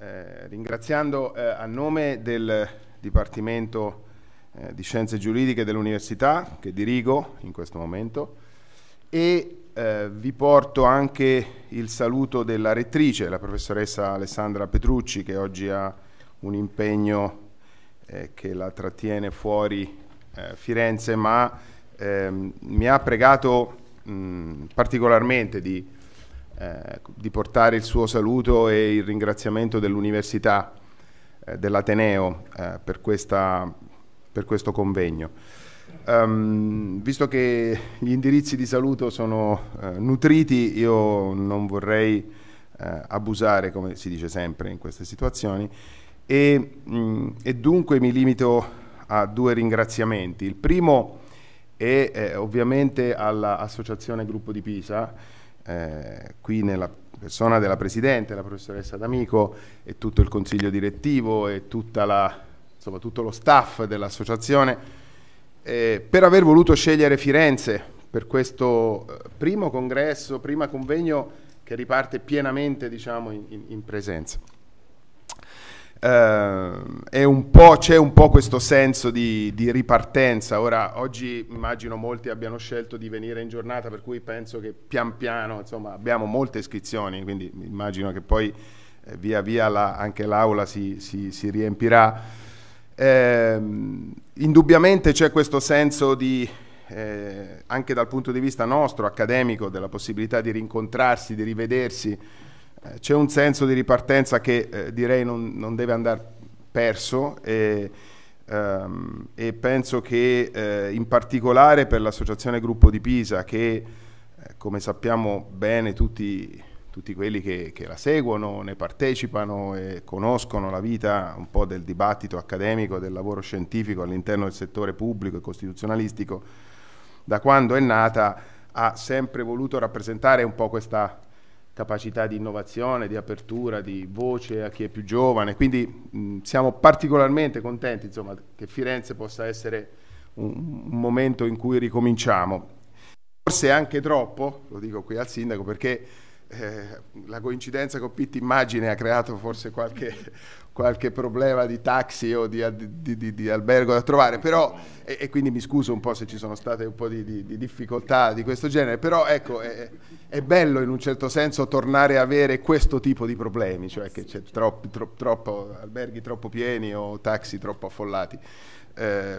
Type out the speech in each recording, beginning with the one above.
Eh, ringraziando eh, a nome del Dipartimento eh, di Scienze Giuridiche dell'Università, che dirigo in questo momento, e eh, vi porto anche il saluto della rettrice, la professoressa Alessandra Petrucci, che oggi ha un impegno eh, che la trattiene fuori Firenze, ma ehm, mi ha pregato mh, particolarmente di eh, di portare il suo saluto e il ringraziamento dell'Università eh, dell'Ateneo eh, per, per questo convegno. Um, visto che gli indirizzi di saluto sono eh, nutriti, io non vorrei abusare, come si dice sempre in queste situazioni, e, mh, mm, e dunque mi limito a due ringraziamenti. Il primo è eh, ovviamente all'Associazione Gruppo di Pisa, eh, qui nella persona della Presidente, la professoressa D'Amico e tutto il consiglio direttivo e la, insomma, tutto lo staff dell'associazione, eh, per aver voluto scegliere Firenze per questo eh, primo congresso, primo convegno che riparte pienamente diciamo, in, in presenza. Ehm, un c'è un po' questo senso di, di, ripartenza. Ora, oggi immagino molti abbiano scelto di venire in giornata, per cui penso che pian piano insomma, abbiamo molte iscrizioni, quindi immagino che poi eh, via via la, anche l'aula si, si, si, riempirà. Eh, indubbiamente c'è questo senso di, eh, anche dal punto di vista nostro, accademico, della possibilità di rincontrarsi, di rivedersi c'è un senso di ripartenza che eh, direi non, non, deve andare perso e, ehm, e penso che eh, in particolare per l'associazione Gruppo di Pisa che eh, come sappiamo bene tutti, tutti quelli che, che, la seguono, ne partecipano e conoscono la vita un po' del dibattito accademico, del lavoro scientifico all'interno del settore pubblico e costituzionalistico, da quando è nata ha sempre voluto rappresentare un po' questa capacità di innovazione, di apertura, di voce a chi è più giovane. Quindi mh, siamo particolarmente contenti insomma, che Firenze possa essere un, un, momento in cui ricominciamo. Forse anche troppo, lo dico qui al sindaco, perché eh, la coincidenza con Pitti Immagine ha creato forse qualche qualche problema di taxi o di, di, di, di albergo da trovare, però, e, e, quindi mi scuso un po' se ci sono state un po' di, difficoltà di questo genere, però ecco, è, è, bello in un certo senso tornare a avere questo tipo di problemi, cioè che c'è troppo, troppo, troppo alberghi troppo pieni o taxi troppo affollati. Eh,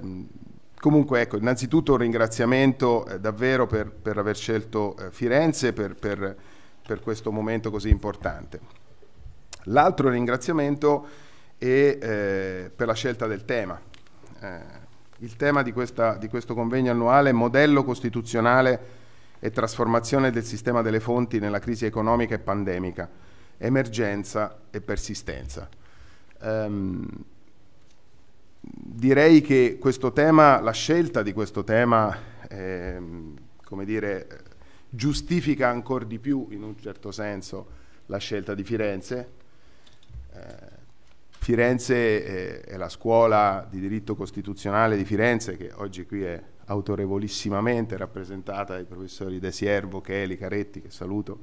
comunque, ecco, innanzitutto un ringraziamento eh, davvero per, per, aver scelto eh, Firenze per, per, per questo momento così importante. L'altro ringraziamento e eh, per la scelta del tema. Eh, il tema di, questa, di, questo convegno annuale è modello costituzionale e trasformazione del sistema delle fonti nella crisi economica e pandemica, emergenza e persistenza. Um, direi che questo tema, la scelta di questo tema, eh, come dire, giustifica ancora di più, in un certo senso, la scelta di Firenze, Firenze eh, è la scuola di diritto costituzionale di Firenze, che oggi qui è autorevolissimamente rappresentata dai professori De Siervo, Cheli, Caretti, che saluto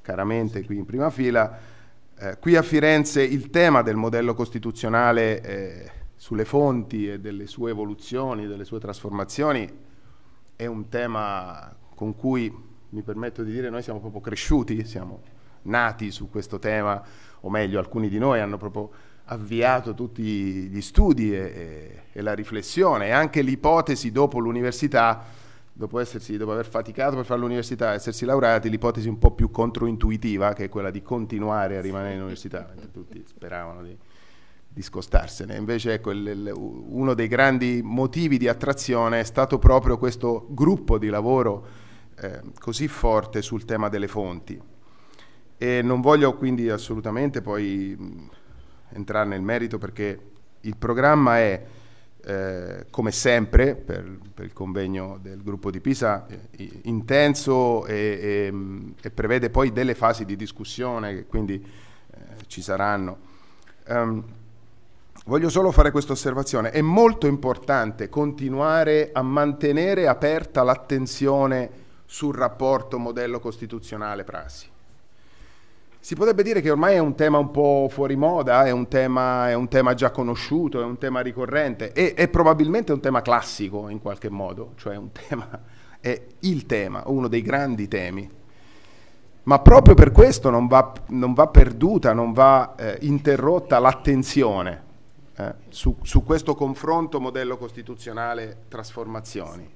caramente qui in prima fila. Eh, qui a Firenze il tema del modello costituzionale eh, sulle fonti e delle sue evoluzioni, delle sue trasformazioni, è un tema con cui, mi permetto di dire, noi siamo proprio cresciuti, siamo nati su questo tema, o meglio alcuni di noi hanno proprio avviato tutti gli studi e, e la riflessione e anche l'ipotesi dopo l'università, dopo, essersi, dopo aver faticato per fare l'università, e essersi laureati, l'ipotesi un po' più controintuitiva che è quella di continuare a rimanere in università, mentre tutti speravano di, di scostarsene. Invece ecco, il, il, uno dei grandi motivi di attrazione è stato proprio questo gruppo di lavoro eh, così forte sul tema delle fonti. E non voglio quindi assolutamente poi entrare nel merito perché il programma è, eh, come sempre, per, per, il convegno del gruppo di Pisa, eh, intenso e, e, mm, e, prevede poi delle fasi di discussione che quindi eh, ci saranno. Um, voglio solo fare questa osservazione. È molto importante continuare a mantenere aperta l'attenzione sul rapporto modello costituzionale-prassi si potrebbe dire che ormai è un tema un po' fuori moda, è un tema, è un tema già conosciuto, è un tema ricorrente e è probabilmente un tema classico in qualche modo, cioè un tema, è il tema, uno dei grandi temi. Ma proprio per questo non va, non va perduta, non va eh, interrotta l'attenzione eh, su, su questo confronto modello costituzionale trasformazioni.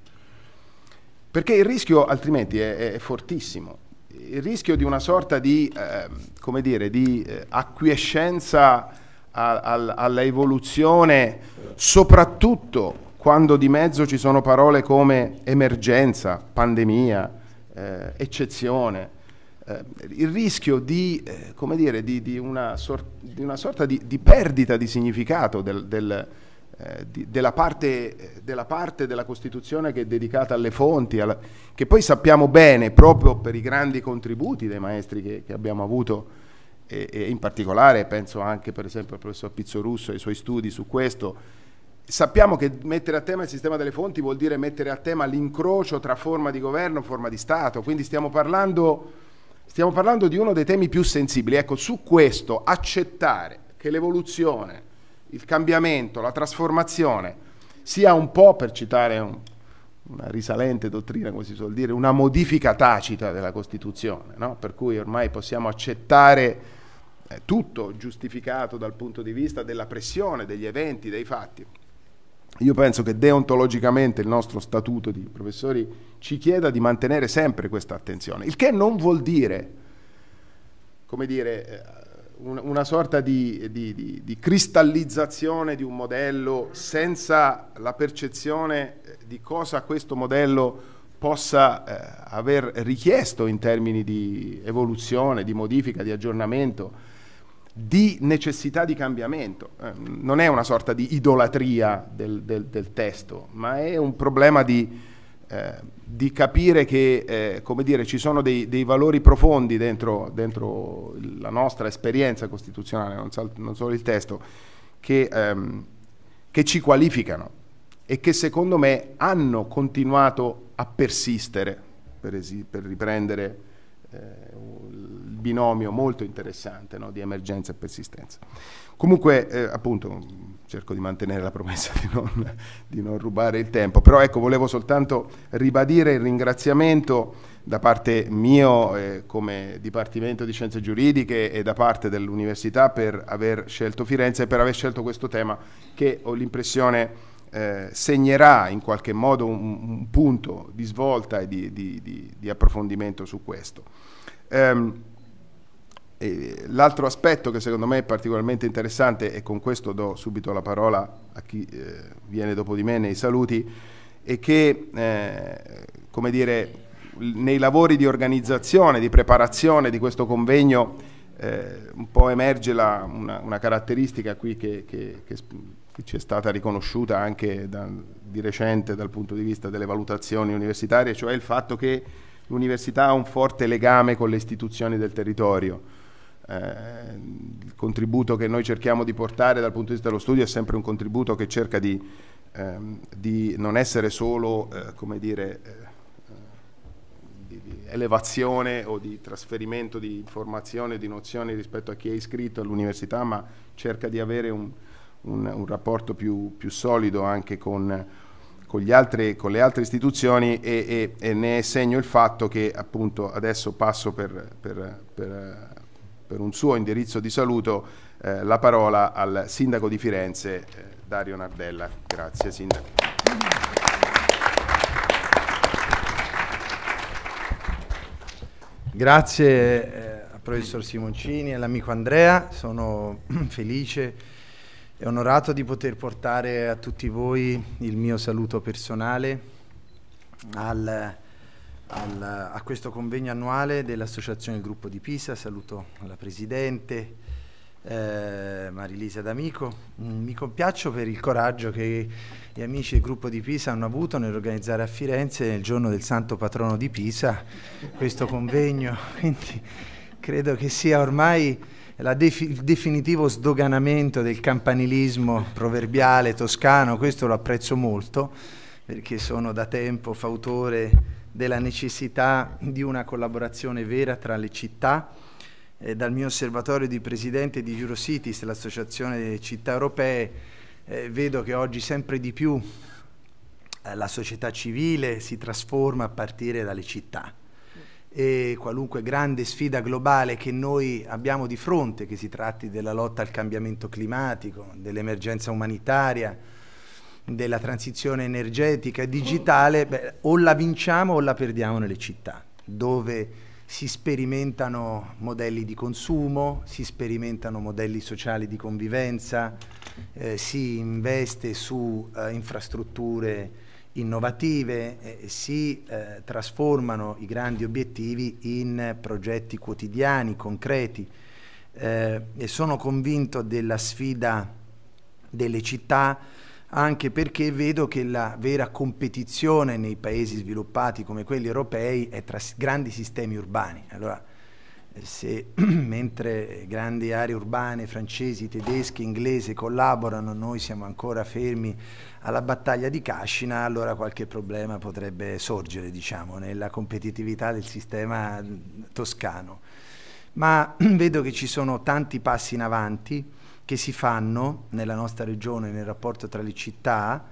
Perché il rischio altrimenti è, è, fortissimo il rischio di una sorta di, eh, come dire, di eh, acquiescenza a, a, alla evoluzione, soprattutto quando di mezzo ci sono parole come emergenza, pandemia, eh, eccezione. Eh, il rischio di, eh, come dire, di, di, una, sor- di una sorta di, di, perdita di significato del, del eh, di, della, parte, eh, della, parte, della Costituzione che è dedicata alle fonti, alla, che poi sappiamo bene proprio per i grandi contributi dei maestri che, che abbiamo avuto, e, e, in particolare penso anche per esempio al professor Pizzo Russo e ai suoi studi su questo, sappiamo che mettere a tema il sistema delle fonti vuol dire mettere a tema l'incrocio tra forma di governo e forma di Stato, quindi stiamo parlando, stiamo parlando di uno dei temi più sensibili. Ecco, su questo accettare che l'evoluzione il cambiamento, la trasformazione, sia un po', per citare un, una risalente dottrina, come si suol dire, una modifica tacita della Costituzione, no? per cui ormai possiamo accettare eh, tutto giustificato dal punto di vista della pressione, degli eventi, dei fatti. Io penso che deontologicamente il nostro statuto di professori ci chieda di mantenere sempre questa attenzione, il che non vuol dire, come dire, eh, una sorta di, di, di, di, cristallizzazione di un modello senza la percezione eh, di cosa questo modello possa eh, aver richiesto in termini di evoluzione, di modifica, di aggiornamento, di necessità di cambiamento. Eh, non è una sorta di idolatria del, del, del testo, ma è un problema di eh, di capire che eh, come dire, ci sono dei, dei valori profondi dentro, dentro, la nostra esperienza costituzionale, non, sal, non solo il testo, che, ehm, che ci qualificano e che secondo me hanno continuato a persistere, per, esi- per riprendere eh, il binomio molto interessante no, di emergenza e persistenza. Comunque, eh, appunto, cerco di mantenere la promessa di non, di non, rubare il tempo, però ecco volevo soltanto ribadire il ringraziamento da parte mio eh, come Dipartimento di Scienze Giuridiche e da parte dell'Università per aver scelto Firenze e per aver scelto questo tema che ho l'impressione eh, segnerà in qualche modo un, un, punto di svolta e di, di, di approfondimento su questo. Um, L'altro aspetto che secondo me è particolarmente interessante, e con questo do subito la parola a chi eh, viene dopo di me nei saluti, è che eh, come dire, nei lavori di organizzazione, di preparazione di questo convegno, eh, un po' emerge la, una, una, caratteristica qui che, che, che, che, ci è stata riconosciuta anche da, di recente dal punto di vista delle valutazioni universitarie, cioè il fatto che l'università ha un forte legame con le istituzioni del territorio eh, il contributo che noi cerchiamo di portare dal punto di vista dello studio è sempre un contributo che cerca di, ehm, di non essere solo, eh, come dire, eh, eh, di, di elevazione o di trasferimento di informazioni, di nozioni rispetto a chi è iscritto all'università, ma cerca di avere un, un, un rapporto più, più, solido anche con, con, altri, con le altre istituzioni e, e, e, ne segno il fatto che appunto adesso passo per, per, per per un suo indirizzo di saluto eh, la parola al Sindaco di Firenze, eh, Dario Nardella. Grazie Sindaco. Grazie eh, al professor Simoncini e all'amico Andrea, sono felice e onorato di poter portare a tutti voi il mio saluto personale al al, a questo convegno annuale dell'Associazione Gruppo di Pisa. Saluto la Presidente eh, Marilisa D'Amico. Mm, mi compiaccio per il coraggio che gli amici del Gruppo di Pisa hanno avuto nell'organizzare a Firenze nel giorno del Santo Patrono di Pisa questo convegno. Quindi credo che sia ormai defi il definitivo sdoganamento del campanilismo proverbiale toscano, questo lo apprezzo molto perché sono da tempo fautore della necessità di una collaborazione vera tra le città. Eh, dal mio osservatorio di presidente di Eurocities, l'associazione delle città europee, eh, vedo che oggi sempre di più eh, la società civile si trasforma a partire dalle città e qualunque grande sfida globale che noi abbiamo di fronte, che si tratti della lotta al cambiamento climatico, dell'emergenza umanitaria, della transizione energetica e digitale, beh, o la vinciamo o la perdiamo nelle città, dove si sperimentano modelli di consumo, si sperimentano modelli sociali di convivenza, eh, si investe su eh, infrastrutture innovative, eh, si eh, trasformano i grandi obiettivi in progetti quotidiani, concreti eh, e sono convinto della sfida delle città anche perché vedo che la vera competizione nei paesi sviluppati come quelli europei è tra grandi sistemi urbani. Allora, se mentre grandi aree urbane francesi, tedesche, inglese collaborano, noi siamo ancora fermi alla battaglia di Cascina, allora qualche problema potrebbe sorgere, diciamo, nella competitività del sistema mm, toscano. Ma vedo che ci sono tanti passi in avanti che si fanno nella nostra regione nel rapporto tra le città.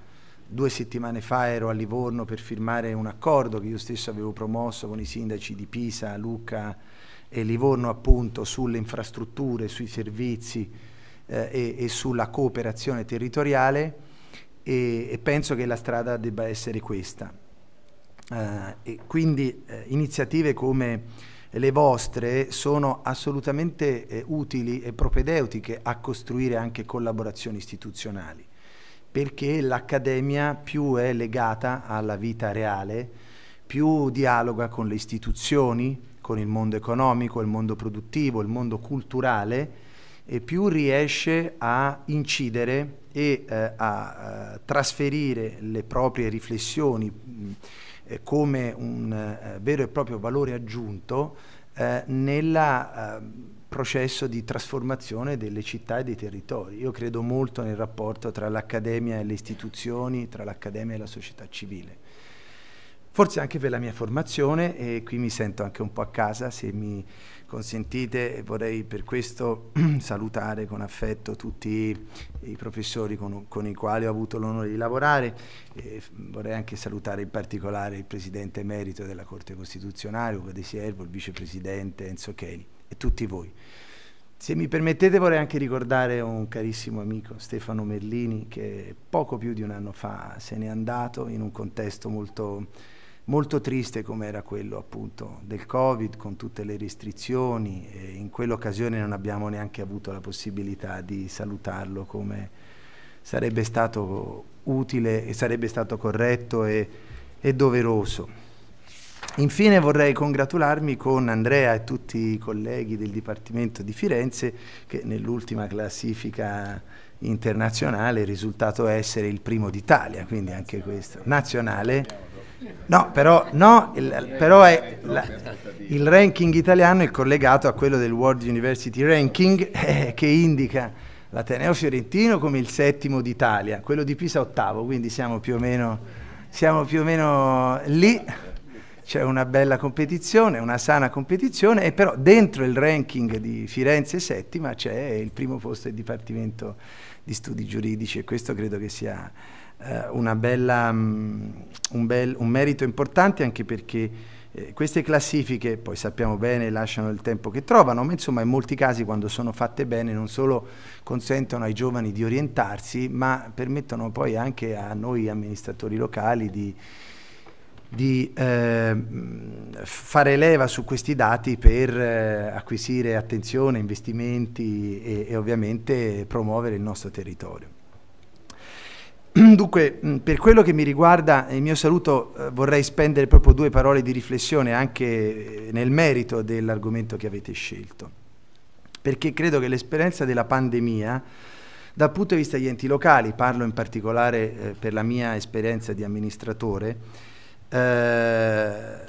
Due settimane fa ero a Livorno per firmare un accordo che io stesso avevo promosso con i sindaci di Pisa, Lucca e Livorno appunto sulle infrastrutture, sui servizi eh, e, e, sulla cooperazione territoriale e, e, penso che la strada debba essere questa. Uh, quindi eh, iniziative come le vostre sono assolutamente eh, utili e propedeutiche a costruire anche collaborazioni istituzionali, perché l'accademia più è legata alla vita reale, più dialoga con le istituzioni, con il mondo economico, il mondo produttivo, il mondo culturale e più riesce a incidere e eh, a, a eh, trasferire le proprie riflessioni mh, eh, come un eh, vero e proprio valore aggiunto eh, nel ehm, processo di trasformazione delle città e dei territori. Io credo molto nel rapporto tra l'accademia e le istituzioni, tra l'accademia e la società civile. Forse anche per la mia formazione, e qui mi sento anche un po' a casa, se mi Consentite e vorrei per questo salutare con affetto tutti i professori con, con i quali ho avuto l'onore di lavorare e vorrei anche salutare in particolare il Presidente Emerito della Corte Costituzionale, Ugo De Siervo, il Vicepresidente Enzo Cheli e tutti voi. Se mi permettete vorrei anche ricordare un carissimo amico Stefano Merlini che poco più di un anno fa se n'è andato in un contesto molto molto triste come era quello appunto del Covid con tutte le restrizioni e in quell'occasione non abbiamo neanche avuto la possibilità di salutarlo come sarebbe stato utile e sarebbe stato corretto e, e doveroso. Infine vorrei congratularmi con Andrea e tutti i colleghi del Dipartimento di Firenze che nell'ultima classifica internazionale è risultato essere il primo d'Italia, quindi anche questo, nazionale No, però, no, il, però è, la, il ranking italiano è collegato a quello del World University Ranking eh, che indica l'Ateneo Fiorentino come il settimo d'Italia, quello di Pisa ottavo, quindi siamo più o meno, più o meno lì, c'è una bella competizione, una sana competizione, e però dentro il ranking di Firenze settima c'è il primo posto del Dipartimento di Studi Giuridici e questo credo che sia eh, bella, um, un, bel, un, merito importante anche perché eh, queste classifiche, poi sappiamo bene, lasciano il tempo che trovano, ma insomma in molti casi quando sono fatte bene non solo consentono ai giovani di orientarsi, ma permettono poi anche a noi amministratori locali di, di eh, fare leva su questi dati per eh, acquisire attenzione, investimenti e, e ovviamente promuovere il nostro territorio. Dunque, mm, per quello che mi riguarda, eh, il mio saluto eh, vorrei spendere proprio due parole di riflessione anche eh, nel merito dell'argomento che avete scelto, perché credo che l'esperienza della pandemia, dal punto di vista degli enti locali, parlo in particolare eh, per la mia esperienza di amministratore, eh,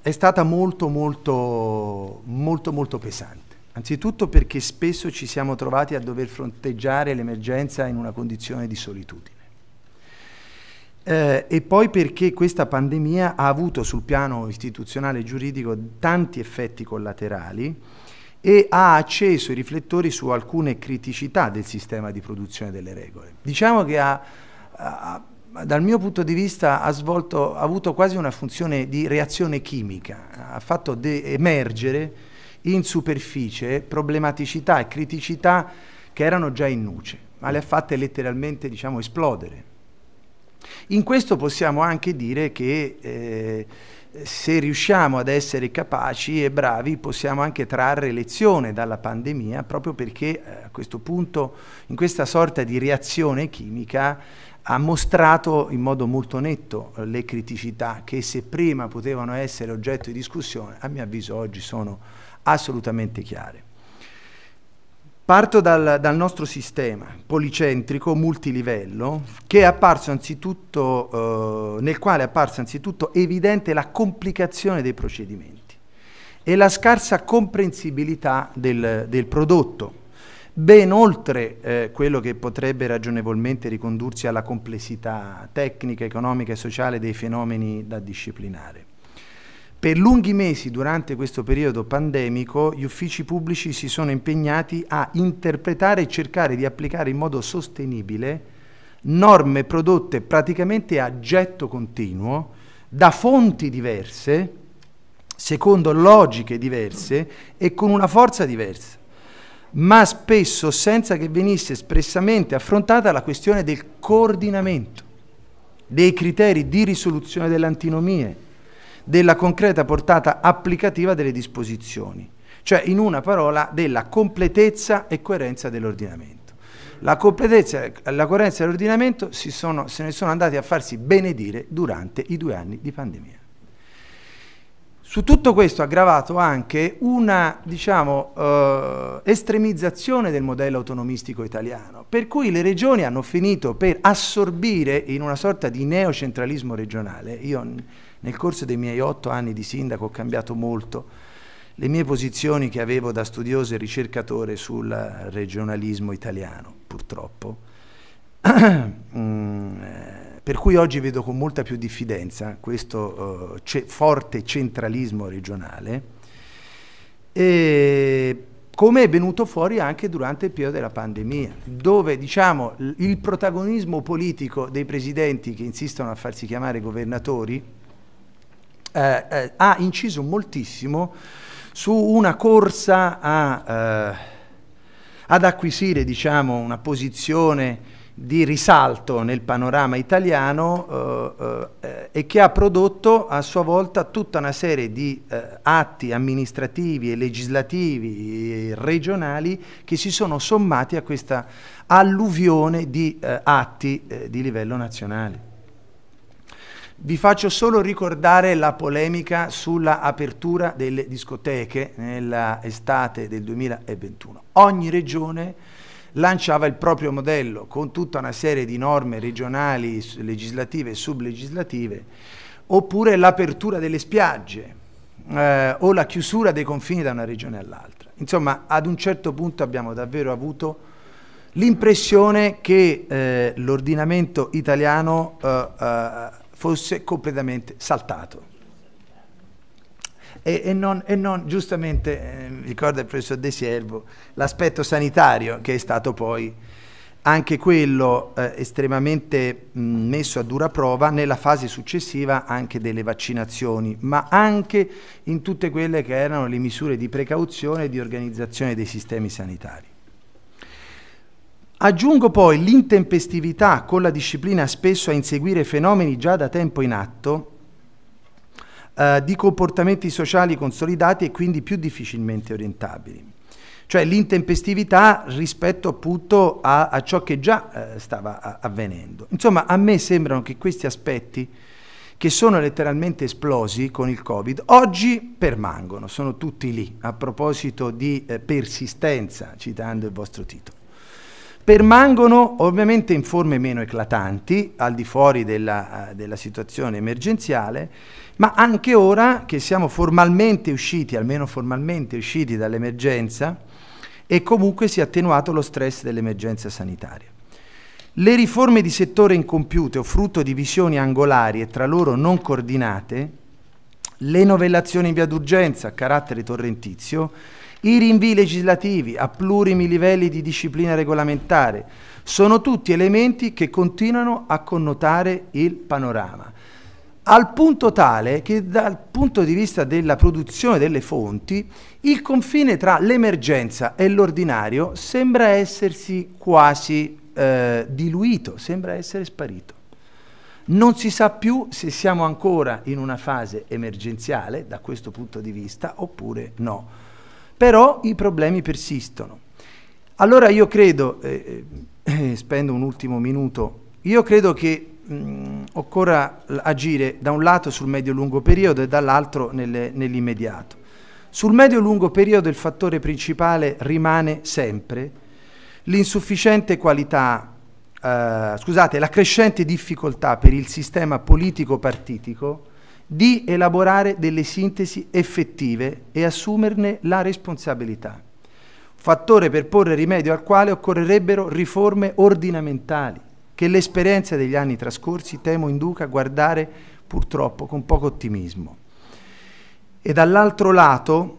è stata molto molto molto molto pesante. Anzitutto perché spesso ci siamo trovati a dover fronteggiare l'emergenza in una condizione di solitudine eh, e poi perché questa pandemia ha avuto sul piano istituzionale e giuridico tanti effetti collaterali e ha acceso i riflettori su alcune criticità del sistema di produzione delle regole. Diciamo che ha, ha, dal mio punto di vista ha, svolto, ha, avuto quasi una funzione di reazione chimica, ha fatto emergere in superficie problematicità e criticità che erano già in nuce, ma le ha fatte letteralmente diciamo, esplodere. In questo possiamo anche dire che eh, se riusciamo ad essere capaci e bravi possiamo anche trarre lezione dalla pandemia proprio perché eh, a questo punto in questa sorta di reazione chimica ha mostrato in modo molto netto eh, le criticità che se prima potevano essere oggetto di discussione a mio avviso oggi sono assolutamente chiare. Parto dal, dal, nostro sistema policentrico multilivello eh, nel quale è apparsa anzitutto evidente la complicazione dei procedimenti e la scarsa comprensibilità del, del prodotto, ben oltre eh, quello che potrebbe ragionevolmente ricondursi alla complessità tecnica, economica e sociale dei fenomeni da disciplinare. Per lunghi mesi durante questo periodo pandemico gli uffici pubblici si sono impegnati a interpretare e cercare di applicare in modo sostenibile norme prodotte praticamente a getto continuo da fonti diverse, secondo logiche diverse e con una forza diversa, ma spesso senza che venisse espressamente affrontata la questione del coordinamento, dei criteri di risoluzione delle antinomie, della concreta portata applicativa delle disposizioni, cioè in una parola della completezza e coerenza dell'ordinamento. La completezza e la coerenza dell'ordinamento si sono, se ne sono andati a farsi benedire durante i due anni di pandemia. Su tutto questo ha aggravato anche una diciamo, eh, estremizzazione del modello autonomistico italiano, per cui le regioni hanno finito per assorbire in una sorta di neocentralismo regionale, io nel corso dei miei otto anni di sindaco ho cambiato molto le mie posizioni che avevo da studioso e ricercatore sul regionalismo italiano, purtroppo, mm, eh, per cui oggi vedo con molta più diffidenza questo uh, forte centralismo regionale, come è venuto fuori anche durante il periodo della pandemia, dove diciamo, il protagonismo politico dei presidenti che insistono a farsi chiamare governatori eh, eh, ha inciso moltissimo su una corsa a, eh, ad acquisire diciamo, una posizione di risalto nel panorama italiano eh, eh, e che ha prodotto a sua volta tutta una serie di atti amministrativi e legislativi e regionali che si sono sommati a questa alluvione di atti di livello nazionale. Vi faccio solo ricordare la polemica sulla apertura delle discoteche nell'estate del 2021. Ogni regione lanciava il proprio modello con tutta una serie di norme regionali, legislative e sublegislative, oppure l'apertura delle spiagge eh, o la chiusura dei confini da una regione all'altra. Insomma, ad un certo punto abbiamo davvero avuto l'impressione che eh, l'ordinamento italiano eh, eh fosse completamente saltato. E, e, non, e non, giustamente, eh, ricorda il professor De Siervo, l'aspetto sanitario che è stato poi anche quello eh, estremamente mh, messo a dura prova nella fase successiva anche delle vaccinazioni, ma anche in tutte quelle che erano le misure di precauzione e di organizzazione dei sistemi sanitari. Aggiungo poi l'intempestività con la disciplina spesso a inseguire fenomeni già da tempo in atto, eh, di comportamenti sociali consolidati e quindi più difficilmente orientabili. Cioè l'intempestività rispetto appunto a, a ciò che già eh, stava a, eh, avvenendo. Insomma, a me sembrano che questi aspetti che sono letteralmente esplosi con il Covid, oggi permangono, sono tutti lì, a proposito di eh, persistenza, citando il vostro titolo permangono ovviamente in forme meno eclatanti, al di fuori della, eh, della, situazione emergenziale, ma anche ora che siamo formalmente usciti, almeno formalmente usciti dall'emergenza, e comunque si è attenuato lo stress dell'emergenza sanitaria. Le riforme di settore incompiute o frutto di visioni angolari e tra loro non coordinate, le novellazioni in via d'urgenza a carattere torrentizio, i rinvii legislativi a plurimi livelli di disciplina regolamentare sono tutti elementi che continuano a connotare il panorama al punto tale che dal punto di vista della produzione delle fonti il confine tra l'emergenza e l'ordinario sembra essersi quasi eh, diluito, sembra essere sparito. Non si sa più se siamo ancora in una fase emergenziale da questo punto di vista oppure no però i problemi persistono. Allora io credo, eh, eh, eh spendo un ultimo minuto, io credo che mh, mm, occorra agire da un lato sul medio-lungo periodo e dall'altro nelle, nell'immediato. Sul medio-lungo periodo il fattore principale rimane sempre l'insufficiente qualità, eh, scusate, la crescente difficoltà per il sistema politico-partitico di elaborare delle sintesi effettive e assumerne la responsabilità. Fattore per porre rimedio al quale occorrerebbero riforme ordinamentali, che l'esperienza degli anni trascorsi temo induca a guardare purtroppo con poco ottimismo. E dall'altro lato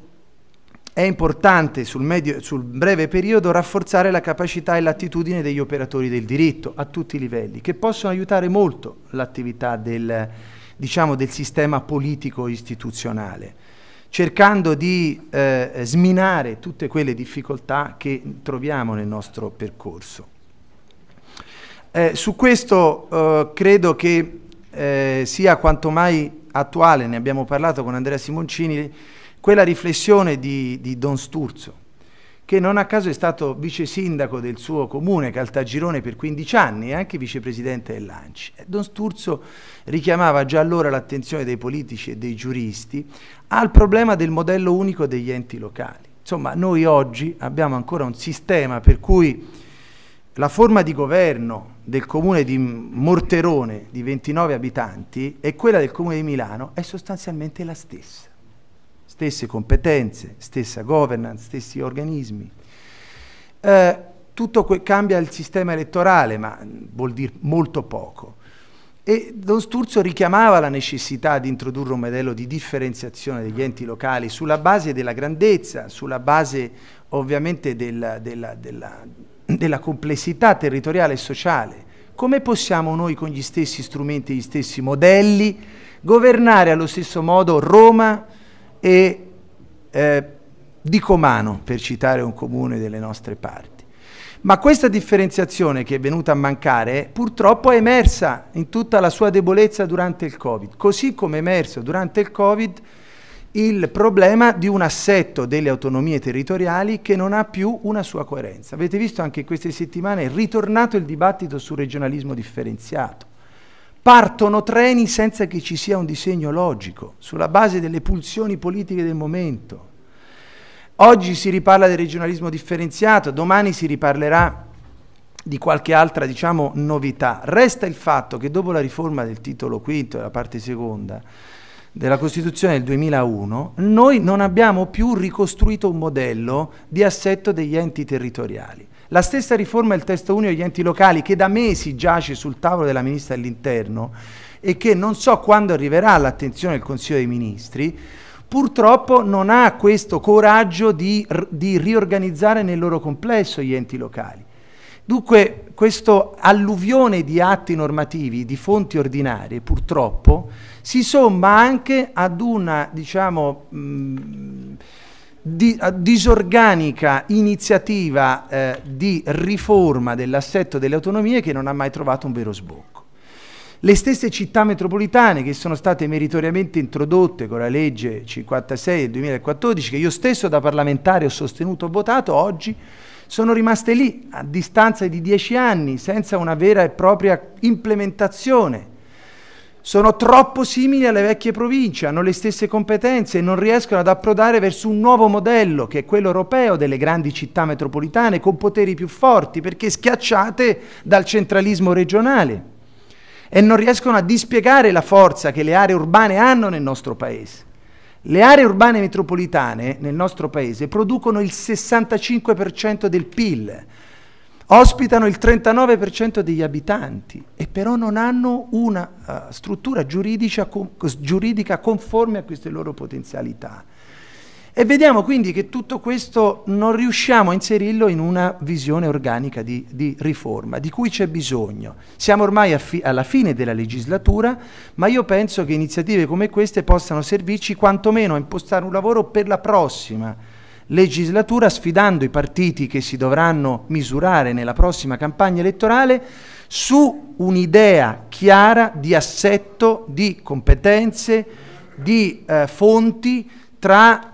è importante sul, medio, sul, breve periodo rafforzare la capacità e l'attitudine degli operatori del diritto a tutti i livelli, che possono aiutare molto l'attività del, diciamo, del sistema politico istituzionale, cercando di eh, sminare tutte quelle difficoltà che troviamo nel nostro percorso. Eh, su questo eh, credo che eh, sia quanto mai attuale, ne abbiamo parlato con Andrea Simoncini, quella riflessione di, di Don Sturzo, che non a caso è stato vice sindaco del suo comune, Caltagirone, per 15 anni e anche vicepresidente del Lanci. Don Sturzo richiamava già allora l'attenzione dei politici e dei giuristi al problema del modello unico degli enti locali. Insomma, noi oggi abbiamo ancora un sistema per cui la forma di governo del comune di Morterone, di 29 abitanti, e quella del comune di Milano è sostanzialmente la stessa stesse competenze, stessa governance, stessi organismi. Eh, tutto cambia il sistema elettorale, ma vuol dire molto poco. E Don Sturzo richiamava la necessità di introdurre un modello di differenziazione degli enti locali sulla base della grandezza, sulla base ovviamente della, della, della, della complessità territoriale e sociale. Come possiamo noi con gli stessi strumenti e gli stessi modelli governare allo stesso modo Roma, e eh, di Comano, per citare un comune delle nostre parti. Ma questa differenziazione che è venuta a mancare purtroppo è emersa in tutta la sua debolezza durante il Covid, così come è emerso durante il Covid il problema di un assetto delle autonomie territoriali che non ha più una sua coerenza. Avete visto anche in queste settimane è ritornato il dibattito sul regionalismo differenziato partono treni senza che ci sia un disegno logico, sulla base delle pulsioni politiche del momento. Oggi si riparla del regionalismo differenziato, domani si riparlerà di qualche altra diciamo, novità. Resta il fatto che dopo la riforma del titolo V, la parte seconda, della Costituzione del 2001, noi non abbiamo più ricostruito un modello di assetto degli enti territoriali. La stessa riforma del testo unico degli enti locali che da mesi giace sul tavolo della Ministra dell'Interno e che non so quando arriverà all'attenzione del Consiglio dei Ministri, purtroppo non ha questo coraggio di, di riorganizzare nel loro complesso gli enti locali. Dunque, questo alluvione di atti normativi, di fonti ordinarie, purtroppo, si somma anche ad una, diciamo, mh, di, eh, disorganica iniziativa eh, di riforma dell'assetto delle autonomie che non ha mai trovato un vero sbocco. Le stesse città metropolitane che sono state meritoriamente introdotte con la legge 56 del 2014, che io stesso da parlamentare ho sostenuto e votato, oggi sono rimaste lì a distanza di dieci anni senza una vera e propria implementazione sono troppo simili alle vecchie province, hanno le stesse competenze e non riescono ad approdare verso un nuovo modello, che è quello europeo delle grandi città metropolitane, con poteri più forti, perché schiacciate dal centralismo regionale e non riescono a dispiegare la forza che le aree urbane hanno nel nostro paese. Le aree urbane metropolitane nel nostro paese producono il 65% del PIL, ospitano il 39% degli abitanti e però non hanno una uh, struttura giuridica, con, giuridica conforme a queste loro potenzialità. E vediamo quindi che tutto questo non riusciamo a inserirlo in una visione organica di, di riforma, di cui c'è bisogno. Siamo ormai fi alla fine della legislatura, ma io penso che iniziative come queste possano servirci quantomeno a impostare un lavoro per la prossima legislatura sfidando i partiti che si dovranno misurare nella prossima campagna elettorale su un'idea chiara di assetto, di competenze, di eh, fonti tra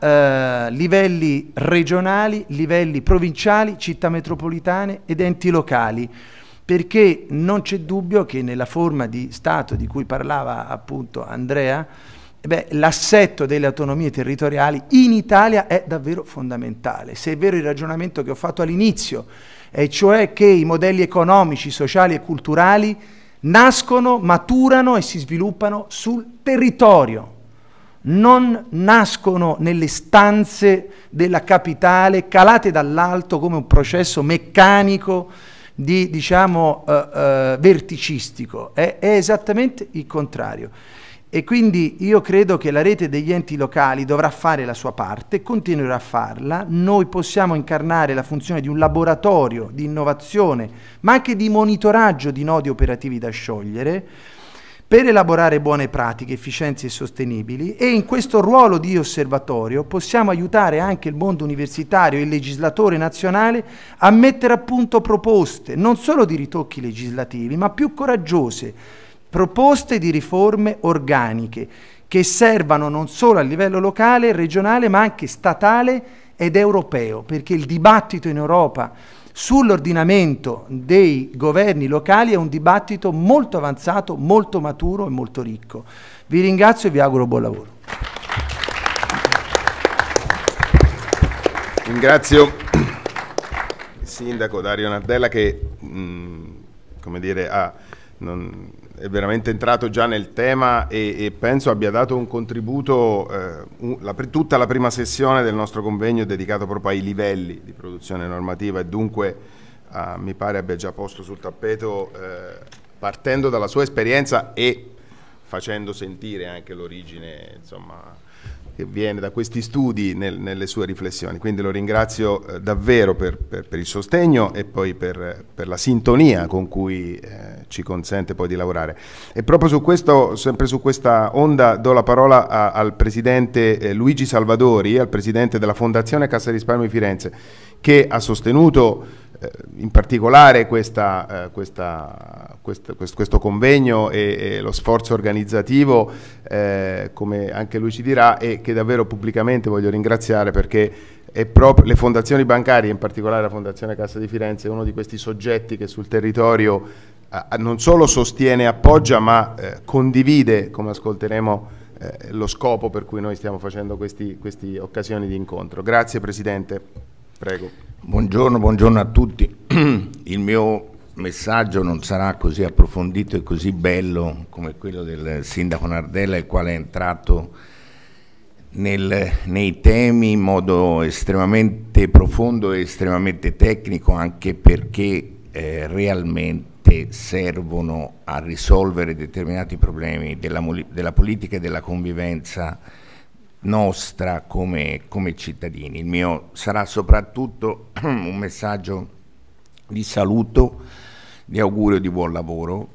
eh, livelli regionali, livelli provinciali, città metropolitane ed enti locali perché non c'è dubbio che nella forma di Stato di cui parlava appunto Andrea, eh beh, l'assetto delle autonomie territoriali in Italia è davvero fondamentale. Se è vero il ragionamento che ho fatto all'inizio, e cioè che i modelli economici, sociali e culturali nascono, maturano e si sviluppano sul territorio, non nascono nelle stanze della capitale calate dall'alto come un processo meccanico di, diciamo, eh, eh, verticistico, è, è esattamente il contrario. E quindi io credo che la rete degli enti locali dovrà fare la sua parte, continuerà a farla, noi possiamo incarnare la funzione di un laboratorio di innovazione, ma anche di monitoraggio di nodi operativi da sciogliere, per elaborare buone pratiche, efficienti e sostenibili e in questo ruolo di osservatorio possiamo aiutare anche il mondo universitario e il legislatore nazionale a mettere a punto proposte non solo di ritocchi legislativi, ma più coraggiose, proposte di riforme organiche che servano non solo a livello locale, regionale, ma anche statale ed europeo, perché il dibattito in Europa sull'ordinamento dei governi locali è un dibattito molto avanzato, molto maturo e molto ricco. Vi ringrazio e vi auguro buon lavoro. Ringrazio il sindaco Dario Nardella che mh, mm, dire, ha... Non è veramente entrato già nel tema e, e penso abbia dato un contributo, eh, un, la, tutta la prima sessione del nostro convegno è dedicato proprio ai livelli di produzione normativa e dunque eh, mi pare abbia già posto sul tappeto, eh, partendo dalla sua esperienza e facendo sentire anche l'origine insomma, che viene da questi studi nel, nelle sue riflessioni. Quindi lo ringrazio eh, davvero per, per, per, il sostegno e poi per, per la sintonia con cui eh, ci consente poi di lavorare. E proprio su questo, sempre su questa onda, do la parola a, al presidente eh, Luigi Salvadori, al presidente della Fondazione Cassa di Risparmio di Firenze, che ha sostenuto eh, in particolare questa, eh, questa, questo, questo, convegno e, e, lo sforzo organizzativo, eh, come anche lui ci dirà, e che davvero pubblicamente voglio ringraziare perché le fondazioni bancarie, in particolare la Fondazione Cassa di Firenze, è uno di questi soggetti che sul territorio eh, non solo sostiene e appoggia, ma eh, condivide, come ascolteremo, eh, lo scopo per cui noi stiamo facendo queste occasioni di incontro. Grazie Presidente, prego. Buongiorno, buongiorno a tutti. Il mio messaggio non sarà così approfondito e così bello come quello del sindaco Nardella, il quale è entrato nel, nei temi in modo estremamente profondo e estremamente tecnico, anche perché eh, realmente servono a risolvere determinati problemi della, della politica e della convivenza nostra come, come cittadini. Il mio sarà soprattutto un messaggio di saluto, di augurio di buon lavoro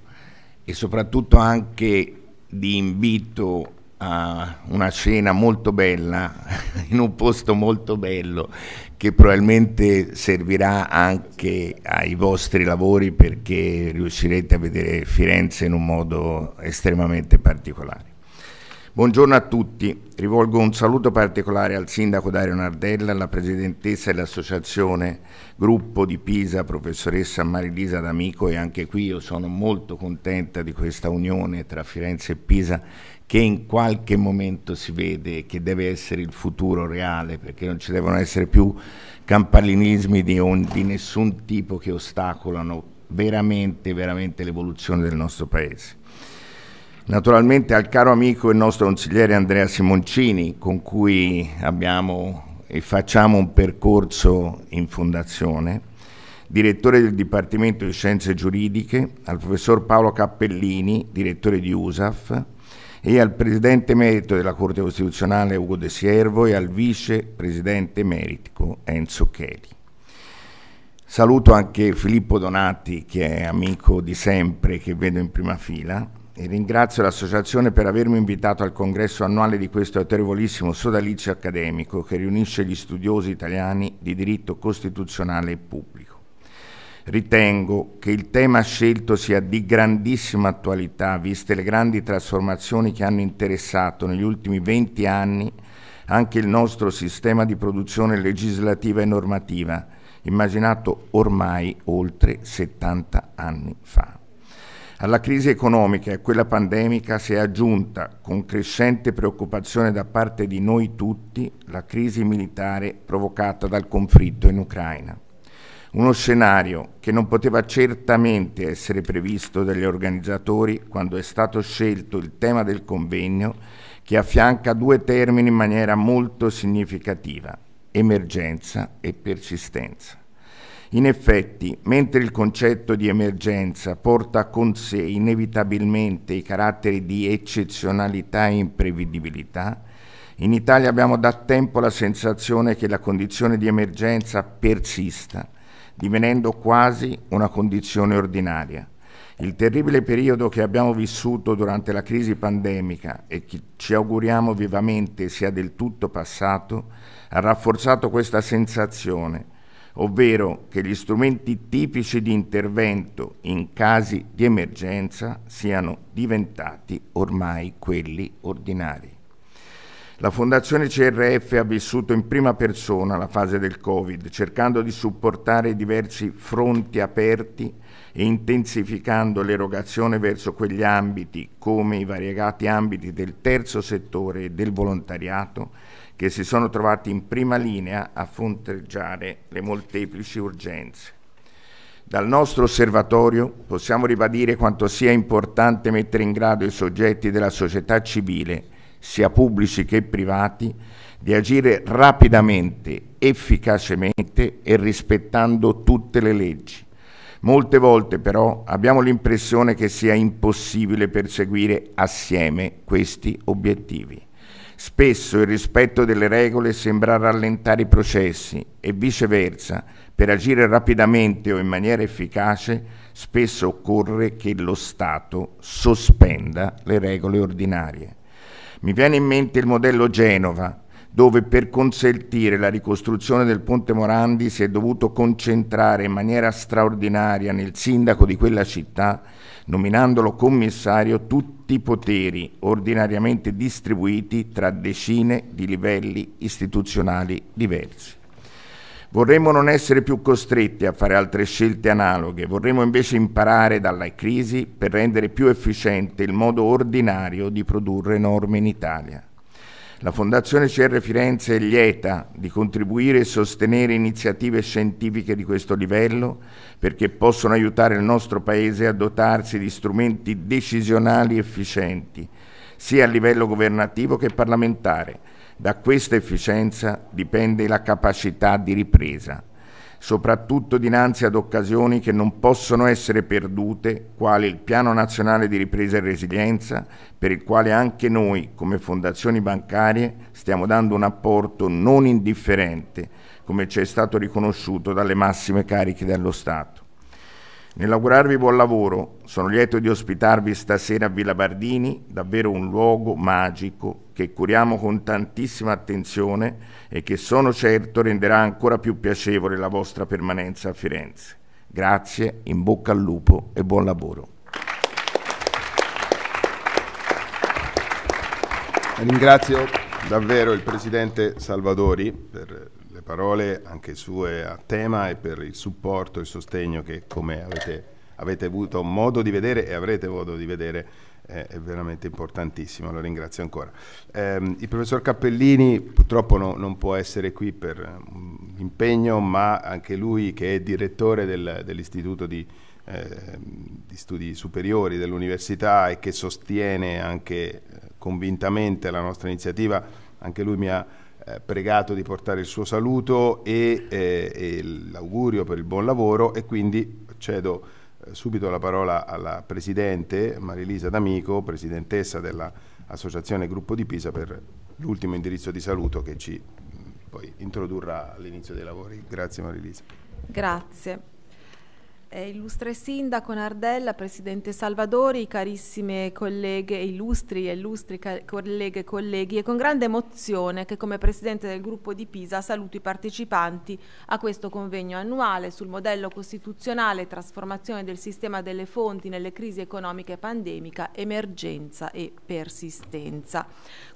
e soprattutto anche di invito a una scena molto bella in un posto molto bello che probabilmente servirà anche ai vostri lavori perché riuscirete a vedere Firenze in un modo estremamente particolare. Buongiorno a tutti, rivolgo un saluto particolare al sindaco Dario Nardella, alla presidentessa dell'associazione Gruppo di Pisa, professoressa Marilisa D'Amico e anche qui io sono molto contenta di questa unione tra Firenze e Pisa che in qualche momento si vede che deve essere il futuro reale perché non ci devono essere più campanilismi di, di nessun tipo che ostacolano veramente, veramente l'evoluzione del nostro paese naturalmente al caro amico e nostro consigliere Andrea Simoncini con cui abbiamo e facciamo un percorso in fondazione, direttore del Dipartimento di Scienze Giuridiche, al professor Paolo Cappellini, direttore di USAF, e al presidente emerito della Corte Costituzionale Ugo De Siervo e al vice presidente emerito Enzo Cheli. Saluto anche Filippo Donati che è amico di sempre che vedo in prima fila e ringrazio l'Associazione per avermi invitato al congresso annuale di questo autorevolissimo sodalizio accademico che riunisce gli studiosi italiani di diritto costituzionale e pubblico. Ritengo che il tema scelto sia di grandissima attualità, viste le grandi trasformazioni che hanno interessato negli ultimi 20 anni anche il nostro sistema di produzione legislativa e normativa, immaginato ormai oltre 70 anni fa. Alla crisi economica e a quella pandemica si è aggiunta, con crescente preoccupazione da parte di noi tutti, la crisi militare provocata dal conflitto in Ucraina. Uno scenario che non poteva certamente essere previsto dagli organizzatori quando è stato scelto il tema del convegno che affianca due termini in maniera molto significativa, emergenza e persistenza. In effetti, mentre il concetto di emergenza porta con sé inevitabilmente i caratteri di eccezionalità e imprevedibilità, in Italia abbiamo da tempo la sensazione che la condizione di emergenza persista, divenendo quasi una condizione ordinaria. Il terribile periodo che abbiamo vissuto durante la crisi pandemica e che ci auguriamo vivamente sia del tutto passato, ha rafforzato questa sensazione ovvero che gli strumenti tipici di intervento in casi di emergenza siano diventati ormai quelli ordinari. La Fondazione CRF ha vissuto in prima persona la fase del Covid, cercando di supportare i diversi fronti aperti e intensificando l'erogazione verso quegli ambiti, come i variegati ambiti del terzo settore e del volontariato, che si sono trovati in prima linea a fronteggiare le molteplici urgenze. Dal nostro osservatorio possiamo ribadire quanto sia importante mettere in grado i soggetti della società civile, sia pubblici che privati, di agire rapidamente, efficacemente e rispettando tutte le leggi. Molte volte però abbiamo l'impressione che sia impossibile perseguire assieme questi obiettivi. Spesso il rispetto delle regole sembra rallentare i processi e viceversa, per agire rapidamente o in maniera efficace, spesso occorre che lo Stato sospenda le regole ordinarie. Mi viene in mente il modello Genova, dove per consentire la ricostruzione del Ponte Morandi si è dovuto concentrare in maniera straordinaria nel sindaco di quella città, nominandolo commissario tutti tutti poteri ordinariamente distribuiti tra decine di livelli istituzionali diversi. Vorremmo non essere più costretti a fare altre scelte analoghe, vorremmo invece imparare dalla crisi per rendere più efficiente il modo ordinario di produrre norme in Italia. La Fondazione CR Firenze è lieta di contribuire e sostenere iniziative scientifiche di questo livello perché possono aiutare il nostro Paese a dotarsi di strumenti decisionali efficienti, sia a livello governativo che parlamentare. Da questa efficienza dipende la capacità di ripresa soprattutto dinanzi ad occasioni che non possono essere perdute, quale il Piano Nazionale di Ripresa e Resilienza, per il quale anche noi, come fondazioni bancarie, stiamo dando un apporto non indifferente, come ci è stato riconosciuto dalle massime cariche dello Stato. Nell'augurarvi buon lavoro, sono lieto di ospitarvi stasera a Villa Bardini, davvero un luogo magico che curiamo con tantissima attenzione e che sono certo renderà ancora più piacevole la vostra permanenza a Firenze. Grazie, in bocca al lupo e buon lavoro. Ringrazio davvero il Presidente Salvadori per parole anche sue a tema e per il supporto e il sostegno che come avete, avete avuto modo di vedere e avrete modo di vedere è veramente importantissimo, lo ringrazio ancora. Eh, il professor Cappellini purtroppo no, non può essere qui per um, impegno, ma anche lui che è direttore del, dell'Istituto di, ehm, di, Studi Superiori dell'Università e che sostiene anche eh, convintamente la nostra iniziativa, anche lui mi ha eh, pregato di portare il suo saluto e, eh, e l'augurio per il buon lavoro e quindi cedo eh, subito la parola alla Presidente Marilisa D'Amico, Presidentessa dell'Associazione Gruppo di Pisa per l'ultimo indirizzo di saluto che ci mm, poi introdurrà all'inizio dei lavori. Grazie Marilisa. Grazie illustre Sindaco Nardella, Presidente Salvadori, carissime colleghe, illustri e illustri colleghe e colleghi, è con grande emozione che come Presidente del Gruppo di Pisa saluto i partecipanti a questo convegno annuale sul modello costituzionale trasformazione del sistema delle fonti nelle crisi economiche e pandemica, emergenza e persistenza.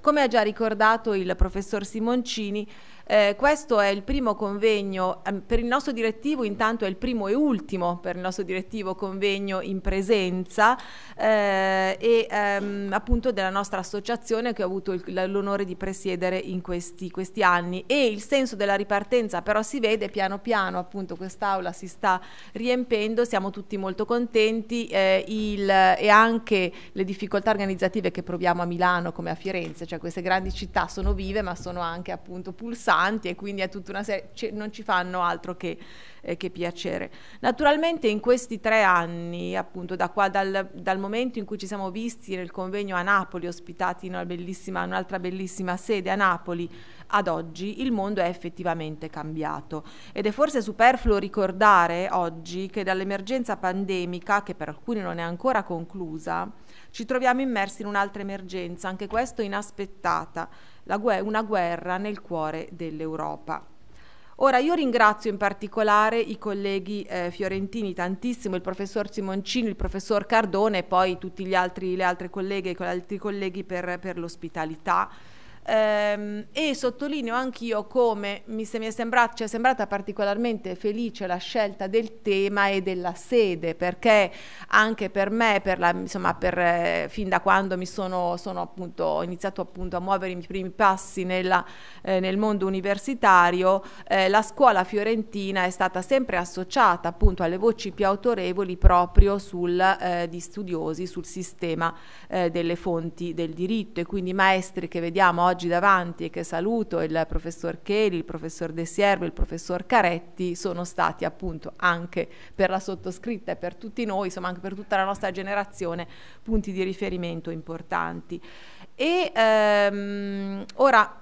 Come ha già ricordato il Professor Simoncini, eh, questo è il primo convegno, ehm, per il nostro direttivo intanto è il primo e ultimo per il nostro direttivo convegno in presenza eh, e ehm, appunto della nostra associazione che ho avuto l'onore di presiedere in questi, questi, anni e il senso della ripartenza però si vede piano piano appunto quest'aula si sta riempendo, siamo tutti molto contenti eh, il, e anche le difficoltà organizzative che proviamo a Milano come a Firenze, cioè queste grandi città sono vive ma sono anche appunto pulsanti importanti e quindi è tutta una serie, c- non ci fanno altro che, eh, che, piacere. Naturalmente in questi tre anni, appunto da qua, dal, dal, momento in cui ci siamo visti nel convegno a Napoli, ospitati in, bellissima, un'altra bellissima sede a Napoli, ad oggi il mondo è effettivamente cambiato ed è forse superfluo ricordare oggi che dall'emergenza pandemica, che per alcuni non è ancora conclusa, ci troviamo immersi in un'altra emergenza, anche questo inaspettata, gu- una guerra nel cuore dell'Europa. Ora io ringrazio in particolare i colleghi eh, fiorentini tantissimo, il professor Simoncini, il professor Cardone e poi tutti gli altri, le altre colleghe e altri colleghi per, per l'ospitalità. Ehm, e sottolineo anch'io come mi, se mi è sembrata, cioè è sembrata particolarmente felice la scelta del tema e della sede, perché anche per me, per la, insomma, per, eh, fin da quando mi sono, sono appunto, ho iniziato appunto a muovere i miei primi passi nella, eh, nel mondo universitario, eh, la scuola fiorentina è stata sempre associata appunto alle voci più autorevoli proprio sul, eh, di studiosi, sul sistema eh, delle fonti del diritto e quindi maestri che vediamo oggi oggi davanti e che saluto, il professor Cheli, il professor De Siervo, il professor Caretti, sono stati appunto anche per la sottoscritta e per tutti noi, insomma anche per tutta la nostra generazione, punti di riferimento importanti. E ehm, ora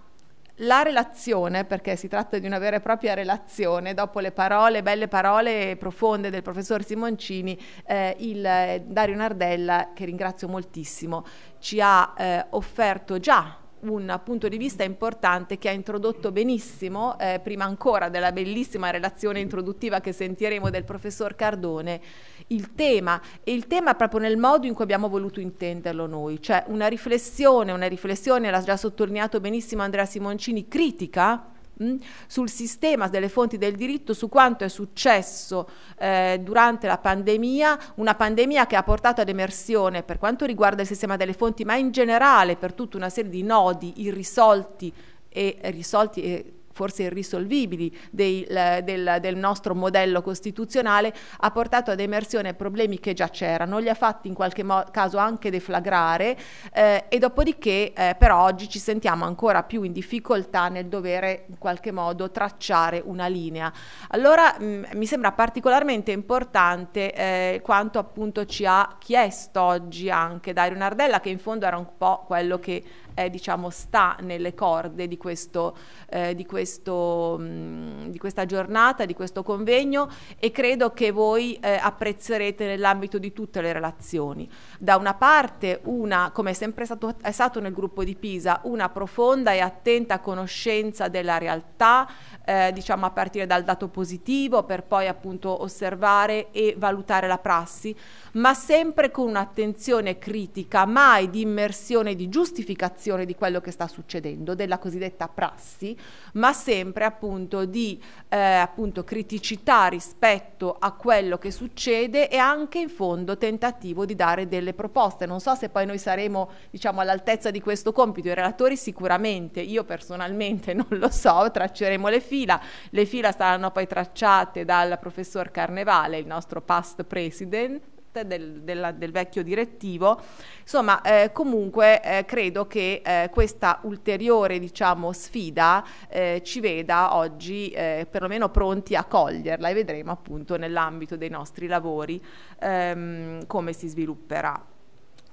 la relazione, perché si tratta di una vera e propria relazione, dopo le parole, belle parole profonde del professor Simoncini, eh, il eh, Dario Nardella, che ringrazio moltissimo, ci ha eh, offerto già un punto di vista importante che ha introdotto benissimo, eh, prima ancora della bellissima relazione introduttiva che sentiremo del professor Cardone, il tema e il tema proprio nel modo in cui abbiamo voluto intenderlo noi, cioè una riflessione, una riflessione, l'ha già sottolineato benissimo Andrea Simoncini, critica Mm, sul sistema delle fonti del diritto, su quanto è successo eh, durante la pandemia, una pandemia che ha portato ad emersione per quanto riguarda il sistema delle fonti, ma in generale per tutta una serie di nodi irrisolti e risolti e forse irrisolvibili dei, del, del, nostro modello costituzionale, ha portato ad emersione problemi che già c'erano, li ha fatti in qualche caso anche deflagrare eh, e dopodiché eh, però oggi ci sentiamo ancora più in difficoltà nel dovere in qualche modo tracciare una linea. Allora mh, mm, mi sembra particolarmente importante eh, quanto appunto ci ha chiesto oggi anche Dario Nardella che in fondo era un po' quello che eh, diciamo, sta nelle corde di, questo, eh, di, questo, mh, mm, di, questa giornata, di questo convegno e credo che voi eh, apprezzerete nell'ambito di tutte le relazioni. Da una parte, una, come è sempre stato, è stato nel gruppo di Pisa, una profonda e attenta conoscenza della realtà, eh, diciamo a partire dal dato positivo per poi appunto osservare e valutare la prassi, ma sempre con un'attenzione critica, mai di immersione, di giustificazione informazione di quello che sta succedendo, della cosiddetta prassi, ma sempre appunto di eh, appunto criticità rispetto a quello che succede e anche in fondo tentativo di dare delle proposte. Non so se poi noi saremo diciamo all'altezza di questo compito, i relatori sicuramente, io personalmente non lo so, tracceremo le fila, le fila saranno poi tracciate dal professor Carnevale, il nostro past president, del, della, del, vecchio direttivo. Insomma, eh, comunque eh, credo che eh, questa ulteriore diciamo, sfida eh, ci veda oggi eh, perlomeno pronti a coglierla e vedremo appunto nell'ambito dei nostri lavori ehm, come si svilupperà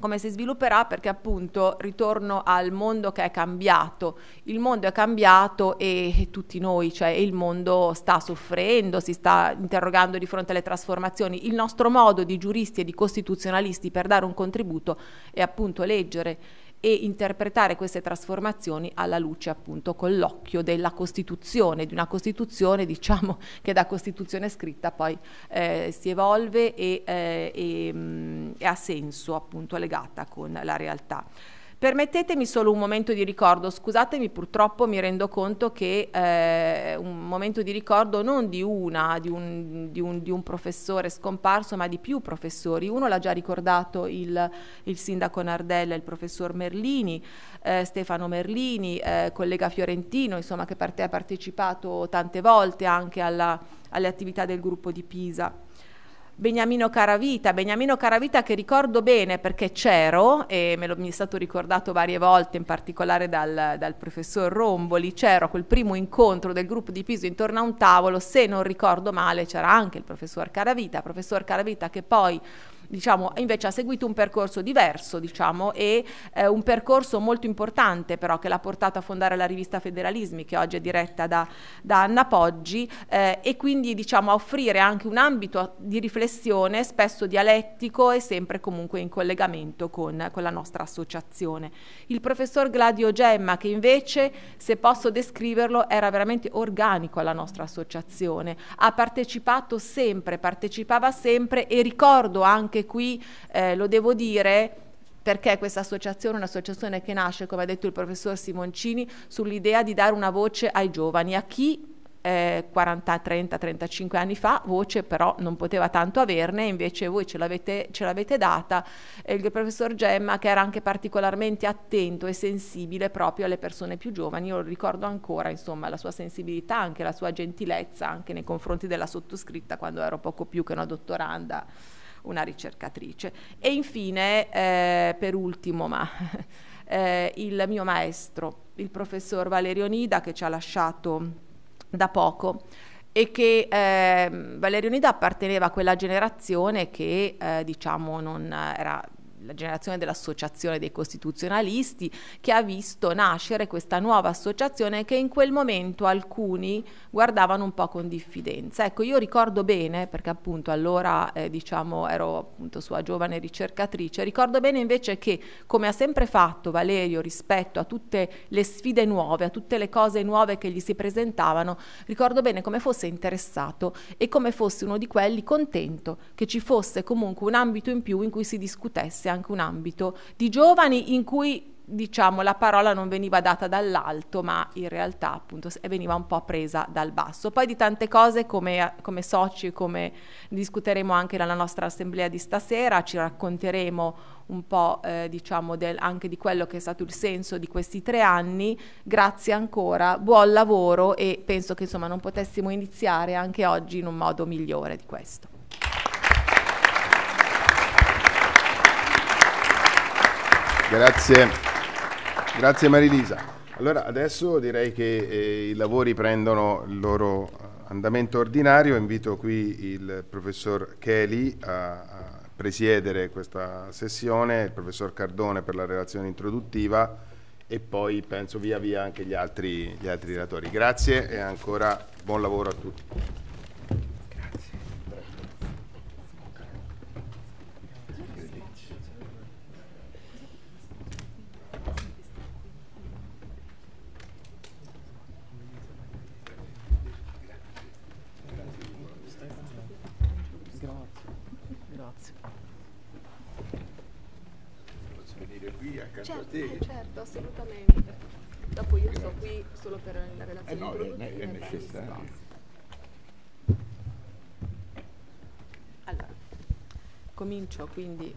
come si svilupperà perché appunto ritorno al mondo che è cambiato, il mondo è cambiato e, e, tutti noi, cioè il mondo sta soffrendo, si sta interrogando di fronte alle trasformazioni, il nostro modo di giuristi e di costituzionalisti per dare un contributo è appunto leggere e interpretare queste trasformazioni alla luce appunto con l'occhio della Costituzione, di una Costituzione diciamo che da Costituzione scritta poi eh, si evolve e, eh, e, mh, mm, e ha senso appunto legata con la realtà. Permettetemi solo un momento di ricordo, scusatemi purtroppo mi rendo conto che eh, un momento di ricordo non di una, di un, di, un, di un, professore scomparso, ma di più professori. Uno l'ha già ricordato il, il sindaco Nardella, il professor Merlini, eh, Stefano Merlini, eh, collega fiorentino, insomma che per ha partecipato tante volte anche alla, alle attività del gruppo di Pisa. Beniamino Caravita, Beniamino Caravita che ricordo bene perché c'ero e me lo, mi è stato ricordato varie volte, in particolare dal, dal professor Romboli, c'ero a quel primo incontro del gruppo di Piso intorno a un tavolo, se non ricordo male c'era anche il professor Caravita, professor Caravita che poi diciamo, invece ha seguito un percorso diverso, diciamo, e eh, un percorso molto importante però che l'ha portato a fondare la rivista Federalismi, che oggi è diretta da, da Anna Poggi, eh, e quindi diciamo, a offrire anche un ambito di riflessione spesso dialettico e sempre comunque in collegamento con, con la nostra associazione. Il professor Gladio Gemma, che invece, se posso descriverlo, era veramente organico alla nostra associazione, ha partecipato sempre, partecipava sempre e ricordo anche anche qui eh, lo devo dire perché questa associazione è un'associazione che nasce, come ha detto il professor Simoncini, sull'idea di dare una voce ai giovani, a chi 40, 30, 35 anni fa, voce però non poteva tanto averne, invece voi ce l'avete, ce l'avete data. E il professor Gemma, che era anche particolarmente attento e sensibile proprio alle persone più giovani, io lo ricordo ancora, insomma, la sua sensibilità, anche la sua gentilezza, anche nei confronti della sottoscritta quando ero poco più che una dottoranda una ricercatrice. E infine, eh, per ultimo, ma eh, il mio maestro, il professor Valerio Nida, che ci ha lasciato da poco e che eh, Valerio Nida apparteneva a quella generazione che eh, diciamo non era la generazione dell'associazione dei costituzionalisti che ha visto nascere questa nuova associazione che in quel momento alcuni guardavano un po' con diffidenza. Ecco, io ricordo bene, perché appunto allora eh, diciamo ero appunto sua giovane ricercatrice, ricordo bene invece che come ha sempre fatto Valerio rispetto a tutte le sfide nuove, a tutte le cose nuove che gli si presentavano, ricordo bene come fosse interessato e come fosse uno di quelli contento che ci fosse comunque un ambito in più in cui si discutesse anche anche un ambito di giovani in cui diciamo la parola non veniva data dall'alto ma in realtà appunto veniva un po' presa dal basso poi di tante cose come, come soci come discuteremo anche nella nostra assemblea di stasera ci racconteremo un po' eh, diciamo del, anche di quello che è stato il senso di questi tre anni grazie ancora buon lavoro e penso che insomma non potessimo iniziare anche oggi in un modo migliore di questo Grazie, grazie Marilisa. Allora adesso direi che eh, i lavori prendono il loro eh, andamento ordinario, invito qui il professor Kelly a, a presiedere questa sessione, il professor Cardone per la relazione introduttiva e poi penso via via anche gli altri, gli altri relatori. Grazie e ancora buon lavoro a tutti. certo, eh, certo, assolutamente. Dopo io Grazie. sto qui solo per la eh relazione. Eh no, è, è necessario. Allora, comincio quindi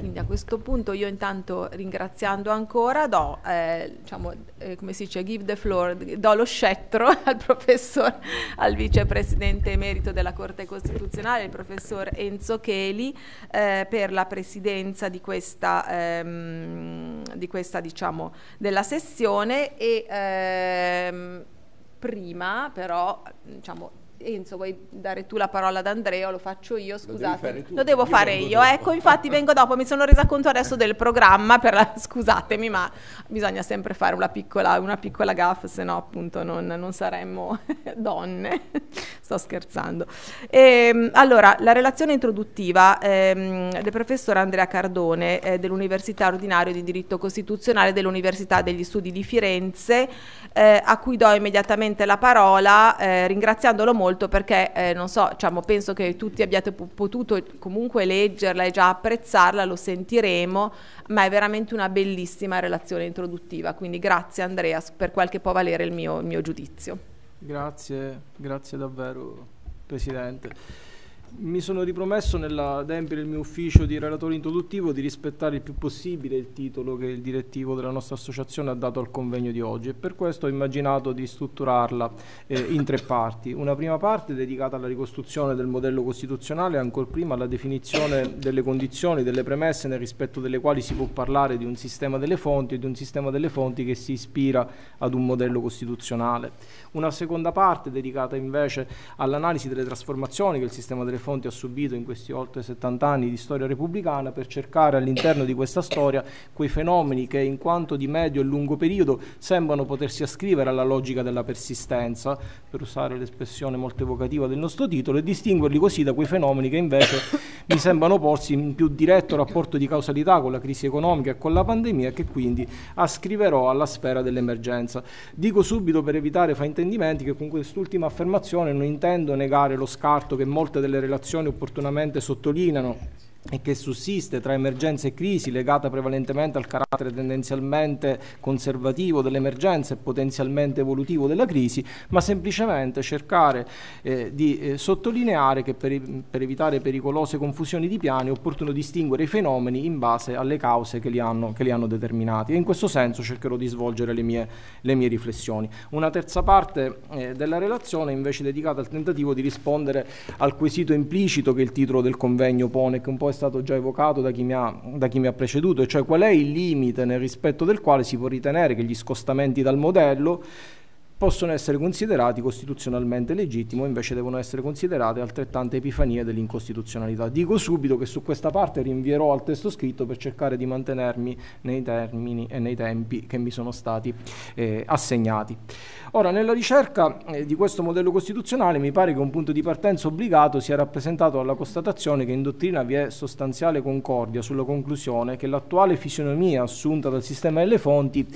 Quindi a questo punto io intanto ringraziando ancora do, eh, diciamo, eh, come si dice, give the floor, do lo scettro al professor, al vicepresidente emerito della Corte Costituzionale, il professor Enzo Cheli, eh, per la presidenza di questa, ehm, di questa diciamo, della sessione e ehm, prima però diciamo, Enzo vuoi dare tu la parola ad Andrea o lo faccio io scusate lo, lo devo fare io dopo. ecco infatti vengo dopo mi sono resa conto adesso del programma la... scusatemi ma bisogna sempre fare una piccola, una piccola gaffe se no appunto non, non saremmo donne sto scherzando e, ehm, allora la relazione introduttiva ehm, del professor Andrea Cardone eh, dell'Università Ordinario di Diritto Costituzionale dell'Università degli Studi di Firenze eh, a cui do immediatamente la parola eh, ringraziandolo molto molto perché, eh, non so, diciamo, penso che tutti abbiate po- potuto comunque leggerla e già apprezzarla, lo sentiremo, ma è veramente una bellissima relazione introduttiva. Quindi grazie Andrea per quel che può valere il mio, il mio giudizio. Grazie, grazie davvero Presidente mi sono ripromesso nell'adempiere il mio ufficio di relatore introduttivo di rispettare il più possibile il titolo che il direttivo della nostra associazione ha dato al convegno di oggi e per questo ho immaginato di strutturarla eh, in tre parti. Una prima parte dedicata alla ricostruzione del modello costituzionale e ancor prima alla definizione delle condizioni, delle premesse nel rispetto delle quali si può parlare di un sistema delle fonti e di un sistema delle fonti che si ispira ad un modello costituzionale. Una seconda parte dedicata invece all'analisi delle trasformazioni che il sistema delle Fonti ha subito in questi oltre 70 anni di storia repubblicana per cercare all'interno di questa storia quei fenomeni che in quanto di medio e lungo periodo sembrano potersi ascrivere alla logica della persistenza, per usare l'espressione molto evocativa del nostro titolo, e distinguerli così da quei fenomeni che invece mi sembrano porsi in più diretto rapporto di causalità con la crisi economica e con la pandemia che quindi ascriverò alla sfera dell'emergenza. Dico subito per evitare fraintendimenti che con quest'ultima affermazione non intendo negare lo scarto che molte delle relazioni relazione opportunamente sottolineano e che sussiste tra emergenze e crisi legata prevalentemente al carattere tendenzialmente conservativo dell'emergenza e potenzialmente evolutivo della crisi, ma semplicemente cercare eh, di eh, sottolineare che per, per, evitare pericolose confusioni di piani è opportuno distinguere i fenomeni in base alle cause che li hanno, che li hanno determinati e in questo senso cercherò di svolgere le mie, le mie riflessioni. Una terza parte eh, della relazione è invece dedicata al tentativo di rispondere al quesito implicito che il titolo del convegno pone, che un po' è stato già evocato da chi, ha, da chi mi ha preceduto, e cioè qual è il limite nel rispetto del quale si può ritenere che gli scostamenti dal modello possono essere considerati costituzionalmente legittimi invece devono essere considerate altrettante epifanie dell'incostituzionalità. Dico subito che su questa parte rinvierò al testo scritto per cercare di mantenermi nei termini e nei tempi che mi sono stati eh, assegnati. Ora, nella ricerca eh, di questo modello costituzionale mi pare che un punto di partenza obbligato sia rappresentato dalla constatazione che in dottrina vi è sostanziale concordia sulla conclusione che l'attuale fisionomia assunta dal sistema delle fonti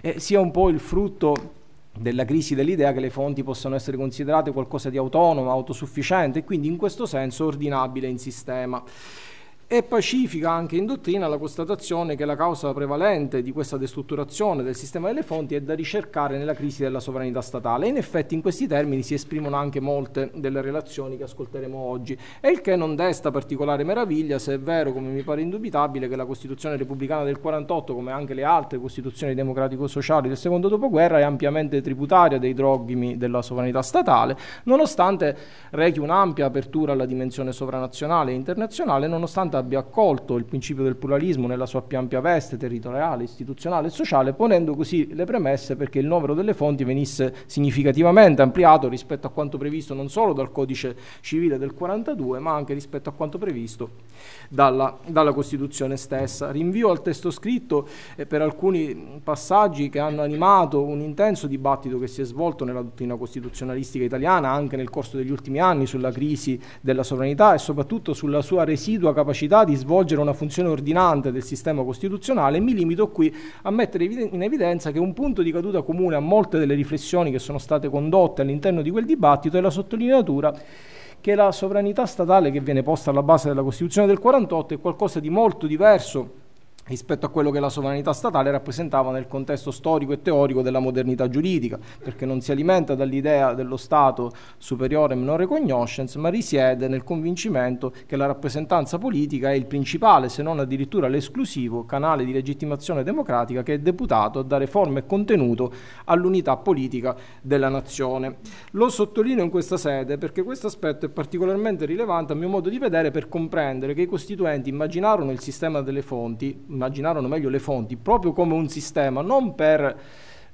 eh, sia un po' il frutto della crisi dell'idea che le fonti possano essere considerate qualcosa di autonomo, autosufficiente e quindi in questo senso ordinabile in sistema. È pacifica anche in dottrina la constatazione che la causa prevalente di questa destrutturazione del sistema delle fonti è da ricercare nella crisi della sovranità statale. In effetti in questi termini si esprimono anche molte delle relazioni che ascolteremo oggi, e il che non desta particolare meraviglia se è vero, come mi pare indubitabile, che la Costituzione repubblicana del 48, come anche le altre Costituzioni democratico-sociali del secondo dopoguerra, è ampiamente tributaria dei droghimi della sovranità statale, nonostante rechi un'ampia apertura alla dimensione sovranazionale e internazionale, nonostante abbia accolto il principio del pluralismo nella sua più ampia veste territoriale, istituzionale e sociale, ponendo così le premesse perché il numero delle fonti venisse significativamente ampliato rispetto a quanto previsto non solo dal codice civile del 42, ma anche rispetto a quanto previsto dalla, dalla Costituzione stessa. Rinvio al testo scritto eh, per alcuni passaggi che hanno animato un intenso dibattito che si è svolto nella dottrina costituzionalistica italiana anche nel corso degli ultimi anni sulla crisi della sovranità e soprattutto sulla sua residua capacità capacità di svolgere una funzione ordinante del sistema costituzionale, mi limito qui a mettere in evidenza che un punto di caduta comune a molte delle riflessioni che sono state condotte all'interno di quel dibattito è la sottolineatura che la sovranità statale che viene posta alla base della Costituzione del 48 è qualcosa di molto diverso rispetto a quello che la sovranità statale rappresentava nel contesto storico e teorico della modernità giuridica, perché non si alimenta dall'idea dello Stato superiore e minore cognoscence, ma risiede nel convincimento che la rappresentanza politica è il principale, se non addirittura l'esclusivo, canale di legittimazione democratica che è deputato a dare forma e contenuto all'unità politica della nazione. Lo sottolineo in questa sede perché questo aspetto è particolarmente rilevante a mio modo di vedere per comprendere che i costituenti immaginarono il sistema delle fonti, immaginarono meglio le fonti, proprio come un sistema, non per,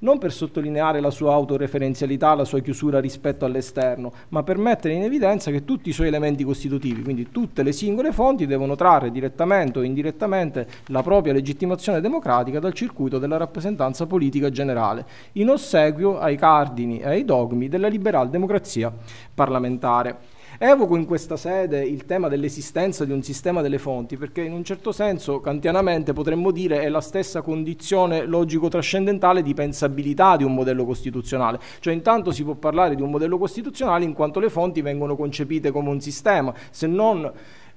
non per sottolineare la sua autoreferenzialità, la sua chiusura rispetto all'esterno, ma per mettere in evidenza che tutti i suoi elementi costitutivi, quindi tutte le singole fonti, devono trarre direttamente o indirettamente la propria legittimazione democratica dal circuito della rappresentanza politica generale, in ossequio ai cardini e ai dogmi della liberal democrazia parlamentare. Evoco in questa sede il tema dell'esistenza di un sistema delle fonti, perché in un certo senso, kantianamente, potremmo dire è la stessa condizione logico-trascendentale di pensabilità di un modello costituzionale. Cioè intanto si può parlare di un modello costituzionale in quanto le fonti vengono concepite come un sistema, se non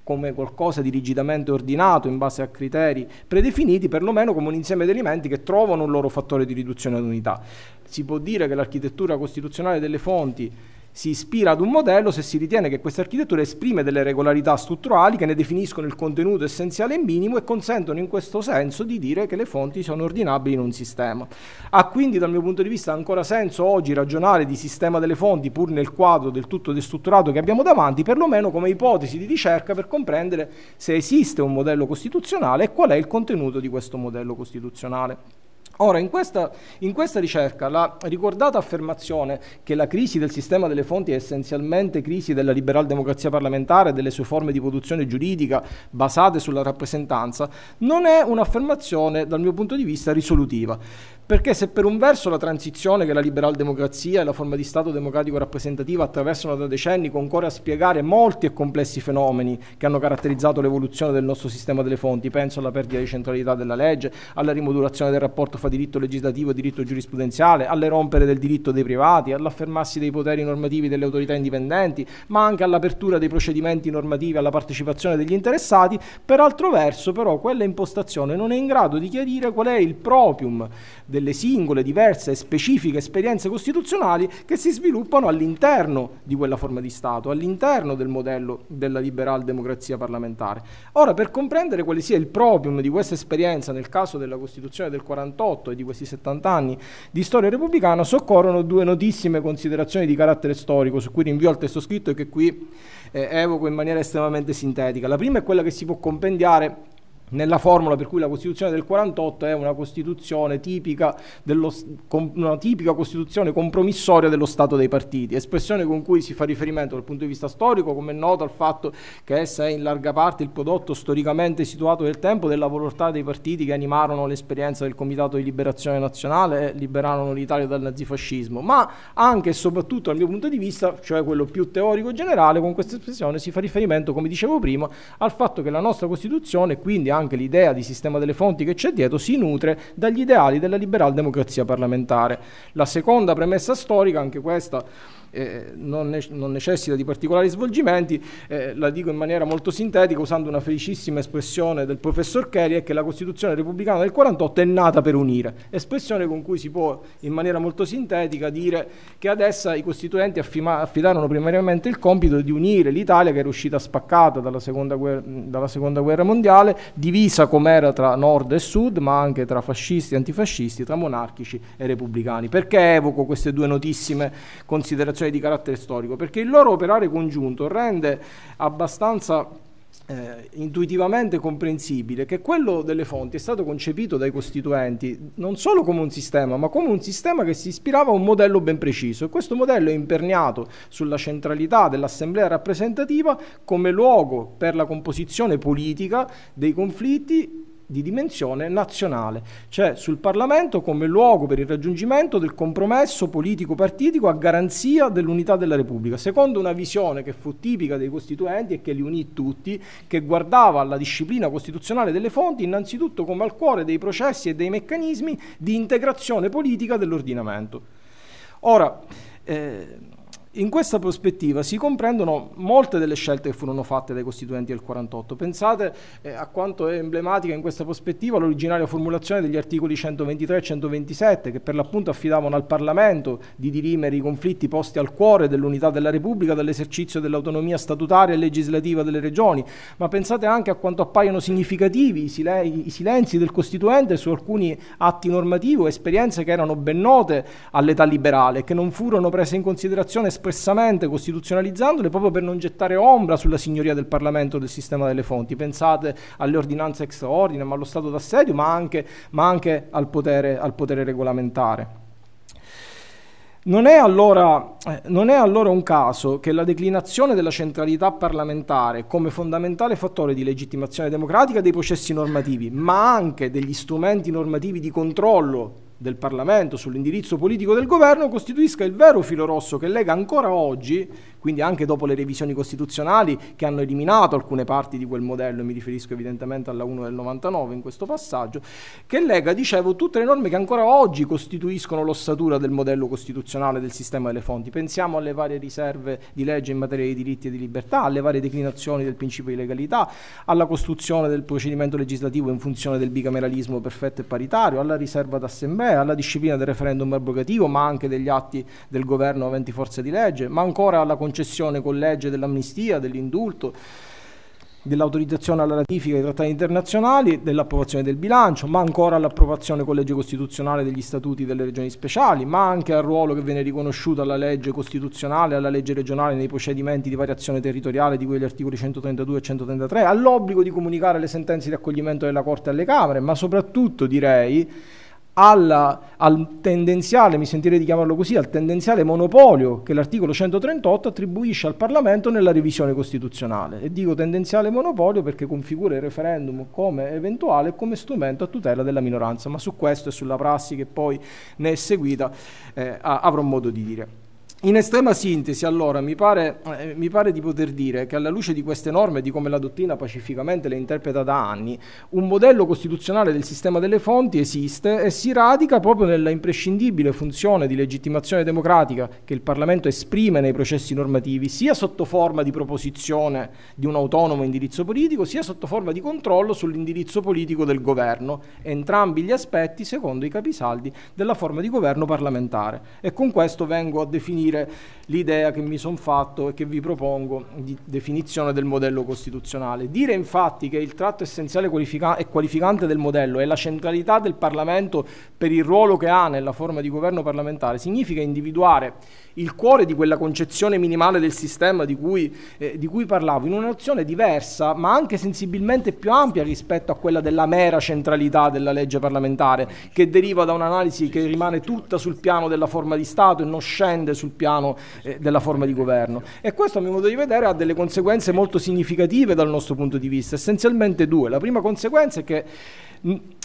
come qualcosa di rigidamente ordinato in base a criteri predefiniti, perlomeno come un insieme di elementi che trovano un loro fattore di riduzione ad unità. Si può dire che l'architettura costituzionale delle fonti si ispira ad un modello se si ritiene che questa architettura esprime delle regolarità strutturali che ne definiscono il contenuto essenziale e minimo e consentono in questo senso di dire che le fonti sono ordinabili in un sistema. Ha quindi dal mio punto di vista ancora senso oggi ragionare di sistema delle fonti pur nel quadro del tutto destrutturato che abbiamo davanti, perlomeno come ipotesi di ricerca per comprendere se esiste un modello costituzionale e qual è il contenuto di questo modello costituzionale. Ora, in questa, in questa, ricerca, la ricordata affermazione che la crisi del sistema delle fonti è essenzialmente crisi della liberal democrazia parlamentare e delle sue forme di produzione giuridica basate sulla rappresentanza, non è un'affermazione, dal mio punto di vista, risolutiva perché se per un verso la transizione che la liberal democrazia e la forma di Stato democratico rappresentativa attraversano da decenni concorre a spiegare molti e complessi fenomeni che hanno caratterizzato l'evoluzione del nostro sistema delle fonti, penso alla perdita di centralità della legge, alla rimodulazione del rapporto fra diritto legislativo e diritto giurisprudenziale, alle rompere del diritto dei privati, all'affermarsi dei poteri normativi delle autorità indipendenti, ma anche all'apertura dei procedimenti normativi alla partecipazione degli interessati, per altro verso però quella impostazione non è in grado di chiarire qual è il proprium del delle singole, diverse e specifiche esperienze costituzionali che si sviluppano all'interno di quella forma di Stato, all'interno del modello della liberal democrazia parlamentare. Ora, per comprendere quale sia il proprium di questa esperienza nel caso della Costituzione del 48 e di questi 70 anni di storia repubblicana, soccorrono due notissime considerazioni di carattere storico su cui rinvio al testo scritto e che qui eh, evoco in maniera estremamente sintetica. La prima è quella che si può compendiare nella formula per cui la Costituzione del 48 è una Costituzione tipica, dello, una tipica Costituzione compromissoria dello Stato dei partiti, espressione con cui si fa riferimento dal punto di vista storico, come è noto, al fatto che essa è in larga parte il prodotto storicamente situato nel tempo della volontà dei partiti che animarono l'esperienza del Comitato di Liberazione Nazionale e liberarono l'Italia dal nazifascismo, ma anche e soprattutto dal mio punto di vista, cioè quello più teorico generale, con questa espressione si fa riferimento, come dicevo prima, al fatto che la nostra Costituzione, quindi anche anche l'idea di sistema delle fonti che c'è dietro, si nutre dagli ideali della liberal democrazia parlamentare. La seconda premessa storica, anche questa eh, non, ne- non, necessita di particolari svolgimenti, eh, la dico in maniera molto sintetica usando una felicissima espressione del professor Kerry, è che la Costituzione repubblicana del 48 è nata per unire, espressione con cui si può in maniera molto sintetica dire che ad essa i costituenti affidarono primariamente il compito di unire l'Italia che era uscita spaccata dalla seconda, guerra, dalla seconda guerra mondiale, divisa com'era tra nord e sud, ma anche tra fascisti e antifascisti, tra monarchici e repubblicani. Perché evoco queste due notissime considerazioni? cioè di carattere storico, perché il loro operare congiunto rende abbastanza eh, intuitivamente comprensibile che quello delle fonti è stato concepito dai costituenti non solo come un sistema, ma come un sistema che si ispirava a un modello ben preciso e questo modello è imperniato sulla centralità dell'assemblea rappresentativa come luogo per la composizione politica dei conflitti di dimensione nazionale, cioè sul Parlamento come luogo per il raggiungimento del compromesso politico-partitico a garanzia dell'unità della Repubblica, secondo una visione che fu tipica dei Costituenti e che li unì tutti, che guardava alla disciplina costituzionale delle fonti innanzitutto come al cuore dei processi e dei meccanismi di integrazione politica dell'ordinamento. Ora, eh, in questa prospettiva si comprendono molte delle scelte che furono fatte dai costituenti del 48. Pensate eh, a quanto è emblematica in questa prospettiva l'originaria formulazione degli articoli 123 e 127 che per l'appunto affidavano al Parlamento di dirimere i conflitti posti al cuore dell'unità della Repubblica dall'esercizio dell'autonomia statutaria e legislativa delle regioni, ma pensate anche a quanto appaiono significativi i, silen- i silenzi del costituente su alcuni atti normativi o esperienze che erano ben note all'età liberale e che non furono prese in considerazione espressamente costituzionalizzandole proprio per non gettare ombra sulla signoria del Parlamento del sistema delle fonti. Pensate alle ordinanze straordinarie, ma allo stato d'assedio, ma anche, ma anche al, potere, al potere regolamentare. Non è, allora, eh, non è, allora, un caso che la declinazione della centralità parlamentare come fondamentale fattore di legittimazione democratica dei processi normativi, ma anche degli strumenti normativi di controllo del Parlamento sull'indirizzo politico del governo costituisca il vero filo rosso che lega ancora oggi quindi anche dopo le revisioni costituzionali che hanno eliminato alcune parti di quel modello, mi riferisco evidentemente alla 1 del 99 in questo passaggio, che lega, dicevo, tutte le norme che ancora oggi costituiscono l'ossatura del modello costituzionale del sistema delle fonti. Pensiamo alle varie riserve di legge in materia di diritti e di libertà, alle varie declinazioni del principio di legalità, alla costruzione del procedimento legislativo in funzione del bicameralismo perfetto e paritario, alla riserva d'assemblea, alla disciplina del referendum abrogativo, ma anche degli atti del governo aventi forza di legge, ma ancora alla concessione concessione con legge dell'amnistia, dell'indulto, dell'autorizzazione alla ratifica dei trattati internazionali, dell'approvazione del bilancio, ma ancora all'approvazione con legge costituzionale degli statuti delle regioni speciali, ma anche al ruolo che viene riconosciuto alla legge costituzionale, e alla legge regionale nei procedimenti di variazione territoriale di quegli articoli 132 e 133, all'obbligo di comunicare le sentenze di accoglimento della Corte alle Camere, ma soprattutto direi alla, al tendenziale, mi sentirei di chiamarlo così, al tendenziale monopolio che l'articolo 138 attribuisce al Parlamento nella revisione costituzionale. E dico tendenziale monopolio perché configura il referendum come eventuale e come strumento a tutela della minoranza, ma su questo e sulla prassi che poi ne è seguita eh, avrò modo di dire. In estrema sintesi, allora, mi pare, eh, mi pare, di poter dire che alla luce di queste norme e di come la dottrina pacificamente le interpreta da anni, un modello costituzionale del sistema delle fonti esiste e si radica proprio nella imprescindibile funzione di legittimazione democratica che il Parlamento esprime nei processi normativi, sia sotto forma di proposizione di un autonomo indirizzo politico, sia sotto forma di controllo sull'indirizzo politico del governo, entrambi gli aspetti secondo i capisaldi della forma di governo parlamentare. E con questo vengo a definire chiarire l'idea che mi sono fatto e che vi propongo di definizione del modello costituzionale. Dire infatti che il tratto essenziale qualifica- e qualificante del modello è la centralità del Parlamento per il ruolo che ha nella forma di governo parlamentare significa individuare il cuore di quella concezione minimale del sistema di cui, eh, di cui parlavo in una nozione diversa ma anche sensibilmente più ampia rispetto a quella della mera centralità della legge parlamentare che deriva da un'analisi che rimane tutta sul piano della forma di Stato e non scende sul piano piano eh, della forma di governo. E questo a mio modo di vedere ha delle conseguenze molto significative dal nostro punto di vista, essenzialmente due. La prima conseguenza è che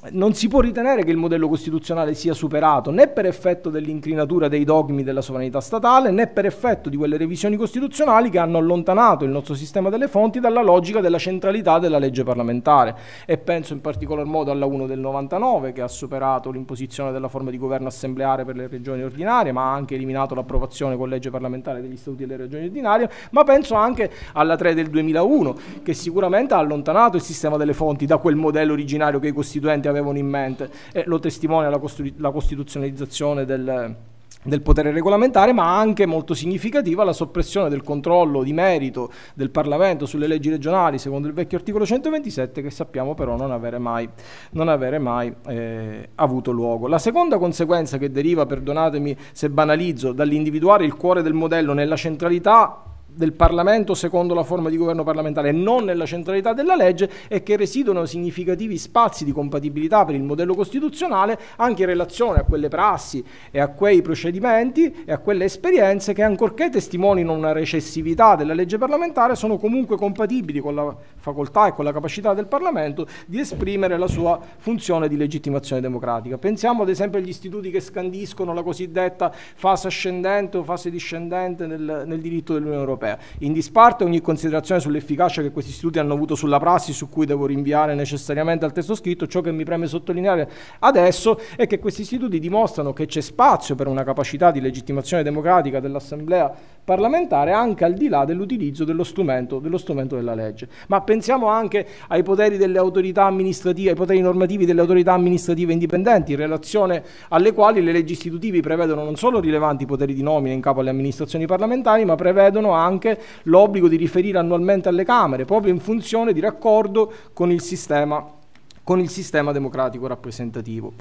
non si può ritenere che il modello costituzionale sia superato né per effetto dell'inclinatura dei dogmi della sovranità statale né per effetto di quelle revisioni costituzionali che hanno allontanato il nostro sistema delle fonti dalla logica della centralità della legge parlamentare e penso in particolar modo alla 1 del 99 che ha superato l'imposizione della forma di governo assembleare per le regioni ordinarie ma ha anche eliminato l'approvazione con legge parlamentare degli statuti delle regioni ordinarie ma penso anche alla 3 del 2001 che sicuramente ha allontanato il sistema delle fonti da quel modello originario che i costituzionali Costituenti avevano in mente, eh, lo testimonia la, costu- la costituzionalizzazione del, del potere regolamentare, ma anche molto significativa la soppressione del controllo di merito del Parlamento sulle leggi regionali, secondo il vecchio articolo 127, che sappiamo però non avere mai, non avere mai eh, avuto luogo. La seconda conseguenza che deriva, perdonatemi se banalizzo, dall'individuare il cuore del modello nella centralità del Parlamento secondo la forma di governo parlamentare e non nella centralità della legge e che residono significativi spazi di compatibilità per il modello costituzionale anche in relazione a quelle prassi e a quei procedimenti e a quelle esperienze che ancorché testimonino una recessività della legge parlamentare sono comunque compatibili con la facoltà e con la capacità del Parlamento di esprimere la sua funzione di legittimazione democratica. Pensiamo ad esempio agli istituti che scandiscono la cosiddetta fase ascendente o fase discendente nel, nel diritto dell'Unione Europea europea. In disparte ogni considerazione sull'efficacia che questi istituti hanno avuto sulla prassi, su cui devo rinviare necessariamente al testo scritto, ciò che mi preme sottolineare adesso è che questi istituti dimostrano che c'è spazio per una capacità di legittimazione democratica dell'Assemblea parlamentare anche al di là dell'utilizzo dello strumento, dello strumento della legge. Ma pensiamo anche ai poteri delle autorità amministrative, ai poteri normativi delle autorità amministrative indipendenti, in relazione alle quali le leggi istitutive prevedono non solo rilevanti poteri di nomina in capo alle amministrazioni parlamentari, ma prevedono anche l'obbligo di riferire annualmente alle Camere, proprio in funzione di raccordo con il sistema con il sistema democratico rappresentativo.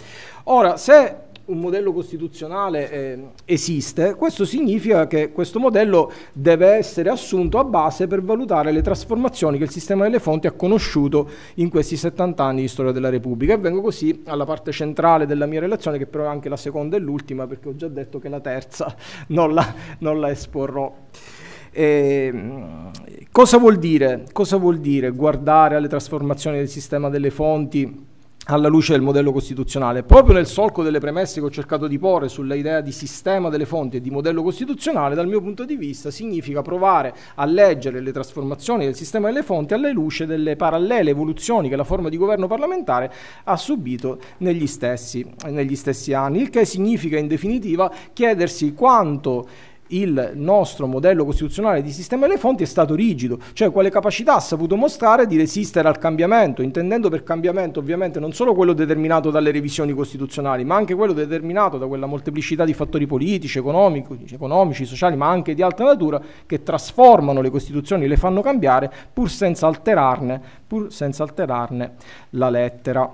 Ora, se un modello costituzionale eh, esiste, questo significa che questo modello deve essere assunto a base per valutare le trasformazioni che il sistema delle fonti ha conosciuto in questi 70 anni di storia della Repubblica. E vengo così alla parte centrale della mia relazione, che però è anche la seconda e l'ultima, perché ho già detto che la terza non la, non la esporrò. Eh, cosa, vuol dire, cosa vuol dire guardare alle trasformazioni del sistema delle fonti? alla luce del modello costituzionale. Proprio nel solco delle premesse che ho cercato di porre sull'idea di sistema delle fonti e di modello costituzionale, dal mio punto di vista significa provare a leggere le trasformazioni del sistema delle fonti alla luce delle parallele evoluzioni che la forma di governo parlamentare ha subito negli stessi, negli stessi anni, il che significa in definitiva chiedersi quanto il nostro modello costituzionale di sistema delle fonti è stato rigido, cioè quale capacità ha saputo mostrare di resistere al cambiamento, intendendo per cambiamento ovviamente non solo quello determinato dalle revisioni costituzionali, ma anche quello determinato da quella molteplicità di fattori politici, economici, sociali, ma anche di altra natura, che trasformano le costituzioni, e le fanno cambiare pur senza alterarne, pur senza alterarne la lettera.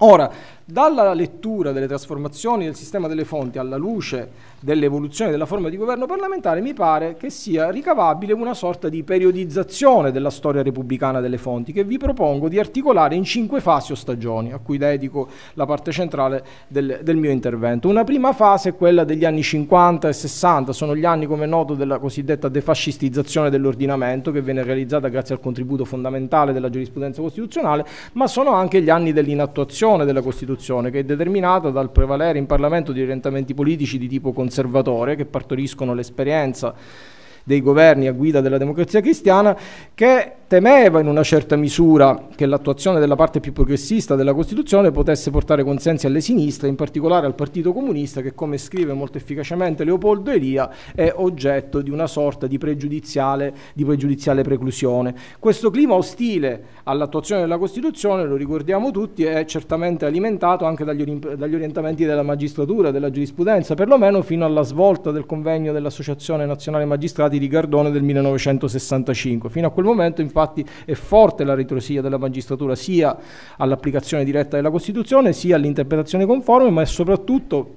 Ora, dalla lettura delle trasformazioni del sistema delle fonti alla luce dell'evoluzione della forma di governo parlamentare mi pare che sia ricavabile una sorta di periodizzazione della storia repubblicana delle fonti che vi propongo di articolare in cinque fasi o stagioni a cui dedico la parte centrale del, del mio intervento. Una prima fase è quella degli anni 50 e 60, sono gli anni come noto della cosiddetta defascistizzazione dell'ordinamento che viene realizzata grazie al contributo fondamentale della giurisprudenza costituzionale, ma sono anche gli anni dell'inattuazione della Costituzione Costituzione, che è determinata dal prevalere in Parlamento di orientamenti politici di tipo conservatore, che partoriscono l'esperienza dei governi a guida della democrazia cristiana, che temeva in una certa misura che l'attuazione della parte più progressista della Costituzione potesse portare consensi alle sinistre, in particolare al Partito Comunista che, come scrive molto efficacemente Leopoldo Elia, è oggetto di una sorta di pregiudiziale, di pregiudiziale preclusione. Questo clima ostile all'attuazione della Costituzione, lo ricordiamo tutti, è certamente alimentato anche dagli, ori- dagli orientamenti della magistratura, della giurisprudenza, perlomeno fino alla svolta del convegno dell'Associazione Nazionale Magistrati di Gardone del 1965. Fino a quel momento, infatti, Infatti è forte la ritrosia della magistratura sia all'applicazione diretta della Costituzione sia all'interpretazione conforme, ma è soprattutto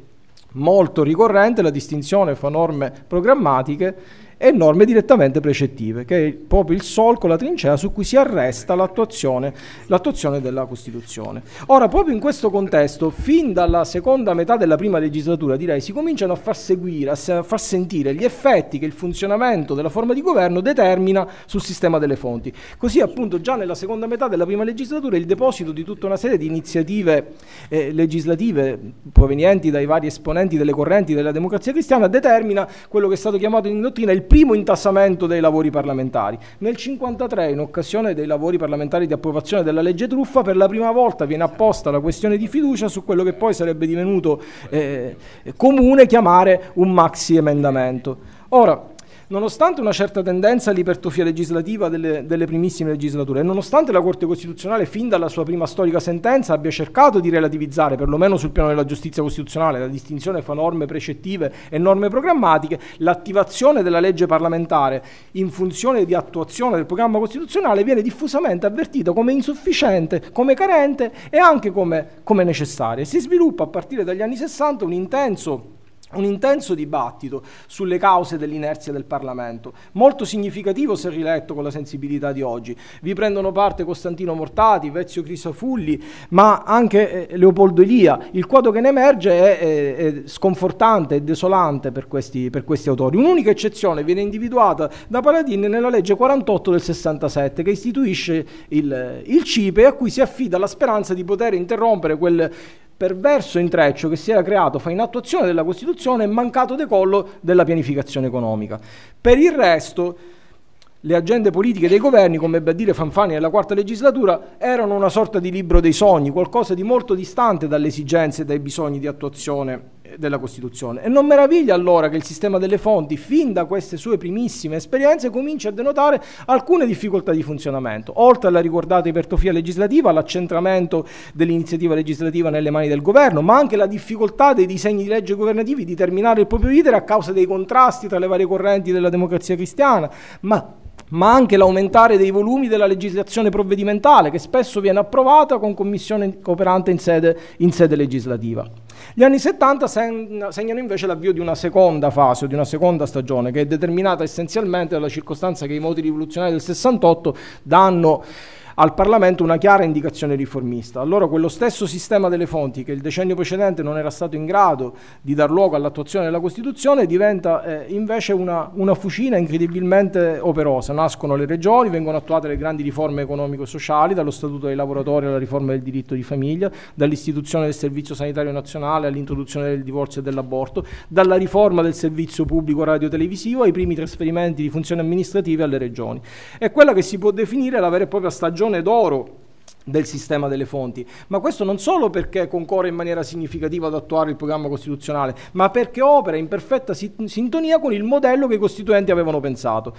molto ricorrente la distinzione fra norme programmatiche e norme direttamente precettive, che è proprio il solco, la trincea su cui si arresta l'attuazione, l'attuazione della Costituzione. Ora, proprio in questo contesto, fin dalla seconda metà della prima legislatura, direi, si cominciano a far seguire, a far sentire gli effetti che il funzionamento della forma di governo determina sul sistema delle fonti. Così appunto già nella seconda metà della prima legislatura il deposito di tutta una serie di iniziative eh, legislative provenienti dai vari esponenti delle correnti della democrazia cristiana determina quello che è stato chiamato in dottrina il primo intassamento dei lavori parlamentari. Nel 1953, in occasione dei lavori parlamentari di approvazione della legge truffa, per la prima volta viene apposta la questione di fiducia su quello che poi sarebbe divenuto eh, comune chiamare un maxi emendamento. Ora, nonostante una certa tendenza all'ipertrofia legislativa delle, delle primissime legislature e nonostante la Corte Costituzionale fin dalla sua prima storica sentenza abbia cercato di relativizzare, perlomeno sul piano della giustizia costituzionale, la distinzione fra norme precettive e norme programmatiche, l'attivazione della legge parlamentare in funzione di attuazione del programma costituzionale viene diffusamente avvertita come insufficiente, come carente e anche come, come necessaria. Si sviluppa a partire dagli anni 60 un intenso un intenso dibattito sulle cause dell'inerzia del Parlamento, molto significativo se riletto con la sensibilità di oggi. Vi prendono parte Costantino Mortati, Vezio Crisafulli, ma anche eh, Leopoldo Elia. Il quadro che ne emerge è, è, è sconfortante e desolante per questi, per questi, autori. Un'unica eccezione viene individuata da Paladin nella legge 48 del 67 che istituisce il, il CIPE a cui si affida la speranza di poter interrompere quel perverso intreccio che si era creato fra inattuazione della Costituzione e mancato decollo della pianificazione economica. Per il resto, le agende politiche dei governi, come ebbe a dire Fanfani nella quarta legislatura, erano una sorta di libro dei sogni, qualcosa di molto distante dalle esigenze e dai bisogni di attuazione della Costituzione. E non meraviglia allora che il sistema delle fonti, fin da queste sue primissime esperienze, cominci a denotare alcune difficoltà di funzionamento, oltre alla ricordata ipertrofia legislativa, all'accentramento dell'iniziativa legislativa nelle mani del governo, ma anche la difficoltà dei disegni di legge governativi di terminare il proprio iter a causa dei contrasti tra le varie correnti della democrazia cristiana, ma ma anche l'aumentare dei volumi della legislazione provvedimentale che spesso viene approvata con commissione cooperante in sede, in sede legislativa. Gli anni 70 segnano invece l'avvio di una seconda fase o di una seconda stagione che è determinata essenzialmente dalla circostanza che i moti rivoluzionari del 68 danno al Parlamento una chiara indicazione riformista. Allora quello stesso sistema delle fonti che il decennio precedente non era stato in grado di dar luogo all'attuazione della Costituzione diventa eh, invece una, una, fucina incredibilmente operosa. Nascono le regioni, vengono attuate le grandi riforme economico-sociali, dallo Statuto dei lavoratori alla riforma del diritto di famiglia, dall'istituzione del Servizio Sanitario Nazionale all'introduzione del divorzio e dell'aborto, dalla riforma del servizio pubblico radio-televisivo ai primi trasferimenti di funzioni amministrative alle regioni. È quella che si può definire la vera e propria stagione generazione d'oro del sistema delle fonti, ma questo non solo perché concorre in maniera significativa ad attuare il programma costituzionale, ma perché opera in perfetta sintonia con il modello che i costituenti avevano pensato.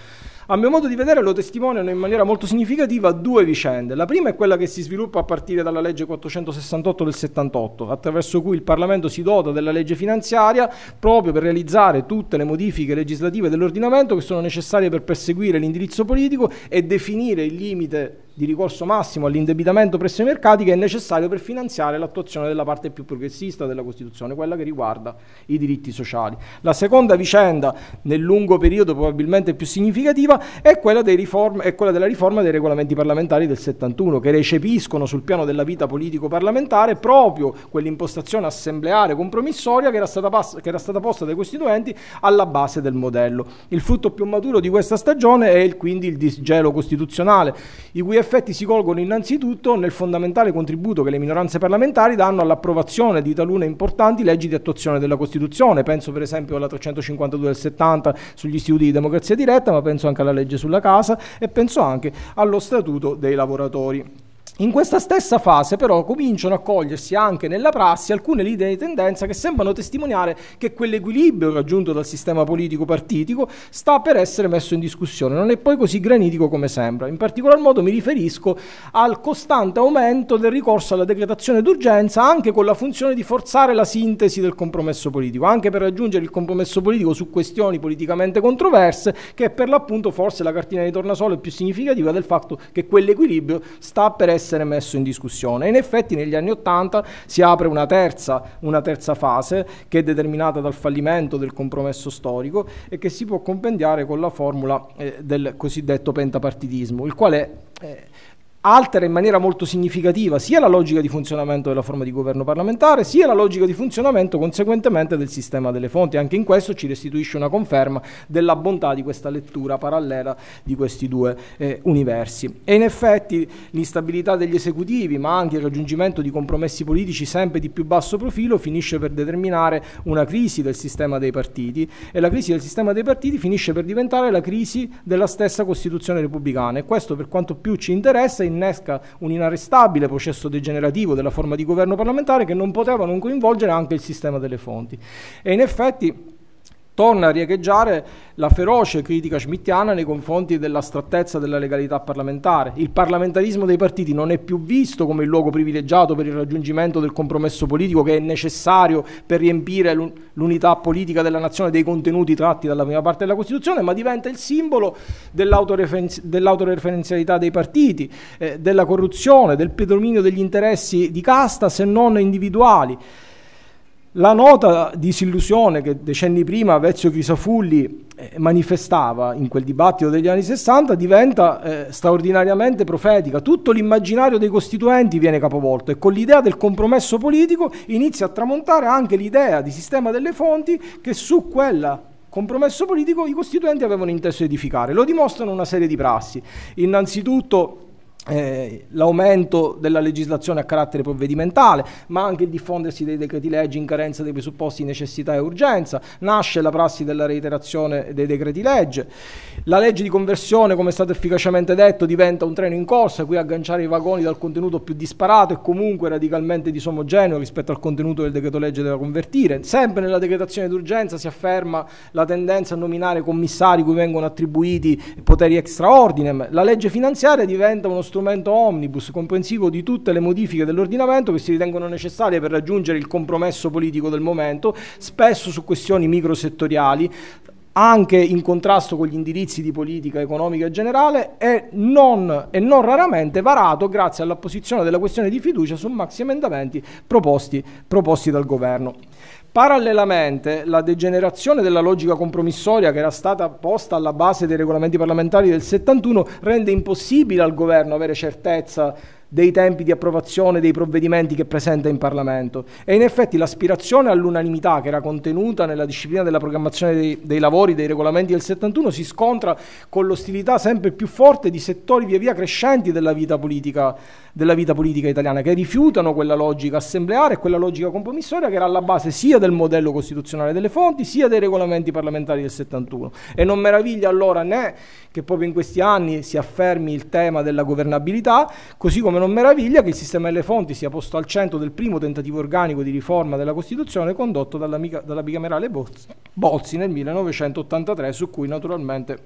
A mio modo di vedere lo testimoniano in maniera molto significativa due vicende. La prima è quella che si sviluppa a partire dalla legge 468 del 78, attraverso cui il Parlamento si dota della legge finanziaria proprio per realizzare tutte le modifiche legislative dell'ordinamento che sono necessarie per perseguire l'indirizzo politico e definire il limite di ricorso massimo all'indebitamento presso i mercati che è necessario per finanziare l'attuazione della parte più progressista della Costituzione, quella che riguarda i diritti sociali. La seconda vicenda, nel lungo periodo probabilmente più significativa, normativa è quella, riform- è quella della riforma dei regolamenti parlamentari del 71 che recepiscono sul piano della vita politico-parlamentare proprio quell'impostazione assembleare compromissoria che era stata, pass- che era stata posta dai costituenti alla base del modello. Il frutto più maturo di questa stagione è il, quindi il disgelo costituzionale, i cui effetti si colgono innanzitutto nel fondamentale contributo che le minoranze parlamentari danno all'approvazione di talune importanti leggi di attuazione della Costituzione. Penso per esempio alla 352 del 70 sugli istituti di democrazia diretta, ma penso anche alla legge sulla casa e penso anche allo statuto dei lavoratori. In questa stessa fase però cominciano a cogliersi anche nella prassi alcune linee di tendenza che sembrano testimoniare che quell'equilibrio raggiunto dal sistema politico partitico sta per essere messo in discussione, non è poi così granitico come sembra. In particolar modo mi riferisco al costante aumento del ricorso alla decretazione d'urgenza anche con la funzione di forzare la sintesi del compromesso politico, anche per raggiungere il compromesso politico su questioni politicamente controverse che è per l'appunto forse la cartina di tornasole più significativa del fatto che quell'equilibrio sta per essere essere messo in discussione. in effetti negli anni Ottanta si apre una terza, una terza fase che è determinata dal fallimento del compromesso storico e che si può compendiare con la formula eh, del cosiddetto pentapartitismo, il quale... Eh, altera in maniera molto significativa sia la logica di funzionamento della forma di governo parlamentare, sia la logica di funzionamento conseguentemente del sistema delle fonti. Anche in questo ci restituisce una conferma della bontà di questa lettura parallela di questi due eh, universi. E in effetti l'instabilità degli esecutivi, ma anche il raggiungimento di compromessi politici sempre di più basso profilo, finisce per determinare una crisi del sistema dei partiti e la crisi del sistema dei partiti finisce per diventare la crisi della stessa Costituzione repubblicana. E questo per quanto più ci interessa, innesca un inarrestabile processo degenerativo della forma di governo parlamentare che non poteva non coinvolgere anche il sistema delle fonti. E in effetti Torna a riecheggiare la feroce critica schmittiana nei confronti dell'astrattezza della legalità parlamentare. Il parlamentarismo dei partiti non è più visto come il luogo privilegiato per il raggiungimento del compromesso politico che è necessario per riempire l'unità politica della nazione dei contenuti tratti dalla prima parte della Costituzione, ma diventa il simbolo dell'autoreferenzialità dei partiti, eh, della corruzione, del predominio degli interessi di casta se non individuali. La nota disillusione che decenni prima Vezio Crisafulli eh, manifestava in quel dibattito degli anni 60 diventa eh, straordinariamente profetica. Tutto l'immaginario dei costituenti viene capovolto e con l'idea del compromesso politico inizia a tramontare anche l'idea di sistema delle fonti che su quel compromesso politico i costituenti avevano inteso edificare. Lo dimostrano una serie di prassi. Innanzitutto eh, l'aumento della legislazione a carattere provvedimentale, ma anche il diffondersi dei decreti leggi in carenza dei presupposti di necessità e urgenza, nasce la prassi della reiterazione dei decreti legge, la legge di conversione, come è stato efficacemente detto, diventa un treno in corsa, qui agganciare i vagoni dal contenuto più disparato e comunque radicalmente disomogeneo rispetto al contenuto del decreto legge da convertire, sempre nella decretazione d'urgenza si afferma la tendenza a nominare commissari cui vengono attribuiti poteri extraordinem, la legge finanziaria diventa uno strumento omnibus comprensivo di tutte le modifiche dell'ordinamento che si ritengono necessarie per raggiungere il compromesso politico del momento, spesso su questioni microsettoriali, anche in contrasto con gli indirizzi di politica economica generale e non, e non raramente varato grazie all'apposizione della questione di fiducia su maxi emendamenti proposti, proposti dal governo. Parallelamente, la degenerazione della logica compromissoria che era stata posta alla base dei regolamenti parlamentari del 71 rende impossibile al governo avere certezza dei tempi di approvazione dei provvedimenti che presenta in Parlamento e in effetti l'aspirazione all'unanimità che era contenuta nella disciplina della programmazione dei, dei, lavori dei regolamenti del 71 si scontra con l'ostilità sempre più forte di settori via via crescenti della vita politica, della vita politica italiana che rifiutano quella logica assembleare e quella logica compromissoria che era alla base sia del modello costituzionale delle fonti sia dei regolamenti parlamentari del 71 e non meraviglia allora né che proprio in questi anni si affermi il tema della governabilità così come non meraviglia che il sistema delle fonti sia posto al centro del primo tentativo organico di riforma della Costituzione condotto dalla, bicamerale Bozzi, Bozzi nel 1983, su cui naturalmente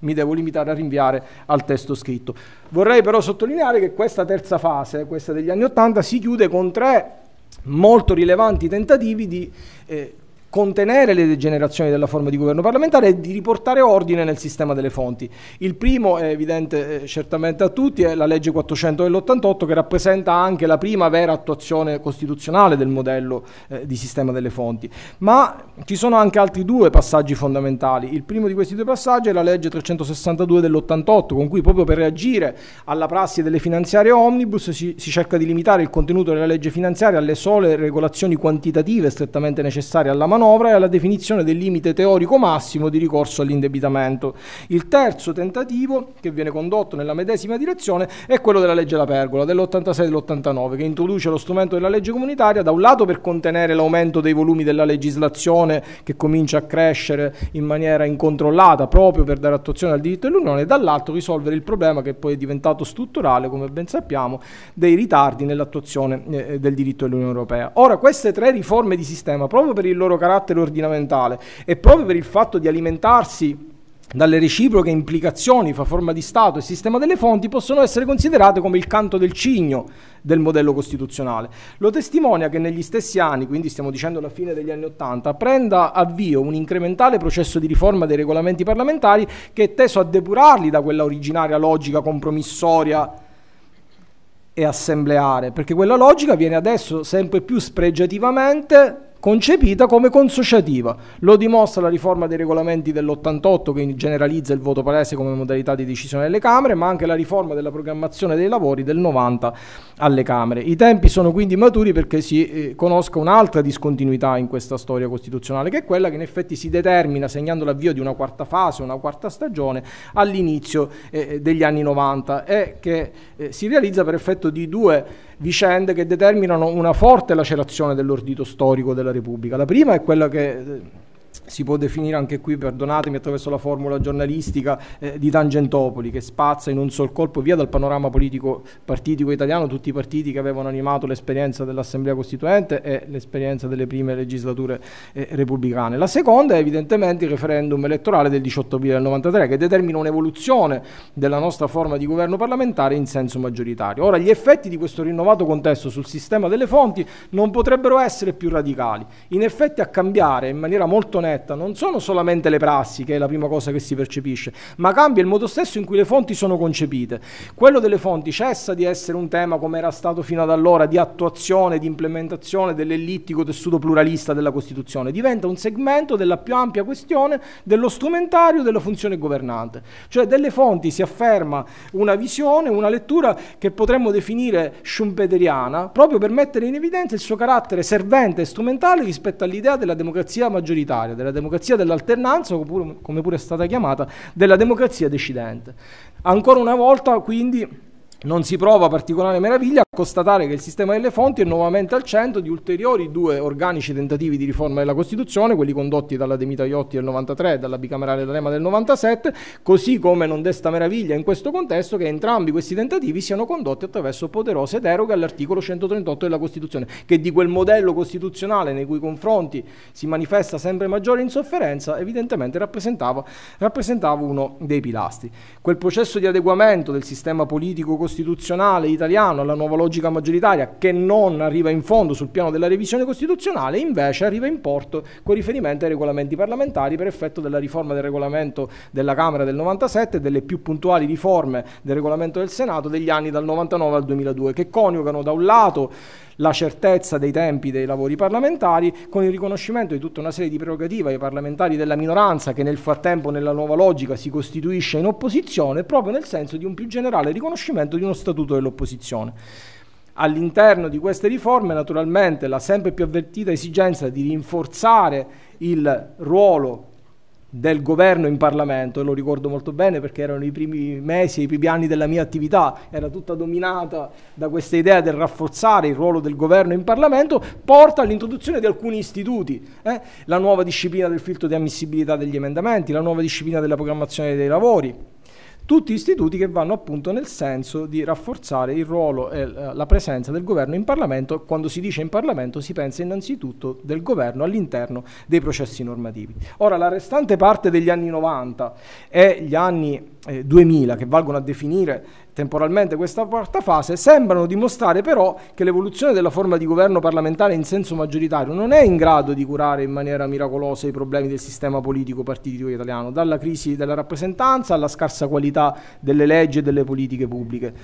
mi devo limitare a rinviare al testo scritto. Vorrei però sottolineare che questa terza fase, questa degli anni Ottanta, si chiude con tre molto rilevanti tentativi di eh, contenere le degenerazioni della forma di governo parlamentare e di riportare ordine nel sistema delle fonti. Il primo è evidente eh, certamente a tutti, è la legge 400 dell'88 che rappresenta anche la prima vera attuazione costituzionale del modello eh, di sistema delle fonti, ma ci sono anche altri due passaggi fondamentali. Il primo di questi due passaggi è la legge 362 dell'88 con cui proprio per reagire alla prassi delle finanziarie omnibus si, si cerca di limitare il contenuto della legge finanziaria alle sole regolazioni quantitative strettamente necessarie alla manovra manovra e alla definizione del limite teorico massimo di ricorso all'indebitamento. Il terzo tentativo, che viene condotto nella medesima direzione, è quello della legge La Pergola dell'86 e dell'89, che introduce lo strumento della legge comunitaria da un lato per contenere l'aumento dei volumi della legislazione che comincia a crescere in maniera incontrollata proprio per dare attuazione al diritto dell'Unione e dall'altro risolvere il problema che poi è diventato strutturale, come ben sappiamo, dei ritardi nell'attuazione eh, del diritto dell'Unione Europea. Ora, queste tre riforme di sistema, proprio per il loro carattere carattere ordinamentale e proprio per il fatto di alimentarsi dalle reciproche implicazioni fra forma di Stato e sistema delle fonti possono essere considerate come il canto del cigno del modello costituzionale. Lo testimonia che negli stessi anni, quindi stiamo dicendo la fine degli anni Ottanta, prenda avvio un incrementale processo di riforma dei regolamenti parlamentari che è teso a depurarli da quella originaria logica compromissoria e assembleare, perché quella logica viene adesso sempre più spregiativamente concepita come consociativa. Lo dimostra la riforma dei regolamenti dell'88 che generalizza il voto palese come modalità di decisione delle Camere, ma anche la riforma della programmazione dei lavori del 90 alle Camere. I tempi sono quindi maturi perché si eh, conosca un'altra discontinuità in questa storia costituzionale, che è quella che in effetti si determina segnando l'avvio di una quarta fase, una quarta stagione all'inizio eh, eh degli anni 90 e che eh, si realizza per effetto di due vicende che determinano una forte lacerazione dell'ordito storico della Repubblica. La prima è quella che eh, si può definire anche qui, perdonatemi, attraverso la formula giornalistica eh, di Tangentopoli, che spazza in un sol colpo via dal panorama politico partitico italiano tutti i partiti che avevano animato l'esperienza dell'Assemblea Costituente e l'esperienza delle prime legislature eh, repubblicane. La seconda è evidentemente il referendum elettorale del 18 aprile del 93, che determina un'evoluzione della nostra forma di governo parlamentare in senso maggioritario. Ora, gli effetti di questo rinnovato contesto sul sistema delle fonti non potrebbero essere più radicali. In effetti a cambiare in maniera molto netta netta, non sono solamente le prassi, che è la prima cosa che si percepisce, ma cambia il modo stesso in cui le fonti sono concepite. Quello delle fonti cessa di essere un tema, come era stato fino ad allora, di attuazione, di implementazione dell'ellittico tessuto pluralista della Costituzione, diventa un segmento della più ampia questione dello strumentario della funzione governante. Cioè delle fonti si afferma una visione, una lettura che potremmo definire schumpeteriana, proprio per mettere in evidenza il suo carattere servente e strumentale rispetto all'idea della democrazia maggioritaria, della democrazia dell'alternanza, come pure è stata chiamata, della democrazia decidente. Ancora una volta, quindi, non si prova particolare meraviglia a constatare che il sistema delle fonti è nuovamente al centro di ulteriori due organici tentativi di riforma della Costituzione, quelli condotti dalla Demita Iotti del 93 e dalla bicamerale D'Alema del 97, così come non desta meraviglia in questo contesto che entrambi questi tentativi siano condotti attraverso poderose deroghe all'articolo 138 della Costituzione, che di quel modello costituzionale nei cui confronti si manifesta sempre maggiore insofferenza, evidentemente rappresentava, rappresentava uno dei pilastri. Quel processo di adeguamento del sistema politico costituzionale costituzionale italiano, alla nuova logica maggioritaria, che non arriva in fondo sul piano della revisione costituzionale, invece arriva in porto con riferimento ai regolamenti parlamentari per effetto della riforma del regolamento della Camera del 97 e delle più puntuali riforme del regolamento del Senato degli anni dal 99 al 2002, che coniugano da un lato la certezza dei tempi dei lavori parlamentari, con il riconoscimento di tutta una serie di prerogative ai parlamentari della minoranza che nel frattempo nella nuova logica si costituisce in opposizione, proprio nel senso di un più generale riconoscimento di uno statuto dell'opposizione. All'interno di queste riforme naturalmente la sempre più avvertita esigenza di rinforzare il ruolo del governo in Parlamento, e lo ricordo molto bene perché erano i primi mesi, i primi anni della mia attività, era tutta dominata da questa idea del rafforzare il ruolo del governo in Parlamento, porta all'introduzione di alcuni istituti, eh? la nuova disciplina del filtro di ammissibilità degli emendamenti, la nuova disciplina della programmazione dei lavori tutti istituti che vanno appunto nel senso di rafforzare il ruolo e eh, la presenza del governo in Parlamento. Quando si dice in Parlamento si pensa innanzitutto del governo all'interno dei processi normativi. Ora la restante parte degli anni 90 e gli anni eh, 2000 che valgono a definire temporalmente questa quarta fase, sembrano dimostrare però che l'evoluzione della forma di governo parlamentare in senso maggioritario non è in grado di curare in maniera miracolosa i problemi del sistema politico partitico italiano, dalla crisi della rappresentanza alla scarsa qualità delle leggi e delle politiche pubbliche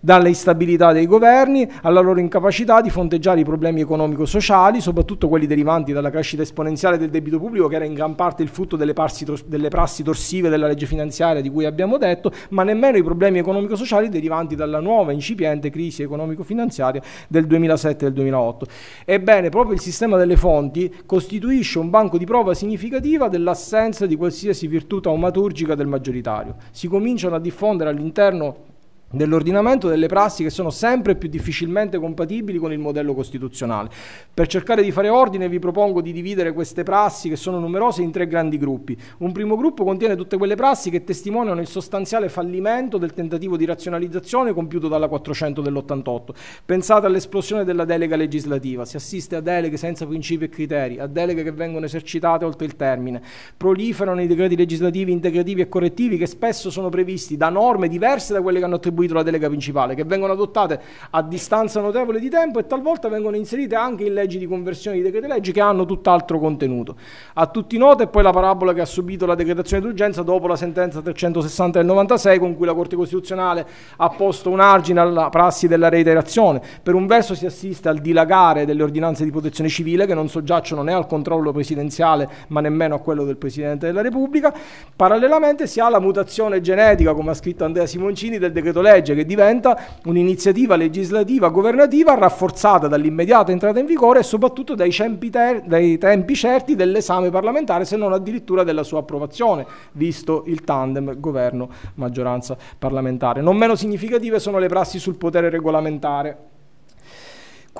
dalle instabilità dei governi alla loro incapacità di fronteggiare i problemi economico-sociali, soprattutto quelli derivanti dalla crescita esponenziale del debito pubblico, che era in gran parte il frutto delle, parsi, delle prassi torsive della legge finanziaria di cui abbiamo detto, ma nemmeno i problemi economico-sociali derivanti dalla nuova incipiente crisi economico-finanziaria del 2007 e del 2008. Ebbene, proprio il sistema delle fonti costituisce un banco di prova significativa dell'assenza di qualsiasi virtù taumaturgica del maggioritario. Si cominciano a diffondere all'interno dell'ordinamento delle prassi che sono sempre più difficilmente compatibili con il modello costituzionale. Per cercare di fare ordine vi propongo di dividere queste prassi che sono numerose in tre grandi gruppi. Un primo gruppo contiene tutte quelle prassi che testimoniano il sostanziale fallimento del tentativo di razionalizzazione compiuto dalla 400 dell'88. Pensate all'esplosione della delega legislativa, si assiste a deleghe senza principi e criteri, a deleghe che vengono esercitate oltre il termine. Proliferano i decreti legislativi integrativi e correttivi che spesso sono previsti da norme diverse da quelle che hanno attribuito attribuito la delega principale, che vengono adottate a distanza notevole di tempo e talvolta vengono inserite anche in leggi di conversione di decreti leggi che hanno tutt'altro contenuto. A tutti nota è poi la parabola che ha subito la decretazione d'urgenza dopo la sentenza 360 del 96 con cui la Corte Costituzionale ha posto un argine alla prassi della reiterazione. Per un verso si assiste al dilagare delle ordinanze di protezione civile che non soggiacciono né al controllo presidenziale ma nemmeno a quello del Presidente della Repubblica. Parallelamente si ha la mutazione genetica, come ha scritto Andrea Simoncini, del decreto legge legge che diventa un'iniziativa legislativa governativa rafforzata dall'immediata entrata in vigore e soprattutto dai tempi, ter- dai tempi certi dell'esame parlamentare, se non addirittura della sua approvazione, visto il tandem governo-maggioranza parlamentare. Non meno significative sono le prassi sul potere regolamentare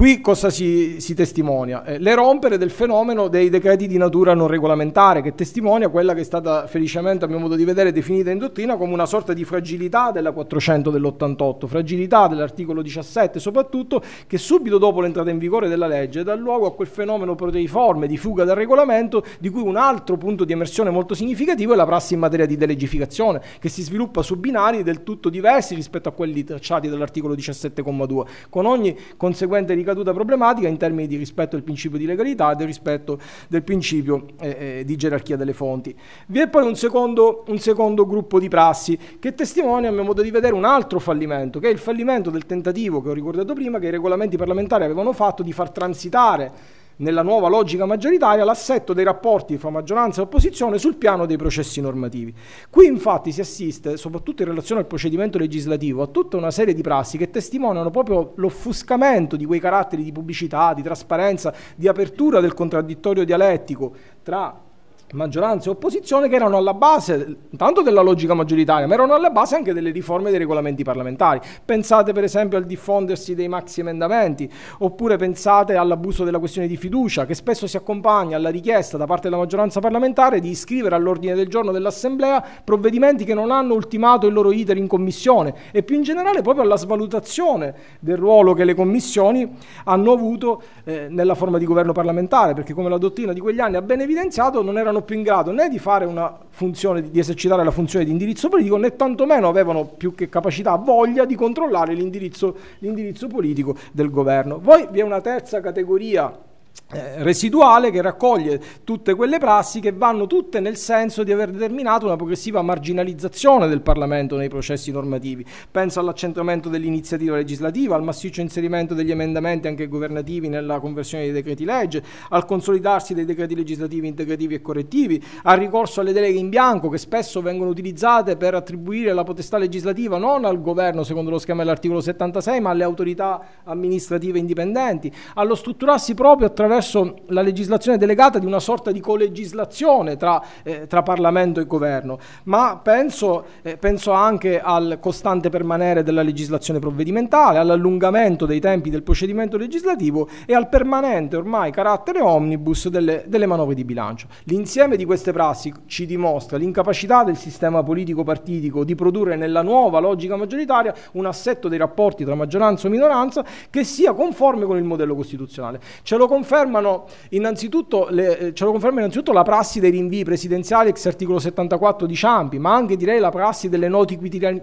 Qui cosa si, si testimonia? Eh, le rompere del fenomeno dei decreti di natura non regolamentare, che testimonia quella che è stata felicemente, a mio modo di vedere, definita in dottrina come una sorta di fragilità della 400 dell'88, fragilità dell'articolo 17 soprattutto, che subito dopo l'entrata in vigore della legge dà luogo a quel fenomeno proteiforme di fuga dal regolamento, di cui un altro punto di emersione molto significativo è la prassi in materia di delegificazione, che si sviluppa su binari del tutto diversi rispetto a quelli tracciati dall'articolo 17,2, con ogni conseguente ricadimento ricaduta problematica in termini di rispetto del principio di legalità e del rispetto del principio eh, eh, di gerarchia delle fonti. Vi è poi un secondo, un secondo gruppo di prassi che testimonia, a mio modo di vedere, un altro fallimento, che è il fallimento del tentativo che ho ricordato prima che i regolamenti parlamentari avevano fatto di far transitare nella nuova logica maggioritaria l'assetto dei rapporti fra maggioranza e opposizione sul piano dei processi normativi. Qui infatti si assiste, soprattutto in relazione al procedimento legislativo, a tutta una serie di prassi che testimoniano proprio l'offuscamento di quei caratteri di pubblicità, di trasparenza, di apertura del contraddittorio dialettico tra maggioranza e opposizione che erano alla base tanto della logica maggioritaria, ma erano alla base anche delle riforme dei regolamenti parlamentari. Pensate per esempio al diffondersi dei maxi emendamenti, oppure pensate all'abuso della questione di fiducia che spesso si accompagna alla richiesta da parte della maggioranza parlamentare di iscrivere all'ordine del giorno dell'Assemblea provvedimenti che non hanno ultimato il loro iter in commissione e più in generale proprio alla svalutazione del ruolo che le commissioni hanno avuto eh, nella forma di governo parlamentare, perché come la dottrina di quegli anni ha ben evidenziato non erano erano più in grado né di fare una funzione, di esercitare la funzione di indirizzo politico, né tantomeno avevano più che capacità, voglia di controllare l'indirizzo, l'indirizzo politico del governo. Poi vi è una terza categoria eh, residuale che raccoglie tutte quelle prassi che vanno tutte nel senso di aver determinato una progressiva marginalizzazione del Parlamento nei processi normativi. Penso all'accentramento dell'iniziativa legislativa, al massiccio inserimento degli emendamenti anche governativi nella conversione dei decreti legge, al consolidarsi dei decreti legislativi integrativi e correttivi, al ricorso alle deleghe in bianco che spesso vengono utilizzate per attribuire la potestà legislativa non al governo secondo lo schema dell'articolo 76 ma alle autorità amministrative indipendenti, allo strutturarsi proprio a attraverso la legislazione delegata di una sorta di colegislazione tra, eh, tra Parlamento e Governo, ma penso, eh, penso, anche al costante permanere della legislazione provvedimentale, all'allungamento dei tempi del procedimento legislativo e al permanente ormai carattere omnibus delle, delle manovre di bilancio. L'insieme di queste prassi ci dimostra l'incapacità del sistema politico partitico di produrre nella nuova logica maggioritaria un assetto dei rapporti tra maggioranza o minoranza che sia conforme con il modello costituzionale. Ce lo conferma confermano innanzitutto, le, eh, ce lo conferma innanzitutto la prassi dei rinvii presidenziali ex articolo 74 di Ciampi, ma anche direi la prassi delle noti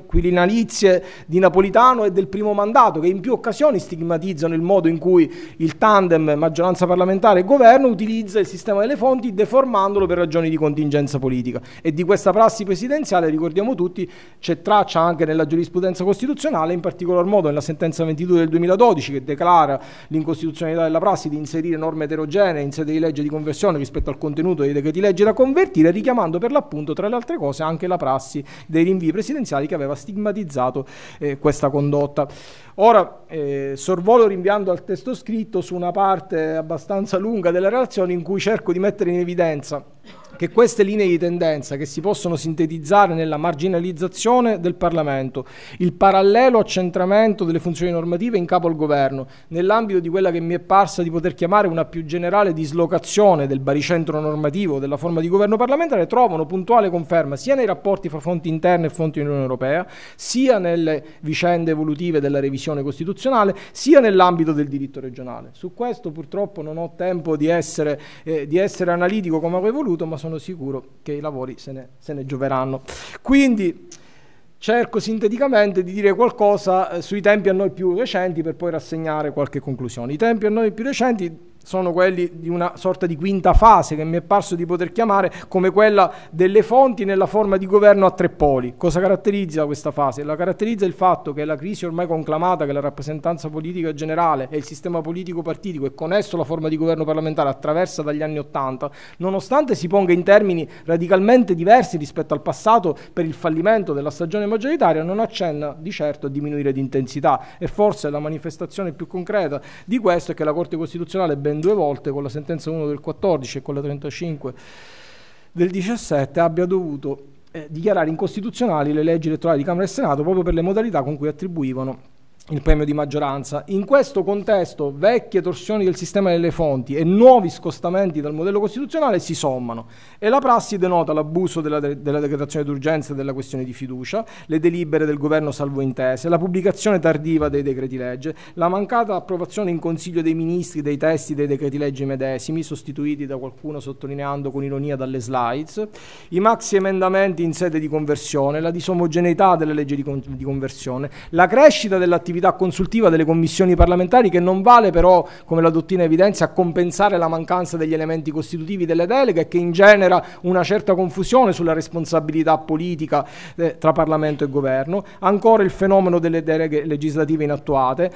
quirinalizie di Napolitano e del primo mandato, che in più occasioni stigmatizzano il modo in cui il tandem maggioranza parlamentare e governo utilizza il sistema delle fonti deformandolo per ragioni di contingenza politica. E di questa prassi presidenziale, ricordiamo tutti, c'è traccia anche nella giurisprudenza costituzionale, in particolar modo nella sentenza 22 del 2012 che declara l'incostituzionalità della prassi di inserire inserire norme eterogenee in sede di legge di conversione rispetto al contenuto dei decreti legge da convertire, richiamando per l'appunto tra le altre cose anche la prassi dei rinvii presidenziali che aveva stigmatizzato eh, questa condotta. Ora eh, sorvolo rinviando al testo scritto su una parte abbastanza lunga della relazione in cui cerco di mettere in evidenza che queste linee di tendenza che si possono sintetizzare nella marginalizzazione del Parlamento, il parallelo accentramento delle funzioni normative in capo al governo, nell'ambito di quella che mi è parsa di poter chiamare una più generale dislocazione del baricentro normativo della forma di governo parlamentare, trovano puntuale conferma sia nei rapporti fra fonti interne e fonti Unione Europea, sia nelle vicende evolutive della revisione costituzionale, sia nell'ambito del diritto regionale. Su questo purtroppo non ho tempo di essere, eh, di essere analitico come avrei voluto, ma sono sono sicuro che i lavori se ne, se ne gioveranno. Quindi cerco sinteticamente di dire qualcosa eh, sui tempi a noi più recenti per poi rassegnare qualche conclusione. I tempi a noi più recenti sono quelli di una sorta di quinta fase che mi è parso di poter chiamare come quella delle fonti nella forma di governo a tre poli. Cosa caratterizza questa fase? La caratterizza il fatto che la crisi ormai conclamata, che la rappresentanza politica generale e il sistema politico partitico e con esso la forma di governo parlamentare attraversa dagli anni Ottanta, nonostante si ponga in termini radicalmente diversi rispetto al passato per il fallimento della stagione maggioritaria, non accenna di certo a diminuire di intensità e forse la manifestazione più concreta di questo è che la Corte Costituzionale ben ben due volte con la sentenza 1 del 14 e con la 35 del 17 abbia dovuto eh, dichiarare incostituzionali le leggi elettorali di Camera e Senato proprio per le modalità con cui attribuivano il premio di maggioranza. In questo contesto vecchie torsioni del sistema delle fonti e nuovi scostamenti dal modello costituzionale si sommano e la prassi denota l'abuso della, de- della decretazione d'urgenza e della questione di fiducia, le delibere del governo salvo intese, la pubblicazione tardiva dei decreti legge, la mancata approvazione in Consiglio dei Ministri dei testi dei decreti legge medesimi, sostituiti da qualcuno sottolineando con ironia dalle slides, i maxi emendamenti in sede di conversione, la disomogeneità delle leggi di, con- di conversione, la crescita dell'attività attività consultiva delle commissioni parlamentari che non vale però, come la dottrina evidenzia, a compensare la mancanza degli elementi costitutivi delle deleghe e che ingenera una certa confusione sulla responsabilità politica eh, tra Parlamento e Governo. Ancora il fenomeno delle deleghe legislative inattuate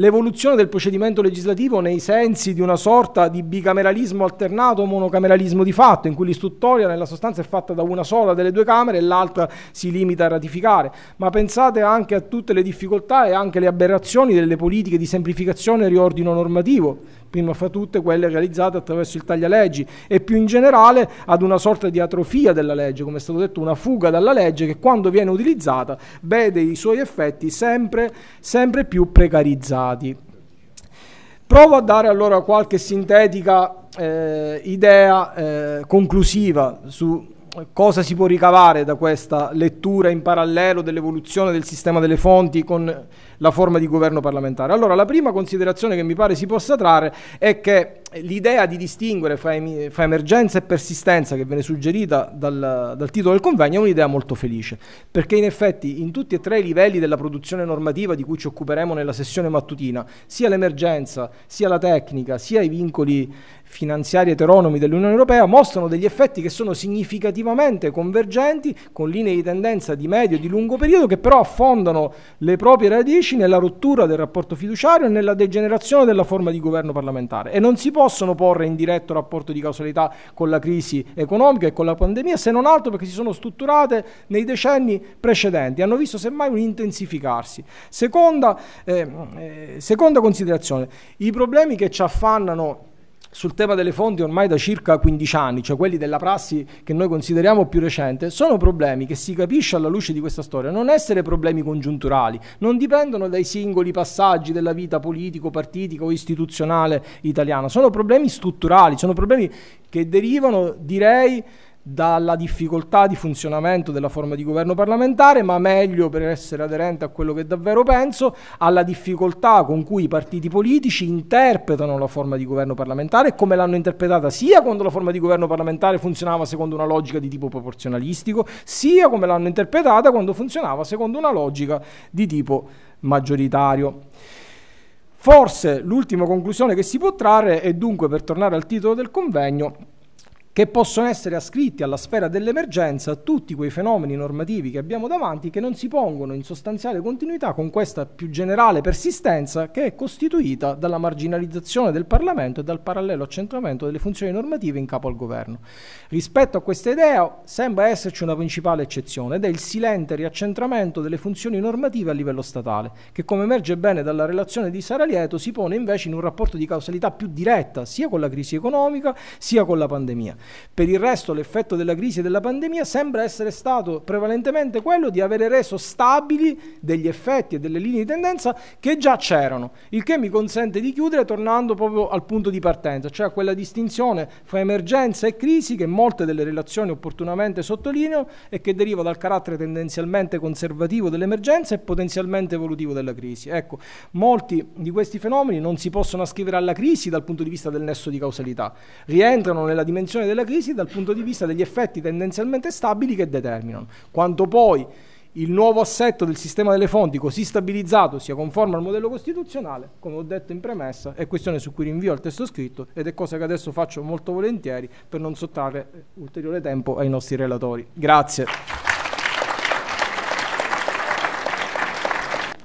l'evoluzione del procedimento legislativo nei sensi di una sorta di bicameralismo alternato monocameralismo di fatto, in cui l'istruttoria nella sostanza è fatta da una sola delle due Camere e l'altra si limita a ratificare. Ma pensate anche a tutte le difficoltà e anche le aberrazioni delle politiche di semplificazione e riordino normativo prima fra tutte quelle realizzate attraverso il taglialeggi e più in generale ad una sorta di atrofia della legge, come è stato detto, una fuga dalla legge che quando viene utilizzata vede i suoi effetti sempre, sempre più precarizzati. Provo a dare allora qualche sintetica eh, idea eh, conclusiva su eh, cosa si può ricavare da questa lettura in parallelo dell'evoluzione del sistema delle fonti con la forma di governo parlamentare. Allora, la prima considerazione che mi pare si possa trarre è che l'idea di distinguere fra, fra, emergenza e persistenza che viene suggerita dal, dal titolo del convegno è un'idea molto felice, perché in effetti in tutti e tre i livelli della produzione normativa di cui ci occuperemo nella sessione mattutina, sia l'emergenza, sia la tecnica, sia i vincoli finanziari eteronomi dell'Unione Europea mostrano degli effetti che sono significativamente convergenti con linee di tendenza di medio e di lungo periodo che però affondano le proprie radici complici nella rottura del rapporto fiduciario e nella degenerazione della forma di governo parlamentare e non si possono porre in diretto rapporto di causalità con la crisi economica e con la pandemia se non altro perché si sono strutturate nei decenni precedenti, hanno visto semmai un intensificarsi. Seconda, eh, eh, seconda considerazione, i problemi che ci affannano sul tema delle fonti ormai da circa 15 anni, cioè quelli della prassi che noi consideriamo più recente, sono problemi che si capisce alla luce di questa storia non essere problemi congiunturali, non dipendono dai singoli passaggi della vita politico, partitica o istituzionale italiana, sono problemi strutturali, sono problemi che derivano, direi, dalla difficoltà di funzionamento della forma di governo parlamentare, ma meglio per essere aderente a quello che davvero penso, alla difficoltà con cui i partiti politici interpretano la forma di governo parlamentare e come l'hanno interpretata sia quando la forma di governo parlamentare funzionava secondo una logica di tipo proporzionalistico, sia come l'hanno interpretata quando funzionava secondo una logica di tipo maggioritario. Forse l'ultima conclusione che si può trarre è dunque, per tornare al titolo del convegno, che possono essere ascritti alla sfera dell'emergenza tutti quei fenomeni normativi che abbiamo davanti che non si pongono in sostanziale continuità con questa più generale persistenza che è costituita dalla marginalizzazione del Parlamento e dal parallelo accentramento delle funzioni normative in capo al governo. Rispetto a questa idea sembra esserci una principale eccezione ed è il silente riaccentramento delle funzioni normative a livello statale, che come emerge bene dalla relazione di Sara Lieto si pone invece in un rapporto di causalità più diretta sia con la crisi economica sia con la pandemia. Per il resto l'effetto della crisi e della pandemia sembra essere stato prevalentemente quello di avere reso stabili degli effetti e delle linee di tendenza che già c'erano, il che mi consente di chiudere tornando proprio al punto di partenza, cioè a quella distinzione fra emergenza e crisi che molte delle relazioni opportunamente sottolineano e che deriva dal carattere tendenzialmente conservativo dell'emergenza e potenzialmente evolutivo della crisi. Ecco, molti di questi fenomeni non si possono ascrivere alla crisi dal punto di vista del nesso di causalità, rientrano nella dimensione del della crisi dal punto di vista degli effetti tendenzialmente stabili che determinano. Quanto poi il nuovo assetto del sistema delle fonti così stabilizzato sia conforme al modello costituzionale, come ho detto in premessa, è questione su cui rinvio al testo scritto ed è cosa che adesso faccio molto volentieri per non sottrarre ulteriore tempo ai nostri relatori. Grazie.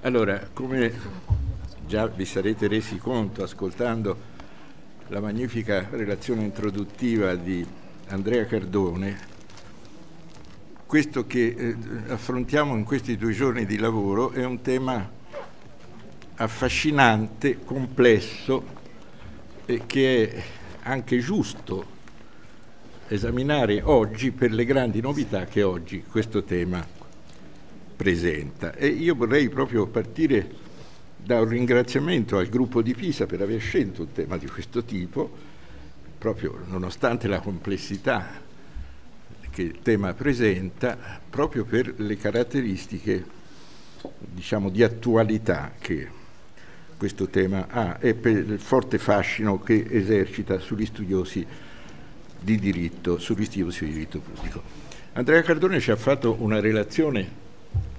Allora, come già vi sarete resi conto ascoltando la magnifica relazione introduttiva di Andrea Cardone, questo che eh, affrontiamo in questi due giorni di lavoro è un tema affascinante, complesso e che è anche giusto esaminare oggi per le grandi novità che oggi questo tema presenta. E io vorrei proprio partire da un ringraziamento al gruppo di Pisa per aver scelto un tema di questo tipo, proprio nonostante la complessità che il tema presenta, proprio per le caratteristiche diciamo, di attualità che questo tema ha e per il forte fascino che esercita sugli studiosi di diritto, sugli studiosi di diritto pubblico. Andrea Cardone ci ha fatto una relazione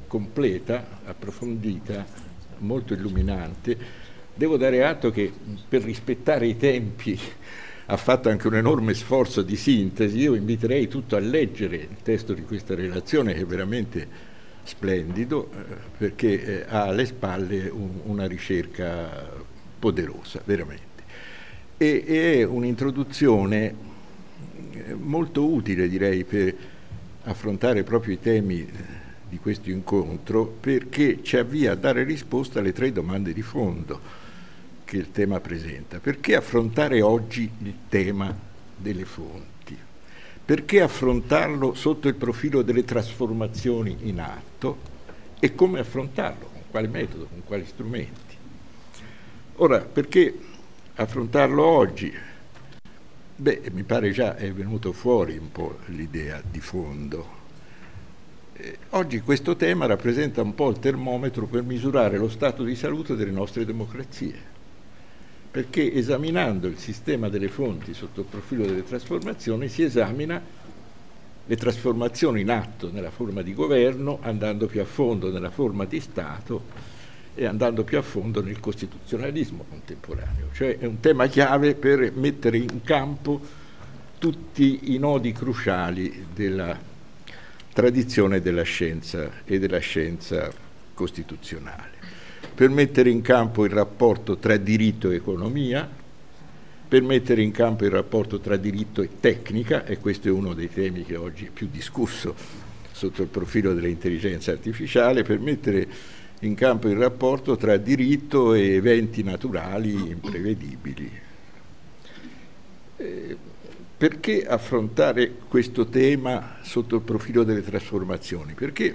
completa, approfondita, molto illuminante. Devo dare atto che per rispettare i tempi ha fatto anche un enorme sforzo di sintesi. Io inviterei tutto a leggere il testo di questa relazione che è veramente splendido eh, perché eh, ha alle spalle un, una ricerca poderosa, veramente. E, è un'introduzione eh, molto utile, direi, per affrontare proprio i temi di questo incontro perché ci avvia a dare risposta alle tre domande di fondo che il tema presenta. Perché affrontare oggi il tema delle fonti? Perché affrontarlo sotto il profilo delle trasformazioni in atto e come affrontarlo, con quale metodo, con quali strumenti? Ora, perché affrontarlo oggi? Beh, mi pare già è venuto fuori un po' l'idea di fondo eh, oggi questo tema rappresenta un po' il termometro per misurare lo stato di salute delle nostre democrazie, perché esaminando il sistema delle fonti sotto il profilo delle trasformazioni si esamina le trasformazioni in atto nella forma di governo, andando più a fondo nella forma di Stato e andando più a fondo nel costituzionalismo contemporaneo. Cioè è un tema chiave per mettere in campo tutti i nodi cruciali della tradizione della scienza e della scienza costituzionale, per mettere in campo il rapporto tra diritto e economia, per mettere in campo il rapporto tra diritto e tecnica, e questo è uno dei temi che oggi è più discusso sotto il profilo dell'intelligenza artificiale, per mettere in campo il rapporto tra diritto e eventi naturali imprevedibili. Eh, perché affrontare questo tema sotto il profilo delle trasformazioni? Perché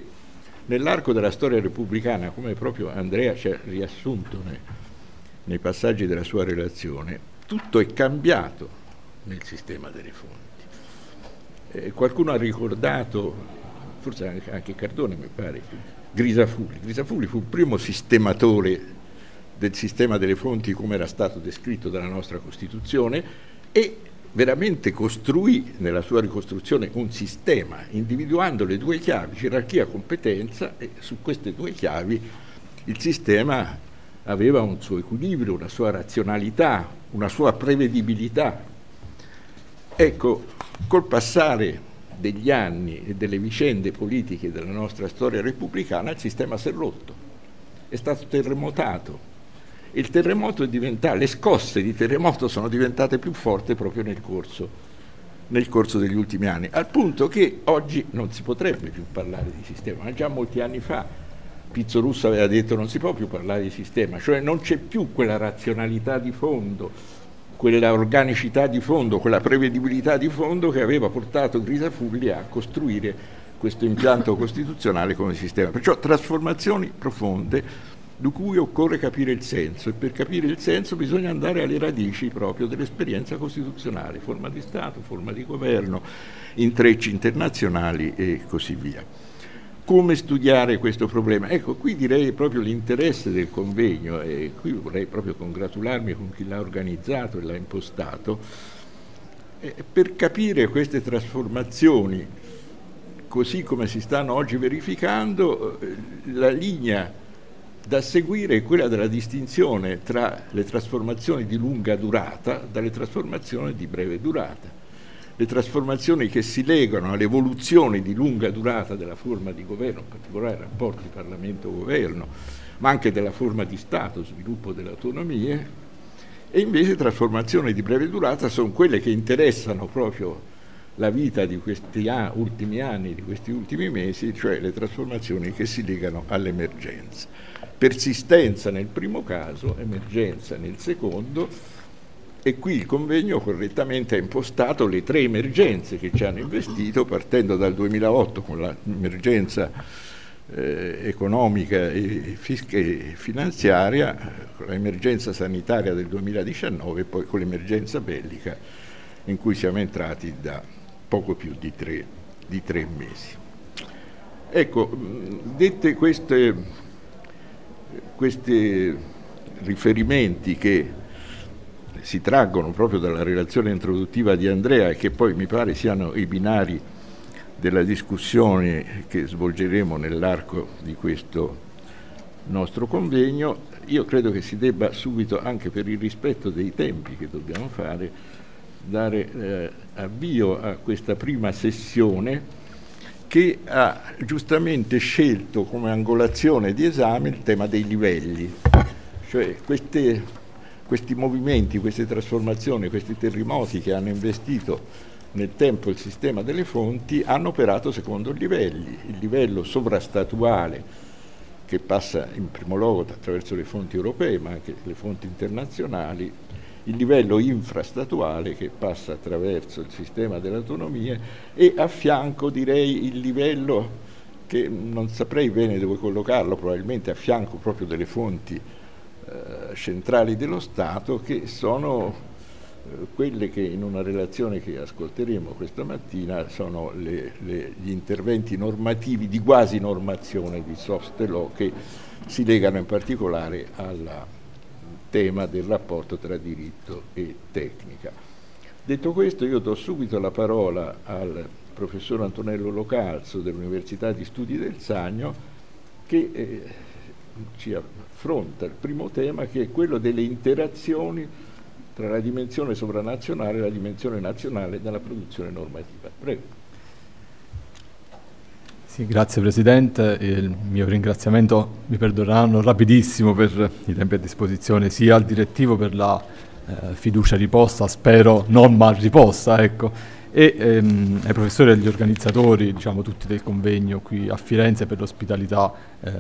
nell'arco della storia repubblicana, come proprio Andrea ci ha riassunto nei, nei passaggi della sua relazione, tutto è cambiato nel sistema delle fonti. Eh, qualcuno ha ricordato, forse anche, anche Cardone mi pare, Grisafulli. Grisafulli fu il primo sistematore del sistema delle fonti come era stato descritto dalla nostra Costituzione e veramente costruì nella sua ricostruzione un sistema, individuando le due chiavi, gerarchia, competenza, e su queste due chiavi il sistema aveva un suo equilibrio, una sua razionalità, una sua prevedibilità. Ecco, col passare degli anni e delle vicende politiche della nostra storia repubblicana, il sistema si è rotto, è stato terremotato, il terremoto è diventato, le scosse di terremoto sono diventate più forti proprio nel corso, nel corso, degli ultimi anni, al punto che oggi non si potrebbe più parlare di sistema, ma già molti anni fa Pizzo Russo aveva detto non si può più parlare di sistema, cioè non c'è più quella razionalità di fondo, quella organicità di fondo, quella prevedibilità di fondo che aveva portato Grisafulli a costruire questo impianto costituzionale come sistema. Perciò trasformazioni profonde di cui occorre capire il senso e per capire il senso bisogna andare alle radici proprio dell'esperienza costituzionale, forma di Stato, forma di governo, intrecci internazionali e così via. Come studiare questo problema? Ecco, qui direi proprio l'interesse del convegno e qui vorrei proprio congratularmi con chi l'ha organizzato e l'ha impostato. Per capire queste trasformazioni, così come si stanno oggi verificando, eh, la linea da seguire è quella della distinzione tra le trasformazioni di lunga durata dalle trasformazioni di breve durata. Le trasformazioni che si legano all'evoluzione di lunga durata della forma di governo, in particolare rapporti Parlamento-Governo, ma anche della forma di Stato, sviluppo delle autonomie, e invece trasformazioni di breve durata sono quelle che interessano proprio la vita di questi ultimi anni, di questi ultimi mesi, cioè le trasformazioni che si legano all'emergenza persistenza nel primo caso, emergenza nel secondo, e qui il convegno correttamente ha impostato le tre emergenze che ci hanno investito, partendo dal 2008 con l'emergenza eh, economica e, e finanziaria, con l'emergenza sanitaria del 2019 e poi con l'emergenza bellica in cui siamo entrati da poco più di tre, di tre mesi. Ecco, dette queste questi riferimenti che si traggono proprio dalla relazione introduttiva di Andrea e che poi mi pare siano i binari della discussione che svolgeremo nell'arco di questo nostro convegno, io credo che si debba subito, anche per il rispetto dei tempi che dobbiamo fare, dare eh, avvio a questa prima sessione che ha giustamente scelto come angolazione di esame il tema dei livelli, cioè queste, questi movimenti, queste trasformazioni, questi terremoti che hanno investito nel tempo il sistema delle fonti hanno operato secondo livelli, il livello sovrastatuale che passa in primo luogo attraverso le fonti europee ma anche le fonti internazionali il livello infrastatuale che passa attraverso il sistema dell'autonomia e a fianco direi il livello che non saprei bene dove collocarlo, probabilmente a fianco proprio delle fonti eh, centrali dello Stato che sono eh, quelle che in una relazione che ascolteremo questa mattina sono le, le, gli interventi normativi di quasi normazione di soft law che si legano in particolare alla tema del rapporto tra diritto e tecnica. Detto questo io do subito la parola al professor Antonello Localzo dell'Università di Studi del Sagno che eh, ci affronta il primo tema che è quello delle interazioni tra la dimensione sovranazionale e la dimensione nazionale della produzione normativa. Prego. Sì, grazie Presidente, il mio ringraziamento mi perdoneranno rapidissimo per i tempi a disposizione sia al direttivo per la eh, fiducia riposta, spero non mal riposta, ecco, e ehm, ai professori e agli organizzatori, diciamo tutti del convegno qui a Firenze per l'ospitalità eh,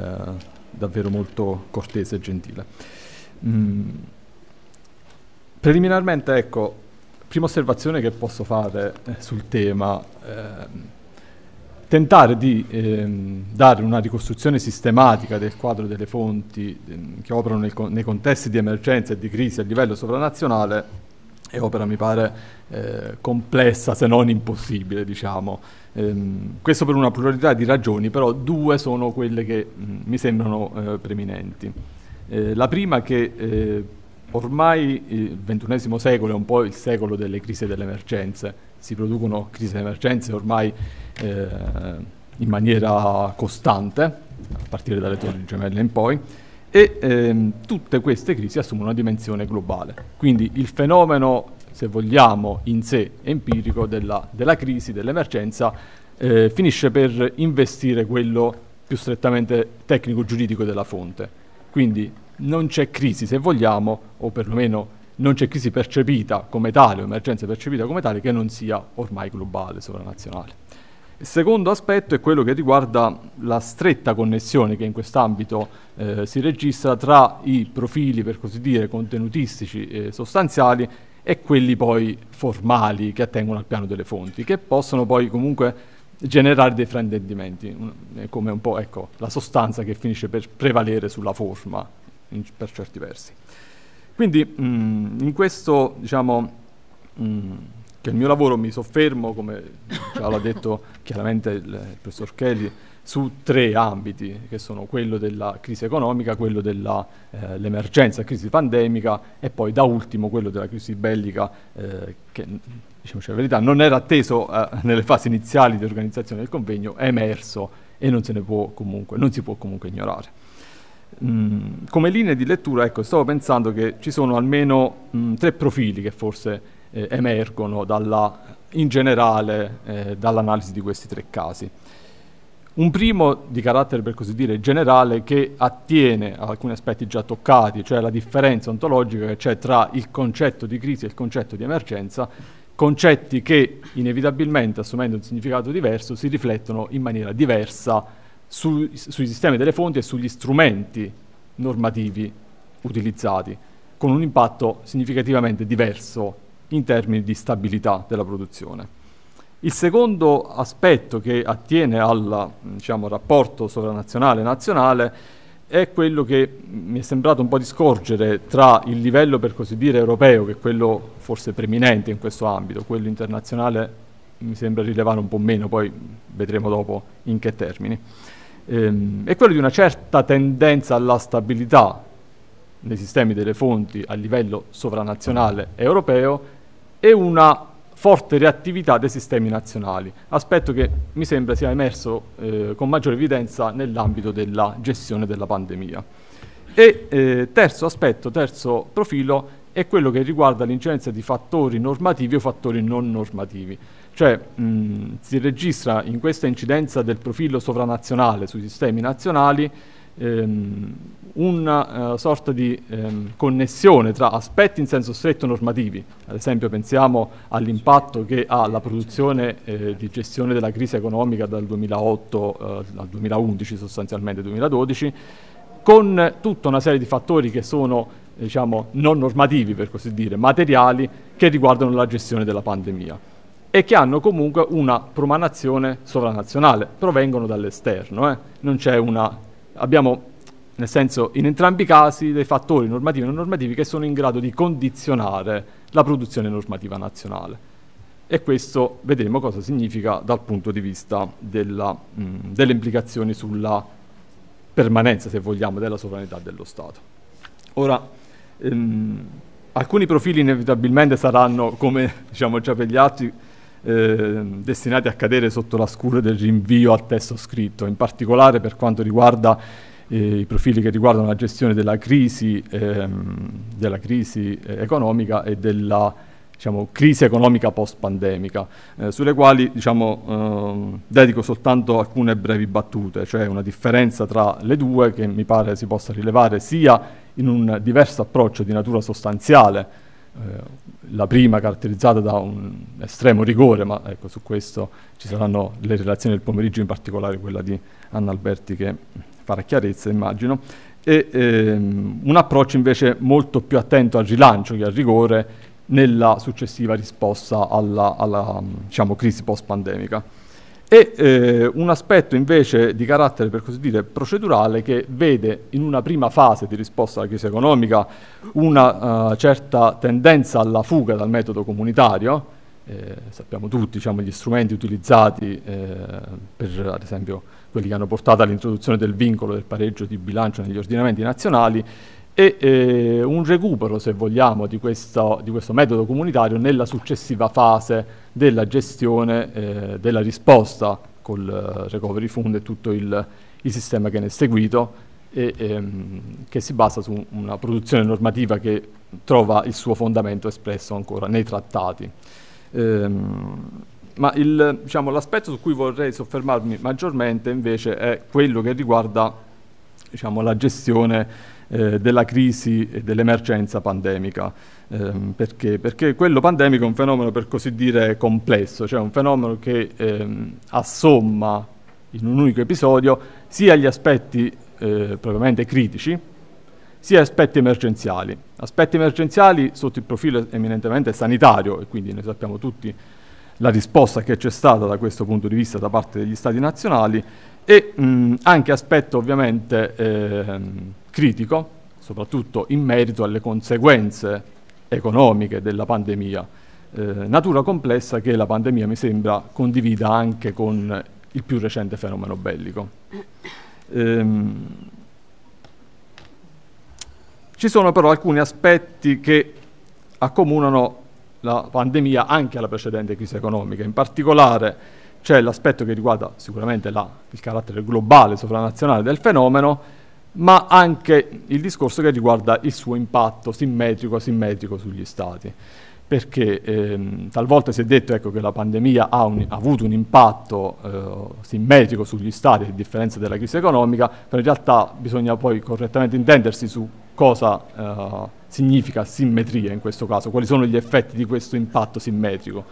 davvero molto cortese e gentile. Mm. Preliminarmente, ecco, prima osservazione che posso fare eh, sul tema. Ehm, tentare di ehm, dare una ricostruzione sistematica del quadro delle fonti ehm, che operano nel, nei contesti di emergenza e di crisi a livello sovranazionale è opera, mi pare, eh, complessa se non impossibile, diciamo. ehm, questo per una pluralità di ragioni, però due sono quelle che mh, mm, mi sembrano eh, preminenti. Eh, la prima che eh, ormai il XXI secolo è un po' il secolo delle crisi e delle emergenze, si producono crisi e emergenze ormai eh, in maniera costante, a partire dalle torri gemelle in poi, e ehm, tutte queste crisi assumono una dimensione globale. Quindi il fenomeno, se vogliamo, in sé empirico della, della crisi, dell'emergenza, eh, finisce per investire quello più strettamente tecnico-giuridico della fonte. Quindi non c'è crisi, se vogliamo, o perlomeno non c'è crisi percepita come tale, o emergenza percepita come tale, che non sia ormai globale, sovranazionale. Il secondo aspetto è quello che riguarda la stretta connessione che in quest'ambito eh, si registra tra i profili, per così dire, contenutistici e sostanziali e quelli poi formali che attengono al piano delle fonti, che possono poi comunque generare dei fraintendimenti, come un po' ecco, la sostanza che finisce per prevalere sulla forma in, per certi versi. Quindi mh, mm, in questo diciamo, mh, mm, che il mio lavoro mi soffermo, come già l'ha detto chiaramente il, il professor Kelly, su tre ambiti, che sono quello della crisi economica, quello dell'emergenza eh, crisi pandemica e poi da ultimo quello della crisi bellica, eh, che diciamoci la verità non era atteso eh, nelle fasi iniziali di organizzazione del convegno, è emerso e non, se ne può comunque, non si può comunque ignorare. Mm, come linea di lettura, ecco, stavo pensando che ci sono almeno mm, tre profili che forse eh, emergono dalla, in generale eh, dall'analisi di questi tre casi. Un primo di carattere per così dire generale che attiene a alcuni aspetti già toccati, cioè la differenza ontologica che c'è tra il concetto di crisi e il concetto di emergenza, concetti che inevitabilmente assumendo un significato diverso si riflettono in maniera diversa su, sui sistemi delle fonti e sugli strumenti normativi utilizzati, con un impatto significativamente diverso in termini di stabilità della produzione. Il secondo aspetto che attiene al diciamo, rapporto sovranazionale nazionale è quello che mi è sembrato un po' di scorgere tra il livello, per così dire, europeo, che è quello forse preminente in questo ambito, quello internazionale mi sembra rilevare un po' meno, poi vedremo dopo in che termini, ehm, è quello di una certa tendenza alla stabilità nei sistemi delle fonti a livello sovranazionale europeo e una forte reattività dei sistemi nazionali, aspetto che mi sembra sia emerso eh, con maggiore evidenza nell'ambito della gestione della pandemia. E eh, terzo aspetto, terzo profilo, è quello che riguarda l'incidenza di fattori normativi o fattori non normativi. Cioè mh, si registra in questa incidenza del profilo sovranazionale sui sistemi nazionali ehm, una uh, sorta di ehm, connessione tra aspetti in senso stretto normativi, ad esempio pensiamo all'impatto che ha la produzione eh, di gestione della crisi economica dal 2008 eh, al 2011 sostanzialmente 2012, con tutta una serie di fattori che sono diciamo, non normativi per così dire, materiali che riguardano la gestione della pandemia e che hanno comunque una promanazione sovranazionale, provengono dall'esterno, eh? non c'è una abbiamo, nel senso, in entrambi i casi dei fattori normativi e non normativi che sono in grado di condizionare la produzione normativa nazionale. E questo vedremo cosa significa dal punto di vista della, mh, mm, delle implicazioni sulla permanenza, se vogliamo, della sovranità dello Stato. Ora, ehm, alcuni profili inevitabilmente saranno, come diciamo già per gli altri, Ehm, destinati a cadere sotto la scure del rinvio al testo scritto, in particolare per quanto riguarda eh, i profili che riguardano la gestione della crisi, ehm, della crisi eh, economica e della diciamo, crisi economica post-pandemica, eh, sulle quali diciamo, ehm, dedico soltanto alcune brevi battute, cioè una differenza tra le due che mi pare si possa rilevare sia in un diverso approccio di natura sostanziale, eh, la prima caratterizzata da un estremo rigore, ma ecco, su questo ci saranno le relazioni del pomeriggio, in particolare quella di Anna Alberti che farà chiarezza, immagino, e ehm, un approccio invece molto più attento al rilancio che al rigore nella successiva risposta alla, alla diciamo, crisi post-pandemica e eh, un aspetto invece di carattere, per così dire, procedurale che vede in una prima fase di risposta alla crisi economica una uh, certa tendenza alla fuga dal metodo comunitario, eh, sappiamo tutti diciamo, gli strumenti utilizzati eh, per ad esempio quelli che hanno portato all'introduzione del vincolo del pareggio di bilancio negli ordinamenti nazionali e eh, un recupero, se vogliamo, di questo, di questo, metodo comunitario nella successiva fase della gestione eh, della risposta col eh, recovery fund e tutto il, il sistema che ne è seguito e ehm, che si basa su una produzione normativa che trova il suo fondamento espresso ancora nei trattati. Ehm, ma il, diciamo, l'aspetto su cui vorrei soffermarmi maggiormente invece è quello che riguarda diciamo, la gestione eh, della crisi e dell'emergenza pandemica. Eh, perché? Perché quello pandemico è un fenomeno per così dire complesso, cioè un fenomeno che ehm, assomma in un unico episodio sia gli aspetti eh, propriamente critici, sia aspetti emergenziali. Aspetti emergenziali sotto il profilo eminentemente sanitario, e quindi ne sappiamo tutti la risposta che c'è stata da questo punto di vista da parte degli Stati nazionali, e mh, anche aspetto ovviamente eh, critico, soprattutto in merito alle conseguenze economiche della pandemia, eh, natura complessa che la pandemia mi sembra condivida anche con il più recente fenomeno bellico. Ehm, ci sono però alcuni aspetti che accomunano la pandemia anche alla precedente crisi economica, in particolare c'è l'aspetto che riguarda sicuramente la, il carattere globale, sovranazionale del fenomeno, ma anche il discorso che riguarda il suo impatto simmetrico asimmetrico sugli stati. Perché ehm, talvolta si è detto ecco, che la pandemia ha, un, ha avuto un impatto eh, simmetrico sugli stati, a differenza della crisi economica, però in realtà bisogna poi correttamente intendersi su cosa eh, significa simmetria in questo caso, quali sono gli effetti di questo impatto simmetrico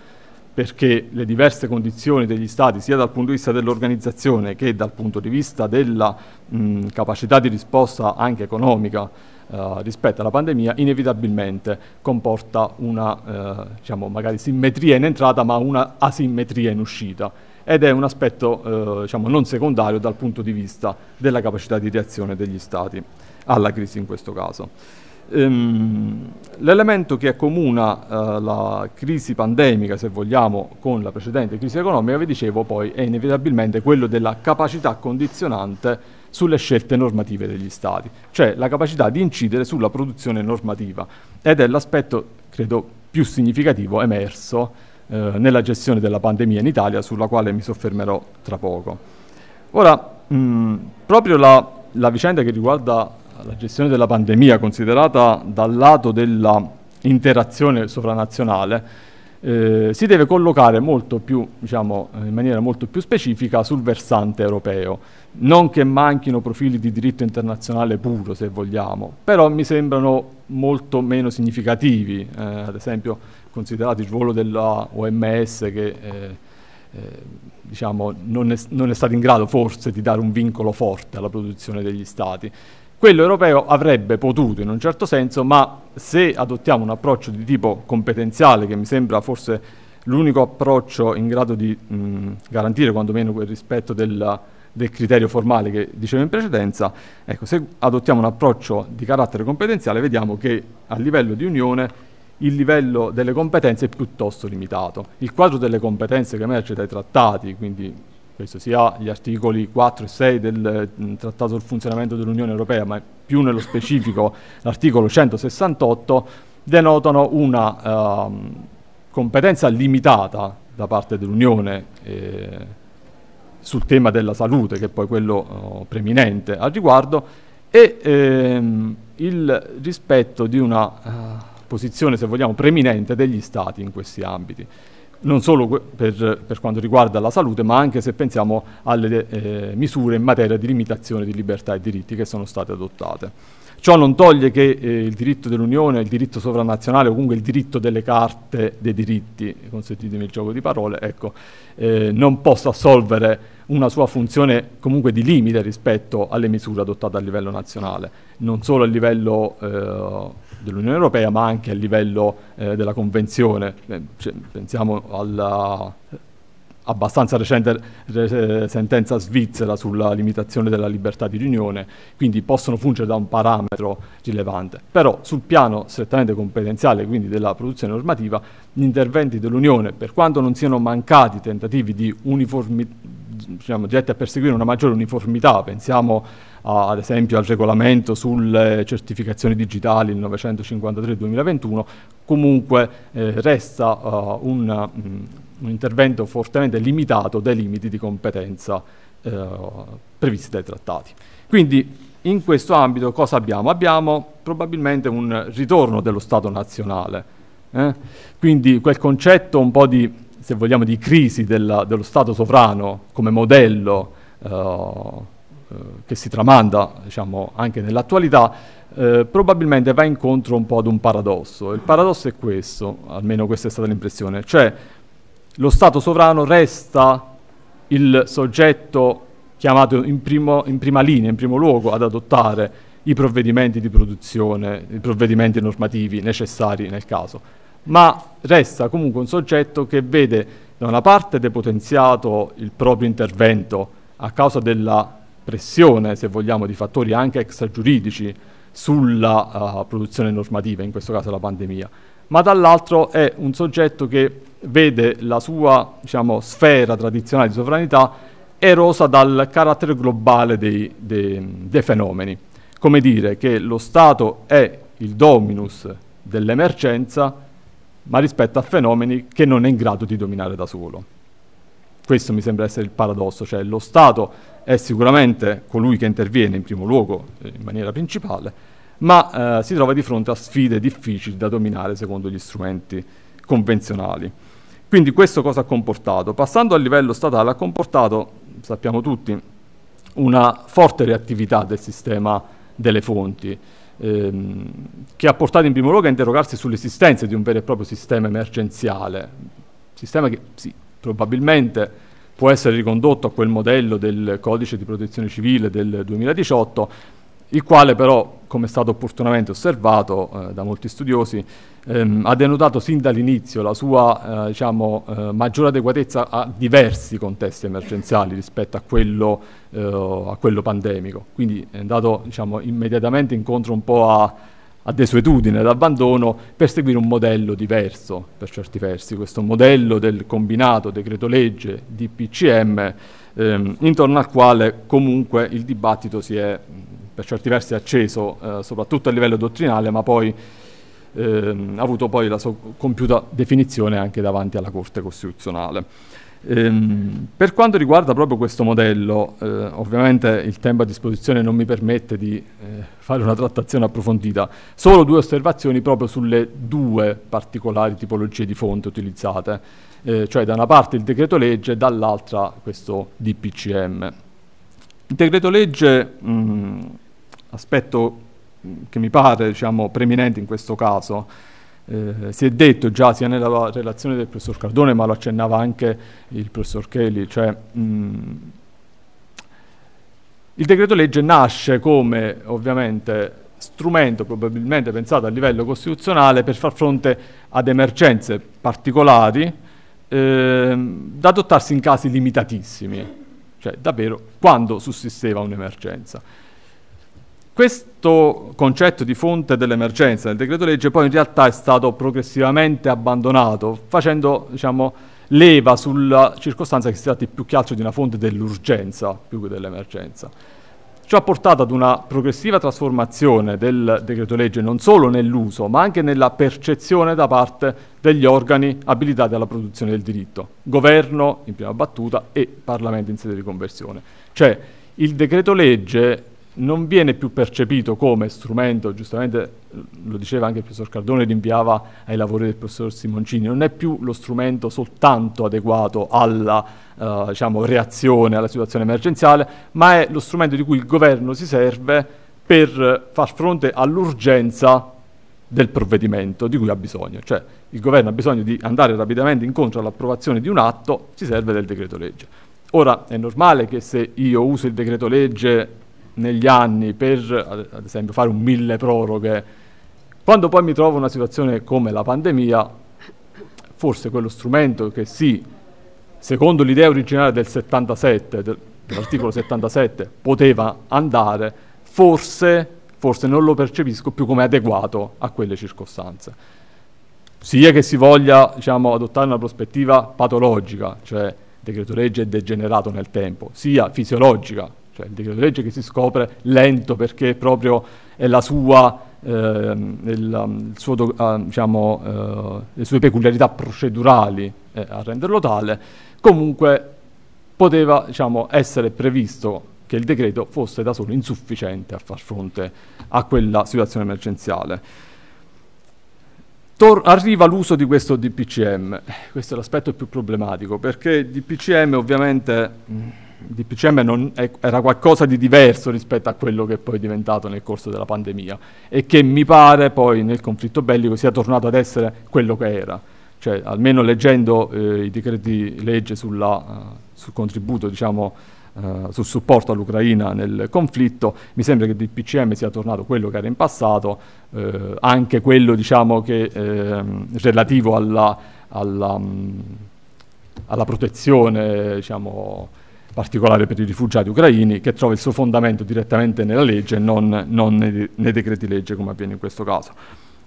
perché le diverse condizioni degli Stati, sia dal punto di vista dell'organizzazione che dal punto di vista della mh, capacità di risposta anche economica eh, rispetto alla pandemia, inevitabilmente comporta una, eh, diciamo, magari simmetria in entrata, ma una asimmetria in uscita ed è un aspetto eh, diciamo, non secondario dal punto di vista della capacità di reazione degli Stati alla crisi in questo caso. Ehm, L'elemento che accomuna eh, la crisi pandemica, se vogliamo, con la precedente crisi economica, vi dicevo poi, è inevitabilmente quello della capacità condizionante sulle scelte normative degli Stati, cioè la capacità di incidere sulla produzione normativa ed è l'aspetto, credo, più significativo emerso eh, nella gestione della pandemia in Italia, sulla quale mi soffermerò tra poco. Ora, mh, mm, proprio la, la vicenda che riguarda la gestione della pandemia considerata dal lato dell'interazione sovranazionale eh, si deve collocare più, diciamo, eh, in maniera molto più specifica sul versante europeo. Non che manchino profili di diritto internazionale puro, se vogliamo, però mi sembrano molto meno significativi, eh, ad esempio considerati il ruolo della OMS che eh, eh, diciamo, non, è, non è stato in grado forse di dare un vincolo forte alla produzione degli stati. Quello europeo avrebbe potuto in un certo senso, ma se adottiamo un approccio di tipo competenziale, che mi sembra forse l'unico approccio in grado di mh, garantire quantomeno quel rispetto della, del criterio formale che dicevo in precedenza, ecco, se adottiamo un approccio di carattere competenziale vediamo che a livello di Unione il livello delle competenze è piuttosto limitato. Il quadro delle competenze che emerge dai trattati, quindi questo sia gli articoli 4 e 6 del mm, Trattato sul funzionamento dell'Unione Europea, ma più nello specifico l'articolo 168, denotano una uh, competenza limitata da parte dell'Unione eh, sul tema della salute, che è poi quello uh, preminente al riguardo, e ehm, il rispetto di una uh, posizione, se vogliamo, preminente degli Stati in questi ambiti non solo per, per, quanto riguarda la salute, ma anche se pensiamo alle eh, misure in materia di limitazione di libertà e diritti che sono state adottate. Ciò non toglie che eh, il diritto dell'Unione, il diritto sovranazionale o comunque il diritto delle carte dei diritti, consentitemi il gioco di parole, ecco, eh, non possa assolvere una sua funzione comunque di limite rispetto alle misure adottate a livello nazionale, non solo a livello eh, dell'Unione Europea, ma anche a livello eh, della Convenzione. Cioè, pensiamo alla eh, abbastanza recente re, eh, sentenza svizzera sulla limitazione della libertà di riunione, quindi possono fungere da un parametro rilevante. Però sul piano strettamente competenziale, quindi della produzione normativa, gli interventi dell'Unione, per quanto non siano mancati tentativi di uniformità, diciamo, dirette a perseguire una maggiore uniformità, pensiamo a, ad esempio al regolamento sulle certificazioni digitali 953-2021, comunque eh, resta uh, un, mm, un, intervento fortemente limitato dai limiti di competenza eh, previsti dai trattati. Quindi in questo ambito cosa abbiamo? Abbiamo probabilmente un ritorno dello Stato nazionale, eh? quindi quel concetto un po' di se vogliamo, di crisi della, dello Stato sovrano come modello eh, eh, che si tramanda diciamo, anche nell'attualità, eh, probabilmente va incontro un po' ad un paradosso. Il paradosso è questo, almeno questa è stata l'impressione, cioè lo Stato sovrano resta il soggetto chiamato in, primo, in, prima linea, in primo luogo, ad adottare i provvedimenti di produzione, i provvedimenti normativi necessari nel caso ma resta comunque un soggetto che vede da una parte depotenziato il proprio intervento a causa della pressione, se vogliamo, di fattori anche extragiuridici sulla uh, produzione normativa, in questo caso la pandemia, ma dall'altro è un soggetto che vede la sua diciamo, sfera tradizionale di sovranità erosa dal carattere globale dei, dei, dei fenomeni. Come dire che lo Stato è il dominus dell'emergenza, ma rispetto a fenomeni che non è in grado di dominare da solo. Questo mi sembra essere il paradosso, cioè lo Stato è sicuramente colui che interviene in primo luogo, eh, in maniera principale, ma eh, si trova di fronte a sfide difficili da dominare secondo gli strumenti convenzionali. Quindi questo cosa ha comportato? Passando a livello statale ha comportato, sappiamo tutti, una forte reattività del sistema delle fonti ehm, che ha portato in primo luogo a interrogarsi sull'esistenza di un vero e proprio sistema emergenziale, sistema che sì, probabilmente può essere ricondotto a quel modello del codice di protezione civile del 2018, il quale però, come è stato opportunamente osservato eh, da molti studiosi, ehm, ha denotato sin dall'inizio la sua eh, diciamo, eh, maggiore adeguatezza a diversi contesti emergenziali rispetto a quello, eh, a quello pandemico. Quindi è andato diciamo, immediatamente incontro un po' a, a desuetudine, ad abbandono, per seguire un modello diverso per certi versi, questo modello del combinato decreto-legge di PCM, ehm, intorno al quale comunque il dibattito si è per certi versi acceso, eh, soprattutto a livello dottrinale, ma poi ehm, ha avuto poi la sua compiuta definizione anche davanti alla Corte Costituzionale. Ehm, per quanto riguarda proprio questo modello, eh, ovviamente il tempo a disposizione non mi permette di eh, fare una trattazione approfondita, solo due osservazioni proprio sulle due particolari tipologie di fonte utilizzate, eh, cioè da una parte il decreto legge e dall'altra questo DPCM. Il decreto legge mh, aspetto mm, che mi pare diciamo, preminente in questo caso, eh, si è detto già sia nella relazione del professor Cardone, ma lo accennava anche il professor Kelly, cioè, mh, mm, il decreto legge nasce come ovviamente strumento probabilmente pensato a livello costituzionale per far fronte ad emergenze particolari eh, da adottarsi in casi limitatissimi, cioè davvero quando sussisteva un'emergenza. Questo concetto di fonte dell'emergenza del decreto legge poi in realtà è stato progressivamente abbandonato, facendo diciamo, leva sulla circostanza che si tratti più che altro di una fonte dell'urgenza più che dell'emergenza. Ciò ha portato ad una progressiva trasformazione del decreto legge non solo nell'uso, ma anche nella percezione da parte degli organi abilitati alla produzione del diritto, governo in prima battuta e Parlamento in sede di conversione. Cioè il decreto legge non viene più percepito come strumento, giustamente lo diceva anche il professor Cardone, rinviava ai lavori del professor Simoncini, non è più lo strumento soltanto adeguato alla eh, diciamo, reazione alla situazione emergenziale, ma è lo strumento di cui il governo si serve per far fronte all'urgenza del provvedimento di cui ha bisogno, cioè il governo ha bisogno di andare rapidamente incontro all'approvazione di un atto, si serve del decreto legge. Ora è normale che se io uso il decreto legge negli anni per, ad esempio, fare un mille proroghe, quando poi mi trovo in una situazione come la pandemia, forse quello strumento che sì, secondo l'idea originale del 77, dell'articolo 77, poteva andare, forse, forse non lo percepisco più come adeguato a quelle circostanze. Sia che si voglia diciamo, adottare una prospettiva patologica, cioè decreto legge è degenerato nel tempo, sia fisiologica, cioè il decreto legge che si scopre lento perché proprio è la sua, eh, il, suo, ah, diciamo, eh, le sue peculiarità procedurali eh, a renderlo tale, comunque poteva diciamo, essere previsto che il decreto fosse da solo insufficiente a far fronte a quella situazione emergenziale. Tor- arriva l'uso di questo DPCM, eh, questo è l'aspetto più problematico, perché il DPCM ovviamente... Mh, mm, il DPCM non, era qualcosa di diverso rispetto a quello che è poi diventato nel corso della pandemia e che mi pare poi nel conflitto bellico sia tornato ad essere quello che era. Cioè, almeno leggendo eh, i decreti legge sulla, uh, sul contributo, diciamo, uh, sul supporto all'Ucraina nel conflitto, mi sembra che il DPCM sia tornato quello che era in passato, eh, anche quello diciamo, che, eh, relativo alla, alla, mh, alla protezione diciamo, particolare per i rifugiati ucraini, che trova il suo fondamento direttamente nella legge e non, non nei, nei decreti legge come avviene in questo caso.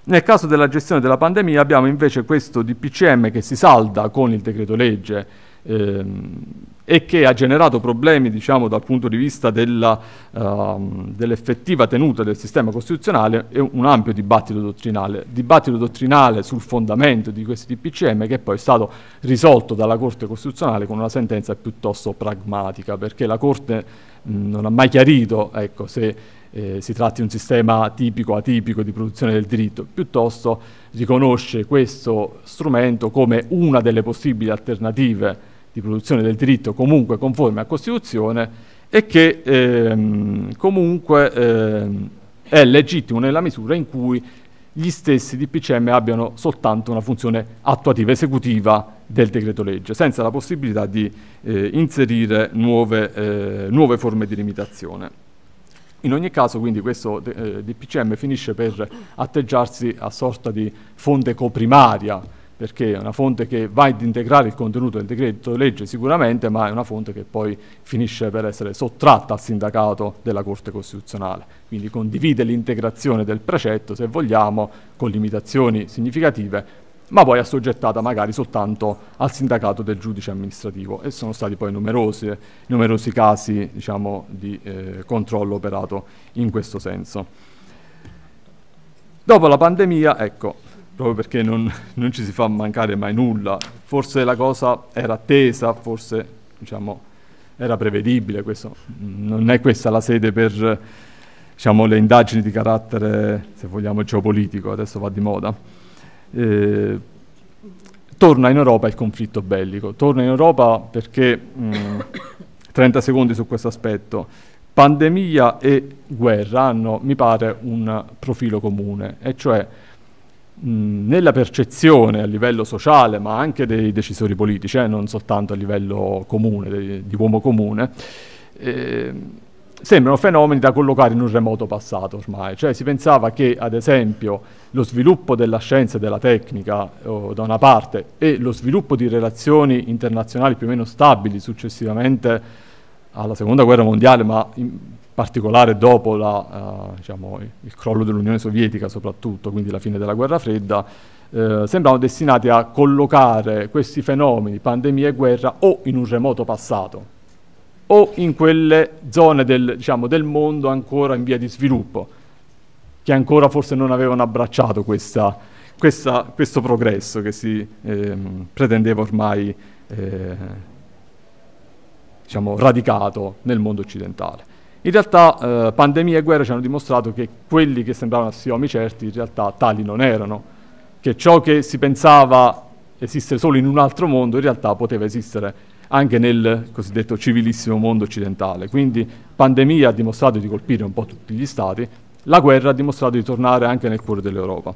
Nel caso della gestione della pandemia abbiamo invece questo DPCM che si salda con il decreto legge ehm, e che ha generato problemi diciamo, dal punto di vista ehm, dell'effettiva uh, dell tenuta del sistema costituzionale e un ampio dibattito dottrinale. Dibattito dottrinale sul fondamento di questi DPCM che poi è stato risolto dalla Corte Costituzionale con una sentenza piuttosto pragmatica perché la Corte mh, non ha mai chiarito ecco, se eh, si tratti di un sistema tipico, o atipico di produzione del diritto, piuttosto riconosce questo strumento come una delle possibili alternative di produzione del diritto comunque conforme a Costituzione e che ehm, comunque ehm, è legittimo nella misura in cui gli stessi DPCM abbiano soltanto una funzione attuativa, esecutiva del decreto legge, senza la possibilità di eh, inserire nuove, eh, nuove, forme di limitazione. In ogni caso quindi questo eh, DPCM finisce per atteggiarsi a sorta di fonte coprimaria perché è una fonte che va ad integrare il contenuto del decreto legge sicuramente, ma è una fonte che poi finisce per essere sottratta al sindacato della Corte Costituzionale. Quindi condivide l'integrazione del precetto, se vogliamo, con limitazioni significative, ma poi assoggettata magari soltanto al sindacato del giudice amministrativo e sono stati poi numerosi, numerosi casi diciamo, di eh, controllo operato in questo senso. Dopo la pandemia, ecco, proprio perché non, non, ci si fa mancare mai nulla. Forse la cosa era attesa, forse diciamo, era prevedibile, questo, mm, non è questa la sede per diciamo, le indagini di carattere, se vogliamo, geopolitico, adesso va di moda. Eh, torna in Europa il conflitto bellico, torna in Europa perché, mh, mm, 30 secondi su questo aspetto, pandemia e guerra hanno, mi pare, un profilo comune, e cioè nella percezione a livello sociale, ma anche dei decisori politici, eh, non soltanto a livello comune, de, di uomo comune, eh, sembrano fenomeni da collocare in un remoto passato ormai. Cioè si pensava che, ad esempio, lo sviluppo della scienza e della tecnica oh, da una parte e lo sviluppo di relazioni internazionali più o meno stabili successivamente alla seconda guerra mondiale, ma in, particolare dopo la, uh, diciamo, il crollo dell'Unione Sovietica soprattutto, quindi la fine della guerra fredda, eh, sembrano destinati a collocare questi fenomeni, pandemia e guerra, o in un remoto passato, o in quelle zone del, diciamo, del mondo ancora in via di sviluppo, che ancora forse non avevano abbracciato questa, questa, questo progresso che si eh, pretendeva ormai eh, diciamo, radicato nel mondo occidentale. In realtà eh, pandemia e guerra ci hanno dimostrato che quelli che sembravano assiomi certi in realtà tali non erano, che ciò che si pensava esistere solo in un altro mondo in realtà poteva esistere anche nel cosiddetto civilissimo mondo occidentale. Quindi pandemia ha dimostrato di colpire un po' tutti gli stati, la guerra ha dimostrato di tornare anche nel cuore dell'Europa.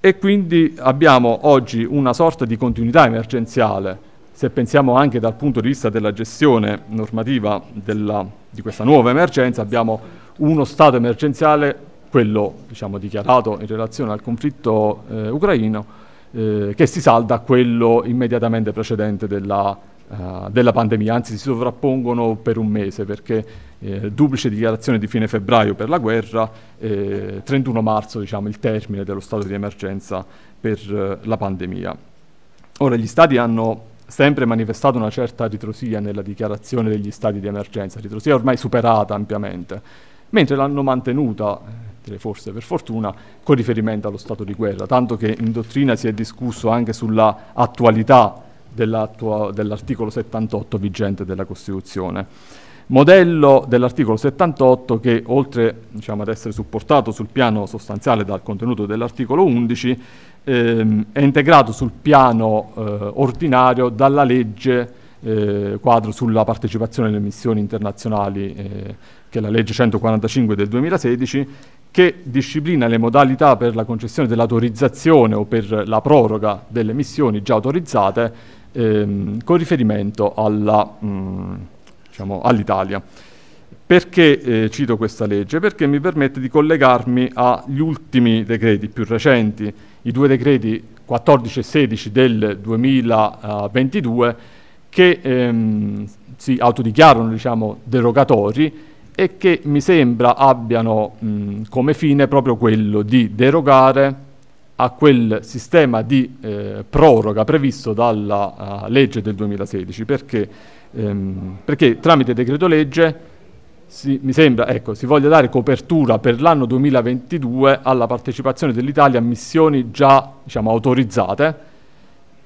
E quindi abbiamo oggi una sorta di continuità emergenziale se pensiamo anche dal punto di vista della gestione normativa della, di questa nuova emergenza, abbiamo uno stato emergenziale, quello diciamo, dichiarato in relazione al conflitto eh, ucraino, eh, che si salda a quello immediatamente precedente della, eh, della, pandemia, anzi si sovrappongono per un mese perché eh, duplice dichiarazione di fine febbraio per la guerra, 31 eh, marzo diciamo, il termine dello stato di emergenza per eh, la pandemia. Ora gli stati hanno sempre manifestato una certa ritrosia nella dichiarazione degli stati di emergenza, ritrosia ormai superata ampiamente, mentre l'hanno mantenuta, eh, forse per fortuna, con riferimento allo stato di guerra, tanto che in dottrina si è discusso anche sulla attualità dell'articolo 78 vigente della Costituzione modello dell'articolo 78 che oltre diciamo, ad essere supportato sul piano sostanziale dal contenuto dell'articolo 11 ehm, è integrato sul piano eh, ordinario dalla legge eh, quadro sulla partecipazione alle missioni internazionali, eh, che è la legge 145 del 2016, che disciplina le modalità per la concessione dell'autorizzazione o per la proroga delle missioni già autorizzate ehm, con riferimento mm, diciamo, all'Italia. Diciamo, all perché eh, cito questa legge? Perché mi permette di collegarmi agli ultimi decreti più recenti, i due decreti 14 e 16 del 2022 che ehm, si autodichiarano diciamo, derogatori e che mi sembra abbiano mh, come fine proprio quello di derogare a quel sistema di eh, proroga previsto dalla uh, legge del 2016 perché, ehm, perché tramite decreto legge si, mi sembra, ecco, si voglia dare copertura per l'anno 2022 alla partecipazione dell'Italia a missioni già diciamo, autorizzate,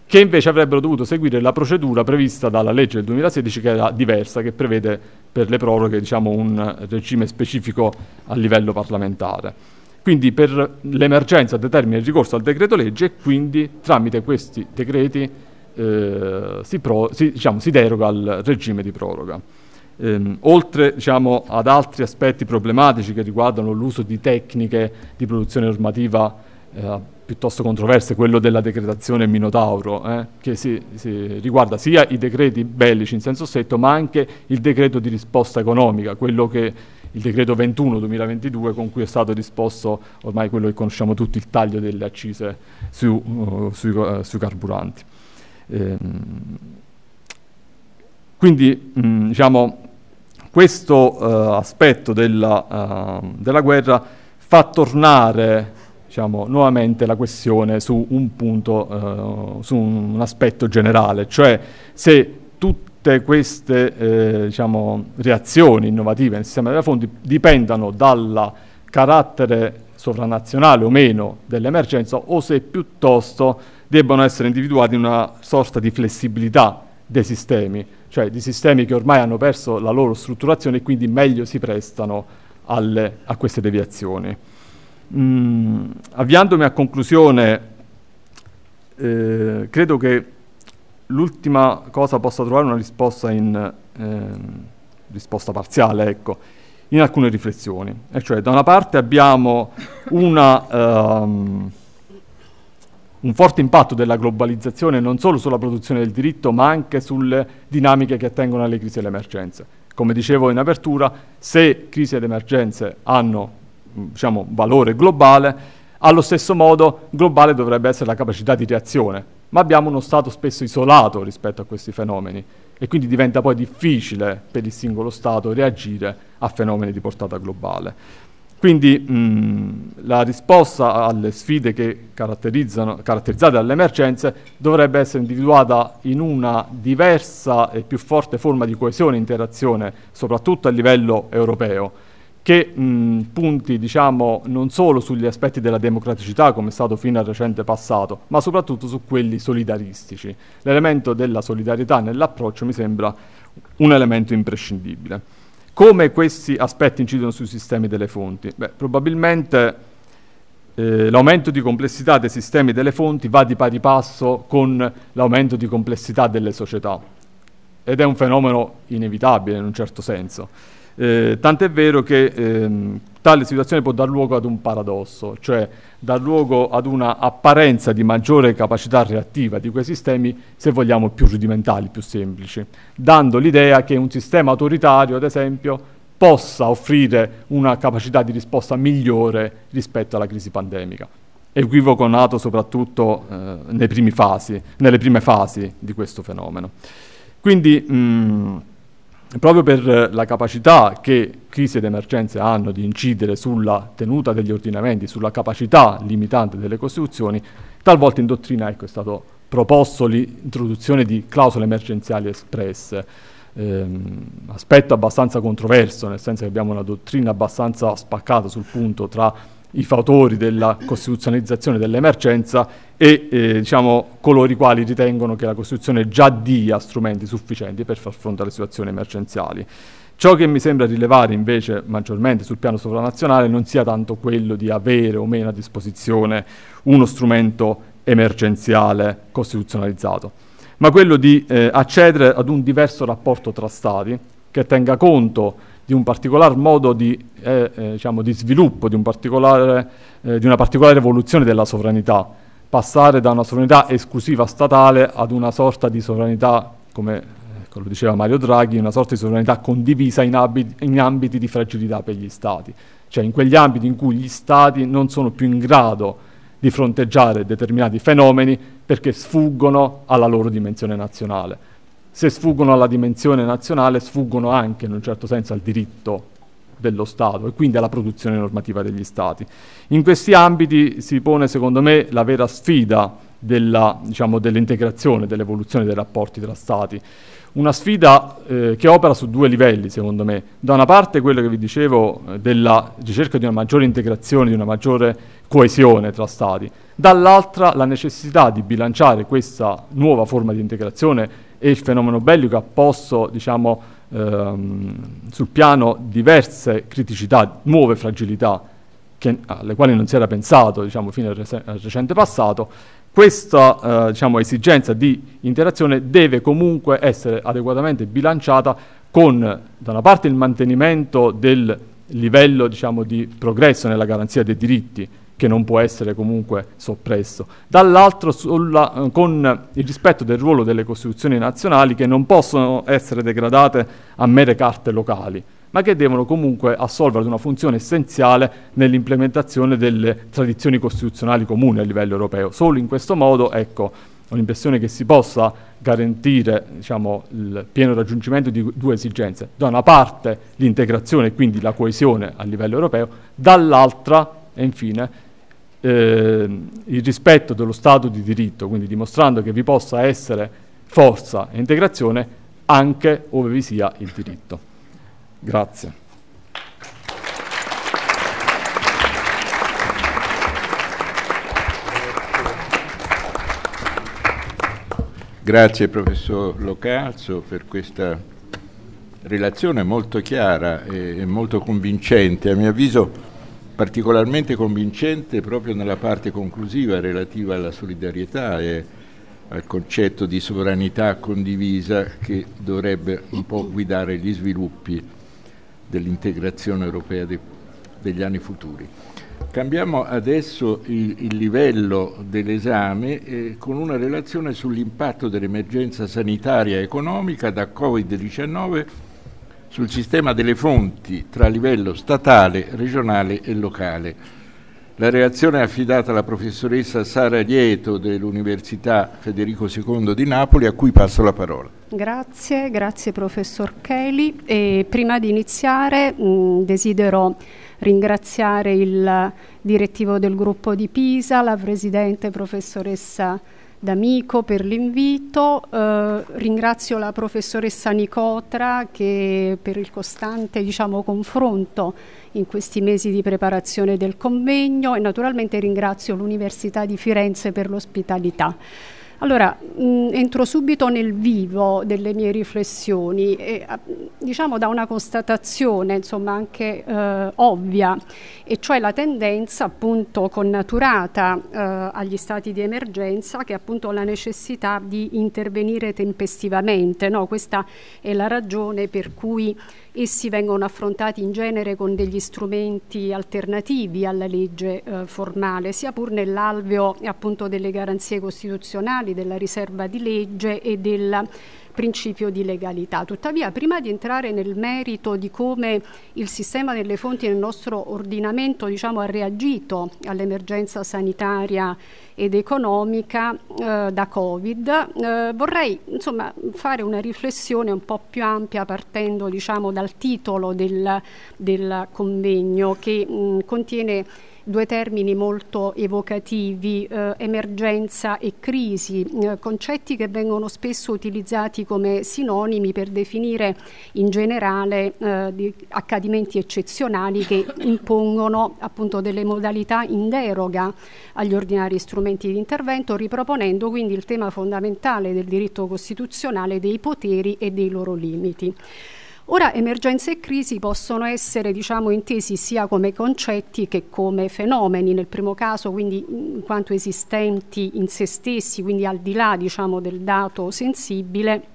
che invece avrebbero dovuto seguire la procedura prevista dalla legge del 2016 che era diversa, che prevede per le proroghe diciamo, un regime specifico a livello parlamentare. Quindi per l'emergenza determina il ricorso al decreto legge e quindi tramite questi decreti eh, si, pro, si, diciamo, si deroga al regime di proroga ehm, oltre diciamo, ad altri aspetti problematici che riguardano l'uso di tecniche di produzione normativa eh, piuttosto controverse, quello della decretazione Minotauro, eh, che si, si riguarda sia i decreti bellici in senso stretto, ma anche il decreto di risposta economica, quello che il decreto 21-2022 con cui è stato disposto ormai quello che conosciamo tutti, il taglio delle accise su, uh, sui, uh, sui, carburanti. Ehm, quindi mh, mm, diciamo, questo eh, aspetto della, eh, della, guerra fa tornare diciamo, nuovamente la questione su un punto, eh, su un, aspetto generale, cioè se tutte queste eh, diciamo, reazioni innovative nel sistema delle fonti dipendano dal carattere sovranazionale o meno dell'emergenza o se piuttosto debbano essere individuati in una sorta di flessibilità dei sistemi cioè di sistemi che ormai hanno perso la loro strutturazione e quindi meglio si prestano alle, a queste deviazioni. Mm, avviandomi a conclusione, eh, credo che l'ultima cosa possa trovare una risposta, in, eh, risposta parziale, ecco, in alcune riflessioni. E cioè, da una parte abbiamo una... Um, un forte impatto della globalizzazione non solo sulla produzione del diritto, ma anche sulle dinamiche che attengono alle crisi e alle emergenze. Come dicevo in apertura, se crisi ed emergenze hanno mm, diciamo, valore globale, allo stesso modo globale dovrebbe essere la capacità di reazione, ma abbiamo uno Stato spesso isolato rispetto a questi fenomeni e quindi diventa poi difficile per il singolo Stato reagire a fenomeni di portata globale. Quindi mh, mm, la risposta alle sfide che caratterizzate dalle emergenze dovrebbe essere individuata in una diversa e più forte forma di coesione e interazione, soprattutto a livello europeo, che mh, mm, punti diciamo, non solo sugli aspetti della democraticità, come è stato fino al recente passato, ma soprattutto su quelli solidaristici. L'elemento della solidarietà nell'approccio mi sembra un elemento imprescindibile. Come questi aspetti incidono sui sistemi delle fonti? Beh, probabilmente eh, l'aumento di complessità dei sistemi delle fonti va di pari passo con l'aumento di complessità delle società ed è un fenomeno inevitabile in un certo senso. Eh, tant'è vero che ehm, tale situazione può dar luogo ad un paradosso, cioè dar luogo ad una apparenza di maggiore capacità reattiva di quei sistemi, se vogliamo più rudimentali, più semplici, dando l'idea che un sistema autoritario, ad esempio, possa offrire una capacità di risposta migliore rispetto alla crisi pandemica. Equivoco nato soprattutto eh, fasi, nelle prime fasi di questo fenomeno. Quindi mh, mm, proprio per eh, la capacità che crisi ed emergenze hanno di incidere sulla tenuta degli ordinamenti, sulla capacità limitante delle Costituzioni, talvolta in dottrina ecco, è stato proposto l'introduzione di clausole emergenziali espresse, ehm, aspetto abbastanza controverso, nel senso che abbiamo una dottrina abbastanza spaccata sul punto tra i fautori della costituzionalizzazione dell'emergenza e eh, diciamo, coloro i quali ritengono che la Costituzione già dia strumenti sufficienti per far fronte alle situazioni emergenziali. Ciò che mi sembra rilevare invece maggiormente sul piano sovranazionale non sia tanto quello di avere o meno a disposizione uno strumento emergenziale costituzionalizzato, ma quello di eh, accedere ad un diverso rapporto tra Stati che tenga conto di un particolar modo di, eh, eh, diciamo, di sviluppo, di, un eh, di, una particolare evoluzione della sovranità, passare da una sovranità esclusiva statale ad una sorta di sovranità, come ecco, lo diceva Mario Draghi, una sorta di sovranità condivisa in, in ambiti di fragilità per gli Stati, cioè in quegli ambiti in cui gli Stati non sono più in grado di fronteggiare determinati fenomeni perché sfuggono alla loro dimensione nazionale se sfuggono alla dimensione nazionale, sfuggono anche in un certo senso al diritto dello Stato e quindi alla produzione normativa degli Stati. In questi ambiti si pone, secondo me, la vera sfida diciamo, dell'integrazione, diciamo, dell dell'evoluzione dei rapporti tra Stati. Una sfida eh, che opera su due livelli, secondo me. Da una parte quello che vi dicevo eh, della ricerca di una maggiore integrazione, di una maggiore coesione tra Stati, dall'altra la necessità di bilanciare questa nuova forma di integrazione e il fenomeno bellico ha posto diciamo, ehm, sul piano diverse criticità, nuove fragilità che, alle quali non si era pensato diciamo, fino al, rec- al, recente passato, questa eh, diciamo, esigenza di interazione deve comunque essere adeguatamente bilanciata con da una parte il mantenimento del livello diciamo, di progresso nella garanzia dei diritti, che non può essere comunque soppresso, dall'altro sulla, eh, con il rispetto del ruolo delle Costituzioni nazionali che non possono essere degradate a mere carte locali, ma che devono comunque assolvere una funzione essenziale nell'implementazione delle tradizioni costituzionali comuni a livello europeo. Solo in questo modo, ecco, ho l'impressione che si possa garantire diciamo, il pieno raggiungimento di due esigenze. Da una parte l'integrazione e quindi la coesione a livello europeo, dall'altra, e infine, eh, il rispetto dello Stato di diritto, quindi dimostrando che vi possa essere forza e integrazione anche ove vi sia il diritto. Grazie. Grazie professor Localzo per questa relazione molto chiara e molto convincente. A mio avviso particolarmente convincente proprio nella parte conclusiva relativa alla solidarietà e al concetto di sovranità condivisa che dovrebbe un po' guidare gli sviluppi dell'integrazione europea de, degli anni futuri. Cambiamo adesso il, il livello dell'esame eh, con una relazione sull'impatto dell'emergenza sanitaria e economica da Covid-19 sul sistema delle fonti tra livello statale, regionale e locale. La reazione è affidata alla professoressa Sara Lieto dell'Università Federico II di Napoli, a cui passo la parola. Grazie, grazie professor Kelly. E prima di iniziare mh, mm, desidero ringraziare il direttivo del gruppo di Pisa, la presidente professoressa D'Amico per l'invito, eh, ringrazio la professoressa Nicotra che per il costante diciamo, confronto in questi mesi di preparazione del convegno e naturalmente ringrazio l'Università di Firenze per l'ospitalità. Allora, mh, mm, entro subito nel vivo delle mie riflessioni, e, diciamo da una constatazione insomma anche eh, ovvia, e cioè la tendenza appunto connaturata eh, agli stati di emergenza che è appunto la necessità di intervenire tempestivamente. No? Questa è la ragione per cui Essi vengono affrontati in genere con degli strumenti alternativi alla legge eh, formale, sia pur nell'alveo appunto delle garanzie costituzionali, della riserva di legge e della principio di legalità. Tuttavia, prima di entrare nel merito di come il sistema delle fonti nel nostro ordinamento diciamo, ha reagito all'emergenza sanitaria ed economica eh, da Covid, eh, vorrei insomma, fare una riflessione un po' più ampia partendo diciamo, dal titolo del, del convegno che mh, contiene due termini molto evocativi, eh, emergenza e crisi, eh, concetti che vengono spesso utilizzati come sinonimi per definire in generale eh, accadimenti eccezionali che impongono appunto delle modalità in deroga agli ordinari strumenti di intervento, riproponendo quindi il tema fondamentale del diritto costituzionale dei poteri e dei loro limiti. Ora emergenze e crisi possono essere diciamo, intesi sia come concetti che come fenomeni, nel primo caso quindi in quanto esistenti in se stessi, quindi al di là diciamo, del dato sensibile,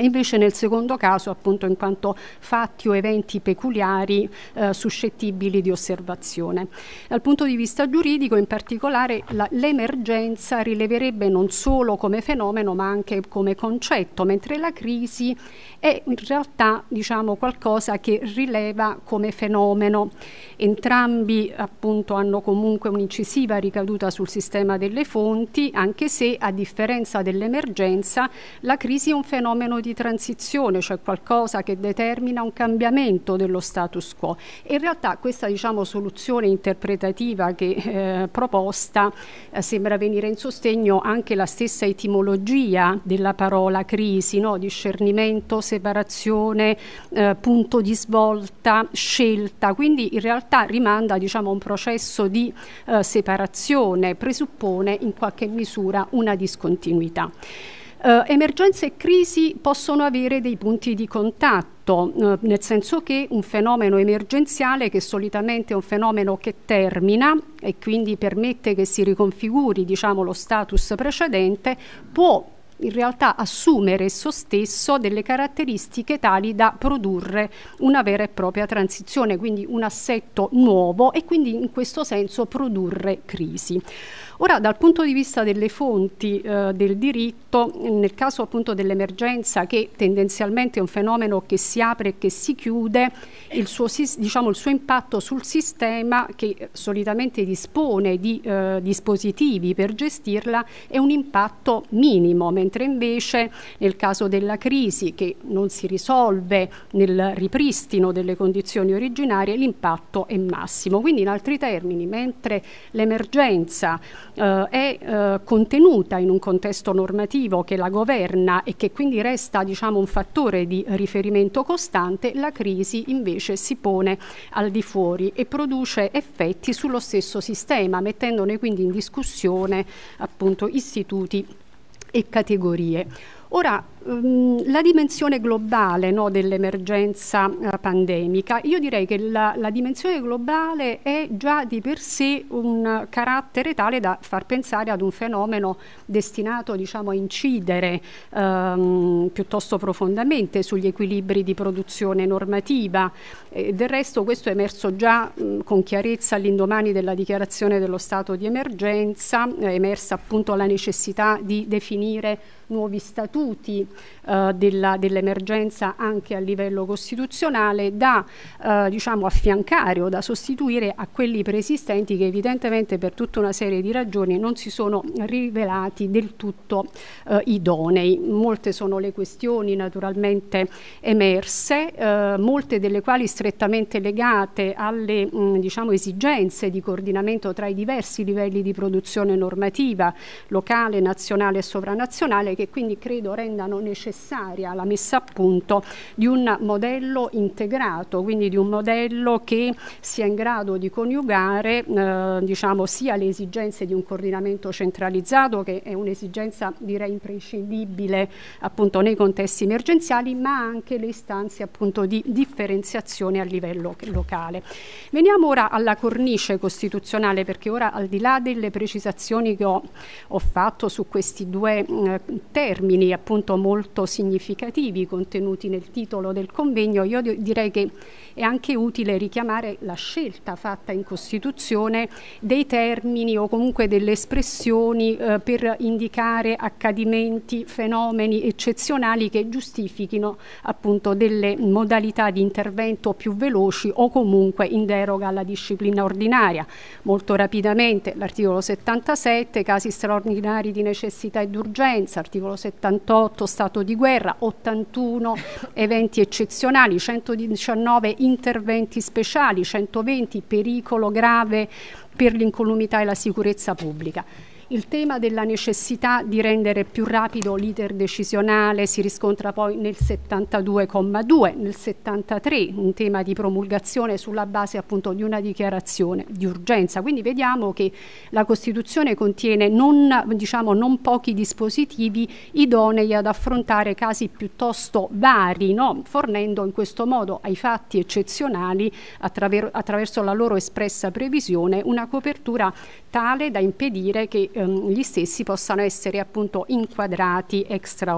e invece nel secondo caso appunto in quanto fatti o eventi peculiari eh, suscettibili di osservazione. Dal punto di vista giuridico in particolare l'emergenza rileverebbe non solo come fenomeno ma anche come concetto, mentre la crisi è in realtà diciamo, qualcosa che rileva come fenomeno. Entrambi appunto, hanno comunque un'incisiva ricaduta sul sistema delle fonti, anche se a differenza dell'emergenza la crisi è un fenomeno di transizione, cioè qualcosa che determina un cambiamento dello status quo. In realtà questa diciamo, soluzione interpretativa che eh, proposta eh, sembra venire in sostegno anche la stessa etimologia della parola crisi, no? discernimento, separazione, eh, punto di svolta, scelta, quindi in realtà rimanda diciamo, a un processo di eh, separazione, presuppone in qualche misura una discontinuità. Eh, emergenze e crisi possono avere dei punti di contatto, eh, nel senso che un fenomeno emergenziale, che solitamente è un fenomeno che termina e quindi permette che si riconfiguri diciamo, lo status precedente, può in realtà assumere esso stesso delle caratteristiche tali da produrre una vera e propria transizione, quindi un assetto nuovo e quindi in questo senso produrre crisi. Ora dal punto di vista delle fonti eh, del diritto, nel caso appunto dell'emergenza che tendenzialmente è un fenomeno che si apre e che si chiude, il suo, diciamo, il suo impatto sul sistema che solitamente dispone di eh, dispositivi per gestirla è un impatto minimo, mentre invece nel caso della crisi che non si risolve nel ripristino delle condizioni originarie l'impatto è massimo. Quindi in altri termini, mentre l'emergenza eh, è eh, contenuta in un contesto normativo che la governa e che quindi resta diciamo, un fattore di riferimento costante, la crisi invece si pone al di fuori e produce effetti sullo stesso sistema, mettendone quindi in discussione appunto istituti e categorie. Ora, Ehm, la dimensione globale no, dell'emergenza eh, pandemica, io direi che la, la, dimensione globale è già di per sé un carattere tale da far pensare ad un fenomeno destinato diciamo, a incidere ehm, piuttosto profondamente sugli equilibri di produzione normativa. Eh, del resto questo è emerso già mh, con chiarezza all'indomani della dichiarazione dello stato di emergenza, è emersa appunto la necessità di definire nuovi statuti eh, dell'emergenza dell anche a livello costituzionale da eh, diciamo affiancare o da sostituire a quelli preesistenti che evidentemente per tutta una serie di ragioni non si sono rivelati del tutto eh, idonei. Molte sono le questioni naturalmente emerse, eh, molte delle quali strettamente legate alle mh, mm, diciamo, esigenze di coordinamento tra i diversi livelli di produzione normativa locale, nazionale e sovranazionale che quindi credo rendano necessaria la messa a punto di un modello integrato, quindi di un modello che sia in grado di coniugare eh, diciamo, sia le esigenze di un coordinamento centralizzato che è un'esigenza direi imprescindibile appunto nei contesti emergenziali ma anche le istanze appunto di differenziazione a livello locale. Veniamo ora alla cornice costituzionale perché ora al di là delle precisazioni che ho, ho fatto su questi due eh, termini appunto molto significativi contenuti nel titolo del convegno, io direi che è anche utile richiamare la scelta fatta in Costituzione dei termini o comunque delle espressioni eh, per indicare accadimenti, fenomeni eccezionali che giustifichino appunto delle modalità di intervento più veloci o comunque in deroga alla disciplina ordinaria. Molto rapidamente l'articolo 77, casi straordinari di necessità e d'urgenza, articolo 78, stato di guerra, 81 eventi eccezionali, 119 in interventi speciali, 120 pericolo grave per l'incolumità e la sicurezza pubblica. Il tema della necessità di rendere più rapido l'iter decisionale si riscontra poi nel 72,2, nel 73 un tema di promulgazione sulla base appunto di una dichiarazione di urgenza. Quindi vediamo che la Costituzione contiene non, diciamo, non pochi dispositivi idonei ad affrontare casi piuttosto vari, no? fornendo in questo modo ai fatti eccezionali attraver attraverso la loro espressa previsione una copertura tale da impedire che ehm, gli stessi possano essere appunto inquadrati extra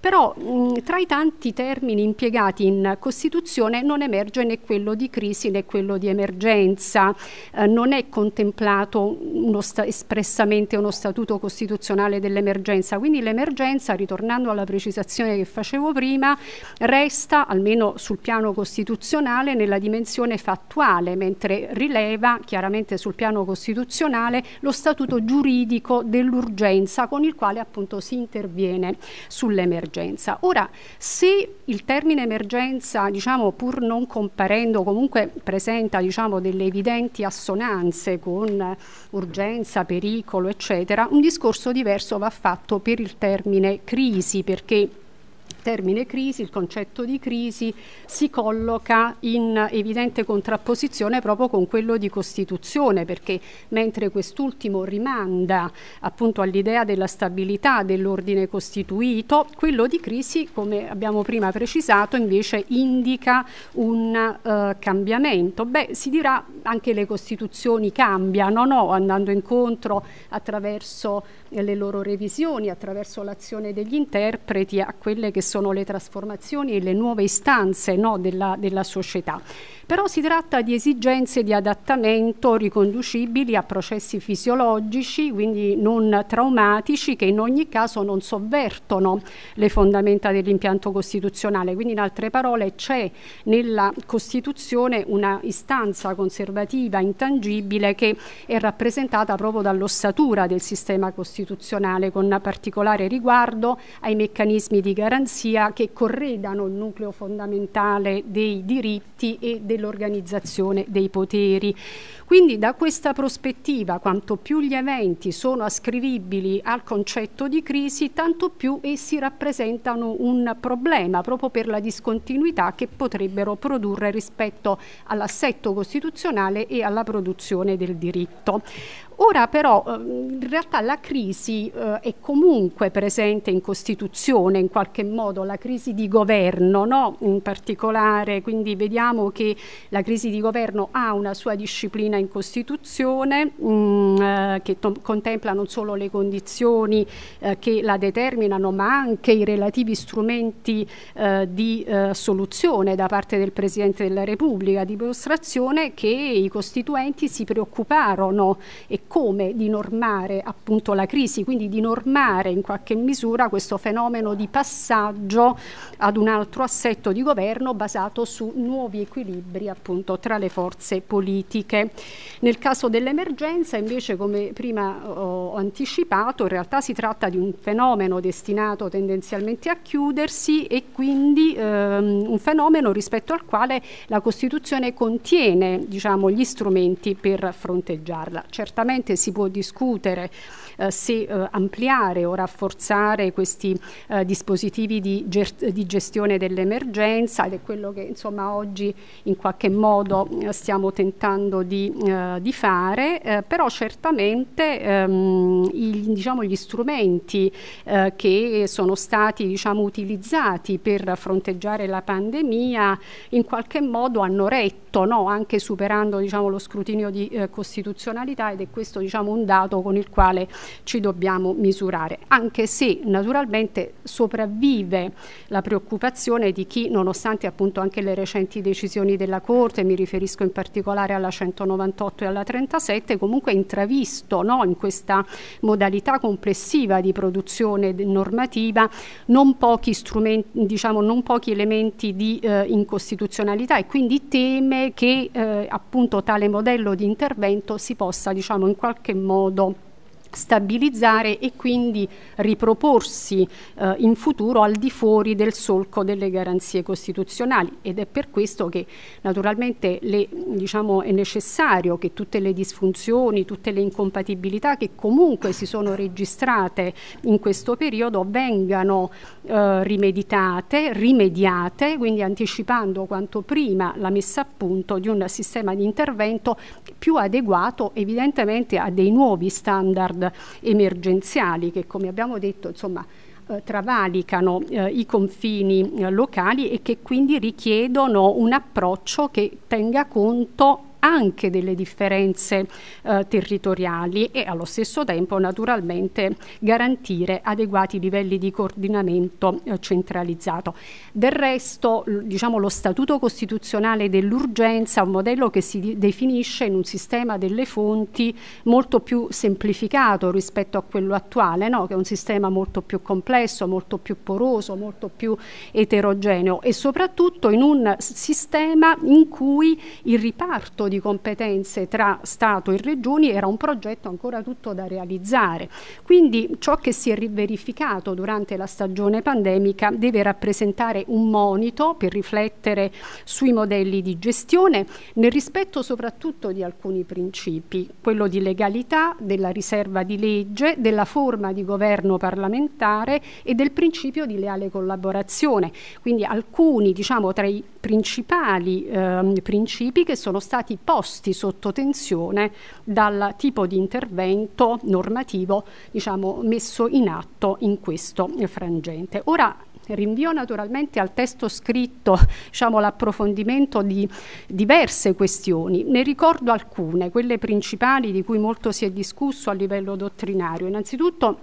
però mh, mm, tra i tanti termini impiegati in Costituzione non emerge né quello di crisi né quello di emergenza, eh, non è contemplato uno espressamente uno statuto costituzionale dell'emergenza, quindi l'emergenza, ritornando alla precisazione che facevo prima, resta almeno sul piano costituzionale nella dimensione fattuale, mentre rileva chiaramente sul piano costituzionale lo statuto giuridico dell'urgenza con il quale appunto si interviene sull'emergenza emergenza. Ora, se il termine emergenza, diciamo, pur non comparendo, comunque presenta diciamo, delle evidenti assonanze con urgenza, pericolo, eccetera, un discorso diverso va fatto per il termine crisi, perché termine crisi, il concetto di crisi si colloca in evidente contrapposizione proprio con quello di Costituzione, perché mentre quest'ultimo rimanda appunto all'idea della stabilità dell'ordine costituito, quello di crisi, come abbiamo prima precisato, invece indica un eh, cambiamento. Beh, si dirà anche le Costituzioni cambiano, no? andando incontro attraverso le loro revisioni attraverso l'azione degli interpreti a quelle che sono le trasformazioni e le nuove istanze no, della, della società però si tratta di esigenze di adattamento riconducibili a processi fisiologici, quindi non traumatici, che in ogni caso non sovvertono le fondamenta dell'impianto costituzionale. Quindi in altre parole c'è nella Costituzione una istanza conservativa intangibile che è rappresentata proprio dall'ossatura del sistema costituzionale con particolare riguardo ai meccanismi di garanzia che corredano il nucleo fondamentale dei diritti e delle dell'organizzazione dei poteri. Quindi da questa prospettiva, quanto più gli eventi sono ascrivibili al concetto di crisi, tanto più essi rappresentano un problema proprio per la discontinuità che potrebbero produrre rispetto all'assetto costituzionale e alla produzione del diritto. Ora però eh, in realtà la crisi eh, è comunque presente in Costituzione, in qualche modo la crisi di governo no? in particolare, quindi vediamo che la crisi di governo ha una sua disciplina in Costituzione mh, mm, eh, che contempla non solo le condizioni eh, che la determinano ma anche i relativi strumenti eh, di eh, soluzione da parte del Presidente della Repubblica, dimostrazione che i costituenti si preoccuparono e come di normare appunto la crisi, quindi di normare in qualche misura questo fenomeno di passaggio ad un altro assetto di governo basato su nuovi equilibri appunto tra le forze politiche. Nel caso dell'emergenza invece come prima ho anticipato in realtà si tratta di un fenomeno destinato tendenzialmente a chiudersi e quindi ehm, un fenomeno rispetto al quale la Costituzione contiene diciamo, gli strumenti per fronteggiarla. Certamente sicuramente si può discutere eh, se eh, ampliare o rafforzare questi eh, dispositivi di, di, gestione dell'emergenza ed è quello che insomma oggi in qualche modo eh, stiamo tentando di, di fare, però certamente ehm, i, diciamo, gli strumenti che sono stati diciamo, utilizzati per fronteggiare la pandemia in qualche modo hanno retto, no? anche superando diciamo, lo scrutinio di eh, costituzionalità ed è questo diciamo, un dato con il quale ci dobbiamo misurare, anche se naturalmente sopravvive la preoccupazione di chi, nonostante appunto anche le recenti decisioni della Corte, mi riferisco in particolare alla 198 e alla 37, comunque intravisto no, in questa modalità complessiva di produzione normativa non pochi, diciamo, non pochi elementi di eh, incostituzionalità e quindi teme che eh, appunto tale modello di intervento si possa diciamo, in qualche modo stabilizzare e quindi riproporsi eh, in futuro al di fuori del solco delle garanzie costituzionali ed è per questo che naturalmente le, diciamo, è necessario che tutte le disfunzioni, tutte le incompatibilità che comunque si sono registrate in questo periodo vengano eh, rimeditate, rimediate, quindi anticipando quanto prima la messa a punto di un sistema di intervento più adeguato evidentemente a dei nuovi standard emergenziali che come abbiamo detto insomma eh, travalicano eh, i confini eh, locali e che quindi richiedono un approccio che tenga conto anche delle differenze eh, territoriali e allo stesso tempo naturalmente garantire adeguati livelli di coordinamento eh, centralizzato. Del resto diciamo, lo statuto costituzionale dell'urgenza è un modello che si definisce in un sistema delle fonti molto più semplificato rispetto a quello attuale, no? che è un sistema molto più complesso, molto più poroso, molto più eterogeneo e soprattutto in un sistema in cui il riparto di di competenze tra Stato e Regioni era un progetto ancora tutto da realizzare. Quindi ciò che si è riverificato durante la stagione pandemica deve rappresentare un monito per riflettere sui modelli di gestione nel rispetto soprattutto di alcuni principi, quello di legalità, della riserva di legge, della forma di governo parlamentare e del principio di leale collaborazione. Quindi alcuni diciamo tra i principali eh, principi che sono stati posti sotto tensione dal tipo di intervento normativo diciamo, messo in atto in questo frangente. Ora, Rinvio naturalmente al testo scritto diciamo, l'approfondimento di diverse questioni. Ne ricordo alcune, quelle principali di cui molto si è discusso a livello dottrinario. Innanzitutto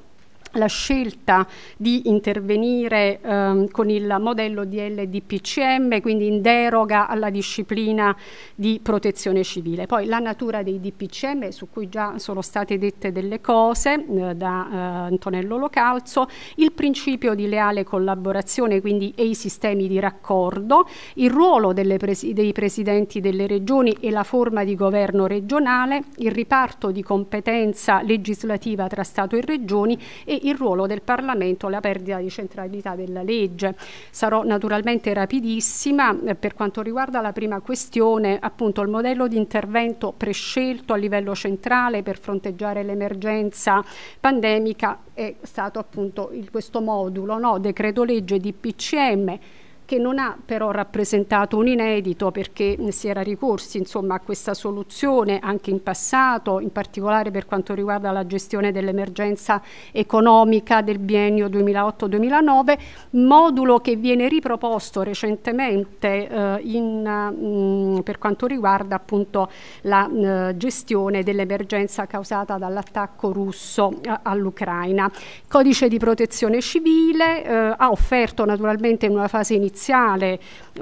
la scelta di intervenire ehm, con il modello DL-DPCM, quindi in deroga alla disciplina di protezione civile. Poi la natura dei DPCM, su cui già sono state dette delle cose eh, da eh, Antonello Localzo, il principio di leale collaborazione, quindi e i sistemi di raccordo, il ruolo presi dei presidenti delle regioni e la forma di governo regionale, il riparto di competenza legislativa tra Stato e regioni e il ruolo del Parlamento la perdita di centralità della legge. Sarò naturalmente rapidissima eh, per quanto riguarda la prima questione, appunto il modello di intervento prescelto a livello centrale per fronteggiare l'emergenza pandemica è stato appunto il, questo modulo, no? decreto legge DPCM che non ha però rappresentato un inedito perché si era ricorsi insomma, a questa soluzione anche in passato, in particolare per quanto riguarda la gestione dell'emergenza economica del biennio 2008-2009, modulo che viene riproposto recentemente eh, in, mh, mm, per quanto riguarda appunto la mh, eh, gestione dell'emergenza causata dall'attacco russo all'Ucraina. Codice di protezione civile eh, ha offerto naturalmente in una fase iniziale essenziale eh,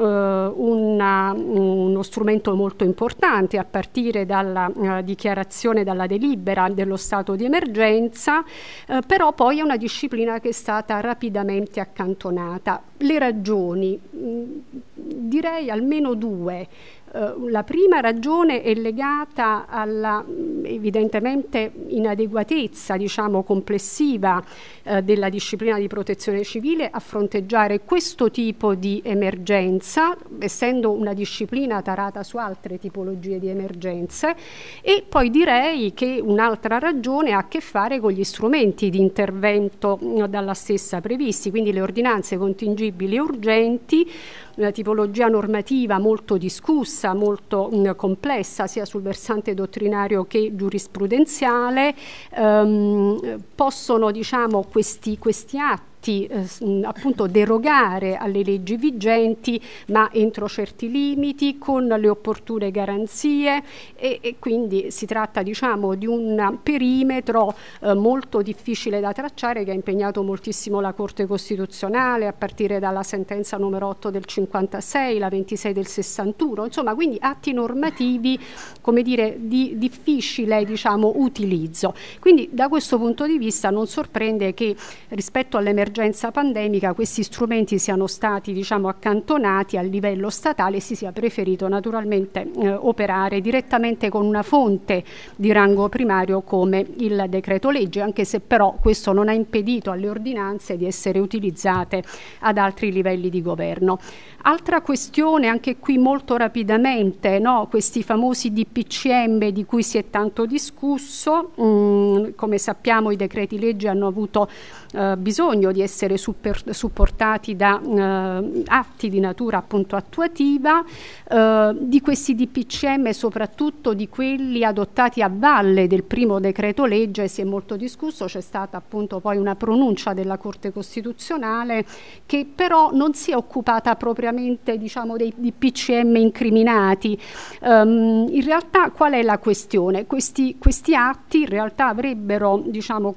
una, uno strumento molto importante a partire dalla eh, dichiarazione, dalla delibera dello stato di emergenza, eh, però poi è una disciplina che è stata rapidamente accantonata. Le ragioni, mh, mm, direi almeno due. Eh, la prima ragione è legata alla mm, evidentemente inadeguatezza diciamo, complessiva uh, della disciplina di protezione civile a fronteggiare questo tipo di emergenza, essendo una disciplina tarata su altre tipologie di emergenze e poi direi che un'altra ragione ha a che fare con gli strumenti di intervento mm, dalla stessa previsti, quindi le ordinanze contingibili e urgenti una tipologia normativa molto discussa, molto mh, complessa, sia sul versante dottrinario che giurisprudenziale, ehm, possono diciamo, questi, questi atti fatti eh, appunto derogare alle leggi vigenti ma entro certi limiti con le opportune garanzie e, e quindi si tratta diciamo di un perimetro eh, molto difficile da tracciare che ha impegnato moltissimo la Corte Costituzionale a partire dalla sentenza numero 8 del 56, la 26 del 61, insomma quindi atti normativi come dire di difficile diciamo utilizzo. Quindi da questo punto di vista non sorprende che rispetto all'emergenza l'emergenza pandemica questi strumenti siano stati diciamo, accantonati a livello statale e si sia preferito naturalmente eh, operare direttamente con una fonte di rango primario come il decreto legge, anche se però questo non ha impedito alle ordinanze di essere utilizzate ad altri livelli di governo. Altra questione, anche qui molto rapidamente, no? questi famosi DPCM di cui si è tanto discusso, mm, come sappiamo i decreti legge hanno avuto eh, bisogno di essere super, supportati da eh, atti di natura appunto attuativa, eh, di questi DPCM soprattutto di quelli adottati a valle del primo decreto legge si è molto discusso, c'è stata appunto poi una pronuncia della Corte Costituzionale che però non si è occupata propriamente diciamo, dei DPCM incriminati. Um, in realtà qual è la questione? Questi, questi atti in realtà avrebbero, diciamo,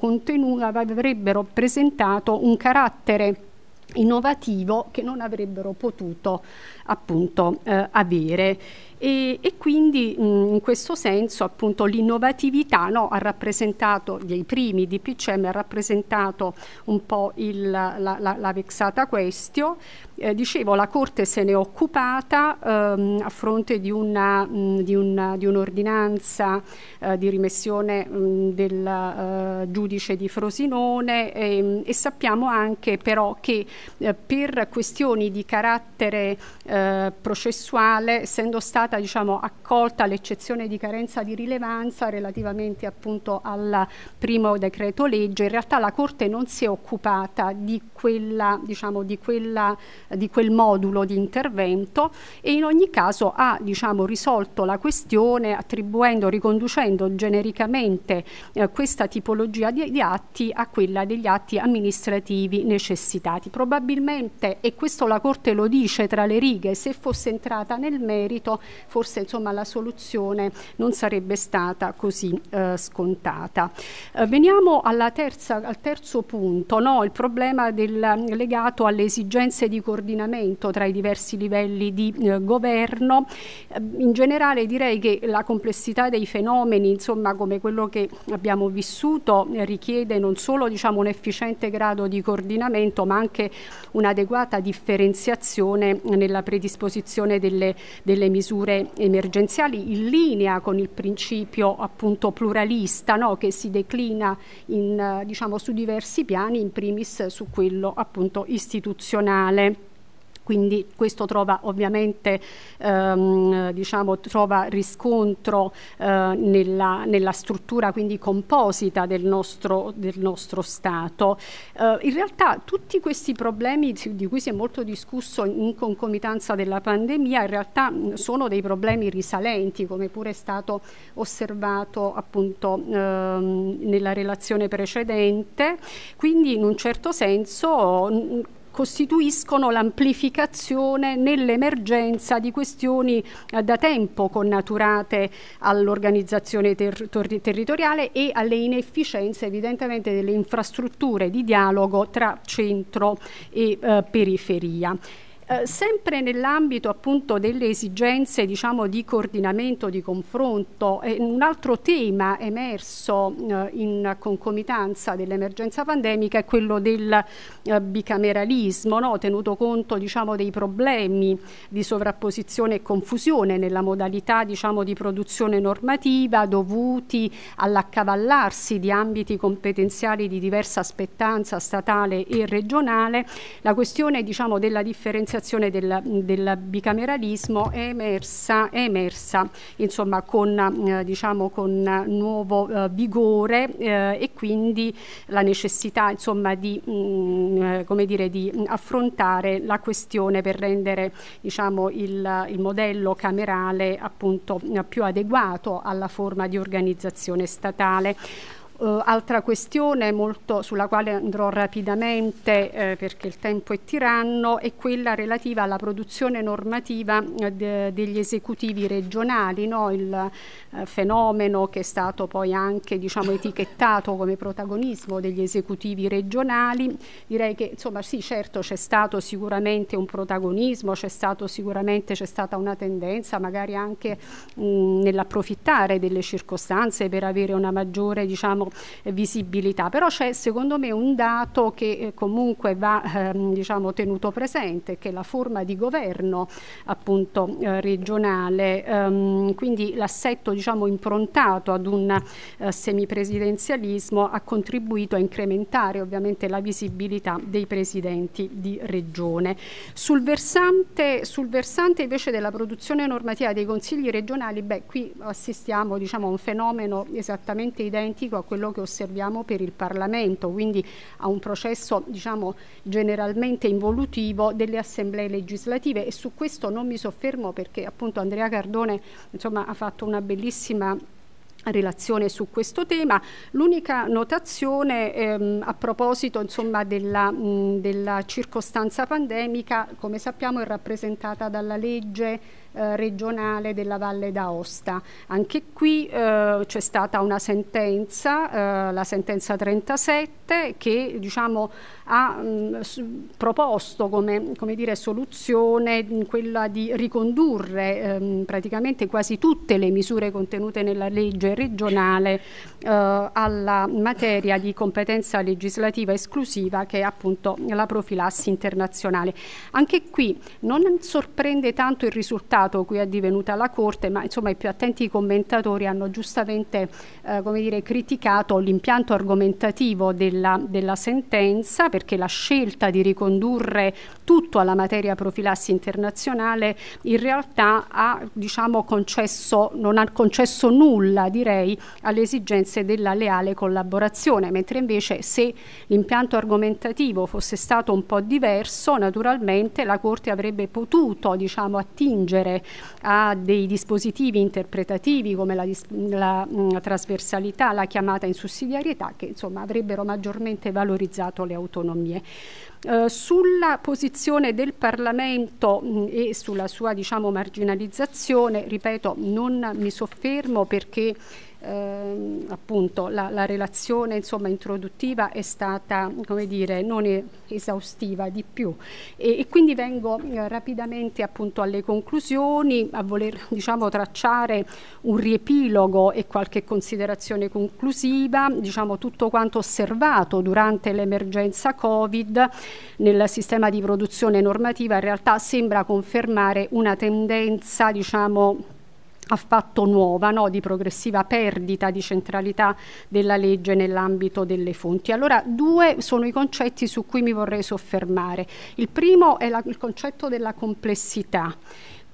avrebbero presentato un carattere innovativo che non avrebbero potuto appunto eh, avere e, e quindi mh, in questo senso appunto l'innovatività no, ha rappresentato dei primi DPCM ha rappresentato un po' il, la, la, la vexata questio eh, dicevo, la Corte se n'è occupata ehm, a fronte di, un'ordinanza eh, di rimessione mh, del eh, giudice di Frosinone ehm, e sappiamo anche però che eh, per questioni di carattere eh, processuale, essendo stata diciamo, accolta l'eccezione di carenza di rilevanza relativamente appunto al primo decreto legge, in realtà la Corte non si è occupata di quella, diciamo, di quella di quel modulo di intervento e in ogni caso ha diciamo, risolto la questione attribuendo, riconducendo genericamente eh, questa tipologia di, di atti a quella degli atti amministrativi necessitati. Probabilmente, e questo la Corte lo dice tra le righe, se fosse entrata nel merito forse insomma, la soluzione non sarebbe stata così eh, scontata. Eh, veniamo terza, al terzo punto, no? il problema del, legato alle esigenze di costruzione coordinamento tra i diversi livelli di eh, governo. Eh, in generale direi che la complessità dei fenomeni, insomma, come quello che abbiamo vissuto, eh, richiede non solo diciamo, un efficiente grado di coordinamento, ma anche un'adeguata differenziazione nella predisposizione delle, delle, misure emergenziali in linea con il principio appunto pluralista no? che si declina in, eh, diciamo, su diversi piani, in primis su quello appunto istituzionale quindi questo trova ovviamente ehm, diciamo, trova riscontro eh, nella, nella, struttura quindi composita del nostro, del nostro Stato. Eh, in realtà tutti questi problemi di cui si è molto discusso in concomitanza della pandemia in realtà sono dei problemi risalenti come pure è stato osservato appunto ehm, nella relazione precedente, quindi in un certo senso costituiscono l'amplificazione nell'emergenza di questioni eh, da tempo connaturate all'organizzazione ter ter territoriale e alle inefficienze evidentemente delle infrastrutture di dialogo tra centro e eh, periferia. Eh, sempre nell'ambito appunto delle esigenze diciamo, di coordinamento, di confronto, eh, un altro tema emerso eh, in concomitanza dell'emergenza pandemica è quello del eh, bicameralismo, no? tenuto conto diciamo, dei problemi di sovrapposizione e confusione nella modalità diciamo, di produzione normativa dovuti all'accavallarsi di ambiti competenziali di diversa aspettanza statale e regionale, la questione diciamo, della differenziazione negoziazione del, del bicameralismo è emersa, è emersa insomma, con, eh, diciamo, con nuovo eh, vigore eh, e quindi la necessità insomma, di, mh, mm, eh, come dire, di affrontare la questione per rendere diciamo, il, il modello camerale appunto, più adeguato alla forma di organizzazione statale. Uh, altra questione molto, sulla quale andrò rapidamente eh, perché il tempo è tiranno è quella relativa alla produzione normativa eh, de, degli esecutivi regionali, no? il eh, fenomeno che è stato poi anche diciamo, etichettato come protagonismo degli esecutivi regionali. Direi che insomma sì certo c'è stato sicuramente un protagonismo, c'è stato sicuramente c'è stata una tendenza magari anche mm, nell'approfittare delle circostanze per avere una maggiore diciamo, diciamo, eh, visibilità. Però c'è secondo me un dato che eh, comunque va ehm, diciamo, tenuto presente, che è la forma di governo appunto eh, regionale, ehm, quindi l'assetto diciamo, improntato ad un eh, semipresidenzialismo ha contribuito a incrementare ovviamente la visibilità dei presidenti di regione. Sul versante, sul versante invece della produzione normativa dei consigli regionali, beh, qui assistiamo diciamo, a un fenomeno esattamente identico a quello quello che osserviamo per il Parlamento, quindi a un processo diciamo, generalmente involutivo delle assemblee legislative e su questo non mi soffermo perché appunto Andrea Cardone insomma, ha fatto una bellissima relazione su questo tema. L'unica notazione ehm, a proposito insomma, della, mh, della circostanza pandemica, come sappiamo, è rappresentata dalla legge eh, regionale della Valle d'Aosta. Anche qui eh, c'è stata una sentenza, eh, la sentenza 37, che diciamo, ha mh, mm, proposto come, come dire, soluzione quella di ricondurre ehm, praticamente quasi tutte le misure contenute nella legge regionale eh, alla materia di competenza legislativa esclusiva che è appunto la profilassi internazionale. Anche qui non sorprende tanto il risultato Stato, qui è divenuta la Corte, ma insomma i più attenti commentatori hanno giustamente eh, come dire, criticato l'impianto argomentativo della, della sentenza perché la scelta di ricondurre tutto alla materia profilassi internazionale in realtà ha diciamo, concesso, non ha concesso nulla direi alle esigenze della leale collaborazione, mentre invece se l'impianto argomentativo fosse stato un po' diverso naturalmente la Corte avrebbe potuto diciamo, attingere oltre a dei dispositivi interpretativi come la, la, la mm, trasversalità, la chiamata in sussidiarietà, che insomma avrebbero maggiormente valorizzato le autonomie. Uh, sulla posizione del Parlamento mh, mm, e sulla sua diciamo, marginalizzazione, ripeto, non mi soffermo perché ehm, appunto la, la relazione insomma, introduttiva è stata come dire, non esaustiva di più e, e quindi vengo eh, rapidamente appunto alle conclusioni, a voler diciamo, tracciare un riepilogo e qualche considerazione conclusiva, diciamo tutto quanto osservato durante l'emergenza Covid nel sistema di produzione normativa in realtà sembra confermare una tendenza diciamo affatto nuova, no? di progressiva perdita di centralità della legge nell'ambito delle fonti. Allora due sono i concetti su cui mi vorrei soffermare. Il primo è la, il concetto della complessità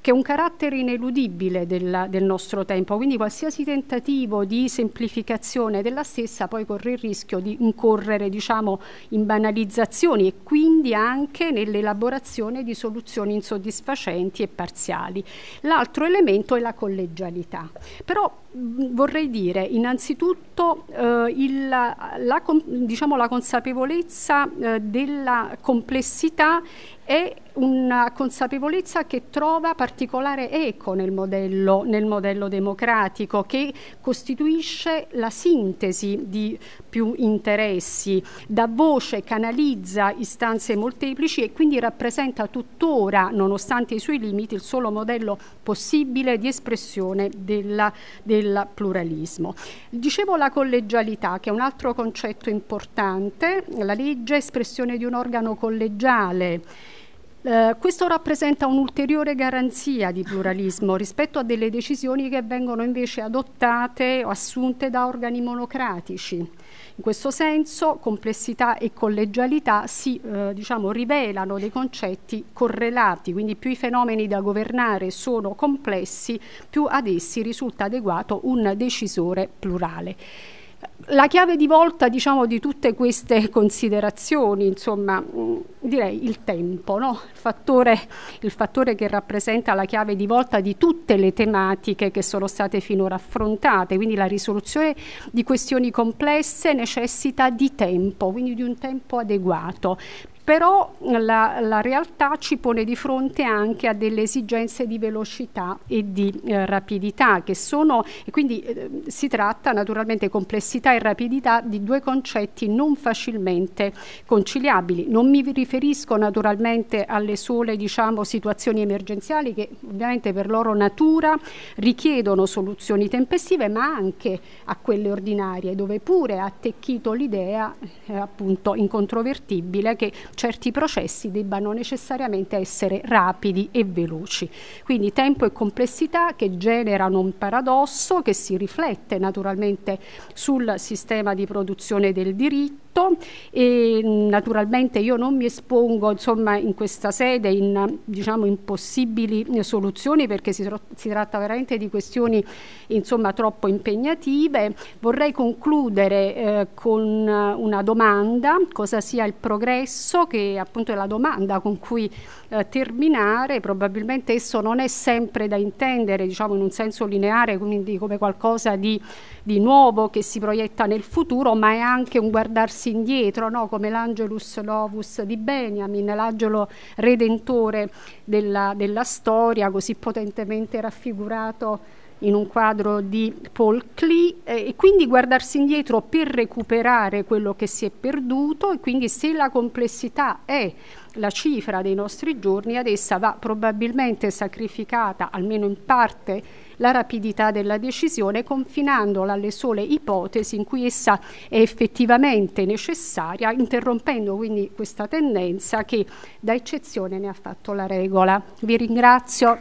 che è un carattere ineludibile della, del nostro tempo, quindi qualsiasi tentativo di semplificazione della stessa poi corre il rischio di incorrere diciamo, in banalizzazioni e quindi anche nell'elaborazione di soluzioni insoddisfacenti e parziali. L'altro elemento è la collegialità, però vorrei dire innanzitutto eh, il, la, diciamo, la, consapevolezza eh, della complessità è una consapevolezza che trova particolare eco nel modello, nel modello democratico, che costituisce la sintesi di più interessi, Da voce, canalizza istanze molteplici e quindi rappresenta tuttora, nonostante i suoi limiti, il solo modello possibile di espressione della, del pluralismo. Dicevo la collegialità, che è un altro concetto importante, la legge è espressione di un organo collegiale eh, questo rappresenta un'ulteriore garanzia di pluralismo rispetto a delle decisioni che vengono invece adottate o assunte da organi monocratici. In questo senso complessità e collegialità si eh, diciamo, rivelano dei concetti correlati, quindi più i fenomeni da governare sono complessi, più ad essi risulta adeguato un decisore plurale la chiave di volta diciamo, di tutte queste considerazioni, insomma, direi il tempo, no? il, fattore, il, fattore, che rappresenta la chiave di volta di tutte le tematiche che sono state finora affrontate, quindi la risoluzione di questioni complesse necessita di tempo, quindi di un tempo adeguato, però la, la, realtà ci pone di fronte anche a delle esigenze di velocità e di eh, rapidità che sono e quindi eh, si tratta naturalmente complessità e rapidità di due concetti non facilmente conciliabili. Non mi riferisco naturalmente alle sole diciamo, situazioni emergenziali che ovviamente per loro natura richiedono soluzioni tempestive ma anche a quelle ordinarie dove pure ha attecchito l'idea eh, appunto incontrovertibile che certi processi debbano necessariamente essere rapidi e veloci. Quindi tempo e complessità che generano un paradosso che si riflette naturalmente sul sistema di produzione del diritto tutto e mm, naturalmente io non mi espongo insomma, in questa sede in, diciamo, in possibili mm, soluzioni perché si, si, tratta veramente di questioni insomma, troppo impegnative. Vorrei concludere eh, con eh, una domanda, cosa sia il progresso che appunto è la domanda con cui eh, terminare, probabilmente esso non è sempre da intendere diciamo, in un senso lineare, quindi come qualcosa di, di nuovo che si proietta nel futuro, ma è anche un guardarsi passi indietro, no? come l'Angelus Lovus di Benjamin, l'angelo redentore della, della storia, così potentemente raffigurato in un quadro di Paul Klee eh, e quindi guardarsi indietro per recuperare quello che si è perduto e quindi se la complessità è la cifra dei nostri giorni, ad essa va probabilmente sacrificata, almeno in parte, la rapidità della decisione, confinandola alle sole ipotesi in cui essa è effettivamente necessaria, interrompendo quindi questa tendenza che da eccezione ne ha fatto la regola. Vi ringrazio.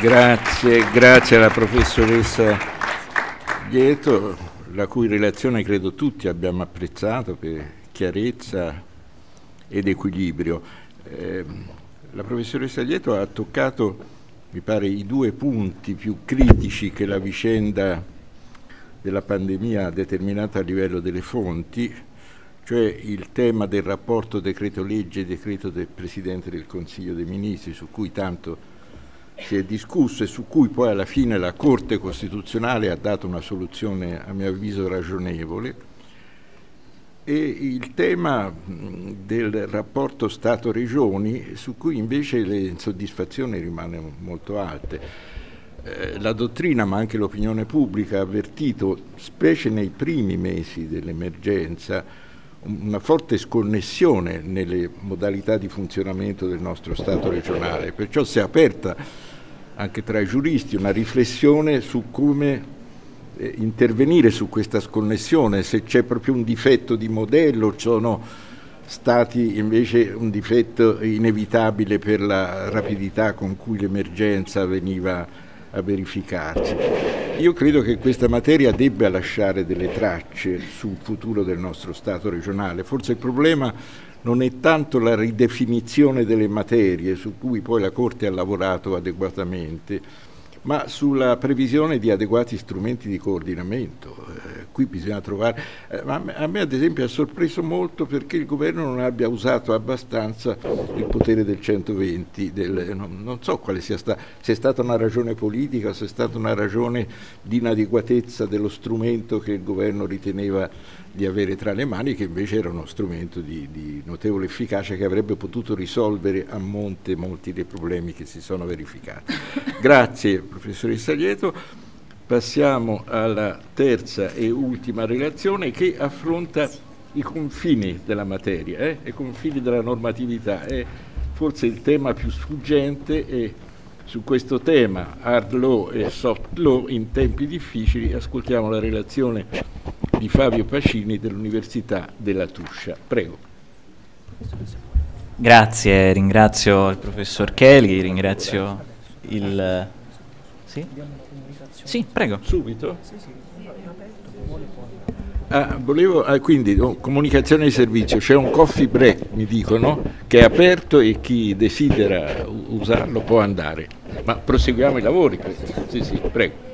Grazie, grazie alla professoressa Dietro, la cui relazione credo tutti abbiamo apprezzato per chiarezza ed equilibrio. Ehm, la professoressa Dietro ha toccato, mi pare, i due punti più critici che la vicenda della pandemia ha determinato a livello delle fonti, cioè il tema del rapporto decreto-legge decreto del Presidente del Consiglio dei Ministri, su cui tanto si è discusso e su cui poi alla fine la Corte Costituzionale ha dato una soluzione a mio avviso ragionevole e il tema del rapporto Stato-Regioni su cui invece le insoddisfazioni rimangono molto alte. Eh, la dottrina ma anche l'opinione pubblica ha avvertito, specie nei primi mesi dell'emergenza, una forte sconnessione nelle modalità di funzionamento del nostro Stato regionale, perciò si è aperta anche tra i giuristi una riflessione su come eh, intervenire su questa sconnessione, se c'è proprio un difetto di modello, sono stati invece un difetto inevitabile per la rapidità con cui l'emergenza veniva a verificarsi. Io credo che questa materia debba lasciare delle tracce sul futuro del nostro Stato regionale, forse il problema non è tanto la ridefinizione delle materie, su cui poi la Corte ha lavorato adeguatamente, ma sulla previsione di adeguati strumenti di coordinamento. Eh, qui bisogna trovare... Eh, a me ad esempio ha sorpreso molto perché il governo non abbia usato abbastanza il potere del 120, del, non, non, so quale sia stata, se è stata una ragione politica, se è stata una ragione di inadeguatezza dello strumento che il governo riteneva di avere tra le mani, che invece era uno strumento di, di notevole efficacia che avrebbe potuto risolvere a monte molti dei problemi che si sono verificati. Grazie professoressa Lieto. Passiamo alla terza e ultima relazione che affronta i confini della materia, eh? i confini della normatività. È forse il tema più sfuggente e su questo tema, hard law e soft law, in tempi difficili, ascoltiamo la relazione di Fabio Pacini dell'Università della Tuscia. Prego. Grazie, ringrazio il professor Kelly, ringrazio il... Sì? Sì, prego. Subito? Sì, sì. Ah, volevo, ah, quindi oh, comunicazione di servizio, c'è un coffee break mi dicono che è aperto e chi desidera usarlo può andare, ma proseguiamo i lavori. Sì, sì, prego.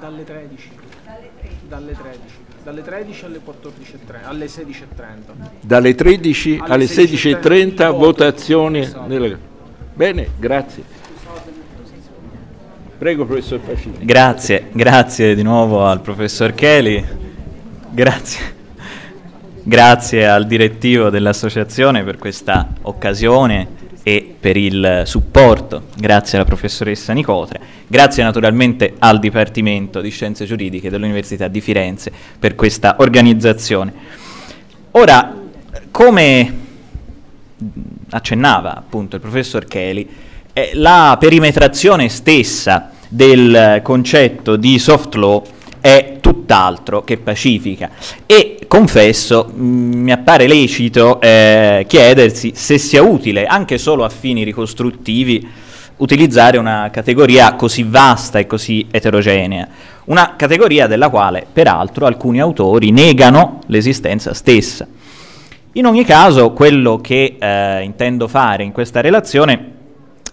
Dalle 13. Dalle 13. Dalle 13 alle 14.30, alle 16.30. Dalle 13 alle 16.30 votazioni. Nelle... Bene, grazie. Prego professor Facini. Grazie, grazie di nuovo al professor Kelly grazie, grazie al direttivo dell'associazione per questa occasione e per il supporto, grazie alla professoressa Nicotre, grazie naturalmente al Dipartimento di Scienze Giuridiche dell'Università di Firenze per questa organizzazione. Ora, come accennava appunto il professor Kelly, eh, la perimetrazione stessa del concetto di soft law è tutt'altro che pacifica e confesso mm, mi appare lecito eh, chiedersi se sia utile anche solo a fini ricostruttivi utilizzare una categoria così vasta e così eterogenea, una categoria della quale peraltro alcuni autori negano l'esistenza stessa. In ogni caso quello che eh, intendo fare in questa relazione è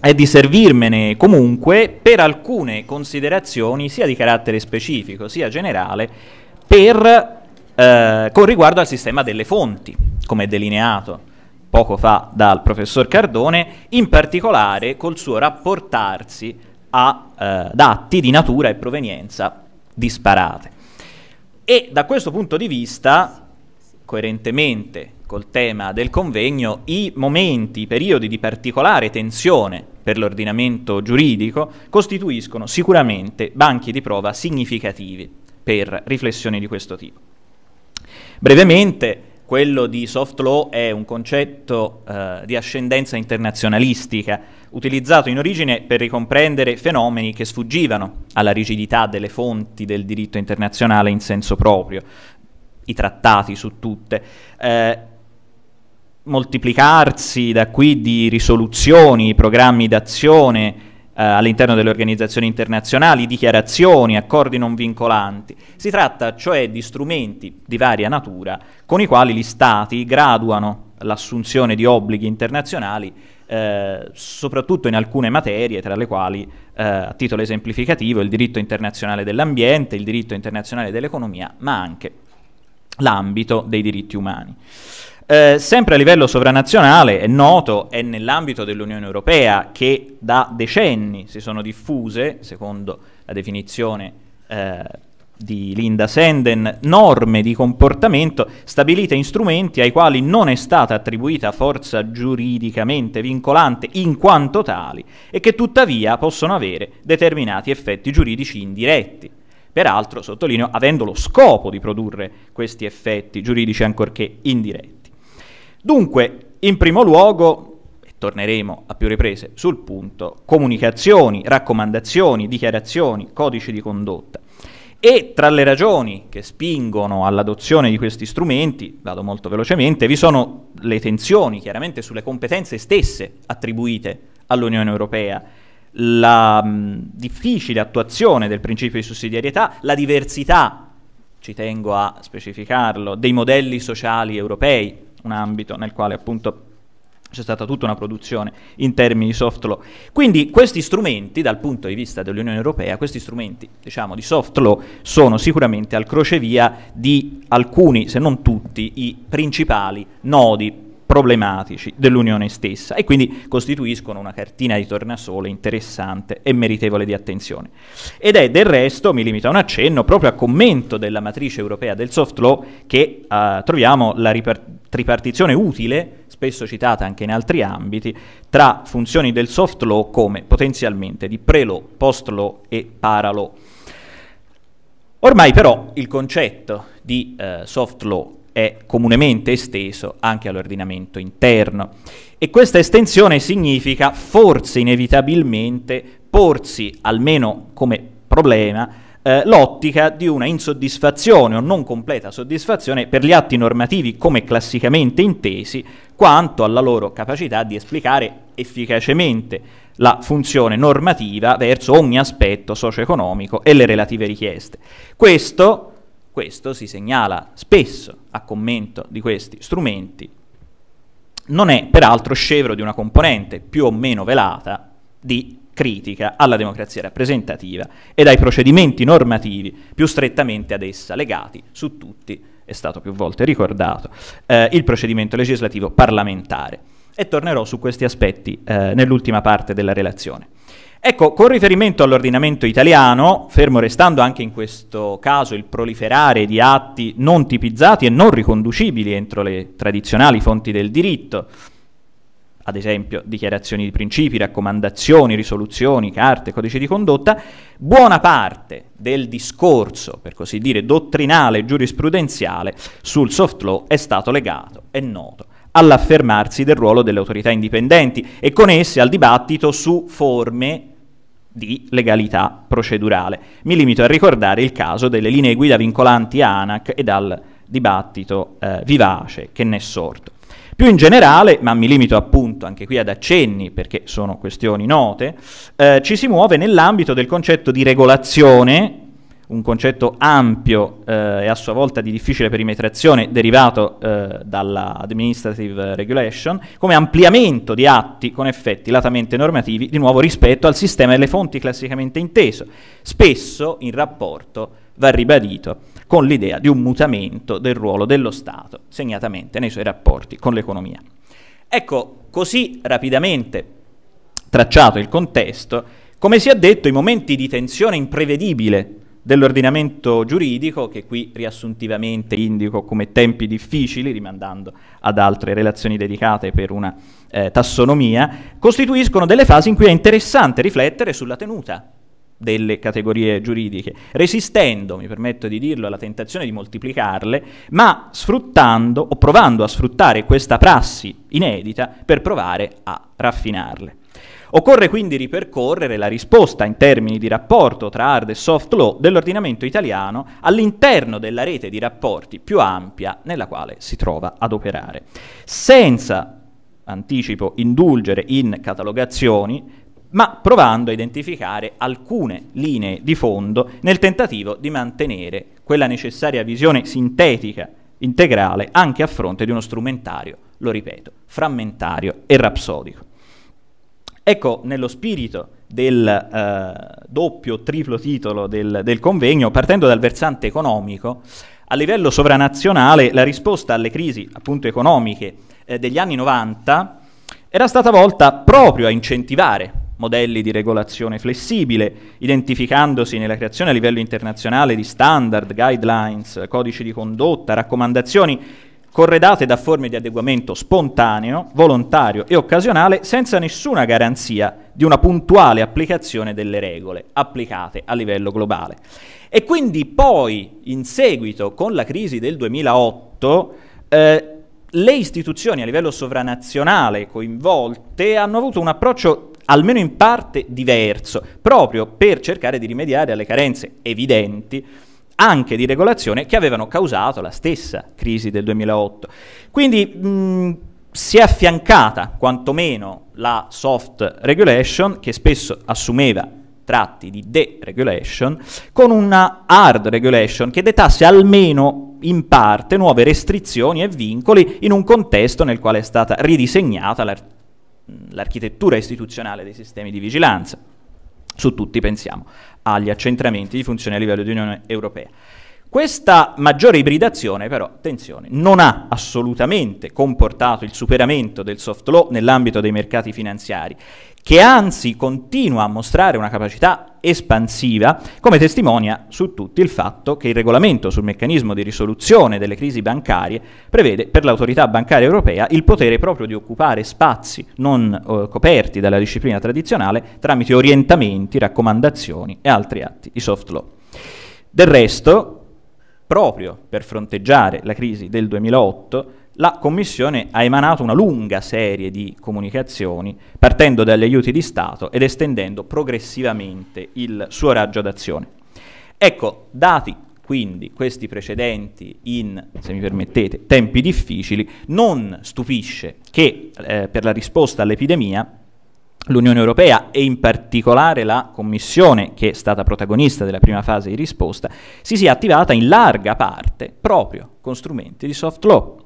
e di servirmene comunque per alcune considerazioni sia di carattere specifico sia generale per, eh, con riguardo al sistema delle fonti, come delineato poco fa dal professor Cardone, in particolare col suo rapportarsi a eh, dati di natura e provenienza disparate. E da questo punto di vista coerentemente col tema del convegno, i momenti, i periodi di particolare tensione per l'ordinamento giuridico costituiscono sicuramente banchi di prova significativi per riflessioni di questo tipo. Brevemente, quello di soft law è un concetto eh, di ascendenza internazionalistica, utilizzato in origine per ricomprendere fenomeni che sfuggivano alla rigidità delle fonti del diritto internazionale in senso proprio, i trattati su tutte. Eh, moltiplicarsi da qui di risoluzioni, programmi d'azione eh, all'interno delle organizzazioni internazionali, dichiarazioni, accordi non vincolanti. Si tratta cioè di strumenti di varia natura con i quali gli Stati graduano l'assunzione di obblighi internazionali, eh, soprattutto in alcune materie, tra le quali, eh, a titolo esemplificativo, il diritto internazionale dell'ambiente, il diritto internazionale dell'economia, ma anche l'ambito dei diritti umani. Eh, sempre a livello sovranazionale è noto, è nell'ambito dell'Unione Europea che da decenni si sono diffuse, secondo la definizione eh, di Linda Senden, norme di comportamento stabilite in strumenti ai quali non è stata attribuita forza giuridicamente vincolante in quanto tali e che tuttavia possono avere determinati effetti giuridici indiretti peraltro, sottolineo, avendo lo scopo di produrre questi effetti giuridici ancorché indiretti. Dunque, in primo luogo, e torneremo a più riprese sul punto, comunicazioni, raccomandazioni, dichiarazioni, codici di condotta. E tra le ragioni che spingono all'adozione di questi strumenti, vado molto velocemente, vi sono le tensioni chiaramente sulle competenze stesse attribuite all'Unione Europea la mh, difficile attuazione del principio di sussidiarietà, la diversità, ci tengo a specificarlo, dei modelli sociali europei, un ambito nel quale appunto c'è stata tutta una produzione in termini di soft law. Quindi questi strumenti, dal punto di vista dell'Unione Europea, questi strumenti diciamo, di soft law sono sicuramente al crocevia di alcuni, se non tutti, i principali nodi problematici dell'Unione stessa e quindi costituiscono una cartina di tornasole interessante e meritevole di attenzione. Ed è del resto, mi limito a un accenno, proprio a commento della matrice europea del soft law che eh, troviamo la ripartizione utile, spesso citata anche in altri ambiti, tra funzioni del soft law come potenzialmente di pre-law, post-law e para-law. Ormai però il concetto di eh, soft law è comunemente esteso anche all'ordinamento interno. E questa estensione significa forse inevitabilmente porsi, almeno come problema, eh, l'ottica di una insoddisfazione o non completa soddisfazione per gli atti normativi come classicamente intesi, quanto alla loro capacità di esplicare efficacemente la funzione normativa verso ogni aspetto socio-economico e le relative richieste. Questo questo si segnala spesso a commento di questi strumenti, non è peraltro scevro di una componente più o meno velata di critica alla democrazia rappresentativa ed ai procedimenti normativi più strettamente ad essa legati su tutti, è stato più volte ricordato, eh, il procedimento legislativo parlamentare. E tornerò su questi aspetti eh, nell'ultima parte della relazione. Ecco, con riferimento all'ordinamento italiano, fermo restando anche in questo caso il proliferare di atti non tipizzati e non riconducibili entro le tradizionali fonti del diritto, ad esempio dichiarazioni di principi, raccomandazioni, risoluzioni, carte, codici di condotta, buona parte del discorso, per così dire, dottrinale e giurisprudenziale sul soft law è stato legato, è noto, all'affermarsi del ruolo delle autorità indipendenti e con esse al dibattito su forme di legalità procedurale. Mi limito a ricordare il caso delle linee guida vincolanti ANAC e dal dibattito eh, vivace che ne è sorto. Più in generale, ma mi limito appunto anche qui ad accenni perché sono questioni note, eh, ci si muove nell'ambito del concetto di regolazione un concetto ampio eh, e a sua volta di difficile perimetrazione derivato eh, dalla administrative regulation, come ampliamento di atti con effetti latamente normativi, di nuovo rispetto al sistema delle fonti classicamente inteso, spesso in rapporto, va ribadito, con l'idea di un mutamento del ruolo dello Stato, segnatamente nei suoi rapporti con l'economia. Ecco, così rapidamente tracciato il contesto, come si è detto, i momenti di tensione imprevedibile dell'ordinamento giuridico, che qui riassuntivamente indico come tempi difficili, rimandando ad altre relazioni dedicate per una eh, tassonomia, costituiscono delle fasi in cui è interessante riflettere sulla tenuta delle categorie giuridiche, resistendo, mi permetto di dirlo, alla tentazione di moltiplicarle, ma sfruttando o provando a sfruttare questa prassi inedita per provare a raffinarle. Occorre quindi ripercorrere la risposta in termini di rapporto tra hard e soft law dell'ordinamento italiano all'interno della rete di rapporti più ampia nella quale si trova ad operare, senza, anticipo, indulgere in catalogazioni, ma provando a identificare alcune linee di fondo nel tentativo di mantenere quella necessaria visione sintetica, integrale, anche a fronte di uno strumentario, lo ripeto, frammentario e rapsodico. Ecco, nello spirito del eh, doppio, triplo titolo del, del convegno, partendo dal versante economico, a livello sovranazionale la risposta alle crisi appunto, economiche eh, degli anni 90 era stata volta proprio a incentivare modelli di regolazione flessibile, identificandosi nella creazione a livello internazionale di standard, guidelines, codici di condotta, raccomandazioni corredate da forme di adeguamento spontaneo, volontario e occasionale, senza nessuna garanzia di una puntuale applicazione delle regole applicate a livello globale. E quindi poi, in seguito, con la crisi del 2008, eh, le istituzioni a livello sovranazionale coinvolte hanno avuto un approccio almeno in parte diverso, proprio per cercare di rimediare alle carenze evidenti anche di regolazione che avevano causato la stessa crisi del 2008. Quindi mh, si è affiancata quantomeno la soft regulation che spesso assumeva tratti di deregulation con una hard regulation che detasse almeno in parte nuove restrizioni e vincoli in un contesto nel quale è stata ridisegnata l'ar- l'architettura istituzionale dei sistemi di vigilanza. Su tutti pensiamo agli accentramenti di funzioni a livello di Unione Europea. Questa maggiore ibridazione però, attenzione, non ha assolutamente comportato il superamento del soft law nell'ambito dei mercati finanziari, che anzi continua a mostrare una capacità espansiva, come testimonia su tutti il fatto che il regolamento sul meccanismo di risoluzione delle crisi bancarie prevede per l'autorità bancaria europea il potere proprio di occupare spazi non eh, coperti dalla disciplina tradizionale tramite orientamenti, raccomandazioni e altri atti di soft law. Del resto, proprio per fronteggiare la crisi del 2008, la Commissione ha emanato una lunga serie di comunicazioni, partendo dagli aiuti di Stato ed estendendo progressivamente il suo raggio d'azione. Ecco, dati quindi questi precedenti in, se mi permettete, tempi difficili, non stupisce che eh, per la risposta all'epidemia l'Unione Europea e in particolare la Commissione, che è stata protagonista della prima fase di risposta, si sia attivata in larga parte proprio con strumenti di soft law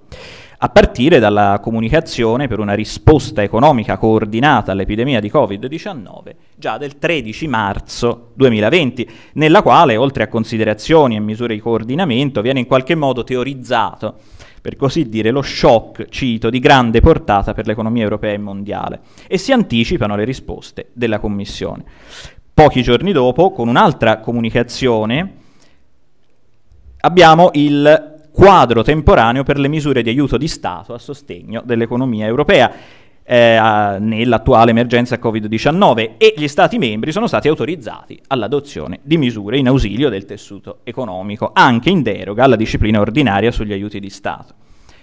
a partire dalla comunicazione per una risposta economica coordinata all'epidemia di Covid-19 già del 13 marzo 2020, nella quale, oltre a considerazioni e misure di coordinamento, viene in qualche modo teorizzato per così dire, lo shock, cito, di grande portata per l'economia europea e mondiale e si anticipano le risposte della Commissione. Pochi giorni dopo, con un'altra comunicazione, abbiamo il quadro temporaneo per le misure di aiuto di Stato a sostegno dell'economia europea eh, nell'attuale emergenza Covid-19 e gli Stati membri sono stati autorizzati all'adozione di misure in ausilio del tessuto economico, anche in deroga alla disciplina ordinaria sugli aiuti di Stato.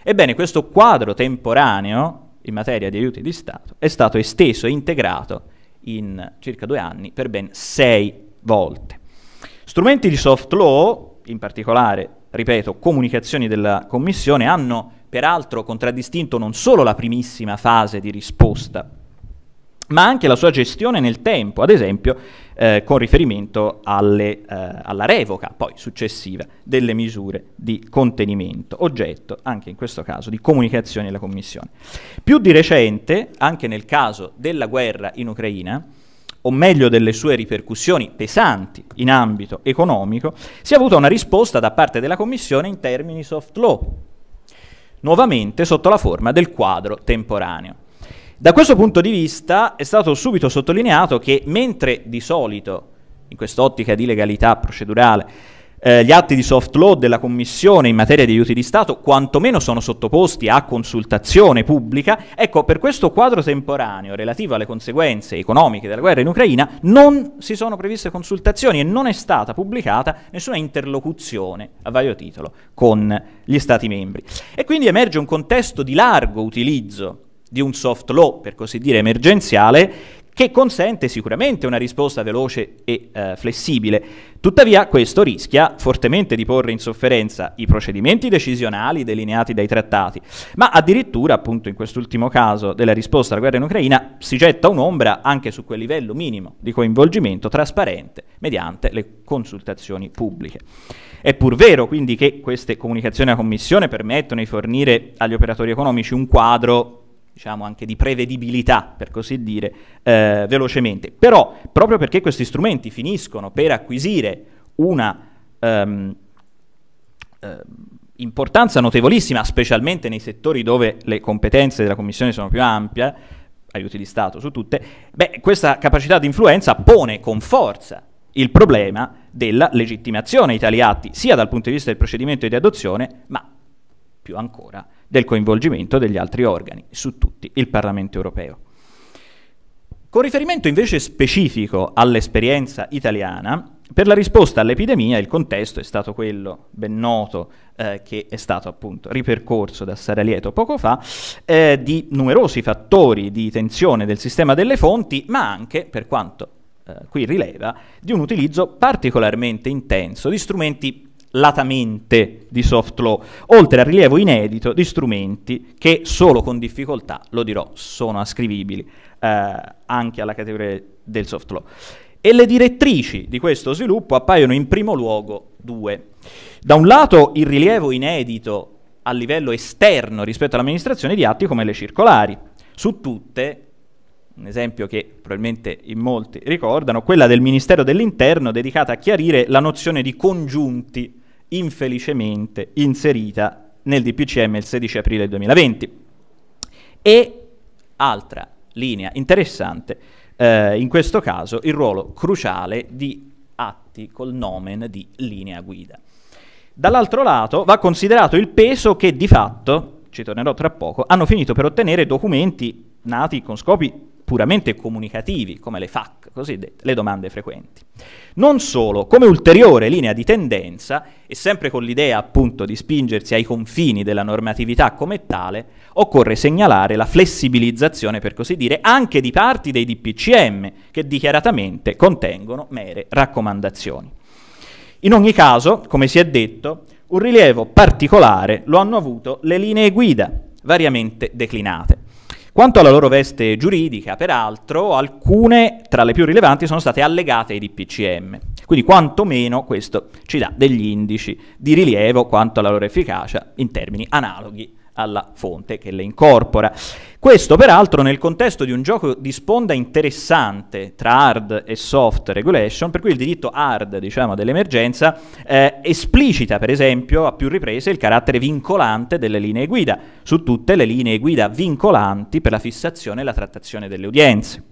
Ebbene, questo quadro temporaneo in materia di aiuti di Stato è stato esteso e integrato in circa due anni per ben sei volte. Strumenti di soft law, in particolare, ripeto, comunicazioni della Commissione, hanno peraltro contraddistinto non solo la primissima fase di risposta, ma anche la sua gestione nel tempo, ad esempio eh, con riferimento alle, eh, alla revoca poi successiva delle misure di contenimento, oggetto anche in questo caso di comunicazione della Commissione. Più di recente, anche nel caso della guerra in Ucraina, o meglio delle sue ripercussioni pesanti in ambito economico, si è avuta una risposta da parte della Commissione in termini soft law, nuovamente sotto la forma del quadro temporaneo. Da questo punto di vista è stato subito sottolineato che mentre di solito, in quest'ottica di legalità procedurale, eh, gli atti di soft law della Commissione in materia di aiuti di Stato quantomeno sono sottoposti a consultazione pubblica, ecco per questo quadro temporaneo relativo alle conseguenze economiche della guerra in Ucraina non si sono previste consultazioni e non è stata pubblicata nessuna interlocuzione a vario titolo con gli Stati membri. E quindi emerge un contesto di largo utilizzo di un soft law, per così dire, emergenziale, che consente sicuramente una risposta veloce e eh, flessibile. Tuttavia questo rischia fortemente di porre in sofferenza i procedimenti decisionali delineati dai trattati, ma addirittura appunto in quest'ultimo caso della risposta alla guerra in Ucraina si getta un'ombra anche su quel livello minimo di coinvolgimento trasparente mediante le consultazioni pubbliche. È pur vero quindi che queste comunicazioni alla Commissione permettono di fornire agli operatori economici un quadro diciamo anche di prevedibilità, per così dire, eh, velocemente. Però, proprio perché questi strumenti finiscono per acquisire una ehm, eh, importanza notevolissima, specialmente nei settori dove le competenze della Commissione sono più ampie, aiuti di Stato su tutte, beh, questa capacità di influenza pone con forza il problema della legittimazione di tali atti, sia dal punto di vista del procedimento di adozione, ma più ancora del coinvolgimento degli altri organi, su tutti il Parlamento europeo. Con riferimento invece specifico all'esperienza italiana, per la risposta all'epidemia il contesto è stato quello ben noto eh, che è stato appunto ripercorso da Sara Lieto poco fa, eh, di numerosi fattori di tensione del sistema delle fonti, ma anche, per quanto eh, qui rileva, di un utilizzo particolarmente intenso di strumenti latamente di soft law, oltre al rilievo inedito di strumenti che solo con difficoltà, lo dirò, sono ascrivibili eh, anche alla categoria del soft law. E le direttrici di questo sviluppo appaiono in primo luogo due. Da un lato il rilievo inedito a livello esterno rispetto all'amministrazione di atti come le circolari. Su tutte, un esempio che probabilmente in molti ricordano, quella del Ministero dell'Interno dedicata a chiarire la nozione di congiunti infelicemente inserita nel DPCM il 16 aprile 2020. E altra linea interessante, eh, in questo caso il ruolo cruciale di atti col nomen di linea guida. Dall'altro lato va considerato il peso che di fatto, ci tornerò tra poco, hanno finito per ottenere documenti nati con scopi puramente comunicativi, come le FAC, cosiddette, le domande frequenti. Non solo, come ulteriore linea di tendenza, e sempre con l'idea appunto di spingersi ai confini della normatività come tale, occorre segnalare la flessibilizzazione, per così dire, anche di parti dei DPCM, che dichiaratamente contengono mere raccomandazioni. In ogni caso, come si è detto, un rilievo particolare lo hanno avuto le linee guida, variamente declinate. Quanto alla loro veste giuridica, peraltro, alcune tra le più rilevanti sono state allegate ai DPCM, quindi quantomeno questo ci dà degli indici di rilievo quanto alla loro efficacia in termini analoghi alla fonte che le incorpora. Questo peraltro nel contesto di un gioco di sponda interessante tra hard e soft regulation, per cui il diritto hard diciamo, dell'emergenza eh, esplicita per esempio a più riprese il carattere vincolante delle linee guida, su tutte le linee guida vincolanti per la fissazione e la trattazione delle udienze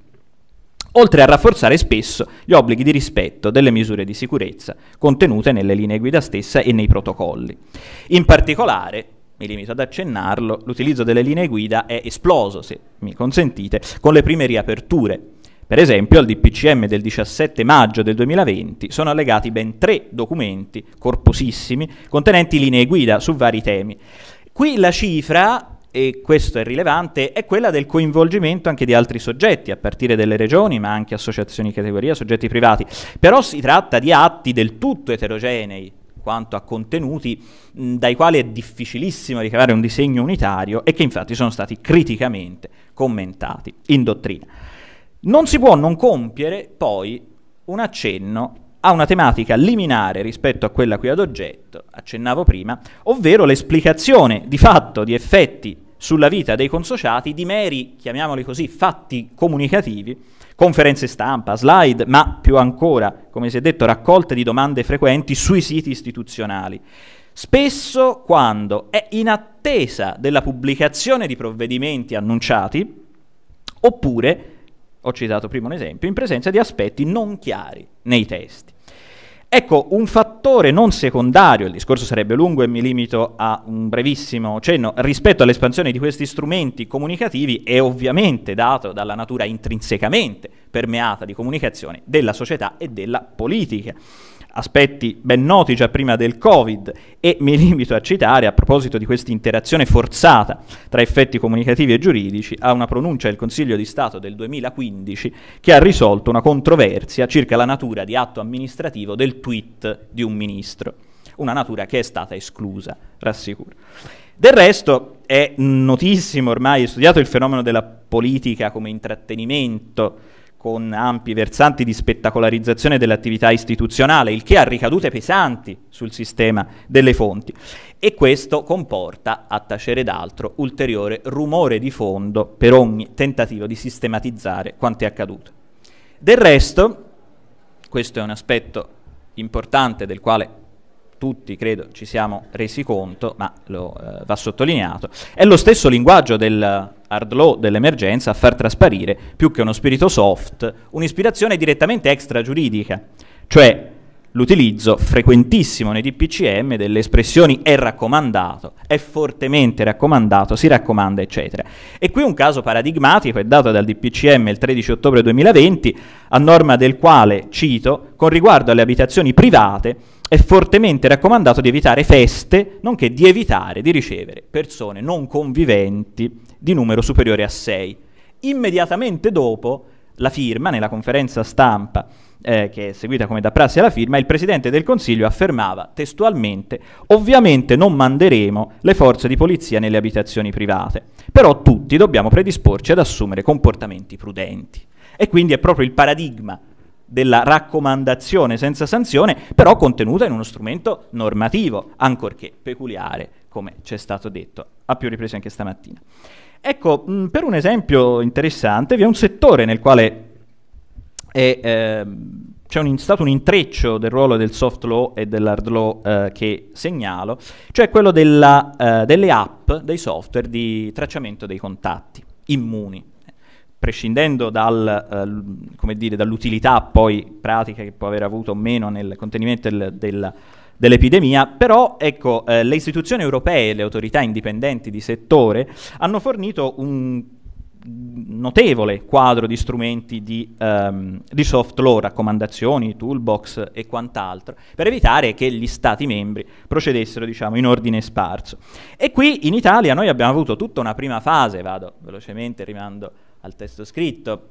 oltre a rafforzare spesso gli obblighi di rispetto delle misure di sicurezza contenute nelle linee guida stessa e nei protocolli. In particolare, mi limito ad accennarlo, l'utilizzo delle linee guida è esploso, se mi consentite, con le prime riaperture. Per esempio al DPCM del 17 maggio del 2020 sono allegati ben tre documenti corposissimi contenenti linee guida su vari temi. Qui la cifra, e questo è rilevante, è quella del coinvolgimento anche di altri soggetti, a partire dalle regioni, ma anche associazioni di categoria, soggetti privati. Però si tratta di atti del tutto eterogenei, quanto a contenuti dai quali è difficilissimo ricavare un disegno unitario e che infatti sono stati criticamente commentati in dottrina. Non si può non compiere poi un accenno a una tematica liminare rispetto a quella qui ad oggetto, accennavo prima, ovvero l'esplicazione di fatto di effetti sulla vita dei consociati di meri, chiamiamoli così, fatti comunicativi conferenze stampa, slide, ma più ancora, come si è detto, raccolte di domande frequenti sui siti istituzionali. Spesso quando è in attesa della pubblicazione di provvedimenti annunciati, oppure, ho citato prima un esempio, in presenza di aspetti non chiari nei testi. Ecco, un fattore non secondario, il discorso sarebbe lungo e mi limito a un brevissimo cenno, rispetto all'espansione di questi strumenti comunicativi è ovviamente dato dalla natura intrinsecamente permeata di comunicazione della società e della politica aspetti ben noti già prima del Covid e mi limito a citare a proposito di questa interazione forzata tra effetti comunicativi e giuridici a una pronuncia del Consiglio di Stato del 2015 che ha risolto una controversia circa la natura di atto amministrativo del tweet di un ministro, una natura che è stata esclusa, rassicuro. Del resto è notissimo ormai, studiato il fenomeno della politica come intrattenimento, con ampi versanti di spettacolarizzazione dell'attività istituzionale, il che ha ricadute pesanti sul sistema delle fonti. E questo comporta, a tacere d'altro, ulteriore rumore di fondo per ogni tentativo di sistematizzare quanto è accaduto. Del resto, questo è un aspetto importante del quale tutti credo ci siamo resi conto, ma lo, eh, va sottolineato, è lo stesso linguaggio del eh, hard law dell'emergenza a far trasparire, più che uno spirito soft, un'ispirazione direttamente extragiuridica, cioè l'utilizzo frequentissimo nei DPCM delle espressioni è raccomandato, è fortemente raccomandato, si raccomanda, eccetera. E qui un caso paradigmatico è dato dal DPCM il 13 ottobre 2020, a norma del quale, cito, con riguardo alle abitazioni private, è fortemente raccomandato di evitare feste, nonché di evitare di ricevere persone non conviventi di numero superiore a 6. Immediatamente dopo la firma, nella conferenza stampa eh, che è seguita come da prassi alla firma, il Presidente del Consiglio affermava testualmente ovviamente non manderemo le forze di polizia nelle abitazioni private, però tutti dobbiamo predisporci ad assumere comportamenti prudenti. E quindi è proprio il paradigma della raccomandazione senza sanzione, però contenuta in uno strumento normativo, ancorché peculiare, come ci è stato detto a più riprese anche stamattina. Ecco, mh, mm, per un esempio interessante, vi è un settore nel quale è, eh, c'è un, stato un intreccio del ruolo del soft law e dell'hard law eh, che segnalo, cioè quello della, eh, delle app, dei software di tracciamento dei contatti immuni prescindendo dal, eh, dire, dall'utilità poi pratica che può aver avuto o meno nel contenimento del, del, dell'epidemia, però ecco, eh, le istituzioni europee e le autorità indipendenti di settore hanno fornito un notevole quadro di strumenti di, um, di, soft law, raccomandazioni, toolbox e quant'altro, per evitare che gli Stati membri procedessero diciamo, in ordine sparso. E qui in Italia noi abbiamo avuto tutta una prima fase, vado velocemente, rimando al testo scritto.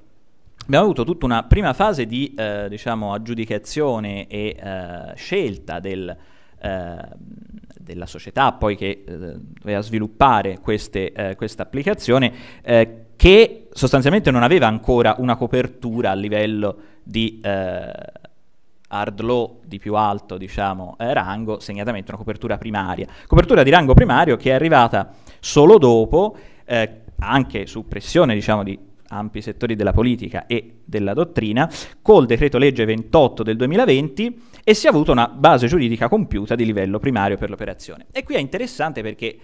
Abbiamo avuto tutta una prima fase di eh, diciamo, aggiudicazione e eh, scelta del, eh, della società poi che doveva eh, sviluppare eh, questa applicazione eh, che sostanzialmente non aveva ancora una copertura a livello di hard law di più alto diciamo, eh, rango, segnatamente una copertura primaria. Copertura di rango primario che è arrivata solo dopo eh, anche su pressione diciamo, di ampi settori della politica e della dottrina, col decreto legge 28 del 2020 e si è avuta una base giuridica compiuta di livello primario per l'operazione. E qui è interessante perché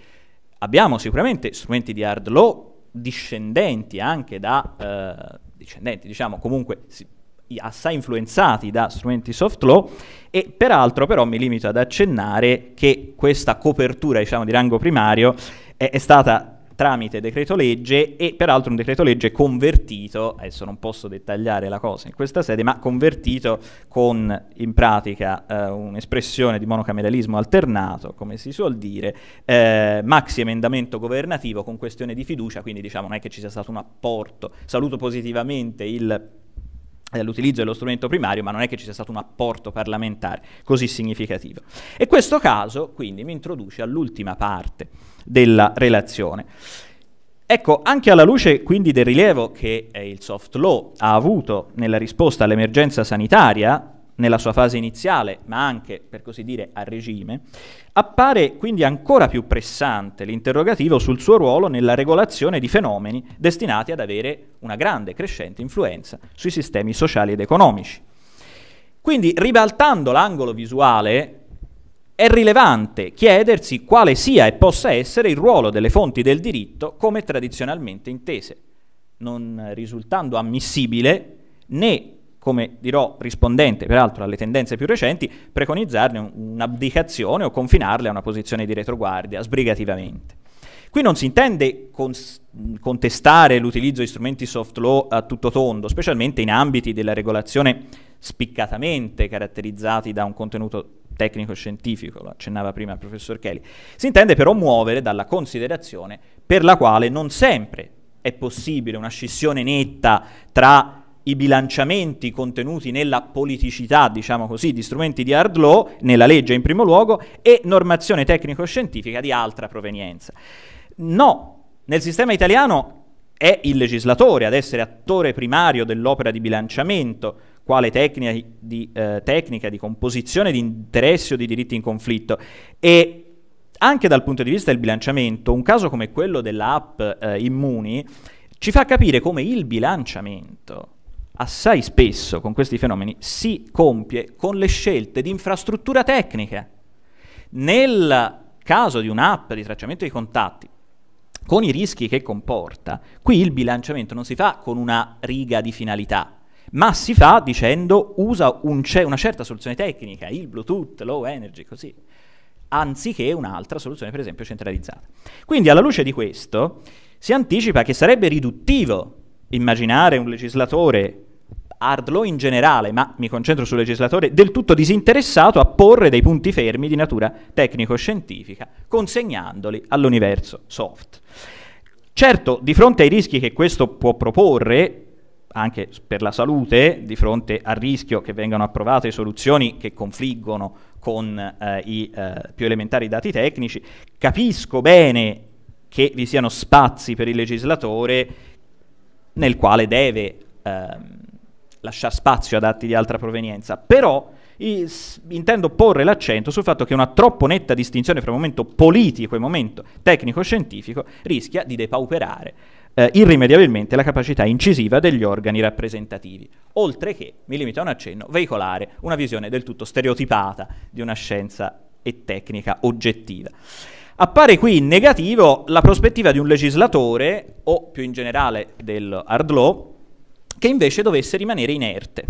abbiamo sicuramente strumenti di hard law discendenti anche da, eh, discendenti diciamo comunque assai influenzati da strumenti soft law e peraltro però mi limito ad accennare che questa copertura diciamo di rango primario è, è stata tramite decreto legge e peraltro un decreto legge convertito, adesso non posso dettagliare la cosa in questa sede, ma convertito con in pratica eh, un'espressione di monocameralismo alternato, come si suol dire, eh, maxi emendamento governativo con questione di fiducia, quindi diciamo non è che ci sia stato un apporto, saluto positivamente il eh, l'utilizzo dello strumento primario, ma non è che ci sia stato un apporto parlamentare così significativo. E questo caso quindi mi introduce all'ultima parte della relazione. Ecco, anche alla luce quindi del rilievo che eh, il soft law ha avuto nella risposta all'emergenza sanitaria, nella sua fase iniziale, ma anche, per così dire, a regime, appare quindi ancora più pressante l'interrogativo sul suo ruolo nella regolazione di fenomeni destinati ad avere una grande e crescente influenza sui sistemi sociali ed economici. Quindi, ribaltando l'angolo visuale è rilevante chiedersi quale sia e possa essere il ruolo delle fonti del diritto come tradizionalmente intese, non risultando ammissibile né, come dirò rispondente peraltro alle tendenze più recenti, preconizzarne un'abdicazione o confinarle a una posizione di retroguardia sbrigativamente. Qui non si intende cons- contestare l'utilizzo di strumenti soft law a tutto tondo, specialmente in ambiti della regolazione spiccatamente caratterizzati da un contenuto tecnico-scientifico, lo accennava prima il professor Kelly, si intende però muovere dalla considerazione per la quale non sempre è possibile una scissione netta tra i bilanciamenti contenuti nella politicità, diciamo così, di strumenti di hard law, nella legge in primo luogo, e normazione tecnico-scientifica di altra provenienza. No, nel sistema italiano è il legislatore ad essere attore primario dell'opera di bilanciamento quale tecnica di, eh, tecnica di composizione di interessi o di diritti in conflitto. E anche dal punto di vista del bilanciamento, un caso come quello dell'app eh, Immuni ci fa capire come il bilanciamento assai spesso con questi fenomeni si compie con le scelte di infrastruttura tecnica. Nel caso di un'app di tracciamento di contatti, con i rischi che comporta, qui il bilanciamento non si fa con una riga di finalità, ma si fa dicendo usa un ce- una certa soluzione tecnica, il Bluetooth, low energy, così, anziché un'altra soluzione, per esempio, centralizzata. Quindi alla luce di questo si anticipa che sarebbe riduttivo immaginare un legislatore hard law in generale, ma mi concentro sul legislatore, del tutto disinteressato a porre dei punti fermi di natura tecnico-scientifica, consegnandoli all'universo soft. Certo, di fronte ai rischi che questo può proporre, anche per la salute, di fronte al rischio che vengano approvate soluzioni che confliggono con eh, i eh, più elementari dati tecnici, capisco bene che vi siano spazi per il legislatore nel quale deve ehm, lasciare spazio ad atti di altra provenienza, però intendo porre l'accento sul fatto che una troppo netta distinzione fra momento politico e momento tecnico-scientifico rischia di depauperare eh, irrimediabilmente la capacità incisiva degli organi rappresentativi, oltre che, mi limito a un accenno, veicolare una visione del tutto stereotipata di una scienza e tecnica oggettiva. Appare qui in negativo la prospettiva di un legislatore, o più in generale del hard law, che invece dovesse rimanere inerte.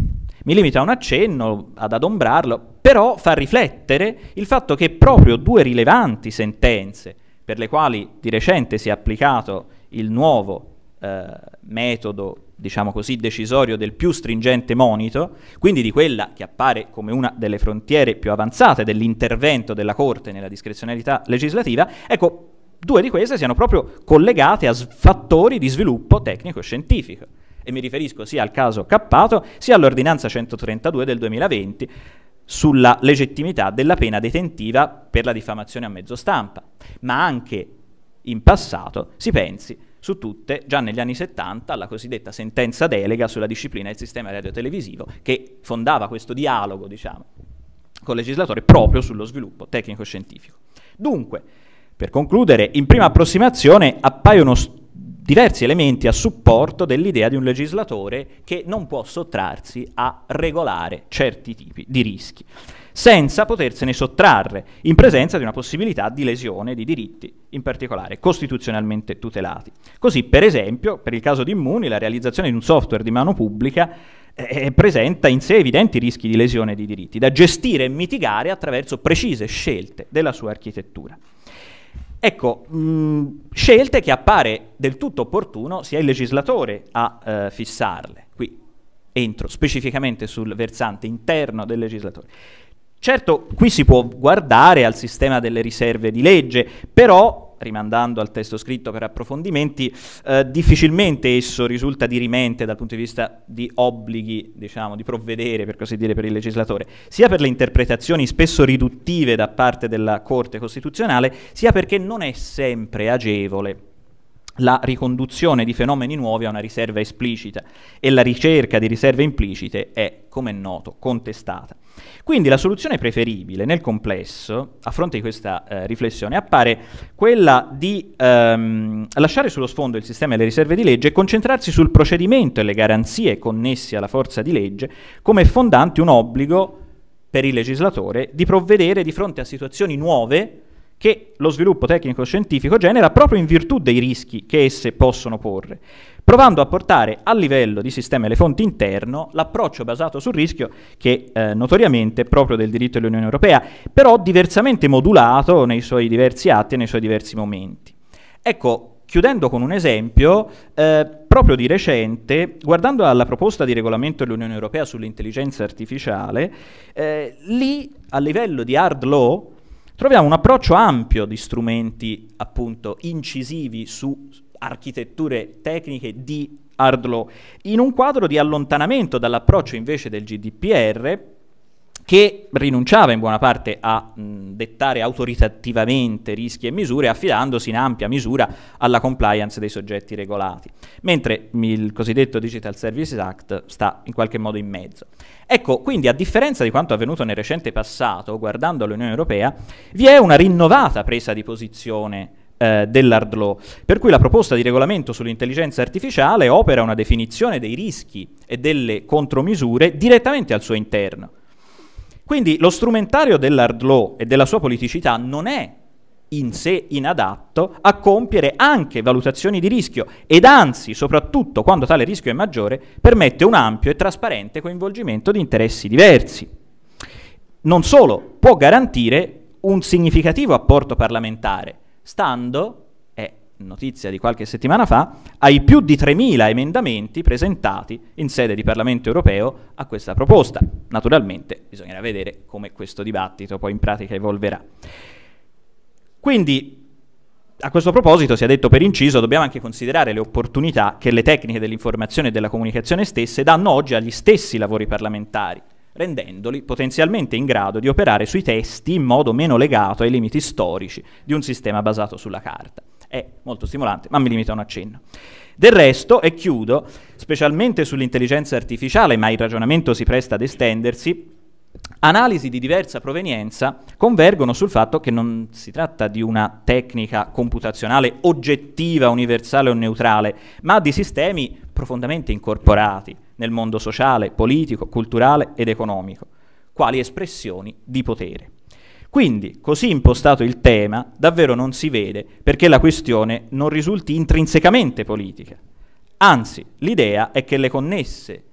Mi limito a un accenno, ad adombrarlo, però fa riflettere il fatto che proprio due rilevanti sentenze, per le quali di recente si è applicato il nuovo eh, metodo, diciamo così, decisorio del più stringente monito, quindi di quella che appare come una delle frontiere più avanzate dell'intervento della Corte nella discrezionalità legislativa, ecco, due di queste siano proprio collegate a s- fattori di sviluppo tecnico-scientifico. E mi riferisco sia al caso Cappato sia all'ordinanza 132 del 2020 sulla legittimità della pena detentiva per la diffamazione a mezzo stampa, ma anche in passato, si pensi su tutte, già negli anni 70, alla cosiddetta sentenza delega sulla disciplina del sistema radiotelevisivo, che fondava questo dialogo, diciamo, col legislatore proprio sullo sviluppo tecnico-scientifico. Dunque, per concludere, in prima approssimazione appaiono diversi elementi a supporto dell'idea di un legislatore che non può sottrarsi a regolare certi tipi di rischi senza potersene sottrarre, in presenza di una possibilità di lesione di diritti, in particolare costituzionalmente tutelati. Così, per esempio, per il caso di Immuni, la realizzazione di un software di mano pubblica eh, eh presenta in sé evidenti rischi di lesione di diritti, da gestire e mitigare attraverso precise scelte della sua architettura. Ecco, mh, mm, scelte che appare del tutto opportuno sia il legislatore a eh, fissarle. Qui entro specificamente sul versante interno del legislatore. Certo, qui si può guardare al sistema delle riserve di legge, però rimandando al testo scritto per approfondimenti, eh, difficilmente esso risulta dirimente dal punto di vista di obblighi, diciamo, di provvedere, per così dire, per il legislatore, sia per le interpretazioni spesso riduttive da parte della Corte Costituzionale, sia perché non è sempre agevole la riconduzione di fenomeni nuovi a una riserva esplicita e la ricerca di riserve implicite è, come è noto, contestata. Quindi la soluzione preferibile nel complesso, a fronte di questa eh, riflessione, appare quella di ehm, lasciare sullo sfondo il sistema delle riserve di legge e concentrarsi sul procedimento e le garanzie connessi alla forza di legge come fondante un obbligo per il legislatore di provvedere di fronte a situazioni nuove che lo sviluppo tecnico-scientifico genera proprio in virtù dei rischi che esse possono porre, provando a portare a livello di sistema le fonti interno l'approccio basato sul rischio che eh, notoriamente è proprio del diritto dell'Unione Europea, però diversamente modulato nei suoi diversi atti e nei suoi diversi momenti. Ecco, chiudendo con un esempio, eh, proprio di recente, guardando alla proposta di regolamento dell'Unione Europea sull'intelligenza artificiale, eh, lì a livello di hard law troviamo un approccio ampio di strumenti appunto incisivi su architetture tecniche di hard law, in un quadro di allontanamento dall'approccio invece del GDPR che rinunciava in buona parte a mh, dettare autoritativamente rischi e misure, affidandosi in ampia misura alla compliance dei soggetti regolati, mentre il cosiddetto Digital Services Act sta in qualche modo in mezzo. Ecco, quindi a differenza di quanto avvenuto nel recente passato, guardando all'Unione Europea, vi è una rinnovata presa di posizione eh, dell'hard law, per cui la proposta di regolamento sull'intelligenza artificiale opera una definizione dei rischi e delle contromisure direttamente al suo interno quindi lo strumentario dell'hard law e della sua politicità non è in sé inadatto a compiere anche valutazioni di rischio ed anzi, soprattutto quando tale rischio è maggiore, permette un ampio e trasparente coinvolgimento di interessi diversi. Non solo, può garantire un significativo apporto parlamentare, stando notizia di qualche settimana fa, ai più di 3.000 emendamenti presentati in sede di Parlamento europeo a questa proposta. Naturalmente bisognerà vedere come questo dibattito poi in pratica evolverà. Quindi, a questo proposito, si è detto per inciso, dobbiamo anche considerare le opportunità che le tecniche dell'informazione e della comunicazione stesse danno oggi agli stessi lavori parlamentari, rendendoli potenzialmente in grado di operare sui testi in modo meno legato ai limiti storici di un sistema basato sulla carta è molto stimolante, ma mi limito a un accenno. Del resto, e chiudo, specialmente sull'intelligenza artificiale, ma il ragionamento si presta ad estendersi, Analisi di diversa provenienza convergono sul fatto che non si tratta di una tecnica computazionale oggettiva, universale o neutrale, ma di sistemi profondamente incorporati nel mondo sociale, politico, culturale ed economico, quali espressioni di potere. Quindi, così impostato il tema, davvero non si vede perché la questione non risulti intrinsecamente politica. Anzi, l'idea è che le connesse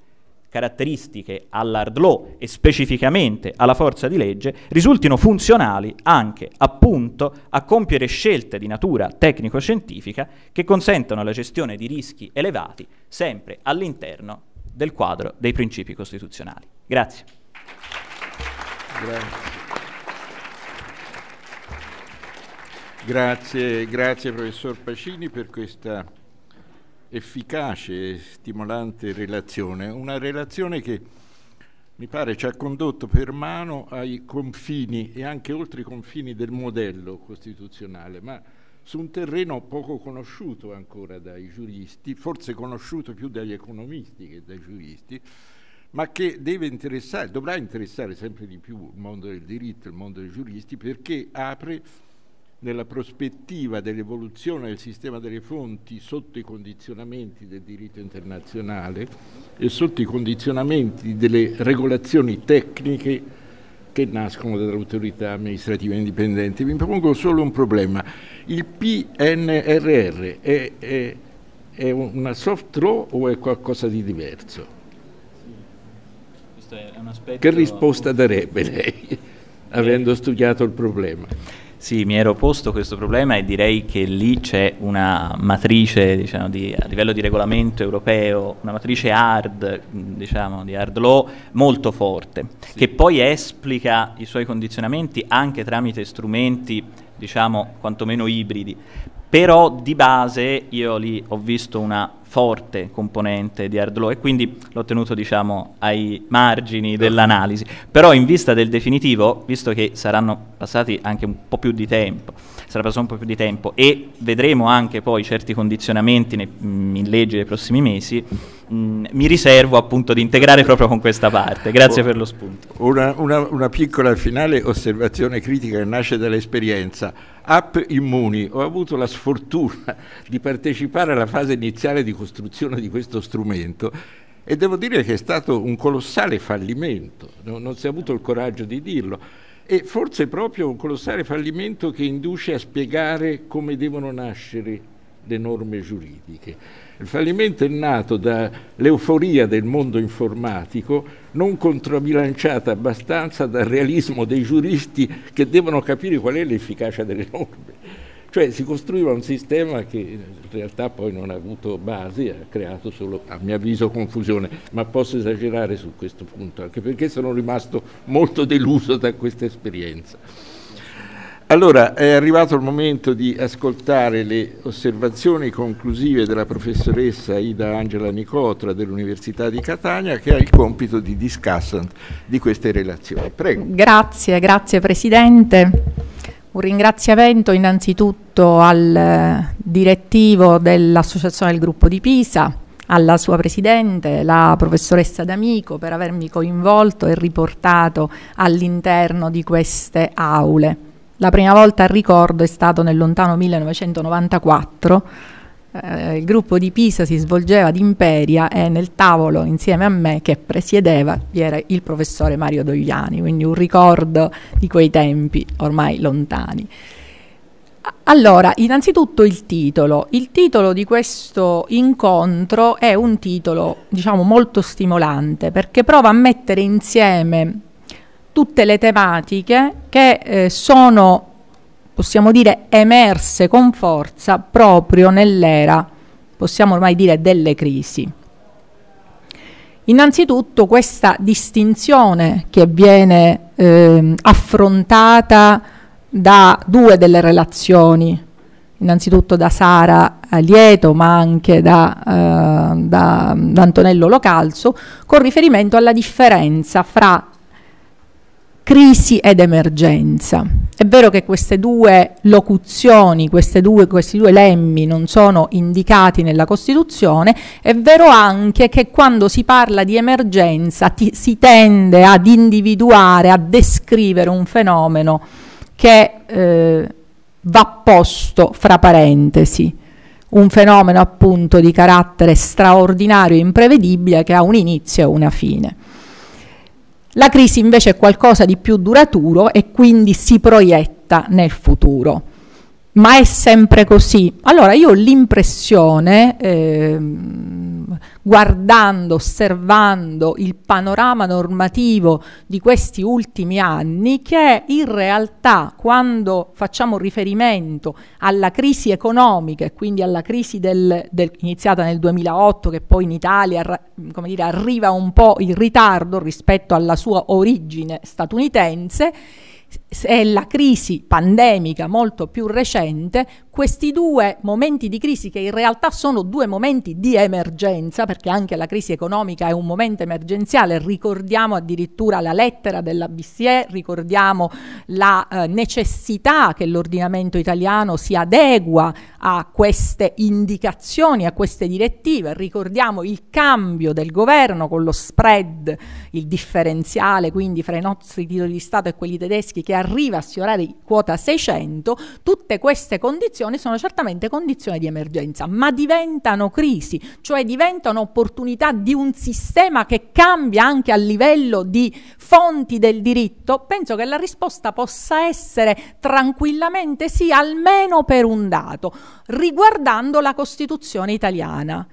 caratteristiche all'hard law e specificamente alla forza di legge risultino funzionali anche appunto a compiere scelte di natura tecnico-scientifica che consentano la gestione di rischi elevati sempre all'interno del quadro dei principi costituzionali. Grazie. Grazie. Grazie, grazie professor Pacini per questa efficace e stimolante relazione, una relazione che mi pare ci ha condotto per mano ai confini e anche oltre i confini del modello costituzionale, ma su un terreno poco conosciuto ancora dai giuristi, forse conosciuto più dagli economisti che dai giuristi, ma che deve interessare, dovrà interessare sempre di più il mondo del diritto, il mondo dei giuristi, perché apre nella prospettiva dell'evoluzione del sistema delle fonti sotto i condizionamenti del diritto internazionale e sotto i condizionamenti delle regolazioni tecniche che nascono dall'autorità amministrativa indipendente. Vi propongo solo un problema. Il PNRR è, è, è una soft law o è qualcosa di diverso? Sì. Aspetto... Che risposta darebbe lei, avendo studiato il problema? Sì, mi ero posto questo problema e direi che lì c'è una matrice diciamo, di, a livello di regolamento europeo, una matrice hard, diciamo, di hard law molto forte, sì. che poi esplica i suoi condizionamenti anche tramite strumenti, diciamo, quantomeno ibridi. Però di base io lì ho visto una forte componente di Herdlow e quindi l'ho tenuto diciamo, ai margini dell'analisi. Però in vista del definitivo, visto che saranno passati anche un po' più di tempo, sarà passato un po' più di tempo e vedremo anche poi certi condizionamenti ne, mh, mm, in legge nei prossimi mesi, mh, mm, mi riservo appunto di integrare proprio con questa parte. Grazie oh, per lo spunto. Una, una, una piccola finale osservazione critica che nasce dall'esperienza. App Immuni, ho avuto la sfortuna di partecipare alla fase iniziale di costruzione di questo strumento e devo dire che è stato un colossale fallimento, no, non si è avuto il coraggio di dirlo e forse proprio un colossale fallimento che induce a spiegare come devono nascere le norme giuridiche. Il fallimento è nato dall'euforia del mondo informatico, non controbilanciata abbastanza dal realismo dei giuristi che devono capire qual è l'efficacia delle norme. Cioè si costruiva un sistema che in realtà poi non ha avuto basi, ha creato solo, a mio avviso, confusione, ma posso esagerare su questo punto, anche perché sono rimasto molto deluso da questa esperienza. Allora, è arrivato il momento di ascoltare le osservazioni conclusive della professoressa Ida Angela Nicotra dell'Università di Catania che ha il compito di discussant di queste relazioni. Prego. Grazie, grazie Presidente. Un ringraziamento innanzitutto al eh, direttivo dell'Associazione del Gruppo di Pisa, alla sua presidente, la professoressa D'Amico, per avermi coinvolto e riportato all'interno di queste aule. La prima volta, ricordo, è stato nel lontano 1994 eh, il gruppo di Pisa si svolgeva ad Imperia e nel tavolo insieme a me che presiedeva vi era il professore Mario Dogliani, quindi un ricordo di quei tempi ormai lontani. Allora, innanzitutto il titolo. Il titolo di questo incontro è un titolo, diciamo, molto stimolante perché prova a mettere insieme tutte le tematiche che eh, sono possiamo dire emerse con forza proprio nell'era, possiamo ormai dire, delle crisi. Innanzitutto questa distinzione che viene eh, affrontata da due delle relazioni, innanzitutto da Sara Lieto ma anche da, eh, da, da Antonello Localzo, con riferimento alla differenza fra crisi ed emergenza. È vero che queste due locuzioni, queste due, questi due lemmi non sono indicati nella Costituzione, è vero anche che quando si parla di emergenza ti, si tende ad individuare, a descrivere un fenomeno che eh, va posto fra parentesi, un fenomeno appunto di carattere straordinario e imprevedibile che ha un inizio e una fine. La crisi invece è qualcosa di più duraturo e quindi si proietta nel futuro ma è sempre così. Allora io ho l'impressione, eh, guardando, osservando il panorama normativo di questi ultimi anni, che in realtà quando facciamo riferimento alla crisi economica e quindi alla crisi del, del, iniziata nel 2008, che poi in Italia dire, arriva un po' in ritardo rispetto alla sua origine statunitense, è la crisi pandemica molto più recente, questi due momenti di crisi che in realtà sono due momenti di emergenza, perché anche la crisi economica è un momento emergenziale, ricordiamo addirittura la lettera della BCE, ricordiamo la eh, necessità che l'ordinamento italiano si adegua a queste indicazioni, a queste direttive, ricordiamo il cambio del governo con lo spread, il differenziale quindi fra i nostri titoli di Stato e quelli tedeschi tedeschi che arriva a sfiorare quota 600, tutte queste condizioni sono certamente condizioni di emergenza, ma diventano crisi, cioè diventano opportunità di un sistema che cambia anche a livello di fonti del diritto, penso che la risposta possa essere tranquillamente sì, almeno per un dato, riguardando la Costituzione italiana.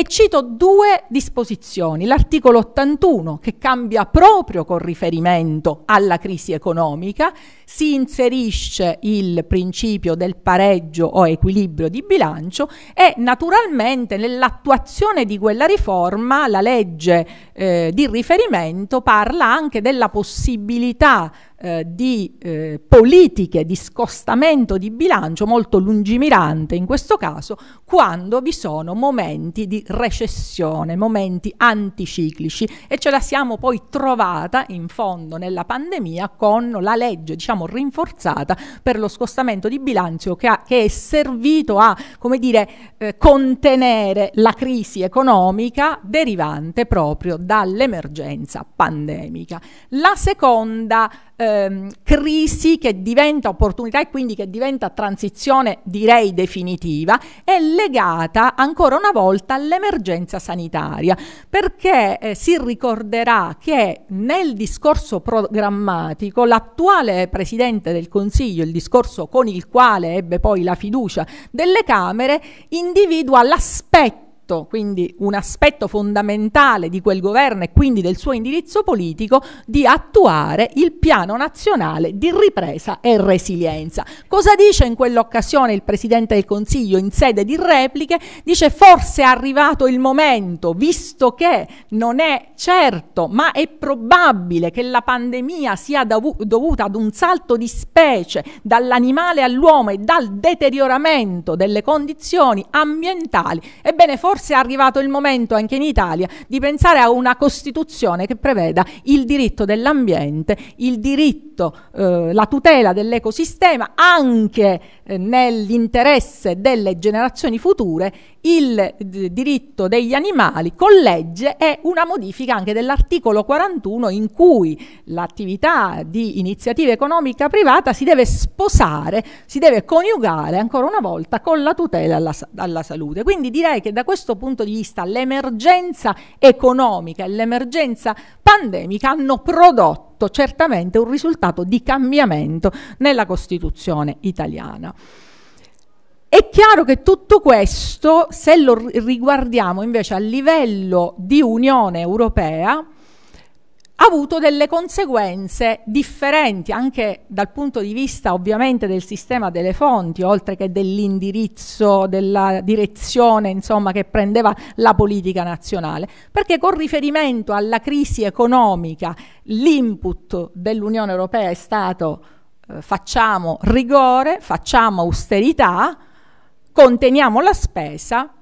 E cito due disposizioni, l'articolo 81 che cambia proprio con riferimento alla crisi economica, si inserisce il principio del pareggio o equilibrio di bilancio e naturalmente nell'attuazione di quella riforma la legge eh, di riferimento parla anche della possibilità eh, di eh, politiche di scostamento di bilancio molto lungimirante in questo caso quando vi sono momenti di recessione, momenti anticiclici e ce la siamo poi trovata in fondo nella pandemia con la legge diciamo rinforzata per lo scostamento di bilancio che, ha, che è servito a come dire eh, contenere la crisi economica derivante proprio dall'emergenza pandemica. La seconda ehm, crisi che diventa opportunità e quindi che diventa transizione direi definitiva è legata ancora una volta all'emergenza sanitaria perché eh, si ricorderà che nel discorso programmatico l'attuale Presidente del Consiglio, il discorso con il quale ebbe poi la fiducia delle Camere, individua l'aspetto aspetto, quindi un aspetto fondamentale di quel governo e quindi del suo indirizzo politico, di attuare il piano nazionale di ripresa e resilienza. Cosa dice in quell'occasione il Presidente del Consiglio in sede di repliche? Dice forse è arrivato il momento, visto che non è certo, ma è probabile che la pandemia sia dovuta ad un salto di specie dall'animale all'uomo e dal deterioramento delle condizioni ambientali, ebbene forse forse è arrivato il momento anche in Italia di pensare a una Costituzione che preveda il diritto dell'ambiente, il diritto, eh, la tutela dell'ecosistema anche eh, nell'interesse delle generazioni future, il diritto degli animali con legge e una modifica anche dell'articolo 41 in cui l'attività di iniziativa economica privata si deve sposare, si deve coniugare ancora una volta con la tutela alla, alla salute. Quindi direi che da questo questo punto di vista l'emergenza economica e l'emergenza pandemica hanno prodotto certamente un risultato di cambiamento nella Costituzione italiana. È chiaro che tutto questo, se lo riguardiamo invece a livello di Unione Europea, ha avuto delle conseguenze differenti anche dal punto di vista ovviamente del sistema delle fonti, oltre che dell'indirizzo, della direzione insomma, che prendeva la politica nazionale, perché con riferimento alla crisi economica l'input dell'Unione Europea è stato eh, facciamo rigore, facciamo austerità, conteniamo la spesa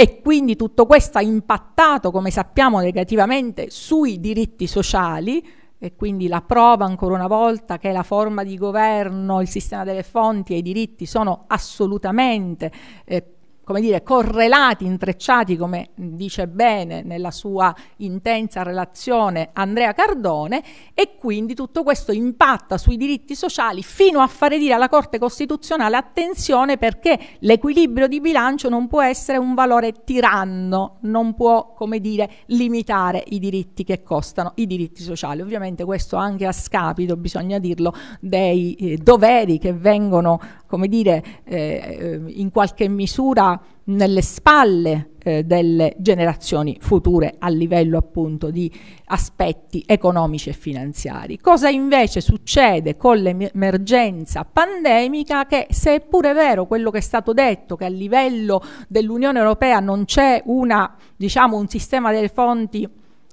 e quindi tutto questo ha impattato, come sappiamo, negativamente sui diritti sociali, e quindi la prova ancora una volta che la forma di governo, il sistema delle fonti e i diritti sono assolutamente eh, come dire, correlati, intrecciati, come dice bene nella sua intensa relazione Andrea Cardone, e quindi tutto questo impatta sui diritti sociali fino a fare dire alla Corte Costituzionale attenzione perché l'equilibrio di bilancio non può essere un valore tiranno, non può, come dire, limitare i diritti che costano, i diritti sociali. Ovviamente questo anche a scapito, bisogna dirlo, dei eh, doveri che vengono, come dire, eh, eh in qualche misura nelle spalle eh, delle generazioni future a livello appunto di aspetti economici e finanziari. Cosa invece succede con l'emergenza pandemica che se è pure vero quello che è stato detto che a livello dell'Unione Europea non c'è una, diciamo, un sistema delle fonti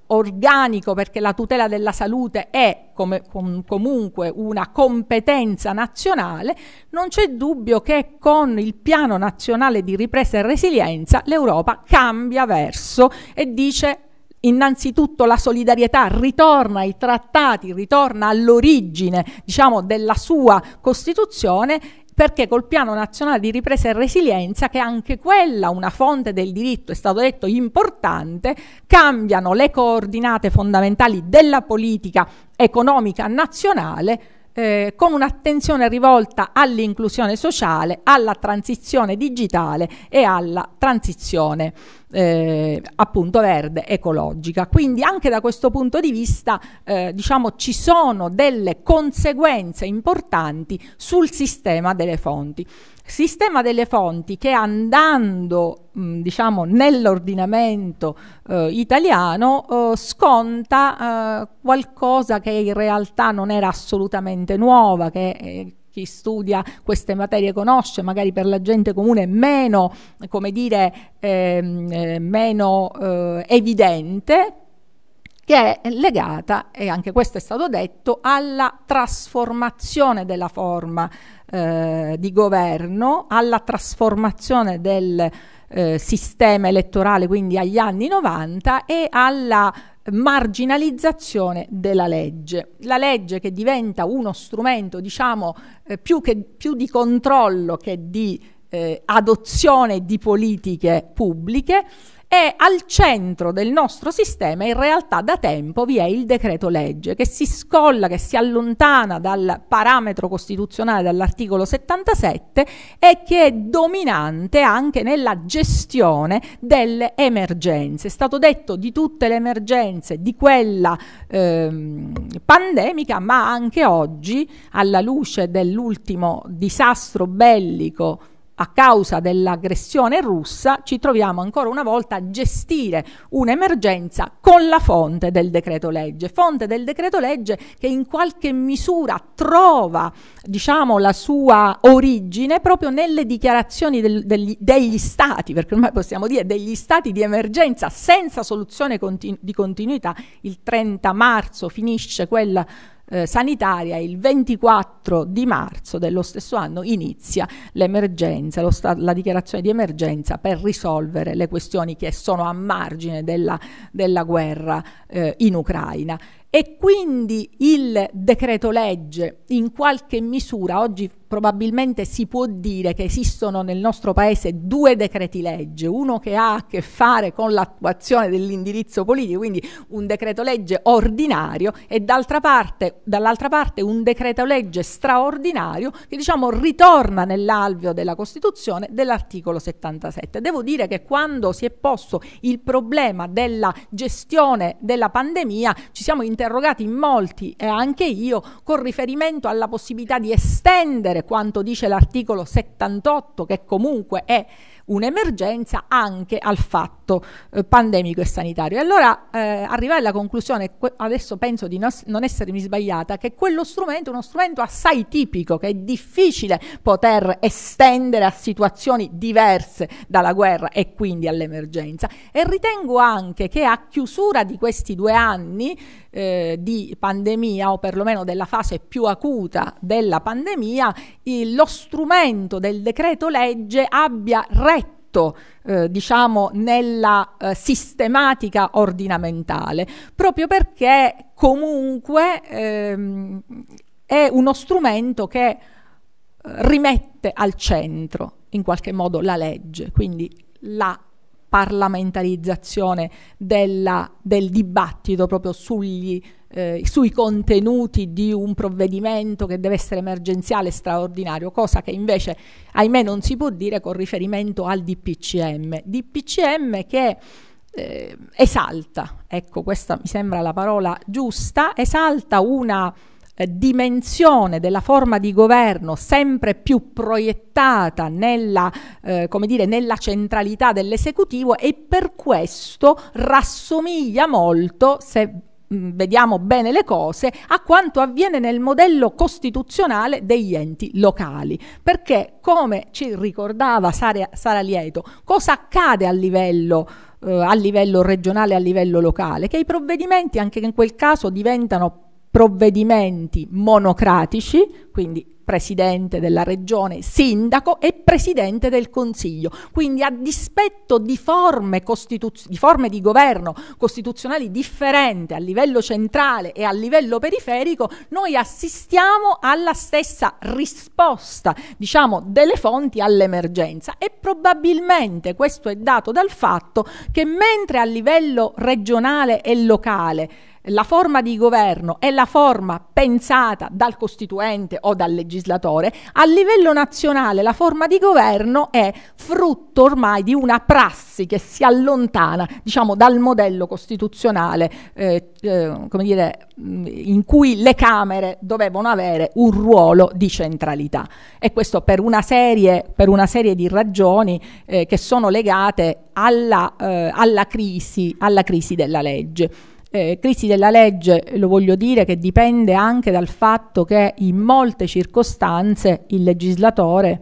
organico perché la tutela della salute è come, com, comunque una competenza nazionale, non c'è dubbio che con il piano nazionale di ripresa e resilienza l'Europa cambia verso e dice innanzitutto la solidarietà ritorna ai trattati, ritorna all'origine diciamo, della sua Costituzione perché col piano nazionale di ripresa e resilienza, che anche quella una fonte del diritto, è stato detto importante, cambiano le coordinate fondamentali della politica economica nazionale eh, con un'attenzione rivolta all'inclusione sociale, alla transizione digitale e alla transizione eh, appunto verde ecologica. Quindi anche da questo punto di vista eh, diciamo ci sono delle conseguenze importanti sul sistema delle fonti sistema delle fonti che andando mm, diciamo nell'ordinamento eh, italiano eh, sconta eh, qualcosa che in realtà non era assolutamente nuova che eh, chi studia queste materie conosce, magari per la gente comune meno, come dire, ehm, eh, meno eh, evidente, che è legata, e anche questo è stato detto, alla trasformazione della forma eh, di governo, alla trasformazione del eh, sistema elettorale, quindi agli anni 90, e alla marginalizzazione della legge. La legge che diventa uno strumento, diciamo, eh, più, che, più, di controllo che di eh, adozione di politiche pubbliche, e al centro del nostro sistema in realtà da tempo vi è il decreto legge che si scolla, che si allontana dal parametro costituzionale dall'articolo 77 e che è dominante anche nella gestione delle emergenze. È stato detto di tutte le emergenze, di quella ehm, pandemica, ma anche oggi alla luce dell'ultimo disastro bellico a causa dell'aggressione russa ci troviamo ancora una volta a gestire un'emergenza con la fonte del decreto legge, fonte del decreto legge che in qualche misura trova diciamo, la sua origine proprio nelle dichiarazioni del, degli, degli, stati, perché ormai possiamo dire degli stati di emergenza senza soluzione continu di continuità, il 30 marzo finisce quella eh, sanitaria il 24 di marzo dello stesso anno inizia l'emergenza, la dichiarazione di emergenza per risolvere le questioni che sono a margine della, della guerra eh, in Ucraina e quindi il decreto legge in qualche misura, oggi probabilmente si può dire che esistono nel nostro paese due decreti legge, uno che ha a che fare con l'attuazione dell'indirizzo politico, quindi un decreto legge ordinario e d'altra parte, dall'altra parte un decreto legge straordinario che diciamo ritorna nell'alveo della Costituzione dell'articolo 77. Devo dire che quando si è posto il problema della gestione della pandemia ci siamo interrogati interrogati in molti e anche io con riferimento alla possibilità di estendere quanto dice l'articolo 78 che comunque è un'emergenza anche al fatto eh, pandemico e sanitario. E allora eh, arrivare alla conclusione, adesso penso di no non essermi sbagliata, che quello strumento è uno strumento assai tipico, che è difficile poter estendere a situazioni diverse dalla guerra e quindi all'emergenza. E ritengo anche che a chiusura di questi due anni eh, di pandemia o perlomeno della fase più acuta della pandemia, il, lo strumento del decreto legge abbia retto eh, diciamo nella eh, sistematica ordinamentale, proprio perché comunque ehm, è uno strumento che eh, rimette al centro in qualche modo la legge, quindi la parlamentarizzazione della, del dibattito proprio sugli, eh, sui contenuti di un provvedimento che deve essere emergenziale e straordinario, cosa che invece ahimè non si può dire con riferimento al DPCM. DPCM che eh, esalta, ecco questa mi sembra la parola giusta, esalta una eh, dimensione della forma di governo sempre più proiettata nella, eh, dire, nella centralità dell'esecutivo e per questo rassomiglia molto, se mh, mm, vediamo bene le cose, a quanto avviene nel modello costituzionale degli enti locali. Perché, come ci ricordava Sara, Sara Lieto, cosa accade a livello eh, a livello regionale, a livello locale, che i provvedimenti anche in quel caso diventano provvedimenti monocratici, quindi presidente della regione, sindaco e presidente del consiglio. Quindi a dispetto di forme, di, forme di governo costituzionali differenti a livello centrale e a livello periferico, noi assistiamo alla stessa risposta, diciamo, delle fonti all'emergenza e probabilmente questo è dato dal fatto che mentre a livello regionale e locale la forma di governo è la forma pensata dal costituente o dal legislatore legislatore, a livello nazionale la forma di governo è frutto ormai di una prassi che si allontana diciamo, dal modello costituzionale eh, eh, come dire, in cui le Camere dovevano avere un ruolo di centralità. E questo per una serie, per una serie di ragioni eh, che sono legate alla, eh, alla, crisi, alla crisi della legge eh, crisi della legge, lo voglio dire, che dipende anche dal fatto che in molte circostanze il legislatore,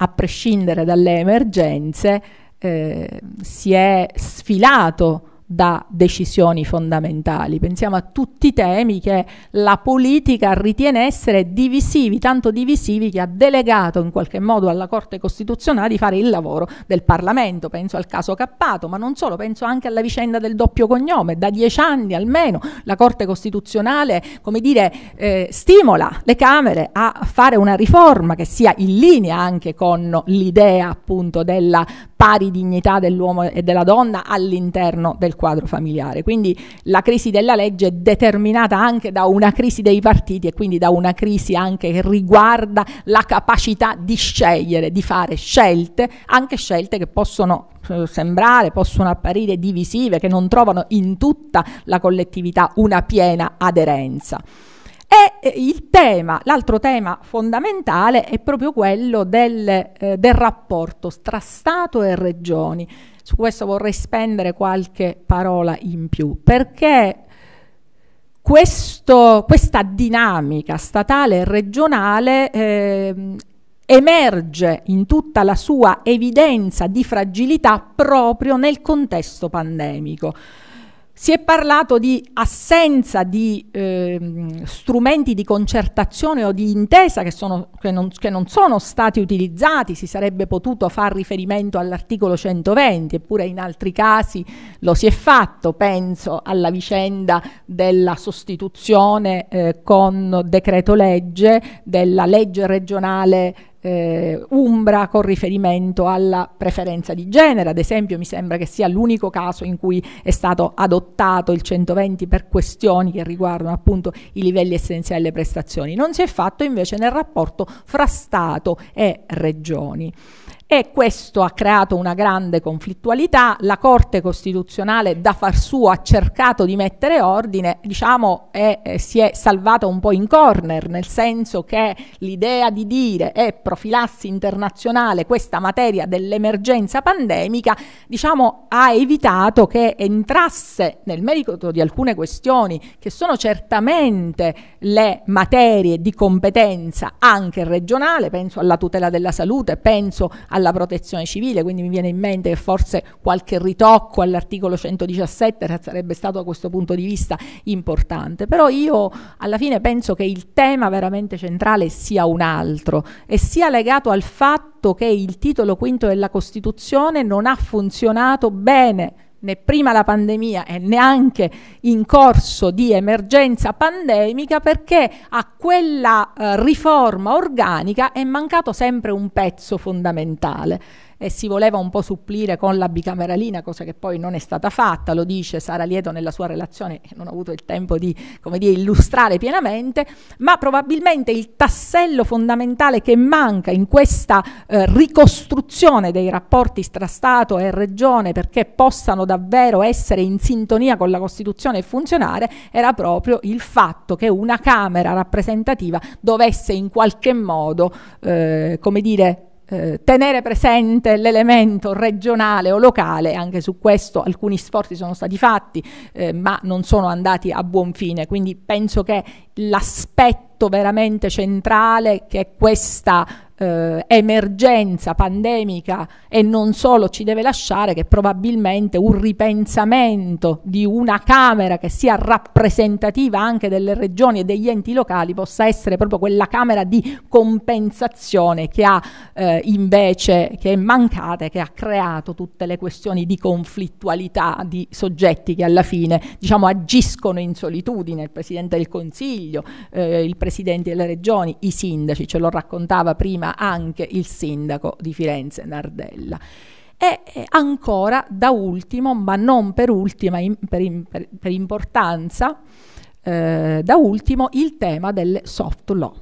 a prescindere dalle emergenze, eh, si è sfilato da decisioni fondamentali. Pensiamo a tutti i temi che la politica ritiene essere divisivi, tanto divisivi che ha delegato in qualche modo alla Corte Costituzionale di fare il lavoro del Parlamento. Penso al caso Cappato, ma non solo, penso anche alla vicenda del doppio cognome. Da dieci anni almeno la Corte Costituzionale, come dire, eh, stimola le Camere a fare una riforma che sia in linea anche con l'idea appunto della pari dignità dell'uomo e della donna all'interno del quadro familiare. Quindi la crisi della legge è determinata anche da una crisi dei partiti e quindi da una crisi anche che riguarda la capacità di scegliere, di fare scelte, anche scelte che possono eh, sembrare, possono apparire divisive, che non trovano in tutta la collettività una piena aderenza. E eh, il tema, l'altro tema fondamentale è proprio quello del, eh, del rapporto tra Stato e regioni. Su questo vorrei spendere qualche parola in più, perché questo, questa dinamica statale e regionale eh, emerge in tutta la sua evidenza di fragilità proprio nel contesto pandemico. Si è parlato di assenza di eh, strumenti di concertazione o di intesa che, sono, che, non, che, non, sono stati utilizzati, si sarebbe potuto fare riferimento all'articolo 120, eppure in altri casi lo si è fatto, penso alla vicenda della sostituzione eh, con decreto legge della legge regionale eh, Umbra con riferimento alla preferenza di genere, ad esempio mi sembra che sia l'unico caso in cui è stato adottato il 120 per questioni che riguardano appunto i livelli essenziali delle prestazioni, non si è fatto invece nel rapporto fra Stato e regioni e questo ha creato una grande conflittualità, la Corte Costituzionale da far suo ha cercato di mettere ordine, diciamo, e eh, si è salvata un po' in corner, nel senso che l'idea di dire è profilassi internazionale questa materia dell'emergenza pandemica, diciamo, ha evitato che entrasse nel merito di alcune questioni che sono certamente le materie di competenza anche regionale, penso alla tutela della salute, penso a alla protezione civile, quindi mi viene in mente che forse qualche ritocco all'articolo 117 sarebbe stato a questo punto di vista importante, però io alla fine penso che il tema veramente centrale sia un altro e sia legato al fatto che il titolo quinto della Costituzione non ha funzionato bene né prima la pandemia e neanche in corso di emergenza pandemica perché a quella eh, riforma organica è mancato sempre un pezzo fondamentale e si voleva un po' supplire con la bicameralina, cosa che poi non è stata fatta, lo dice Sara Lieto nella sua relazione, non ho avuto il tempo di dire, illustrare pienamente, ma probabilmente il tassello fondamentale che manca in questa eh, ricostruzione dei rapporti tra Stato e Regione perché possano davvero essere in sintonia con la Costituzione e funzionare era proprio il fatto che una Camera rappresentativa dovesse in qualche modo, eh, come dire, eh, tenere presente l'elemento regionale o locale, anche su questo alcuni sforzi sono stati fatti, eh, ma non sono andati a buon fine, quindi penso che l'aspetto punto veramente centrale che questa eh, emergenza pandemica e non solo ci deve lasciare che probabilmente un ripensamento di una Camera che sia rappresentativa anche delle regioni e degli enti locali possa essere proprio quella Camera di compensazione che ha eh, invece che è mancata e che ha creato tutte le questioni di conflittualità di soggetti che alla fine diciamo agiscono in solitudine, il Presidente del Consiglio, eh, il Presidente presidenti delle regioni, i sindaci, ce lo raccontava prima anche il sindaco di Firenze, Nardella. E ancora, da ultimo, ma non per ultima, in, per, per, per, importanza, eh, da ultimo il tema delle soft law.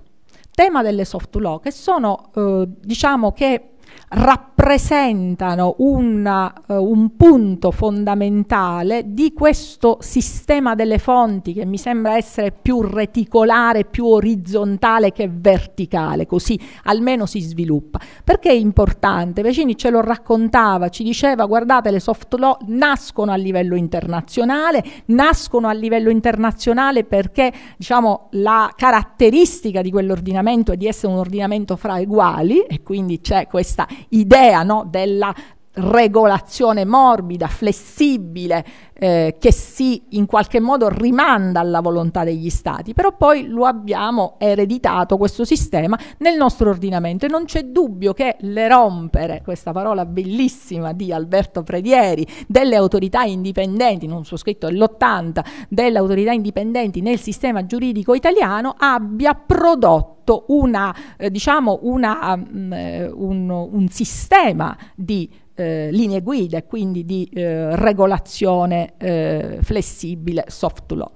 Tema delle soft law che sono, eh, diciamo che rappresentano una, uh, un punto fondamentale di questo sistema delle fonti che mi sembra essere più reticolare, più orizzontale che verticale, così almeno si sviluppa. Perché è importante? Vecini ce lo raccontava, ci diceva guardate le soft law nascono a livello internazionale, nascono a livello internazionale perché diciamo, la caratteristica di quell'ordinamento è di essere un ordinamento fra uguali e quindi c'è questa idea no, della regolazione morbida, flessibile, eh, che si in qualche modo rimanda alla volontà degli stati, però poi lo abbiamo ereditato questo sistema nel nostro ordinamento e non c'è dubbio che le rompere, questa parola bellissima di Alberto Predieri, delle autorità indipendenti, non so scritto, l'80, delle autorità indipendenti nel sistema giuridico italiano abbia prodotto una, eh, diciamo una, mh, mm, eh, un, un sistema di eh, linee guida, quindi di eh, regolazione eh, flessibile, soft law.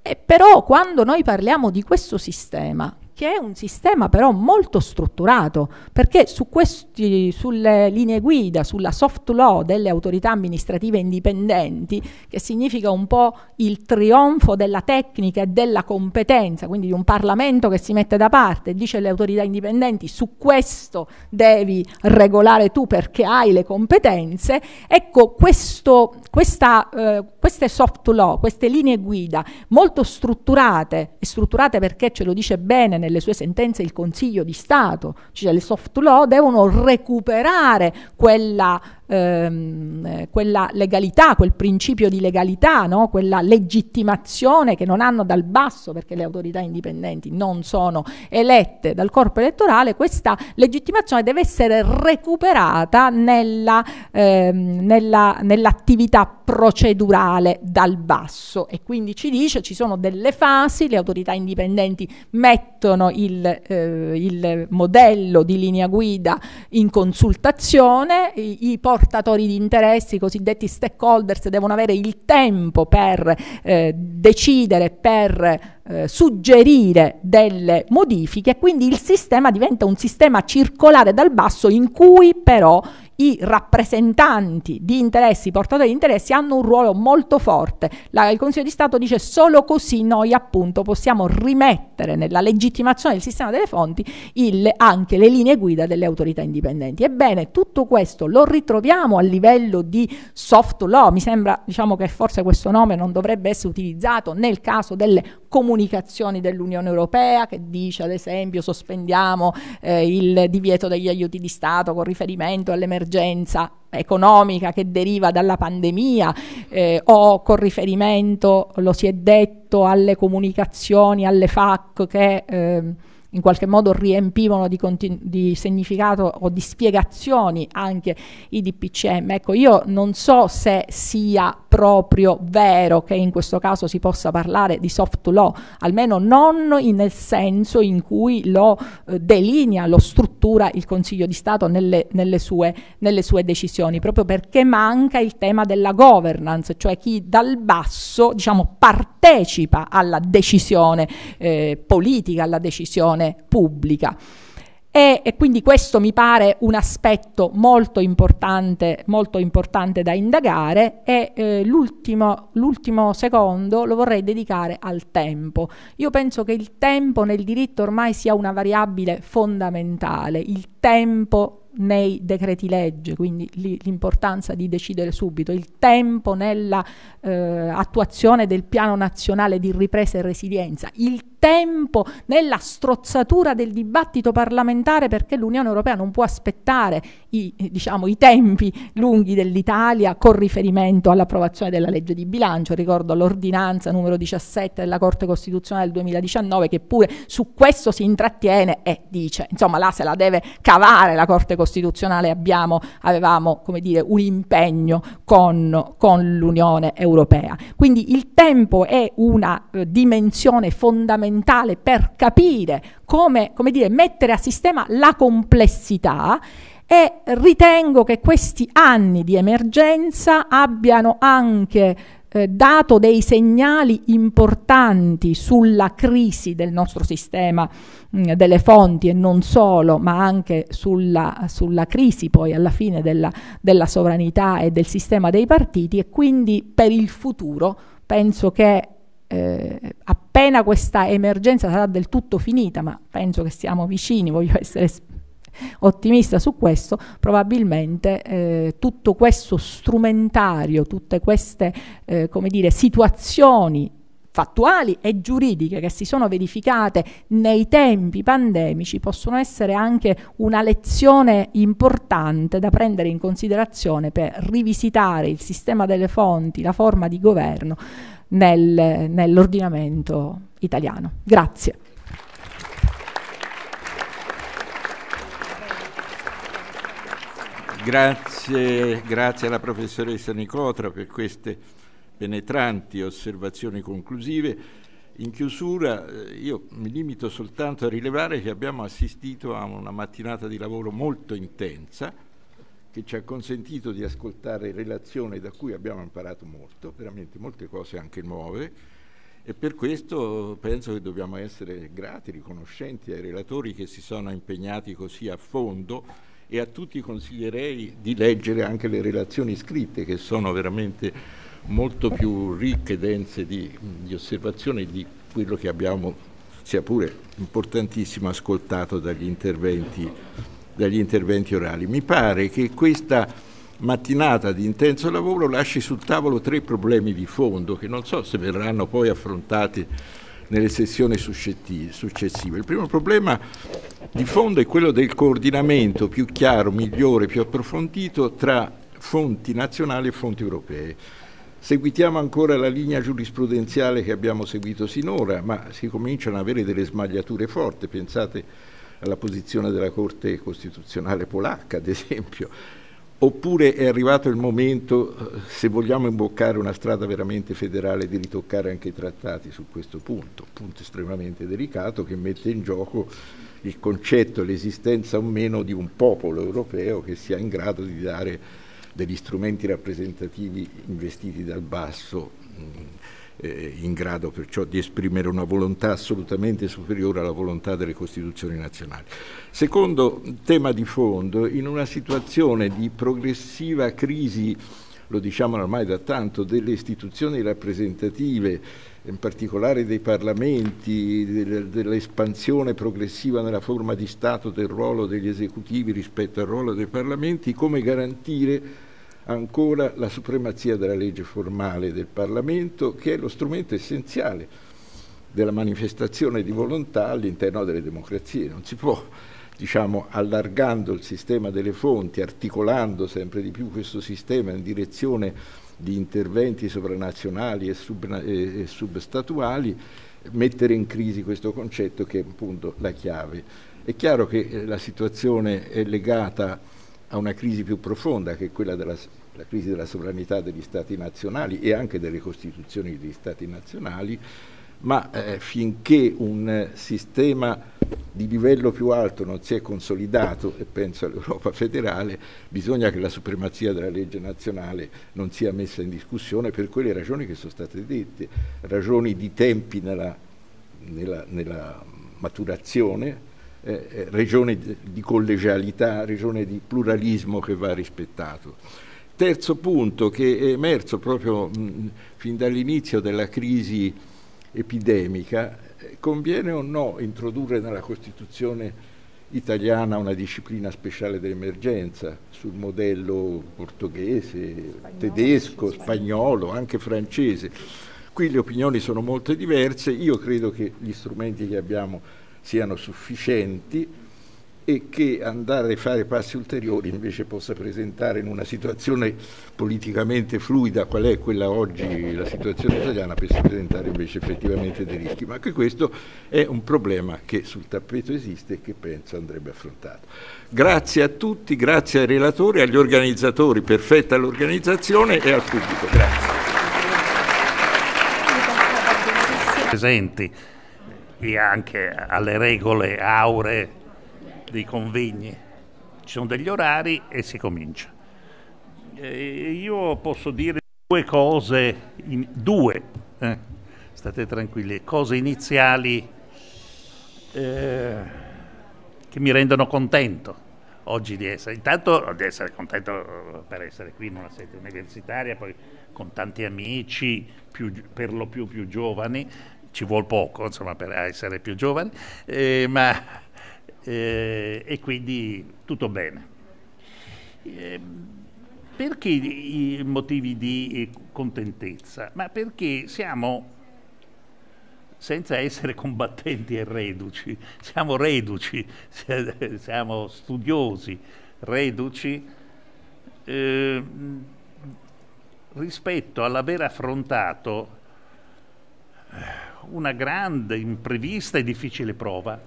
E però quando noi parliamo di questo sistema, che è un sistema però molto strutturato, perché su questi, sulle linee guida, sulla soft law delle autorità amministrative indipendenti, che significa un po' il trionfo della tecnica e della competenza, quindi di un Parlamento che si mette da parte e dice alle autorità indipendenti su questo devi regolare tu perché hai le competenze, ecco questo, questa... Eh, queste soft law, queste linee guida molto strutturate, e strutturate perché ce lo dice bene nelle sue sentenze il Consiglio di Stato, cioè le soft law devono recuperare quella ehm, quella legalità, quel principio di legalità, no? quella legittimazione che non hanno dal basso perché le autorità indipendenti non sono elette dal corpo elettorale, questa legittimazione deve essere recuperata nella, ehm, nella, nell'attività procedurale dal basso e quindi ci dice ci sono delle fasi, le autorità indipendenti mettono il, eh, il modello di linea guida in consultazione, i, i portavoce portatori di interessi, i cosiddetti stakeholders, devono avere il tempo per eh, decidere, per eh, suggerire delle modifiche, quindi il sistema diventa un sistema circolare dal basso in cui però i rappresentanti di interessi, portatori di interessi, hanno un ruolo molto forte. La, il Consiglio di Stato dice solo così noi appunto possiamo rimettere nella legittimazione del sistema delle fonti il, anche le linee guida delle autorità indipendenti. Ebbene, tutto questo lo ritroviamo a livello di soft law, mi sembra diciamo che forse questo nome non dovrebbe essere utilizzato nel caso delle comunicazioni dell'Unione Europea che dice ad esempio sospendiamo eh, il divieto degli aiuti di Stato con riferimento all'emergenza economica che deriva dalla pandemia eh, o con riferimento, lo si è detto, alle comunicazioni, alle FAC che... Eh, in qualche modo riempivano di, di significato o di spiegazioni anche i DPCM. Ecco, io non so se sia proprio vero che in questo caso si possa parlare di soft law, almeno non in, nel senso in cui lo eh, delinea, lo struttura il Consiglio di Stato nelle, nelle, sue, nelle sue decisioni, proprio perché manca il tema della governance, cioè chi dal basso diciamo, partecipa alla decisione eh, politica, alla decisione opinione pubblica. E, e, quindi questo mi pare un aspetto molto importante, molto importante da indagare e eh, l'ultimo, l'ultimo secondo lo vorrei dedicare al tempo. Io penso che il tempo nel diritto ormai sia una variabile fondamentale, il tempo nei decreti legge, quindi l'importanza di decidere subito, il tempo nella eh, attuazione del piano nazionale di ripresa e resilienza, il tempo nella strozzatura del dibattito parlamentare perché l'Unione Europea non può aspettare i, diciamo, i tempi lunghi dell'Italia con riferimento all'approvazione della legge di bilancio, ricordo l'ordinanza numero 17 della Corte Costituzionale del 2019 che pure su questo si intrattiene e dice, insomma là se la deve cavare la Corte Costituzionale costituzionale abbiamo, avevamo come dire, un impegno con, con l'Unione Europea. Quindi il tempo è una eh, dimensione fondamentale per capire come, come dire, mettere a sistema la complessità e ritengo che questi anni di emergenza abbiano anche eh, dato dei segnali importanti sulla crisi del nostro sistema mh, mm, delle fonti e non solo, ma anche sulla, sulla crisi poi alla fine della, della sovranità e del sistema dei partiti e quindi per il futuro penso che eh, appena questa emergenza sarà del tutto finita, ma penso che siamo vicini, voglio essere ottimista su questo, probabilmente eh, tutto questo strumentario, tutte queste eh, come dire, situazioni fattuali e giuridiche che si sono verificate nei tempi pandemici possono essere anche una lezione importante da prendere in considerazione per rivisitare il sistema delle fonti, la forma di governo nel, nell'ordinamento italiano. Grazie. Grazie, grazie alla professoressa Nicotra per queste penetranti osservazioni conclusive. In chiusura eh, io mi limito soltanto a rilevare che abbiamo assistito a una mattinata di lavoro molto intensa che ci ha consentito di ascoltare relazioni da cui abbiamo imparato molto, veramente molte cose anche nuove e per questo penso che dobbiamo essere grati, riconoscenti ai relatori che si sono impegnati così a fondo e a tutti consiglierei di leggere anche le relazioni scritte che sono veramente molto più ricche, e dense di, di osservazione di quello che abbiamo, sia pure importantissimo, ascoltato dagli interventi, dagli interventi orali. Mi pare che questa mattinata di intenso lavoro lasci sul tavolo tre problemi di fondo che non so se verranno poi affrontati nelle sessioni successive. Il primo problema di fondo è quello del coordinamento più chiaro, migliore, più approfondito tra fonti nazionali e fonti europee. Seguitiamo ancora la linea giurisprudenziale che abbiamo seguito sinora, ma si cominciano ad avere delle smagliature forti. Pensate alla posizione della Corte Costituzionale polacca, ad esempio, oppure è arrivato il momento, eh, se vogliamo imboccare una strada veramente federale, di ritoccare anche i trattati su questo punto, punto estremamente delicato che mette in gioco il concetto, l'esistenza o meno di un popolo europeo che sia in grado di dare degli strumenti rappresentativi investiti dal basso mm, eh, in grado perciò di esprimere una volontà assolutamente superiore alla volontà delle Costituzioni nazionali. Secondo tema di fondo, in una situazione di progressiva crisi lo diciamo ormai da tanto, delle istituzioni rappresentative, in particolare dei parlamenti, dell'espansione progressiva nella forma di Stato del ruolo degli esecutivi rispetto al ruolo dei parlamenti, come garantire ancora la supremazia della legge formale del Parlamento, che è lo strumento essenziale della manifestazione di volontà all'interno delle democrazie. Non si può, diciamo, allargando il sistema delle fonti, articolando sempre di più questo sistema in direzione di interventi sovranazionali e, sub, e substatuali, mettere in crisi questo concetto che è appunto la chiave. È chiaro che eh, la situazione è legata a una crisi più profonda che è quella della crisi della sovranità degli Stati nazionali e anche delle Costituzioni degli Stati nazionali, ma eh, finché un sistema di livello più alto non si è consolidato, e penso all'Europa federale, bisogna che la supremazia della legge nazionale non sia messa in discussione per quelle ragioni che sono state dette, ragioni di tempi nella, nella, nella maturazione, eh, eh, regione di collegialità, regione di pluralismo che va rispettato. Terzo punto che è emerso proprio mh, fin dall'inizio della crisi epidemica, eh, conviene o no introdurre nella Costituzione italiana una disciplina speciale dell'emergenza sul modello portoghese, spagnolo, tedesco, spagnolo, anche francese. Qui le opinioni sono molto diverse, io credo che gli strumenti che abbiamo siano sufficienti e che andare a fare passi ulteriori invece possa presentare in una situazione politicamente fluida qual è quella oggi la situazione italiana per presentare invece effettivamente dei rischi, ma anche questo è un problema che sul tappeto esiste e che penso andrebbe affrontato. Grazie a tutti, grazie ai relatori, agli organizzatori, perfetta l'organizzazione e al pubblico. Grazie. Presenti e anche alle regole auree dei convegni. Ci sono degli orari e si comincia. E eh, io posso dire due cose, in, due, eh, state tranquilli, cose iniziali eh, che mi rendono contento oggi di essere. Intanto di essere contento per essere qui in una sede universitaria, poi con tanti amici, più, per lo più più giovani, ci vuole poco insomma, per essere più giovani, eh, ma, eh, e quindi tutto bene. Eh, perché i motivi di eh, contentezza? Ma perché siamo, senza essere combattenti e reduci, siamo reduci, siamo studiosi, reduci, eh, rispetto all'aver affrontato eh, una grande, imprevista e difficile prova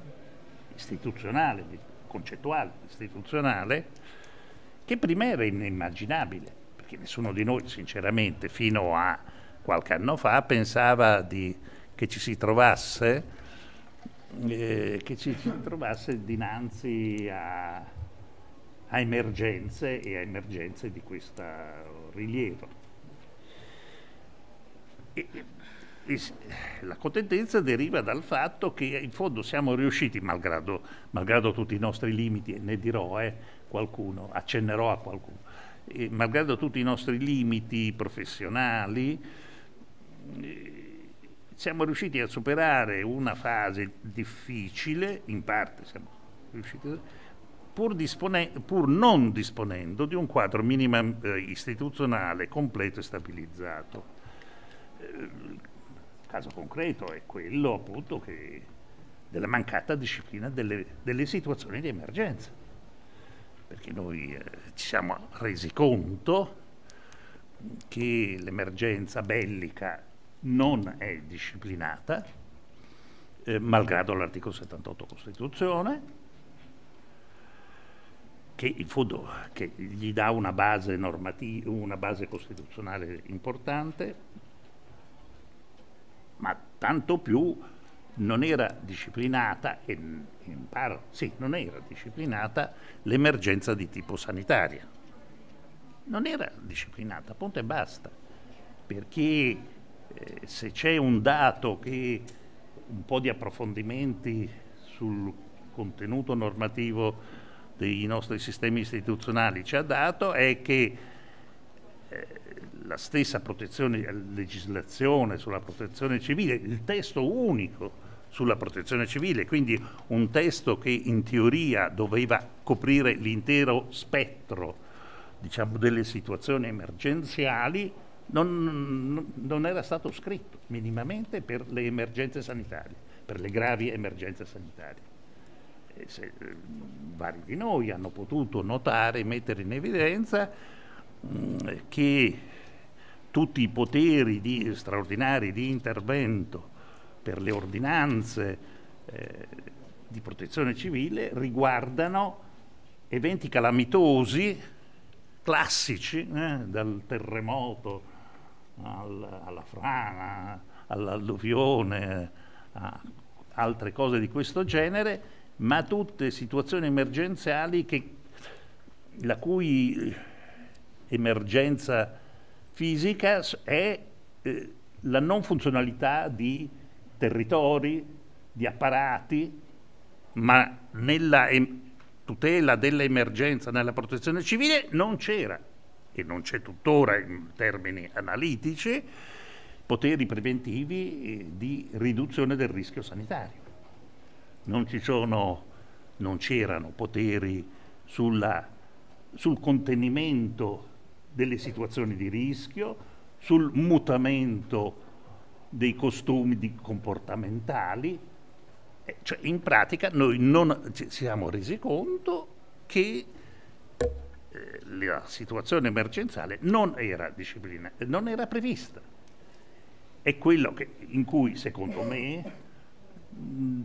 istituzionale, concettuale, istituzionale, che prima era inimmaginabile, perché nessuno di noi, sinceramente, fino a qualche anno fa pensava di, che ci si trovasse, eh, ci si trovasse dinanzi a, a emergenze e a emergenze di questo rilievo. E, la contentezza deriva dal fatto che in fondo siamo riusciti, malgrado, malgrado tutti i nostri limiti, e ne dirò eh, qualcuno, accennerò a qualcuno, eh, malgrado tutti i nostri limiti professionali, eh, siamo riusciti a superare una fase difficile, in parte siamo riusciti a Pur, dispone, pur, non disponendo di un quadro minimo eh, istituzionale completo e stabilizzato. Eh, caso concreto è quello appunto che, della mancata disciplina delle, delle situazioni di emergenza. Perché noi eh, ci siamo resi conto che l'emergenza bellica non è disciplinata, eh, malgrado l'articolo 78 Costituzione, che in fondo che gli dà una base, una base costituzionale importante, ma tanto più non era disciplinata, e in paro, sì, non era disciplinata l'emergenza di tipo sanitaria. Non era disciplinata, punto e basta, perché eh, se c'è un dato che un po' di approfondimenti sul contenuto normativo dei nostri sistemi istituzionali ci ha dato è che eh, la stessa protezione, eh, legislazione sulla protezione civile, il testo unico sulla protezione civile, quindi un testo che in teoria doveva coprire l'intero spettro diciamo, delle situazioni emergenziali, non, non, era stato scritto minimamente per le emergenze sanitarie, per le gravi emergenze sanitarie. Se, eh, vari di noi hanno potuto notare, e mettere in evidenza mh, mm, che tutti i poteri di, straordinari di intervento per le ordinanze eh, di protezione civile riguardano eventi calamitosi classici, eh, dal terremoto al, alla frana, all'alluvione, a altre cose di questo genere, ma tutte situazioni emergenziali che, la cui emergenza fisica è eh, la non funzionalità di territori, di apparati, ma nella tutela dell'emergenza, nella protezione civile non c'era e non c'è tuttora in termini analitici poteri preventivi eh, di riduzione del rischio sanitario. Non, ci sono, non c'erano poteri sulla, sul contenimento delle situazioni di rischio, sul mutamento dei costumi comportamentali. Eh, cioè, in pratica noi non ci siamo resi conto che eh, la situazione emergenziale non era, eh, non era prevista. È quello che, in cui, secondo me, mh, mm,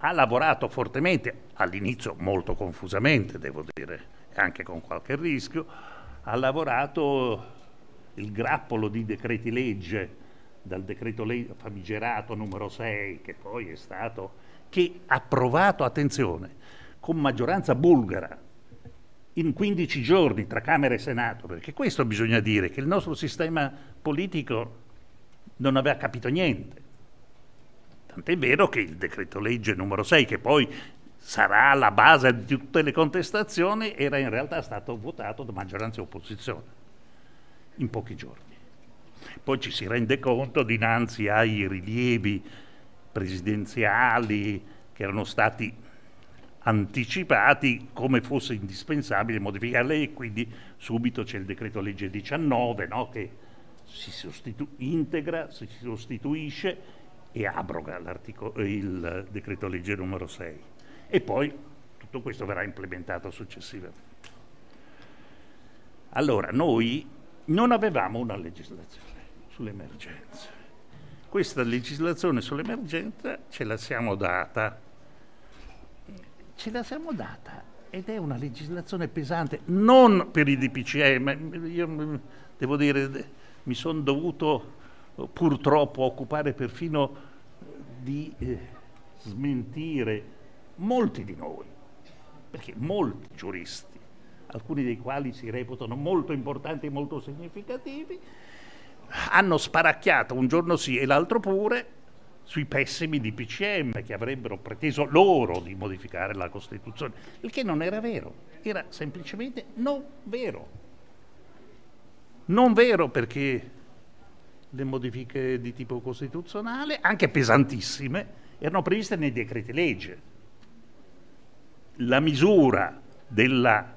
ha lavorato fortemente, all'inizio molto confusamente, devo dire, anche con qualche rischio, ha lavorato il grappolo di decreti legge, dal decreto legge famigerato numero 6, che poi è stato, che approvato, attenzione, con maggioranza bulgara, in 15 giorni tra Camera e Senato, perché questo bisogna dire, che il nostro sistema politico non aveva capito niente. Tant'è vero che il decreto legge numero 6, che poi sarà la base di tutte le contestazioni, era in realtà stato votato da maggioranza e opposizione in pochi giorni. Poi ci si rende conto dinanzi ai rilievi presidenziali che erano stati anticipati come fosse indispensabile modificare modificarle e quindi subito c'è il decreto legge 19 no, che si sostitu- integra, si sostituisce e abroga il decreto legge numero 6 e poi tutto questo verrà implementato successivamente. Allora, noi non avevamo una legislazione sull'emergenza. Questa legislazione sull'emergenza ce la siamo data. Ce la siamo data ed è una legislazione pesante, non per i DPCM, io devo dire, mi sono dovuto purtroppo occupare perfino di eh, smentire molti di noi, perché molti giuristi, alcuni dei quali si reputano molto importanti e molto significativi, hanno sparacchiato un giorno sì e l'altro pure sui pessimi di PCM che avrebbero preteso loro di modificare la Costituzione, il che non era vero, era semplicemente non vero. Non vero perché le modifiche di tipo costituzionale, anche pesantissime, erano previste nei decreti legge la misura della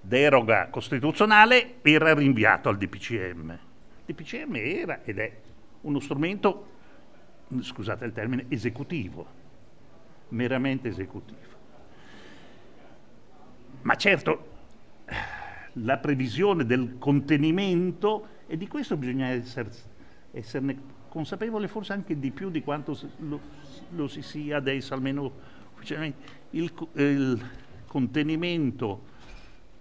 deroga costituzionale era rinviato al DPCM. Il DPCM era ed è uno strumento, scusate il termine, esecutivo, meramente esecutivo. Ma certo, la previsione del contenimento, e di questo bisogna esser, esserne consapevole forse anche di più di quanto lo, lo si sia adesso, almeno ufficialmente, il, il contenimento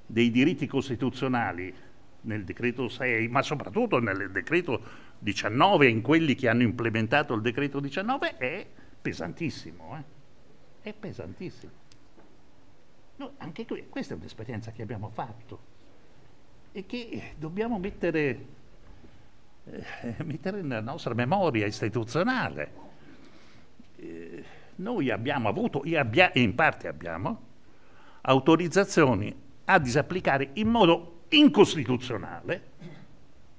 dei diritti costituzionali nel decreto 6, ma soprattutto nel decreto 19, in quelli che hanno implementato il decreto 19, è pesantissimo. Eh? È pesantissimo. No, anche qui, questa è un'esperienza che abbiamo fatto e che dobbiamo mettere, eh, mettere nella nostra memoria istituzionale. Eh, noi abbiamo avuto e, abbia, in parte abbiamo autorizzazioni a disapplicare in modo incostituzionale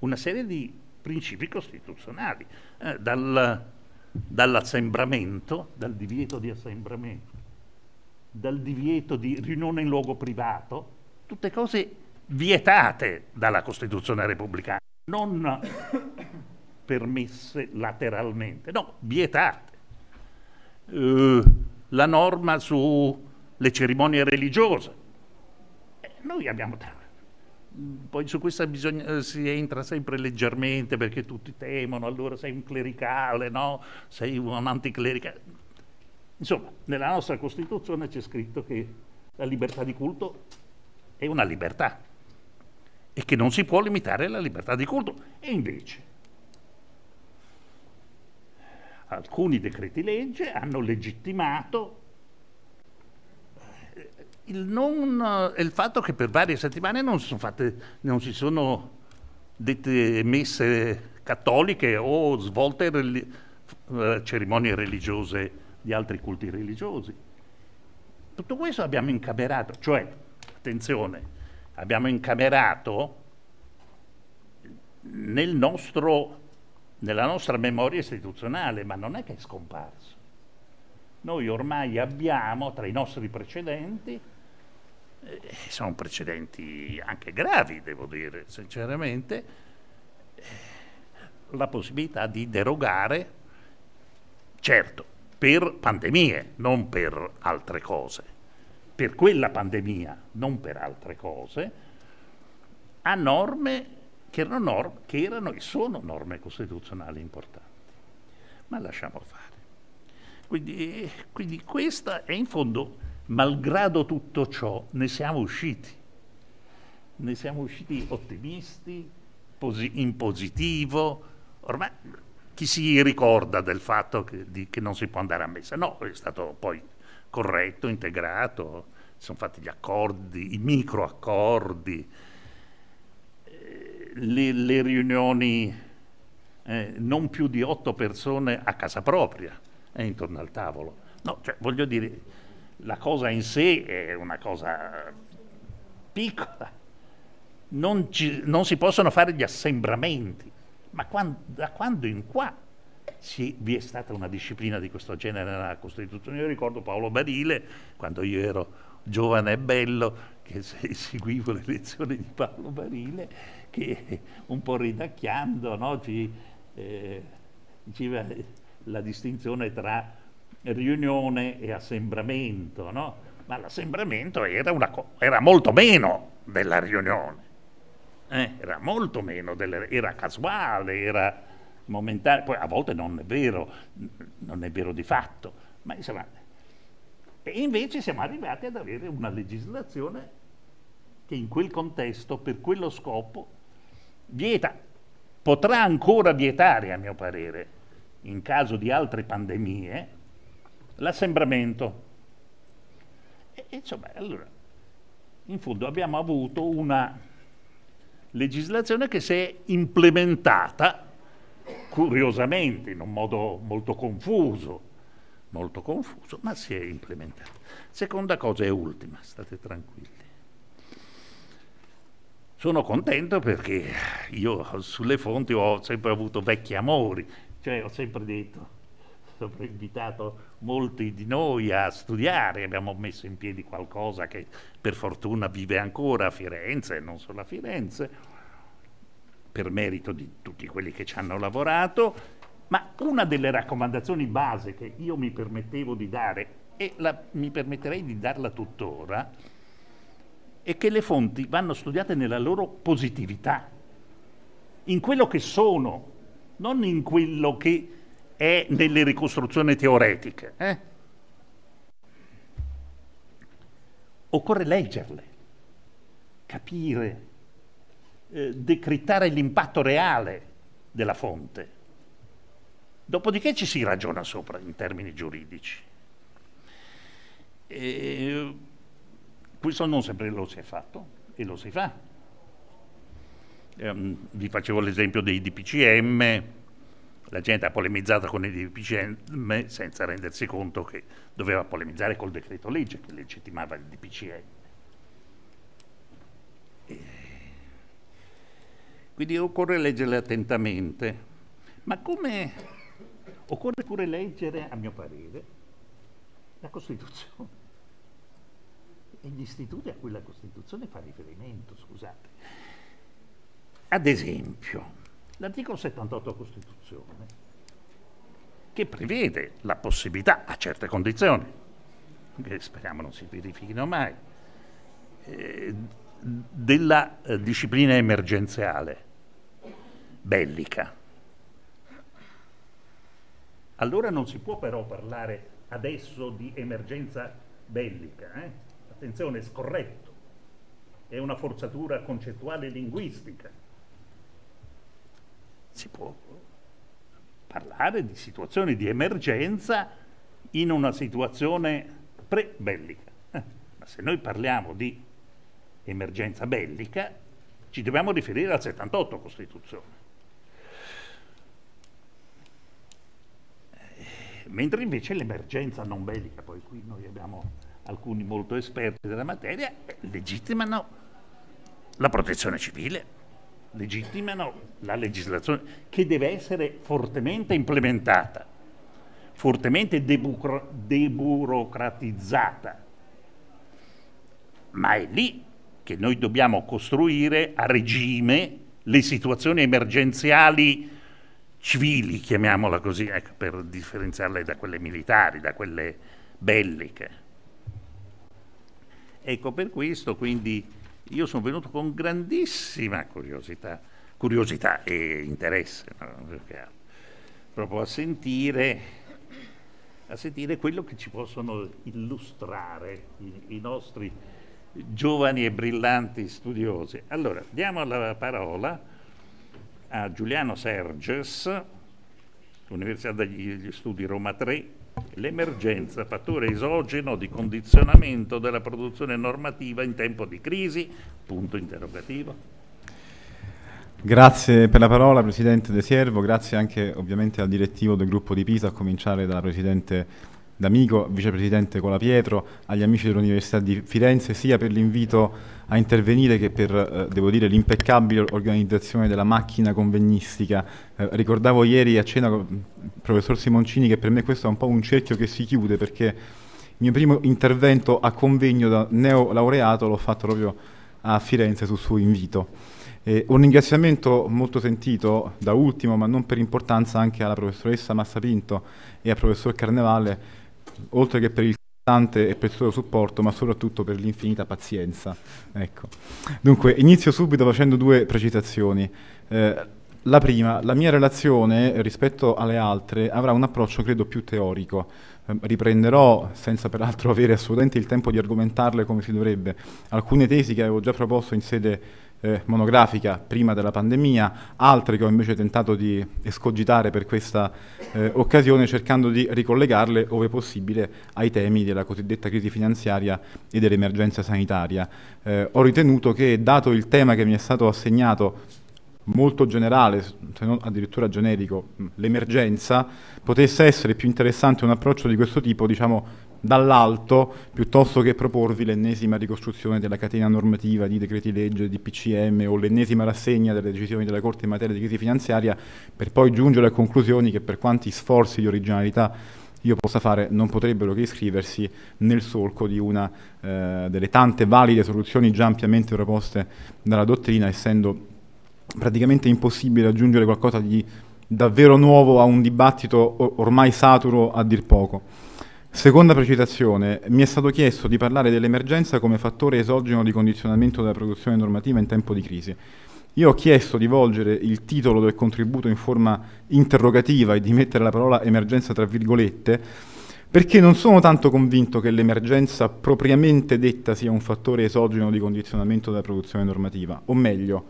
una serie di principi costituzionali, eh, dal, dall'assembramento, dal divieto di assembramento, dal divieto di riunione in luogo privato, tutte cose vietate dalla Costituzione repubblicana, non permesse lateralmente, no, vietate. Eh, la norma sulle cerimonie religiose. Eh, noi abbiamo... Poi su questa bisogna, eh, si entra sempre leggermente perché tutti temono, allora sei un clericale, no? sei un anticlericale. Insomma, nella nostra Costituzione c'è scritto che la libertà di culto è una libertà e che non si può limitare la libertà di culto. E invece alcuni decreti legge hanno legittimato eh, il, non, eh, il, fatto che per varie settimane non si sono, fatte, non si sono dette messe cattoliche o svolte relig eh, cerimonie religiose di altri culti religiosi. Tutto questo abbiamo incamerato, cioè, attenzione, abbiamo incamerato nel nostro nella nostra memoria istituzionale, ma non è che è scomparso. Noi ormai abbiamo tra i nostri precedenti, eh, sono precedenti anche gravi, devo dire sinceramente, eh, la possibilità di derogare, certo, per pandemie, non per altre cose, per quella pandemia, non per altre cose, a norme che erano, norme, che erano e sono norme costituzionali importanti. Ma lasciamo fare. Quindi, quindi questa è in fondo, malgrado tutto ciò, ne siamo usciti. Ne siamo usciti ottimisti, posi in positivo. Ormai chi si ricorda del fatto che, di, che, non si può andare a messa? No, è stato poi corretto, integrato, si sono fatti gli accordi, i microaccordi, le, le riunioni eh, non più di otto persone a casa propria eh, intorno al tavolo. No, cioè, voglio dire, la cosa in sé è una cosa piccola. Non, ci, non si possono fare gli assembramenti, ma quando, da quando in qua si, vi è stata una disciplina di questo genere nella Costituzione? Io ricordo Paolo Barile, quando io ero giovane e bello, che seguivo le lezioni di Paolo Barile che un po' ridacchiando no, ci eh, diceva la distinzione tra riunione e assembramento, no? ma l'assembramento era, una, era, molto meno della riunione, eh, era molto meno, delle, era casuale, era momentaneo, poi a volte non è vero, non è vero di fatto, ma insomma, e invece siamo arrivati ad avere una legislazione che in quel contesto, per quello scopo, vieta, potrà ancora vietare, a mio parere, in caso di altre pandemie, l'assembramento. E, insomma, allora, in fondo abbiamo avuto una legislazione che si è implementata curiosamente, in un modo molto confuso, molto confuso, ma si è implementata. Seconda cosa e ultima, state tranquilli. Sono contento perché io sulle fonti ho sempre avuto vecchi amori, cioè ho sempre detto, ho invitato molti di noi a studiare, abbiamo messo in piedi qualcosa che per fortuna vive ancora a Firenze, non solo a Firenze, per merito di tutti quelli che ci hanno lavorato, ma una delle raccomandazioni base che io mi permettevo di dare e la, mi permetterei di darla tuttora, è che le fonti vanno studiate nella loro positività, in quello che sono, non in quello che è nelle ricostruzioni teoretiche. Eh? Occorre leggerle, capire, eh, decretare l'impatto reale della fonte. Dopodiché ci si ragiona sopra in termini giuridici. Eh, questo non sempre lo si è fatto e lo si fa. Um, vi facevo l'esempio dei DPCM, la gente ha polemizzato con i DPCM senza rendersi conto che doveva polemizzare col decreto legge che legittimava il DPCM. E eh, quindi occorre leggerle attentamente, ma come occorre pure leggere, a mio parere, la Costituzione e gli istituti a cui la Costituzione fa riferimento, scusate. Ad esempio, l'articolo 78 Costituzione, che prevede la possibilità, a certe condizioni, che speriamo non si verifichino mai, eh, della eh, disciplina emergenziale bellica. Allora non si può però parlare adesso di emergenza bellica, eh? attenzione, scorretto, è una forzatura concettuale e linguistica. Si può parlare di situazioni di emergenza in una situazione pre-bellica, eh, ma se noi parliamo di emergenza bellica ci dobbiamo riferire al 78 Costituzione. Eh, mentre invece l'emergenza non bellica, poi qui noi abbiamo alcuni molto esperti della materia, eh, legittimano la protezione civile, legittimano la legislazione che deve essere fortemente implementata, fortemente debucro- deburocratizzata. Ma è lì che noi dobbiamo costruire a regime le situazioni emergenziali civili, chiamiamola così, ecco, per differenziarle da quelle militari, da quelle belliche. Ecco, per questo quindi io sono venuto con grandissima curiosità, curiosità e interesse, proprio a sentire, a sentire quello che ci possono illustrare i, i nostri giovani e brillanti studiosi. Allora, diamo la parola a Giuliano Serges, Università degli Studi Roma 3, l'emergenza, fattore esogeno di condizionamento della produzione normativa in tempo di crisi? Punto interrogativo. Grazie per la parola Presidente De Siervo, grazie anche ovviamente al direttivo del gruppo di Pisa, a cominciare dalla Presidente D'Amico, Vicepresidente Colapietro, agli amici dell'Università di Firenze, sia per l'invito a intervenire che per, eh, devo dire, l'impeccabile organizzazione della macchina convegnistica. Eh, ricordavo ieri a cena con il mm, professor Simoncini che per me questo è un po' un cerchio che si chiude perché il mio primo intervento a convegno da neolaureato l'ho fatto proprio a Firenze su suo invito. Eh, un ringraziamento molto sentito, da ultimo, ma non per importanza, anche alla professoressa Massapinto e al professor Carnevale, oltre che per il costante e per il suo supporto, ma soprattutto per l'infinita pazienza. Ecco. Dunque, inizio subito facendo due precisazioni. Eh, la prima, la mia relazione rispetto alle altre avrà un approccio credo più teorico. Eh, riprenderò, senza peraltro avere assolutamente il tempo di argomentarle come si dovrebbe, alcune tesi che avevo già proposto in sede eh, monografica prima della pandemia, altre che ho invece tentato di escogitare per questa eh, occasione cercando di ricollegarle ove possibile ai temi della cosiddetta crisi finanziaria e dell'emergenza sanitaria. Eh, ho ritenuto che dato il tema che mi è stato assegnato molto generale, se non addirittura generico, mm, l'emergenza, potesse essere più interessante un approccio di questo tipo, diciamo dall'alto, piuttosto che proporvi l'ennesima ricostruzione della catena normativa di decreti legge, di PCM o l'ennesima rassegna delle decisioni della Corte in materia di crisi finanziaria, per poi giungere a conclusioni che per quanti sforzi di originalità io possa fare non potrebbero che iscriversi nel solco di una eh, delle tante valide soluzioni già ampiamente proposte dalla dottrina, essendo praticamente impossibile aggiungere qualcosa di davvero nuovo a un dibattito ormai saturo a dir poco. Seconda precisazione, mi è stato chiesto di parlare dell'emergenza come fattore esogeno di condizionamento della produzione normativa in tempo di crisi. Io ho chiesto di volgere il titolo del contributo in forma interrogativa e di mettere la parola emergenza tra virgolette, perché non sono tanto convinto che l'emergenza propriamente detta sia un fattore esogeno di condizionamento della produzione normativa, o meglio,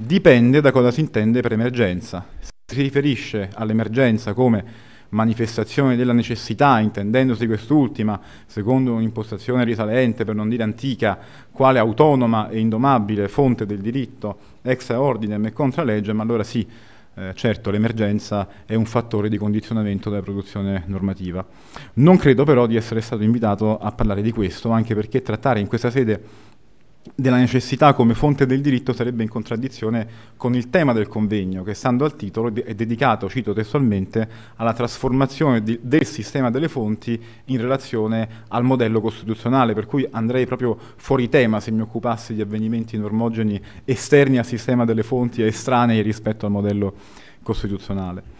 Dipende da cosa si intende per emergenza. Se si riferisce all'emergenza come manifestazione della necessità, intendendosi quest'ultima, secondo un'impostazione risalente, per non dire antica, quale autonoma e indomabile fonte del diritto ex ordinem e contra legge, ma allora sì, eh, certo l'emergenza è un fattore di condizionamento della produzione normativa. Non credo però di essere stato invitato a parlare di questo, anche perché trattare in questa sede della necessità come fonte del diritto sarebbe in contraddizione con il tema del convegno, che stando al titolo è dedicato, cito testualmente, alla trasformazione di, del sistema delle fonti in relazione al modello costituzionale, per cui andrei proprio fuori tema se mi occupassi di avvenimenti normogeni esterni al sistema delle fonti e estranei rispetto al modello costituzionale.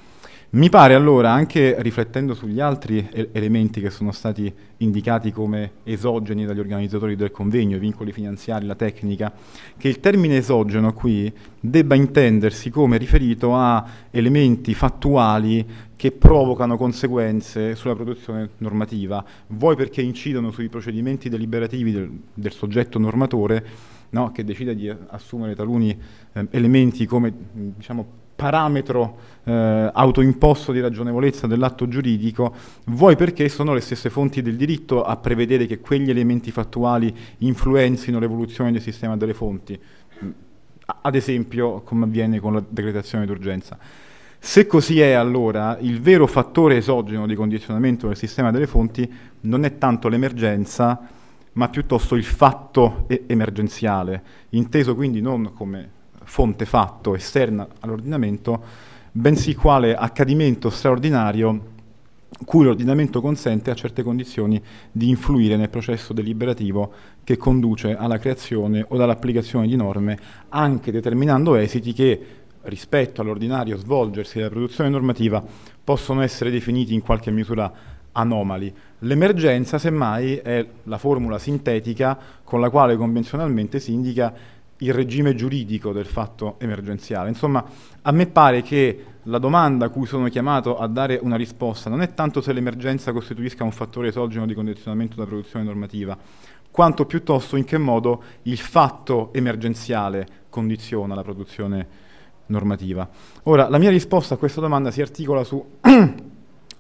Mi pare allora, anche riflettendo sugli altri elementi che sono stati indicati come esogeni dagli organizzatori del convegno, i vincoli finanziari, la tecnica, che il termine esogeno qui debba intendersi come riferito a elementi fattuali che provocano conseguenze sulla produzione normativa, vuoi perché incidono sui procedimenti deliberativi del, del soggetto normatore, No, che decide di assumere taluni eh, elementi come diciamo, parametro eh, autoimposto di ragionevolezza dell'atto giuridico, vuoi perché sono le stesse fonti del diritto a prevedere che quegli elementi fattuali influenzino l'evoluzione del sistema delle fonti, ad esempio come avviene con la decretazione d'urgenza. Se così è allora, il vero fattore esogeno di condizionamento del sistema delle fonti non è tanto l'emergenza, ma piuttosto il fatto emergenziale, inteso quindi non come fonte fatto esterna all'ordinamento, bensì quale accadimento straordinario cui l'ordinamento consente a certe condizioni di influire nel processo deliberativo che conduce alla creazione o all'applicazione di norme, anche determinando esiti che rispetto all'ordinario svolgersi della produzione normativa possono essere definiti in qualche misura anomali. L'emergenza semmai è la formula sintetica con la quale convenzionalmente si indica il regime giuridico del fatto emergenziale. Insomma, a me pare che la domanda a cui sono chiamato a dare una risposta non è tanto se l'emergenza costituisca un fattore esogeno di condizionamento della produzione normativa, quanto piuttosto in che modo il fatto emergenziale condiziona la produzione normativa. Ora, la mia risposta a questa domanda si articola su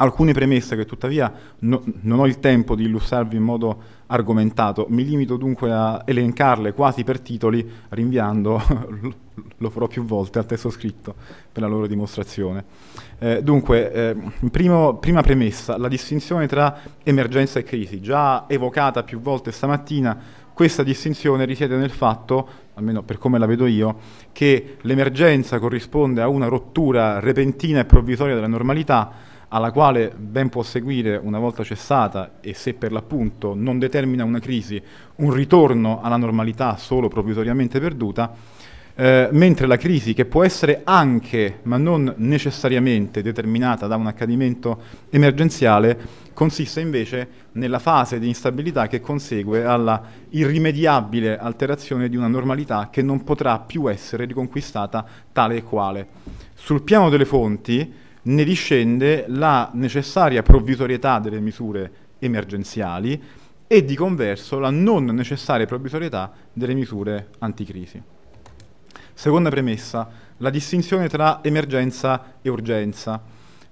alcune premesse che tuttavia no, non ho il tempo di illustrarvi in modo argomentato. Mi limito dunque a elencarle quasi per titoli, rinviando, lo farò più volte, al testo scritto per la loro dimostrazione. Eh, dunque, eh, primo, prima premessa, la distinzione tra emergenza e crisi, già evocata più volte stamattina, questa distinzione risiede nel fatto, almeno per come la vedo io, che l'emergenza corrisponde a una rottura repentina e provvisoria della normalità, alla quale ben può seguire una volta cessata e se per l'appunto non determina una crisi un ritorno alla normalità solo provvisoriamente perduta, eh, mentre la crisi che può essere anche, ma non necessariamente, determinata da un accadimento emergenziale, consiste invece nella fase di instabilità che consegue alla irrimediabile alterazione di una normalità che non potrà più essere riconquistata tale e quale. Sul piano delle fonti, ne discende la necessaria provvisorietà delle misure emergenziali e di converso la non necessaria provvisorietà delle misure anticrisi. Seconda premessa, la distinzione tra emergenza e urgenza.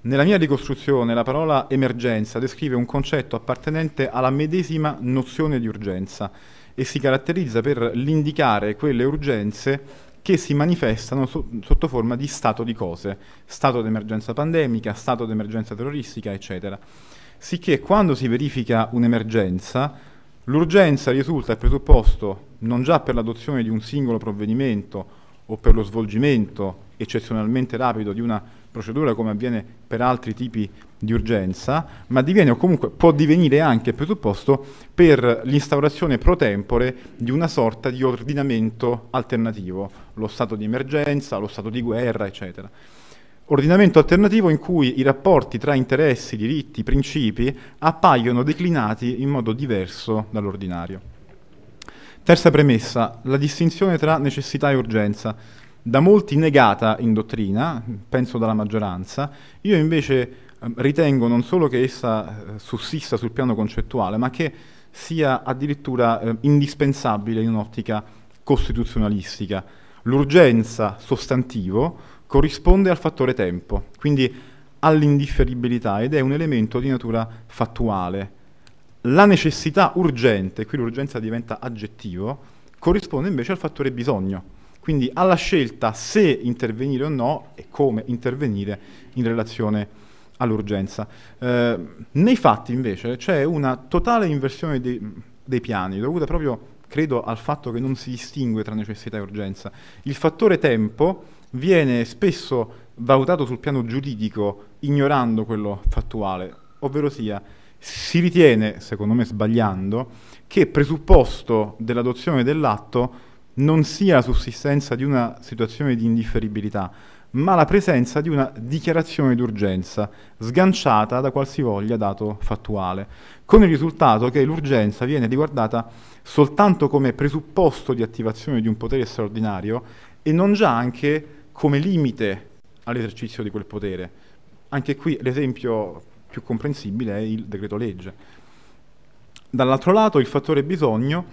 Nella mia ricostruzione la parola emergenza descrive un concetto appartenente alla medesima nozione di urgenza e si caratterizza per l'indicare quelle urgenze che si manifestano so- sotto forma di stato di cose, stato d'emergenza pandemica, stato d'emergenza terroristica, eccetera. Sicché quando si verifica un'emergenza, l'urgenza risulta il presupposto non già per l'adozione di un singolo provvedimento o per lo svolgimento eccezionalmente rapido di una procedura come avviene per altri tipi di urgenza, ma diviene o comunque può divenire anche il presupposto per l'instaurazione pro tempore di una sorta di ordinamento alternativo, lo stato di emergenza, lo stato di guerra, eccetera. Ordinamento alternativo in cui i rapporti tra interessi, diritti, principi appaiono declinati in modo diverso dall'ordinario. Terza premessa, la distinzione tra necessità e urgenza. Da molti negata in dottrina, penso dalla maggioranza, io invece ehm, ritengo non solo che essa eh, sussista sul piano concettuale, ma che sia addirittura eh, indispensabile in un'ottica costituzionalistica L'urgenza sostantivo corrisponde al fattore tempo, quindi all'indifferibilità ed è un elemento di natura fattuale. La necessità urgente, qui l'urgenza diventa aggettivo, corrisponde invece al fattore bisogno, quindi alla scelta se intervenire o no e come intervenire in relazione all'urgenza. Eh, nei fatti invece c'è una totale inversione dei, dei piani dovuta proprio credo al fatto che non si distingue tra necessità e urgenza. Il fattore tempo viene spesso valutato sul piano giuridico ignorando quello fattuale, ovvero sia si ritiene, secondo me sbagliando, che presupposto dell'adozione dell'atto non sia la sussistenza di una situazione di indifferibilità, ma la presenza di una dichiarazione d'urgenza sganciata da qualsivoglia dato fattuale, con il risultato che l'urgenza viene riguardata soltanto come presupposto di attivazione di un potere straordinario e non già anche come limite all'esercizio di quel potere. Anche qui l'esempio più comprensibile è il decreto legge. Dall'altro lato il fattore bisogno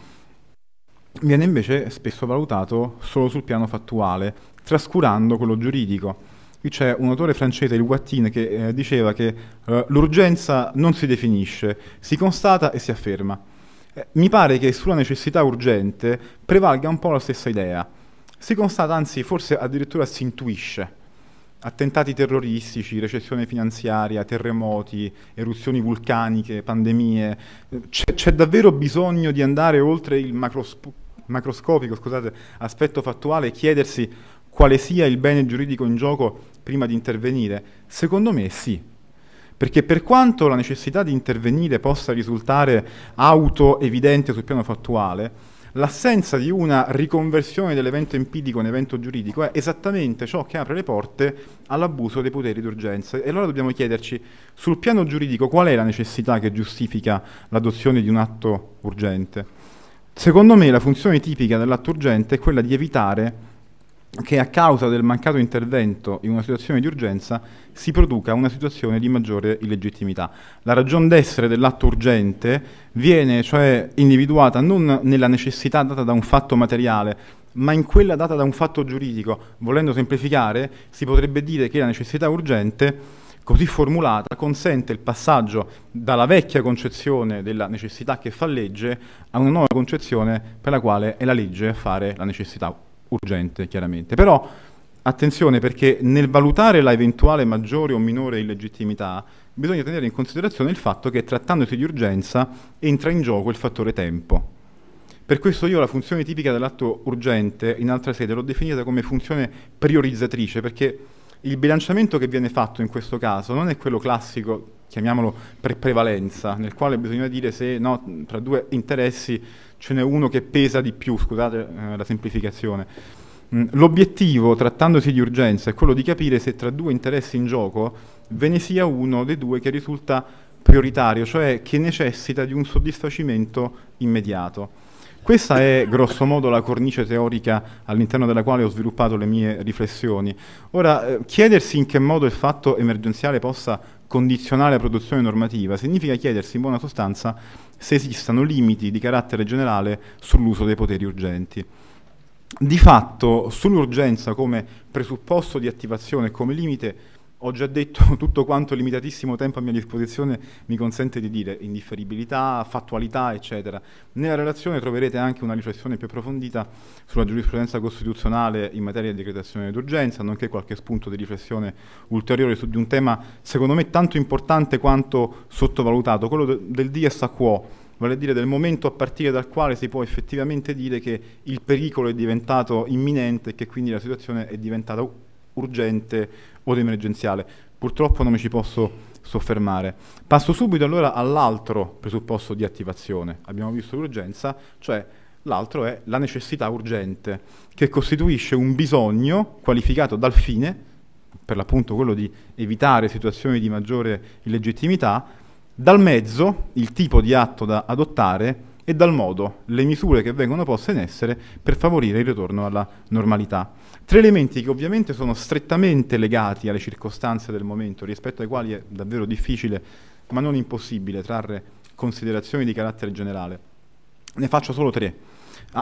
viene invece spesso valutato solo sul piano fattuale, trascurando quello giuridico. Qui c'è un autore francese, il Guattin, che eh, diceva che eh, l'urgenza non si definisce, si constata e si afferma. Eh, mi pare che sulla necessità urgente prevalga un po' la stessa idea. Si constata, anzi forse addirittura si intuisce, attentati terroristici, recessione finanziaria, terremoti, eruzioni vulcaniche, pandemie, c'è, c'è davvero bisogno di andare oltre il macrosp- macroscopico scusate, aspetto fattuale e chiedersi quale sia il bene giuridico in gioco prima di intervenire? Secondo me sì, perché per quanto la necessità di intervenire possa risultare auto-evidente sul piano fattuale, l'assenza di una riconversione dell'evento empirico in evento giuridico è esattamente ciò che apre le porte all'abuso dei poteri d'urgenza. E allora dobbiamo chiederci, sul piano giuridico, qual è la necessità che giustifica l'adozione di un atto urgente? Secondo me la funzione tipica dell'atto urgente è quella di evitare che a causa del mancato intervento in una situazione di urgenza si produca una situazione di maggiore illegittimità. La ragion d'essere dell'atto urgente viene cioè individuata non nella necessità data da un fatto materiale, ma in quella data da un fatto giuridico. Volendo semplificare, si potrebbe dire che la necessità urgente così formulata consente il passaggio dalla vecchia concezione della necessità che fa legge a una nuova concezione per la quale è la legge a fare la necessità urgente chiaramente. Però attenzione perché nel valutare la eventuale maggiore o minore illegittimità bisogna tenere in considerazione il fatto che trattandosi di urgenza entra in gioco il fattore tempo. Per questo io la funzione tipica dell'atto urgente in altra sede l'ho definita come funzione priorizzatrice perché il bilanciamento che viene fatto in questo caso non è quello classico, chiamiamolo per prevalenza, nel quale bisogna dire se no, tra due interessi ce n'è uno che pesa di più, scusate eh, la semplificazione. Mm, l'obiettivo, trattandosi di urgenza, è quello di capire se tra due interessi in gioco ve ne sia uno dei due che risulta prioritario, cioè che necessita di un soddisfacimento immediato. Questa è grosso modo la cornice teorica all'interno della quale ho sviluppato le mie riflessioni. Ora, eh, chiedersi in che modo il fatto emergenziale possa condizionare la produzione normativa significa chiedersi in buona sostanza se esistano limiti di carattere generale sull'uso dei poteri urgenti. Di fatto, sull'urgenza come presupposto di attivazione e come limite ho già detto tutto quanto il limitatissimo tempo a mia disposizione mi consente di dire, indifferibilità, fattualità, eccetera. Nella relazione troverete anche una riflessione più approfondita sulla giurisprudenza costituzionale in materia di decretazione d'urgenza, nonché qualche spunto di riflessione ulteriore su di un tema secondo me tanto importante quanto sottovalutato, quello de- del dies a quo vale a dire del momento a partire dal quale si può effettivamente dire che il pericolo è diventato imminente e che quindi la situazione è diventata urgente voto emergenziale. Purtroppo non mi ci posso soffermare. Passo subito allora all'altro presupposto di attivazione. Abbiamo visto l'urgenza, cioè l'altro è la necessità urgente, che costituisce un bisogno qualificato dal fine, per l'appunto quello di evitare situazioni di maggiore illegittimità, dal mezzo, il tipo di atto da adottare e dal modo, le misure che vengono poste in essere per favorire il ritorno alla normalità. Tre elementi che ovviamente sono strettamente legati alle circostanze del momento, rispetto ai quali è davvero difficile, ma non impossibile, trarre considerazioni di carattere generale. Ne faccio solo tre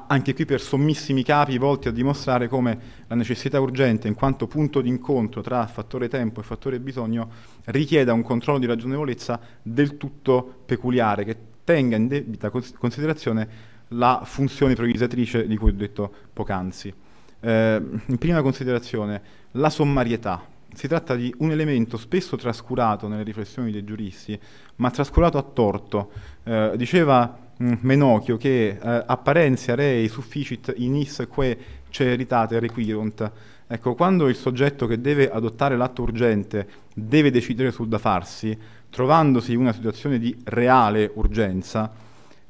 anche qui per sommissimi capi volti a dimostrare come la necessità urgente in quanto punto d'incontro tra fattore tempo e fattore bisogno richieda un controllo di ragionevolezza del tutto peculiare che tenga in debita considerazione la funzione improvvisatrice di cui ho detto poc'anzi. Eh, in prima considerazione, la sommarietà. Si tratta di un elemento spesso trascurato nelle riflessioni dei giuristi, ma trascurato a torto. Eh, diceva mh, mm, Menocchio che eh, apparentia rei sufficit inis que celeritate requirunt. Ecco, quando il soggetto che deve adottare l'atto urgente deve decidere sul da farsi, trovandosi in una situazione di reale urgenza,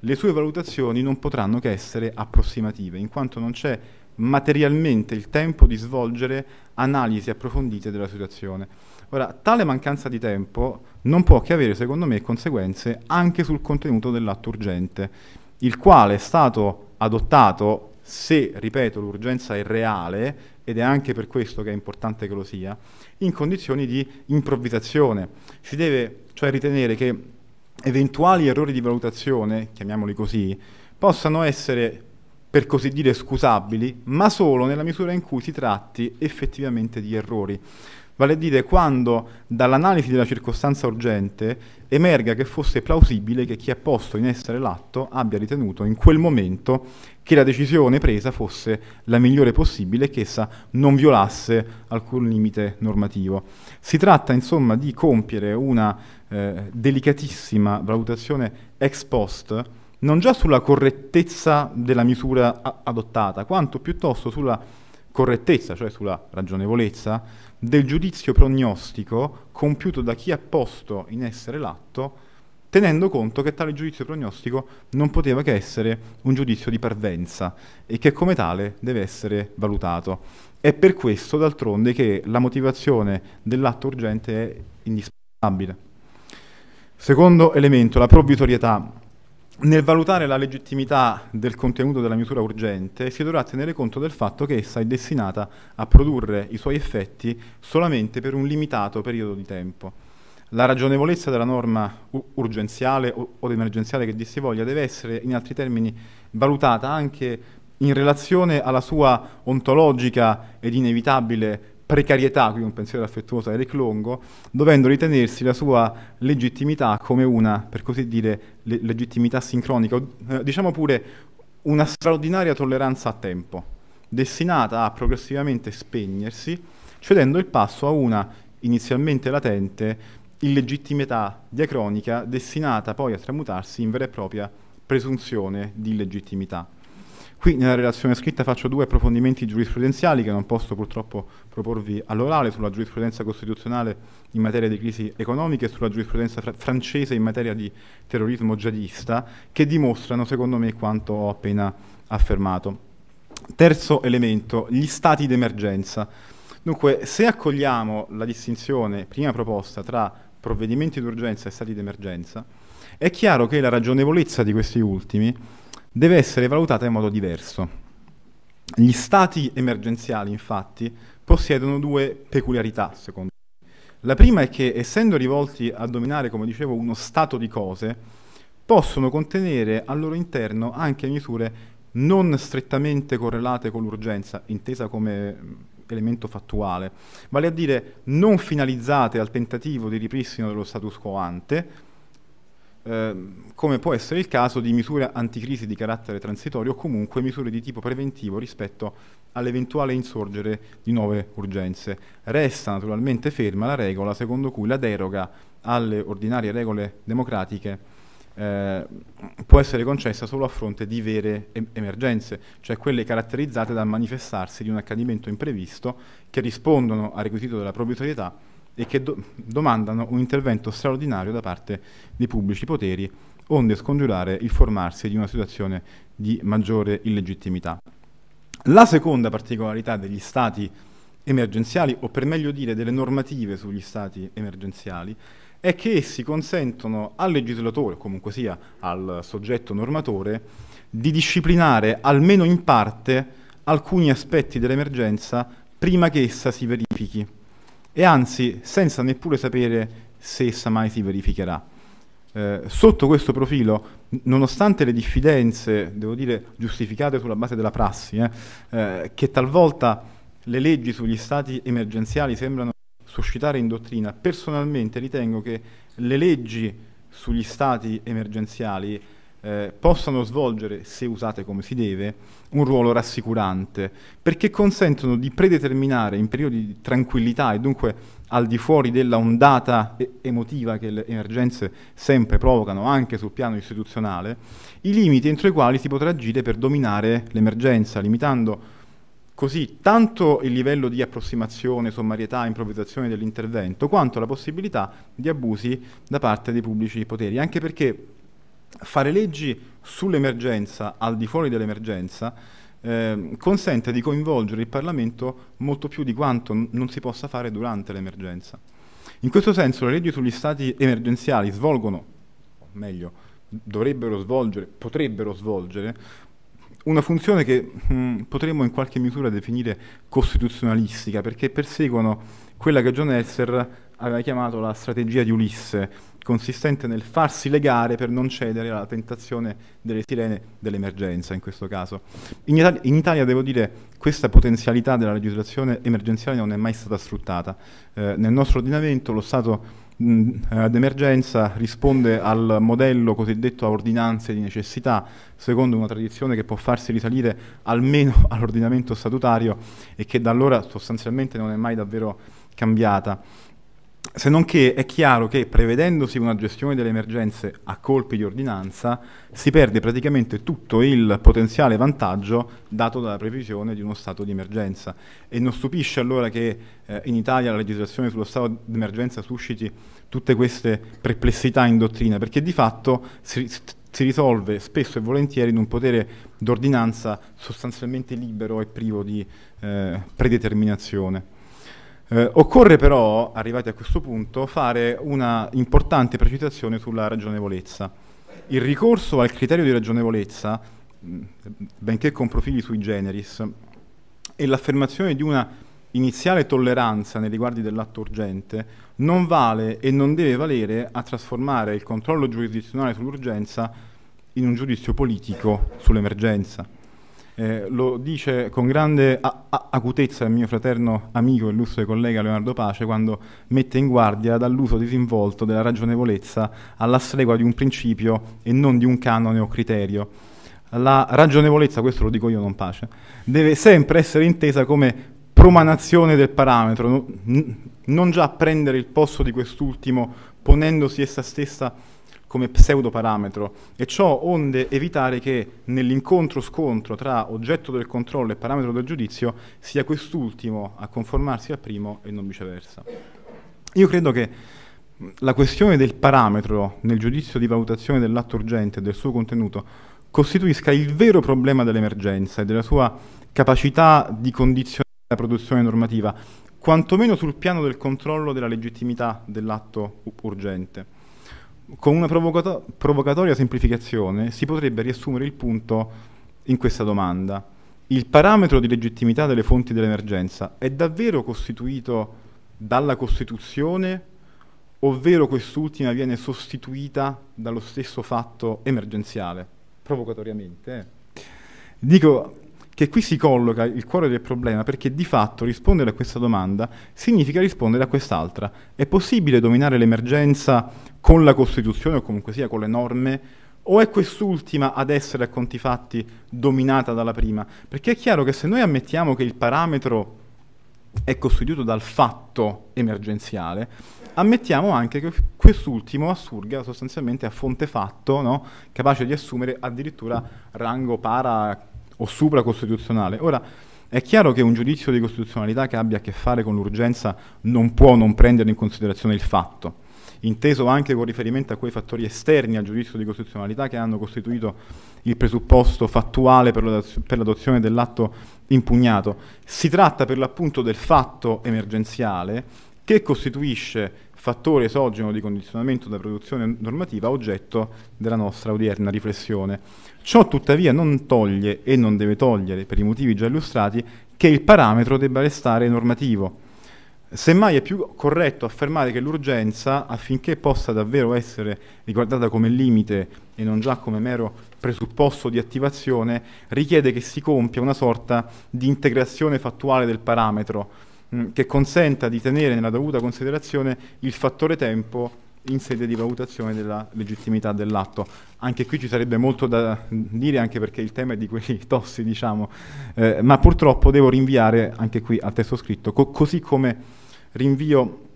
le sue valutazioni non potranno che essere approssimative, in quanto non c'è materialmente il tempo di svolgere analisi approfondite della situazione. Ora, tale mancanza di tempo non può che avere, secondo me, conseguenze anche sul contenuto dell'atto urgente, il quale è stato adottato se, ripeto, l'urgenza è reale, ed è anche per questo che è importante che lo sia, in condizioni di improvvisazione. Si deve cioè ritenere che eventuali errori di valutazione, chiamiamoli così, possano essere per così dire scusabili, ma solo nella misura in cui si tratti effettivamente di errori vale a dire quando dall'analisi della circostanza urgente emerga che fosse plausibile che chi ha posto in essere l'atto abbia ritenuto in quel momento che la decisione presa fosse la migliore possibile e che essa non violasse alcun limite normativo. Si tratta insomma di compiere una eh, delicatissima valutazione ex post non già sulla correttezza della misura adottata, quanto piuttosto sulla correttezza, cioè sulla ragionevolezza del giudizio prognostico compiuto da chi ha posto in essere l'atto, tenendo conto che tale giudizio prognostico non poteva che essere un giudizio di parvenza e che come tale deve essere valutato. È per questo, d'altronde, che la motivazione dell'atto urgente è indispensabile. Secondo elemento, la provvitorietà. Nel valutare la legittimità del contenuto della misura urgente si dovrà tenere conto del fatto che essa è destinata a produrre i suoi effetti solamente per un limitato periodo di tempo. La ragionevolezza della norma urgenziale o emergenziale che dir si voglia deve essere in altri termini valutata anche in relazione alla sua ontologica ed inevitabile precarietà, qui un pensiero affettuoso a Eric Longo, dovendo ritenersi la sua legittimità come una, per così dire, le- legittimità sincronica, eh, diciamo pure una straordinaria tolleranza a tempo, destinata a progressivamente spegnersi, cedendo il passo a una inizialmente latente illegittimità diacronica destinata poi a tramutarsi in vera e propria presunzione di illegittimità. Qui nella relazione scritta faccio due approfondimenti giurisprudenziali che non posso purtroppo proporvi all'orale sulla giurisprudenza costituzionale in materia di crisi economica e sulla giurisprudenza fr francese in materia di terrorismo jihadista che dimostrano secondo me quanto ho appena affermato. Terzo elemento, gli stati d'emergenza. Dunque, se accogliamo la distinzione prima proposta tra provvedimenti d'urgenza e stati d'emergenza, è chiaro che la ragionevolezza di questi ultimi deve essere valutata in modo diverso. Gli stati emergenziali, infatti, possiedono due peculiarità, secondo me. La prima è che, essendo rivolti a dominare, come dicevo, uno stato di cose, possono contenere al loro interno anche misure non strettamente correlate con l'urgenza, intesa come elemento fattuale, vale a dire non finalizzate al tentativo di ripristino dello status quo ante, Ehm, come può essere il caso di misure anticrisi di carattere transitorio o comunque misure di tipo preventivo rispetto all'eventuale insorgere di nuove urgenze. Resta naturalmente ferma la regola secondo cui la deroga alle ordinarie regole democratiche eh, può essere concessa solo a fronte di vere em- emergenze, cioè quelle caratterizzate dal manifestarsi di un accadimento imprevisto che rispondono al requisito della proprietà e che do- domandano un intervento straordinario da parte dei pubblici poteri onde scongiurare il formarsi di una situazione di maggiore illegittimità. La seconda particolarità degli stati emergenziali, o per meglio dire delle normative sugli stati emergenziali, è che essi consentono al legislatore, comunque sia al soggetto normatore, di disciplinare almeno in parte alcuni aspetti dell'emergenza prima che essa si verifichi e anzi senza neppure sapere se essa mai si verificherà. Eh, sotto questo profilo, nonostante le diffidenze, devo dire giustificate sulla base della prassi, eh, eh, che talvolta le leggi sugli stati emergenziali sembrano suscitare in dottrina, personalmente ritengo che le leggi sugli stati emergenziali eh, possano svolgere, se usate come si deve, un ruolo rassicurante, perché consentono di predeterminare in periodi di tranquillità e dunque al di fuori della ondata emotiva che le emergenze sempre provocano, anche sul piano istituzionale, i limiti entro i quali si potrà agire per dominare l'emergenza, limitando così tanto il livello di approssimazione, sommarietà, improvvisazione dell'intervento, quanto la possibilità di abusi da parte dei pubblici poteri, anche perché fare leggi sull'emergenza, al di fuori dell'emergenza, eh, consente di coinvolgere il Parlamento molto più di quanto non si possa fare durante l'emergenza. In questo senso le leggi sugli stati emergenziali svolgono, o meglio, dovrebbero svolgere, potrebbero svolgere, una funzione che mm, potremmo in qualche misura definire costituzionalistica, perché perseguono quella che John Elser aveva chiamato la strategia di Ulisse, consistente nel farsi legare per non cedere alla tentazione delle sirene dell'emergenza in questo caso. In, Italia, in Italia devo dire questa potenzialità della legislazione emergenziale non è mai stata sfruttata. Eh, nel nostro ordinamento lo Stato d'emergenza risponde al modello cosiddetto a ordinanze di necessità, secondo una tradizione che può farsi risalire almeno all'ordinamento statutario e che da allora sostanzialmente non è mai davvero cambiata. Se non che è chiaro che prevedendosi una gestione delle emergenze a colpi di ordinanza si perde praticamente tutto il potenziale vantaggio dato dalla previsione di uno stato di emergenza e non stupisce allora che eh, in Italia la legislazione sullo stato di emergenza susciti tutte queste perplessità in dottrina perché di fatto si, si risolve spesso e volentieri in un potere d'ordinanza sostanzialmente libero e privo di eh, predeterminazione. Eh, occorre però, arrivati a questo punto, fare una importante precisazione sulla ragionevolezza. Il ricorso al criterio di ragionevolezza, benché con profili sui generis, e l'affermazione di una iniziale tolleranza nei riguardi dell'atto urgente non vale e non deve valere a trasformare il controllo giurisdizionale sull'urgenza in un giudizio politico sull'emergenza. Eh, lo dice con grande acutezza il mio fraterno amico e illustre collega Leonardo Pace quando mette in guardia dall'uso disinvolto della ragionevolezza alla stregua di un principio e non di un canone o criterio. La ragionevolezza, questo lo dico io, non pace, deve sempre essere intesa come promanazione del parametro, non già prendere il posto di quest'ultimo ponendosi essa stessa come pseudoparametro e ciò onde evitare che nell'incontro-scontro tra oggetto del controllo e parametro del giudizio sia quest'ultimo a conformarsi al primo e non viceversa. Io credo che la questione del parametro nel giudizio di valutazione dell'atto urgente e del suo contenuto costituisca il vero problema dell'emergenza e della sua capacità di condizionare la produzione normativa, quantomeno sul piano del controllo della legittimità dell'atto urgente con una provocato- provocatoria semplificazione si potrebbe riassumere il punto in questa domanda. Il parametro di legittimità delle fonti dell'emergenza è davvero costituito dalla Costituzione, ovvero quest'ultima viene sostituita dallo stesso fatto emergenziale, provocatoriamente. Eh. Dico, che qui si colloca il cuore del problema perché di fatto rispondere a questa domanda significa rispondere a quest'altra. È possibile dominare l'emergenza con la Costituzione o comunque sia con le norme? O è quest'ultima ad essere a conti fatti dominata dalla prima? Perché è chiaro che se noi ammettiamo che il parametro è costituito dal fatto emergenziale, ammettiamo anche che quest'ultimo assurga sostanzialmente a fonte fatto, no? capace di assumere addirittura rango para o supracostituzionale. Ora, è chiaro che un giudizio di costituzionalità che abbia a che fare con l'urgenza non può non prendere in considerazione il fatto, inteso anche con riferimento a quei fattori esterni al giudizio di costituzionalità che hanno costituito il presupposto fattuale per l'adozione dell'atto impugnato. Si tratta per l'appunto del fatto emergenziale che costituisce fattore esogeno di condizionamento della produzione normativa oggetto della nostra odierna riflessione. Ciò tuttavia non toglie e non deve togliere, per i motivi già illustrati, che il parametro debba restare normativo. Semmai è più corretto affermare che l'urgenza, affinché possa davvero essere riguardata come limite e non già come mero presupposto di attivazione, richiede che si compia una sorta di integrazione fattuale del parametro, mh, mm, che consenta di tenere nella dovuta considerazione il fattore tempo in sede di valutazione della legittimità dell'atto. Anche qui ci sarebbe molto da dire, anche perché il tema è di quelli tossi, diciamo, eh, ma purtroppo devo rinviare anche qui al testo scritto, Co- così come rinvio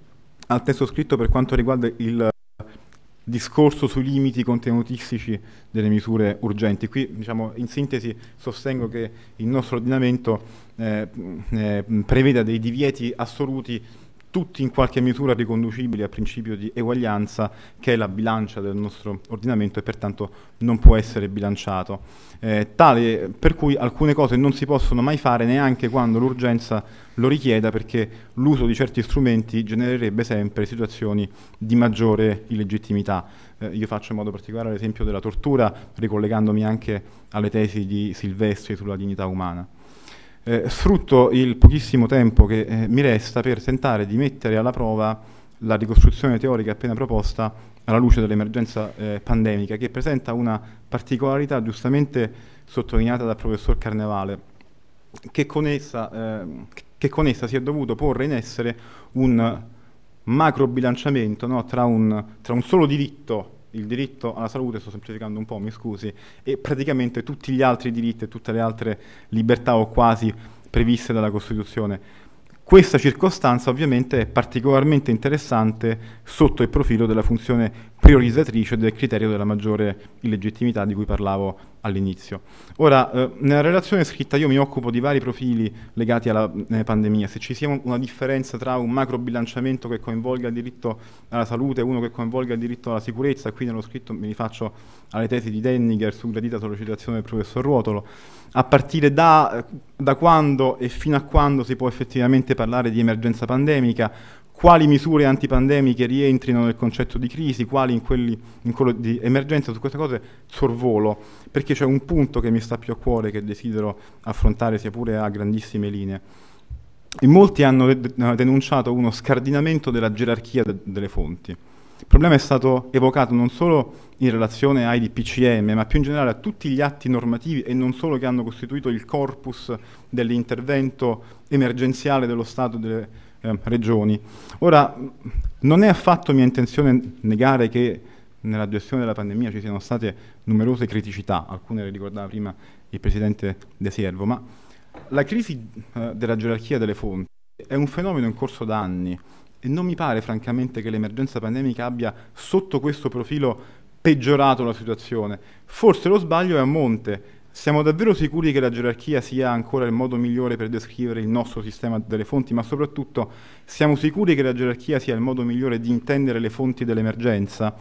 al testo scritto per quanto riguarda il discorso sui limiti contenutistici delle misure urgenti. Qui, diciamo, in sintesi, sostengo che il nostro ordinamento eh, eh, preveda dei divieti assoluti tutti in qualche misura riconducibili al principio di eguaglianza che è la bilancia del nostro ordinamento e pertanto non può essere bilanciato. Eh, tale per cui alcune cose non si possono mai fare neanche quando l'urgenza lo richieda perché l'uso di certi strumenti genererebbe sempre situazioni di maggiore illegittimità. Eh, io faccio in modo particolare l'esempio della tortura ricollegandomi anche alle tesi di Silvestri sulla dignità umana. Eh, sfrutto il pochissimo tempo che eh, mi resta per tentare di mettere alla prova la ricostruzione teorica appena proposta alla luce dell'emergenza eh, pandemica, che presenta una particolarità giustamente sottolineata dal professor Carnevale, che con essa, eh, che con essa si è dovuto porre in essere un macro bilanciamento no, tra, un, tra un solo diritto il diritto alla salute, sto semplificando un po', mi scusi, e praticamente tutti gli altri diritti e tutte le altre libertà o quasi previste dalla Costituzione. Questa circostanza ovviamente è particolarmente interessante sotto il profilo della funzione priorizzatrice del criterio della maggiore illegittimità di cui parlavo all'inizio. Ora, eh, nella relazione scritta io mi occupo di vari profili legati alla eh, pandemia, se ci sia una differenza tra un macro bilanciamento che coinvolga il diritto alla salute e uno che coinvolga il diritto alla sicurezza, qui nello scritto mi rifaccio alle tesi di Denninger su gradita sollecitazione del professor Ruotolo, a partire da, da quando e fino a quando si può effettivamente parlare di emergenza pandemica, quali misure antipandemiche rientrino nel concetto di crisi, quali in, quelli, in, quello di emergenza, su queste cose sorvolo, perché c'è un punto che mi sta più a cuore, che desidero affrontare sia pure a grandissime linee. E molti hanno denunciato uno scardinamento della gerarchia de- delle fonti. Il problema è stato evocato non solo in relazione ai DPCM, ma più in generale a tutti gli atti normativi e non solo che hanno costituito il corpus dell'intervento emergenziale dello Stato e delle eh, regioni. Ora, non è affatto mia intenzione negare che nella gestione della pandemia ci siano state numerose criticità, alcune le ricordava prima il Presidente De Siervo, ma la crisi eh, della gerarchia delle fonti è un fenomeno in corso da anni e non mi pare francamente che l'emergenza pandemica abbia sotto questo profilo peggiorato la situazione. Forse lo sbaglio è a monte. Siamo davvero sicuri che la gerarchia sia ancora il modo migliore per descrivere il nostro sistema delle fonti, ma soprattutto siamo sicuri che la gerarchia sia il modo migliore di intendere le fonti dell'emergenza?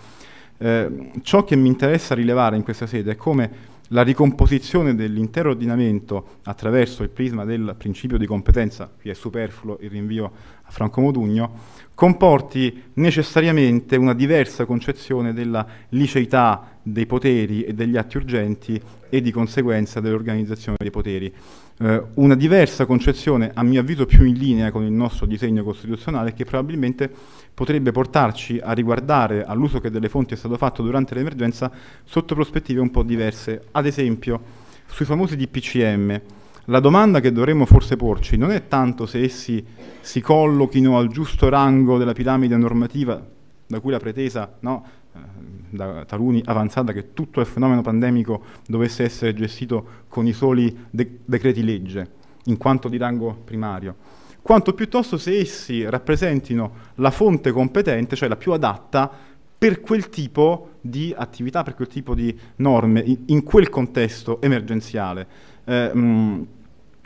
Eh, ciò che mi interessa rilevare in questa sede è come la ricomposizione dell'intero ordinamento attraverso il prisma del principio di competenza, qui è superfluo il rinvio a Franco Modugno, comporti necessariamente una diversa concezione della liceità dei poteri e degli atti urgenti e di conseguenza dell'organizzazione dei poteri. Eh, una diversa concezione, a mio avviso più in linea con il nostro disegno costituzionale, che probabilmente potrebbe portarci a riguardare all'uso che delle fonti è stato fatto durante l'emergenza sotto prospettive un po' diverse. Ad esempio, sui famosi DPCM, la domanda che dovremmo forse porci non è tanto se essi si collochino al giusto rango della piramide normativa da cui la pretesa no, Ehm, da taluni avanzata che tutto il fenomeno pandemico dovesse essere gestito con i soli de- decreti legge, in quanto di rango primario, quanto piuttosto se essi rappresentino la fonte competente, cioè la più adatta per quel tipo di attività, per quel tipo di norme, in, in quel contesto emergenziale. Eh, mh,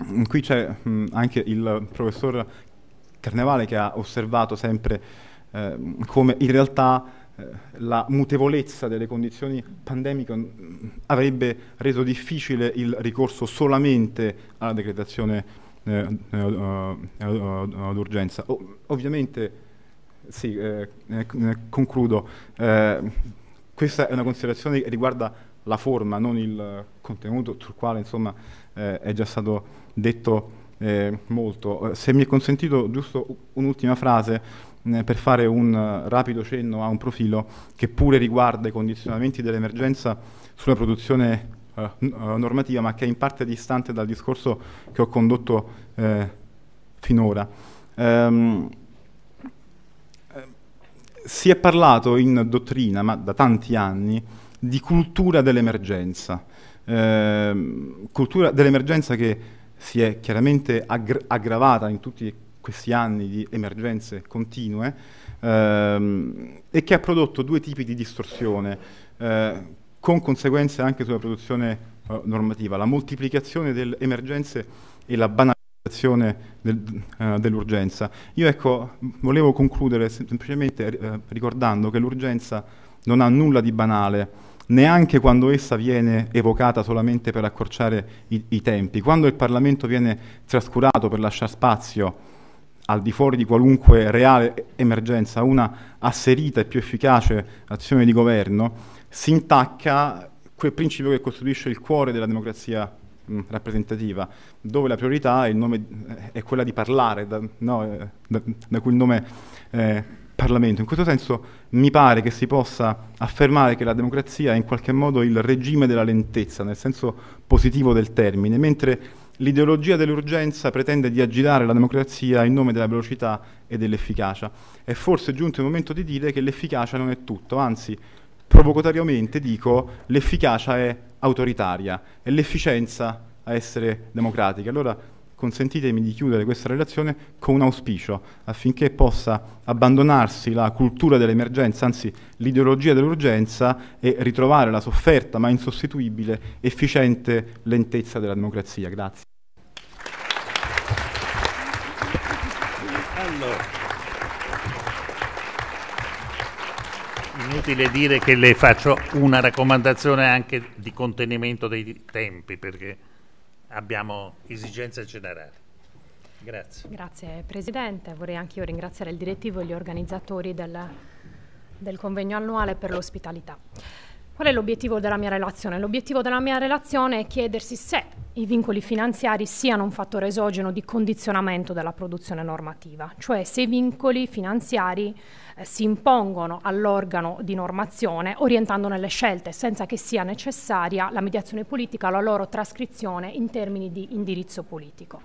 mm, qui c'è mh, mm, anche il professor Carnevale che ha osservato sempre eh, come in realtà eh, la mutevolezza delle condizioni pandemiche mm, avrebbe reso difficile il ricorso solamente alla decretazione eh, eh, eh d'urgenza. ovviamente, sì, eh, concludo, eh, questa è una considerazione che riguarda la forma, non il contenuto, sul quale insomma, è già stato detto molto. Se mi è consentito giusto un'ultima frase, eh, per fare un rapido cenno a un profilo che pure riguarda i condizionamenti dell'emergenza sulla produzione eh, eh normativa, ma che è in parte distante dal discorso che ho condotto eh, finora. Ehm, eh, si è parlato in dottrina, ma da tanti anni, di cultura dell'emergenza. Ehm, cultura dell'emergenza che si è chiaramente aggra aggravata in tutti i questi anni di emergenze continue ehm, e che ha prodotto due tipi di distorsione eh, con conseguenze anche sulla produzione eh, normativa, la moltiplicazione delle emergenze e la banalizzazione del, eh, dell'urgenza. Io ecco, volevo concludere semplicemente eh, ricordando che l'urgenza non ha nulla di banale, neanche quando essa viene evocata solamente per accorciare i, i, tempi, quando il Parlamento viene trascurato per lasciare spazio al di fuori di qualunque reale emergenza, una asserita e più efficace azione di governo, si intacca quel principio che costituisce il cuore della democrazia rappresentativa, dove la priorità è, nome, eh, è quella di parlare, da, no, eh, da, da cui il nome eh, Parlamento. In questo senso mi pare che si possa affermare che la democrazia è in qualche modo il regime della lentezza, nel senso positivo del termine, mentre L'ideologia dell'urgenza pretende di aggirare la democrazia in nome della velocità e dell'efficacia. È forse giunto il momento di dire che l'efficacia non è tutto, anzi, provocatoriamente dico, l'efficacia è autoritaria, è l'efficienza a essere democratica. Allora consentitemi di chiudere questa relazione con un auspicio affinché possa abbandonarsi la cultura dell'emergenza, anzi l'ideologia dell'urgenza e ritrovare la sofferta ma insostituibile, efficiente lentezza della democrazia. Grazie. Allora. Inutile dire che le faccio una raccomandazione anche di contenimento dei tempi perché abbiamo esigenze generali. Grazie. Grazie Presidente, vorrei anche io ringraziare il direttivo e gli organizzatori del, del convegno annuale per l'ospitalità. Qual è l'obiettivo della mia relazione? L'obiettivo della mia relazione è chiedersi se i vincoli finanziari siano un fattore esogeno di condizionamento della produzione normativa, cioè se i vincoli finanziari eh, si impongono all'organo di normazione orientandone le scelte senza che sia necessaria la mediazione politica o la loro trascrizione in termini di indirizzo politico.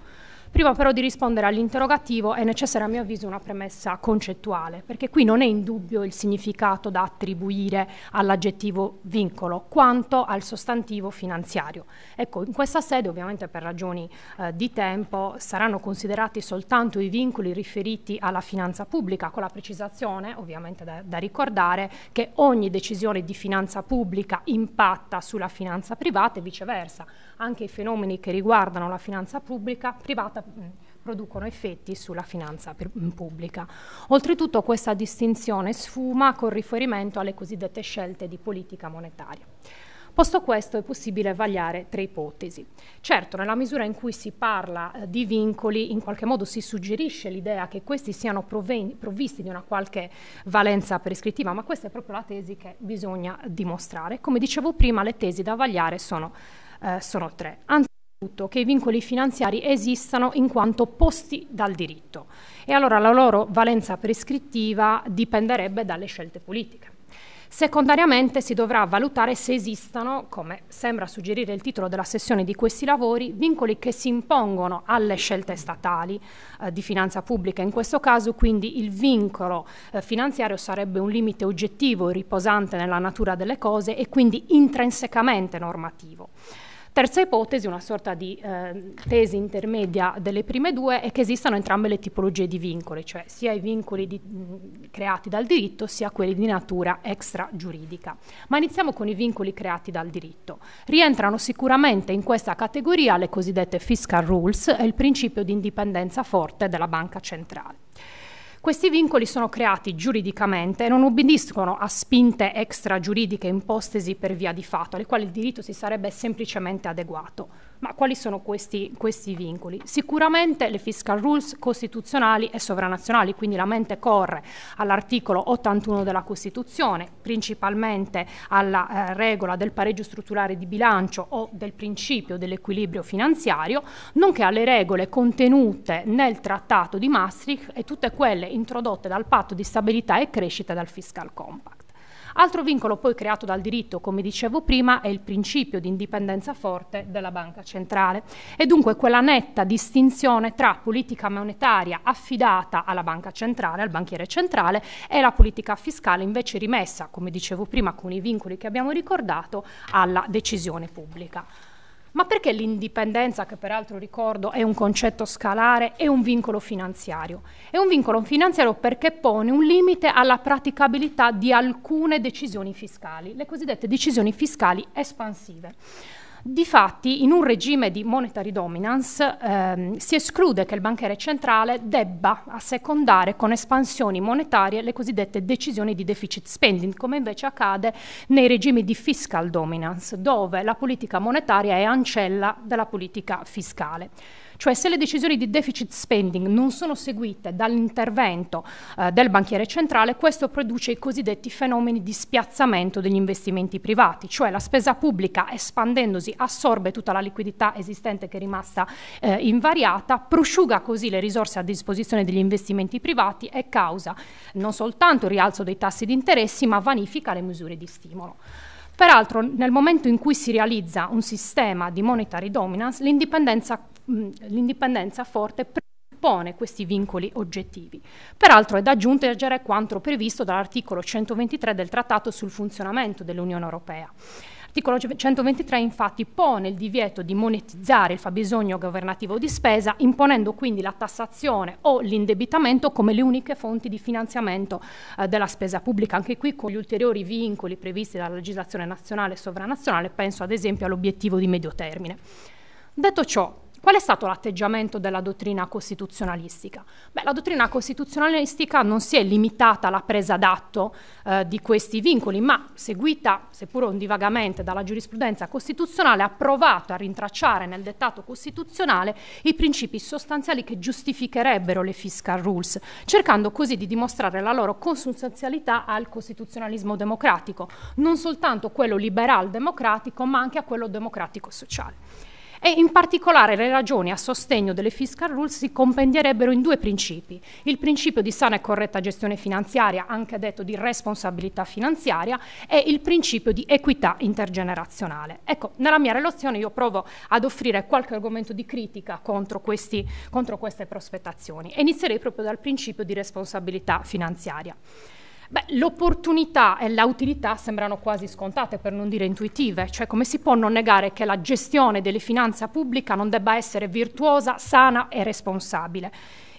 Prima però di rispondere all'interrogativo è necessaria a mio avviso una premessa concettuale, perché qui non è in dubbio il significato da attribuire all'aggettivo vincolo, quanto al sostantivo finanziario. Ecco, in questa sede ovviamente per ragioni eh, di tempo saranno considerati soltanto i vincoli riferiti alla finanza pubblica, con la precisazione ovviamente da, da ricordare che ogni decisione di finanza pubblica impatta sulla finanza privata e viceversa anche i fenomeni che riguardano la finanza pubblica, privata mm, producono effetti sulla finanza mm, pubblica. Oltretutto questa distinzione sfuma con riferimento alle cosiddette scelte di politica monetaria. Posto questo è possibile vagliare tre ipotesi. Certo, nella misura in cui si parla eh, di vincoli, in qualche modo si suggerisce l'idea che questi siano provvisti di una qualche valenza prescrittiva, ma questa è proprio la tesi che bisogna dimostrare. Come dicevo prima, le tesi da vagliare sono eh, sono tre. Anzitutto che i vincoli finanziari esistano in quanto posti dal diritto e allora la loro valenza prescrittiva dipenderebbe dalle scelte politiche. Secondariamente si dovrà valutare se esistano, come sembra suggerire il titolo della sessione di questi lavori, vincoli che si impongono alle scelte statali eh, di finanza pubblica. In questo caso quindi il vincolo eh, finanziario sarebbe un limite oggettivo riposante nella natura delle cose e quindi intrinsecamente normativo. Terza ipotesi, una sorta di eh, tesi intermedia delle prime due, è che esistano entrambe le tipologie di vincoli, cioè sia i vincoli di, mh, creati dal diritto sia quelli di natura extragiuridica. Ma iniziamo con i vincoli creati dal diritto. Rientrano sicuramente in questa categoria le cosiddette fiscal rules e il principio di indipendenza forte della banca centrale. Questi vincoli sono creati giuridicamente e non obbediscono a spinte extragiuridiche impostesi per via di fatto, alle quali il diritto si sarebbe semplicemente adeguato. Ma quali sono questi, questi vincoli? Sicuramente le fiscal rules costituzionali e sovranazionali, quindi la mente corre all'articolo 81 della Costituzione, principalmente alla eh, regola del pareggio strutturale di bilancio o del principio dell'equilibrio finanziario, nonché alle regole contenute nel Trattato di Maastricht e tutte quelle introdotte dal Patto di Stabilità e Crescita e dal Fiscal Compact. Altro vincolo poi creato dal diritto, come dicevo prima, è il principio di indipendenza forte della banca centrale e dunque quella netta distinzione tra politica monetaria affidata alla banca centrale, al banchiere centrale, e la politica fiscale invece rimessa, come dicevo prima, con i vincoli che abbiamo ricordato, alla decisione pubblica ma perché l'indipendenza, che peraltro ricordo è un concetto scalare, è un vincolo finanziario? È un vincolo finanziario perché pone un limite alla praticabilità di alcune decisioni fiscali, le cosiddette decisioni fiscali espansive. Difatti, in un regime di monetary dominance ehm, si esclude che il banchiere centrale debba assecondare con espansioni monetarie le cosiddette decisioni di deficit spending, come invece accade nei regimi di fiscal dominance, dove la politica monetaria è ancella della politica fiscale. Cioè se le decisioni di deficit spending non sono seguite dall'intervento eh, del banchiere centrale, questo produce i cosiddetti fenomeni di spiazzamento degli investimenti privati, cioè la spesa pubblica espandendosi assorbe tutta la liquidità esistente che è rimasta eh, invariata, prosciuga così le risorse a disposizione degli investimenti privati e causa non soltanto il rialzo dei tassi di interessi, ma vanifica le misure di stimolo. Peraltro, nel momento in cui si realizza un sistema di monetary dominance, l'indipendenza l'indipendenza forte presuppone questi vincoli oggettivi. Peraltro è da aggiungere quanto previsto dall'articolo 123 del Trattato sul funzionamento dell'Unione Europea. L'articolo 123 cioè, infatti pone il divieto di monetizzare il fabbisogno governativo di spesa, imponendo quindi la tassazione o l'indebitamento come le uniche fonti di finanziamento eh, della spesa pubblica. Anche qui con gli ulteriori vincoli previsti dalla legislazione nazionale e sovranazionale, penso ad esempio all'obiettivo di medio termine. Detto ciò, Qual è stato l'atteggiamento della dottrina costituzionalistica? Beh, la dottrina costituzionalistica non si è limitata alla presa d'atto eh, di questi vincoli, ma seguita, seppur divagamente, dalla giurisprudenza costituzionale, ha provato a rintracciare nel dettato costituzionale i principi sostanziali che giustificherebbero le fiscal rules, cercando così di dimostrare la loro consustanzialità al costituzionalismo democratico, non soltanto quello liberal democratico, ma anche a quello democratico sociale e in particolare le ragioni a sostegno delle fiscal rules si compendierebbero in due principi. Il principio di sana e corretta gestione finanziaria, anche detto di responsabilità finanziaria, e il principio di equità intergenerazionale. Ecco, nella mia relazione io provo ad offrire qualche argomento di critica contro, questi, contro queste prospettazioni e inizierei proprio dal principio di responsabilità finanziaria. Beh, l'opportunità e l'utilità sembrano quasi scontate, per non dire intuitive, cioè come si può non negare che la gestione delle finanze pubbliche non debba essere virtuosa, sana e responsabile.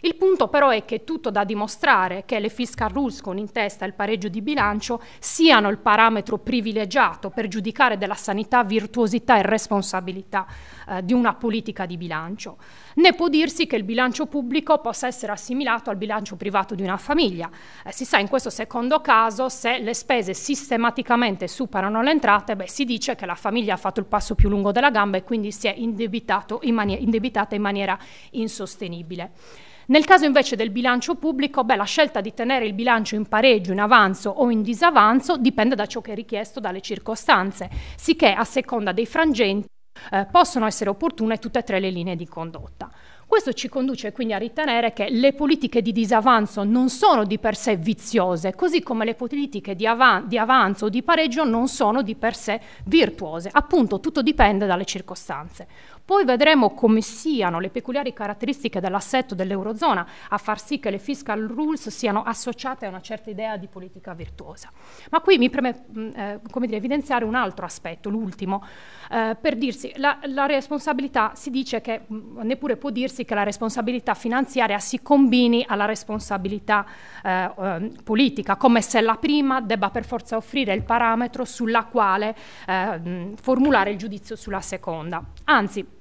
Il punto però è che è tutto da dimostrare che le fiscal rules con in testa il pareggio di bilancio siano il parametro privilegiato per giudicare della sanità virtuosità e responsabilità eh, di una politica di bilancio. Ne può dirsi che il bilancio pubblico possa essere assimilato al bilancio privato di una famiglia. Eh, si sa in questo secondo caso se le spese sistematicamente superano le entrate, beh, si dice che la famiglia ha fatto il passo più lungo della gamba e quindi si è indebitata in maniera insostenibile. Nel caso invece del bilancio pubblico, beh, la scelta di tenere il bilancio in pareggio, in avanzo o in disavanzo dipende da ciò che è richiesto dalle circostanze, sicché a seconda dei frangenti eh, possono essere opportune tutte e tre le linee di condotta. Questo ci conduce quindi a ritenere che le politiche di disavanzo non sono di per sé viziose, così come le politiche di, avan di, avanzo o di pareggio non sono di per sé virtuose. Appunto, tutto dipende dalle circostanze. Poi vedremo come siano le peculiari caratteristiche dell'assetto dell'Eurozona a far sì che le fiscal rules siano associate a una certa idea di politica virtuosa. Ma qui mi preme mh, mm, eh, dire, evidenziare un altro aspetto, l'ultimo, eh, per dirsi la, la responsabilità, si dice che mm, neppure può dirsi che la responsabilità finanziaria si combini alla responsabilità eh, ehm, politica, come se la prima debba per forza offrire il parametro sulla quale mh, eh, mm, formulare il giudizio sulla seconda. Anzi,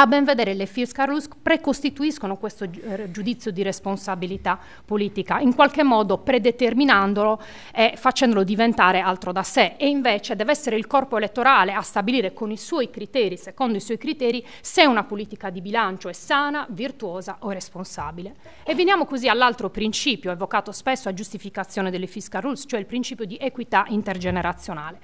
a ben vedere le Fiskarus precostituiscono questo eh, giudizio di responsabilità politica, in qualche modo predeterminandolo e facendolo diventare altro da sé e invece deve essere il corpo elettorale a stabilire con i suoi criteri, secondo i suoi criteri, se una politica di bilancio è sana, virtuosa o responsabile. E veniamo così all'altro principio evocato spesso a giustificazione delle Fiskarus, cioè il principio di equità intergenerazionale.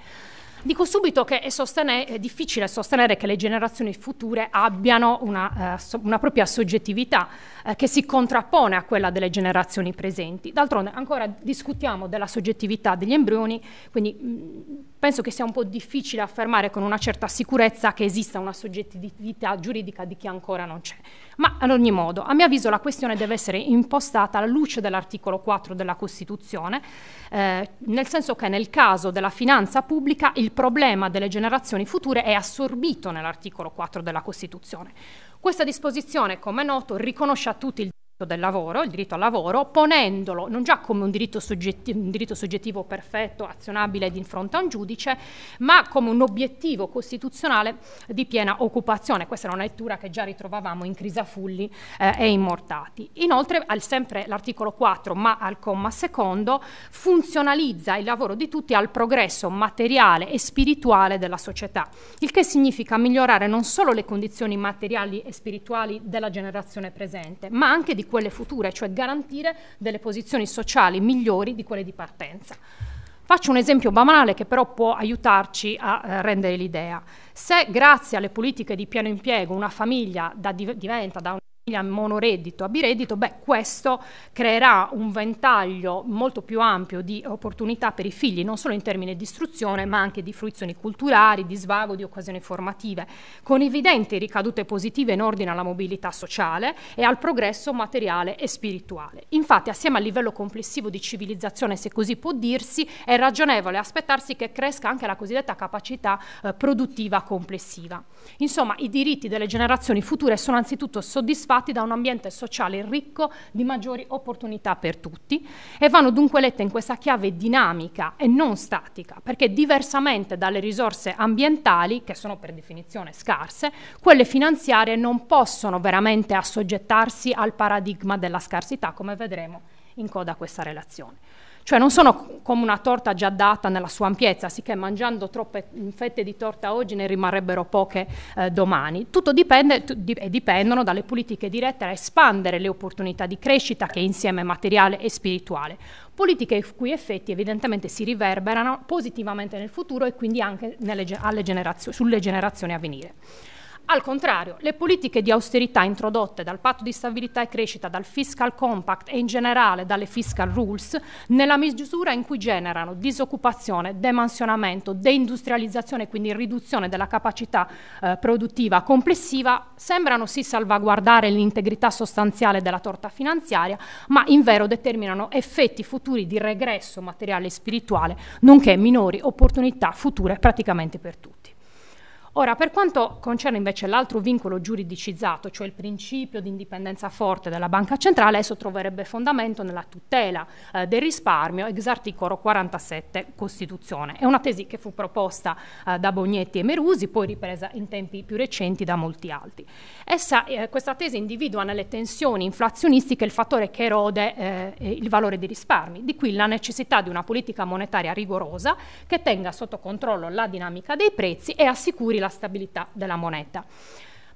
Dico subito che è, sostene- è, difficile sostenere che le generazioni future abbiano una, eh, so- una propria soggettività eh, che si contrappone a quella delle generazioni presenti. D'altronde ancora discutiamo della soggettività degli embrioni, quindi mh, mm, penso che sia un po' difficile affermare con una certa sicurezza che esista una soggettività giuridica di chi ancora non c'è. Ma ad ogni modo, a mio avviso la questione deve essere impostata alla luce dell'articolo 4 della Costituzione, eh, nel senso che nel caso della finanza pubblica il problema delle generazioni future è assorbito nell'articolo 4 della Costituzione. Questa disposizione, come è noto, riconosce a tutti il del lavoro, il diritto al lavoro, ponendolo non già come un diritto, soggettivo, un diritto soggettivo perfetto, azionabile di fronte a un giudice, ma come un obiettivo costituzionale di piena occupazione. Questa era una lettura che già ritrovavamo in Crisafulli eh, e Immortati. Inoltre, al sempre l'articolo 4, ma al comma secondo, funzionalizza il lavoro di tutti al progresso materiale e spirituale della società, il che significa migliorare non solo le condizioni materiali e spirituali della generazione presente, ma anche di di quelle future, cioè garantire delle posizioni sociali migliori di quelle di partenza. Faccio un esempio banale che però può aiutarci a eh, rendere l'idea. Se grazie alle politiche di pieno impiego una famiglia da div diventa da un famiglia monoreddito a bireddito, beh, questo creerà un ventaglio molto più ampio di opportunità per i figli, non solo in termini di istruzione, ma anche di fruizioni culturali, di svago, di occasioni formative, con evidenti ricadute positive in ordine alla mobilità sociale e al progresso materiale e spirituale. Infatti, assieme al livello complessivo di civilizzazione, se così può dirsi, è ragionevole aspettarsi che cresca anche la cosiddetta capacità eh, produttiva complessiva. Insomma, i diritti delle generazioni future sono anzitutto soddisfatti soddisfatti da un ambiente sociale ricco di maggiori opportunità per tutti e vanno dunque lette in questa chiave dinamica e non statica, perché diversamente dalle risorse ambientali, che sono per definizione scarse, quelle finanziarie non possono veramente assoggettarsi al paradigma della scarsità, come vedremo in coda a questa relazione. Cioè non sono come una torta già data nella sua ampiezza, sicché mangiando troppe fette di torta oggi ne rimarrebbero poche eh, domani. Tutto dipende e dipendono dalle politiche dirette a espandere le opportunità di crescita che insieme materiale e spirituale. Politiche i cui effetti evidentemente si riverberano positivamente nel futuro e quindi anche nelle, generazio, sulle generazioni a venire. Al contrario, le politiche di austerità introdotte dal patto di stabilità e crescita, dal fiscal compact e in generale dalle fiscal rules, nella misura in cui generano disoccupazione, demansionamento, deindustrializzazione, quindi riduzione della capacità eh, produttiva complessiva, sembrano sì salvaguardare l'integrità sostanziale della torta finanziaria, ma in vero determinano effetti futuri di regresso materiale e spirituale, nonché minori opportunità future praticamente per tutti. Ora, per quanto concerne invece l'altro vincolo giuridicizzato, cioè il principio di indipendenza forte della banca centrale, esso troverebbe fondamento nella tutela eh, del risparmio ex articolo 47 Costituzione. È una tesi che fu proposta eh, da Bognetti e Merusi, poi ripresa in tempi più recenti da molti altri. Essa, eh, questa tesi individua nelle tensioni inflazionistiche il fattore che erode eh, il valore dei risparmi, di qui la necessità di una politica monetaria rigorosa che tenga sotto controllo la dinamica dei prezzi e assicuri la la stabilità della moneta.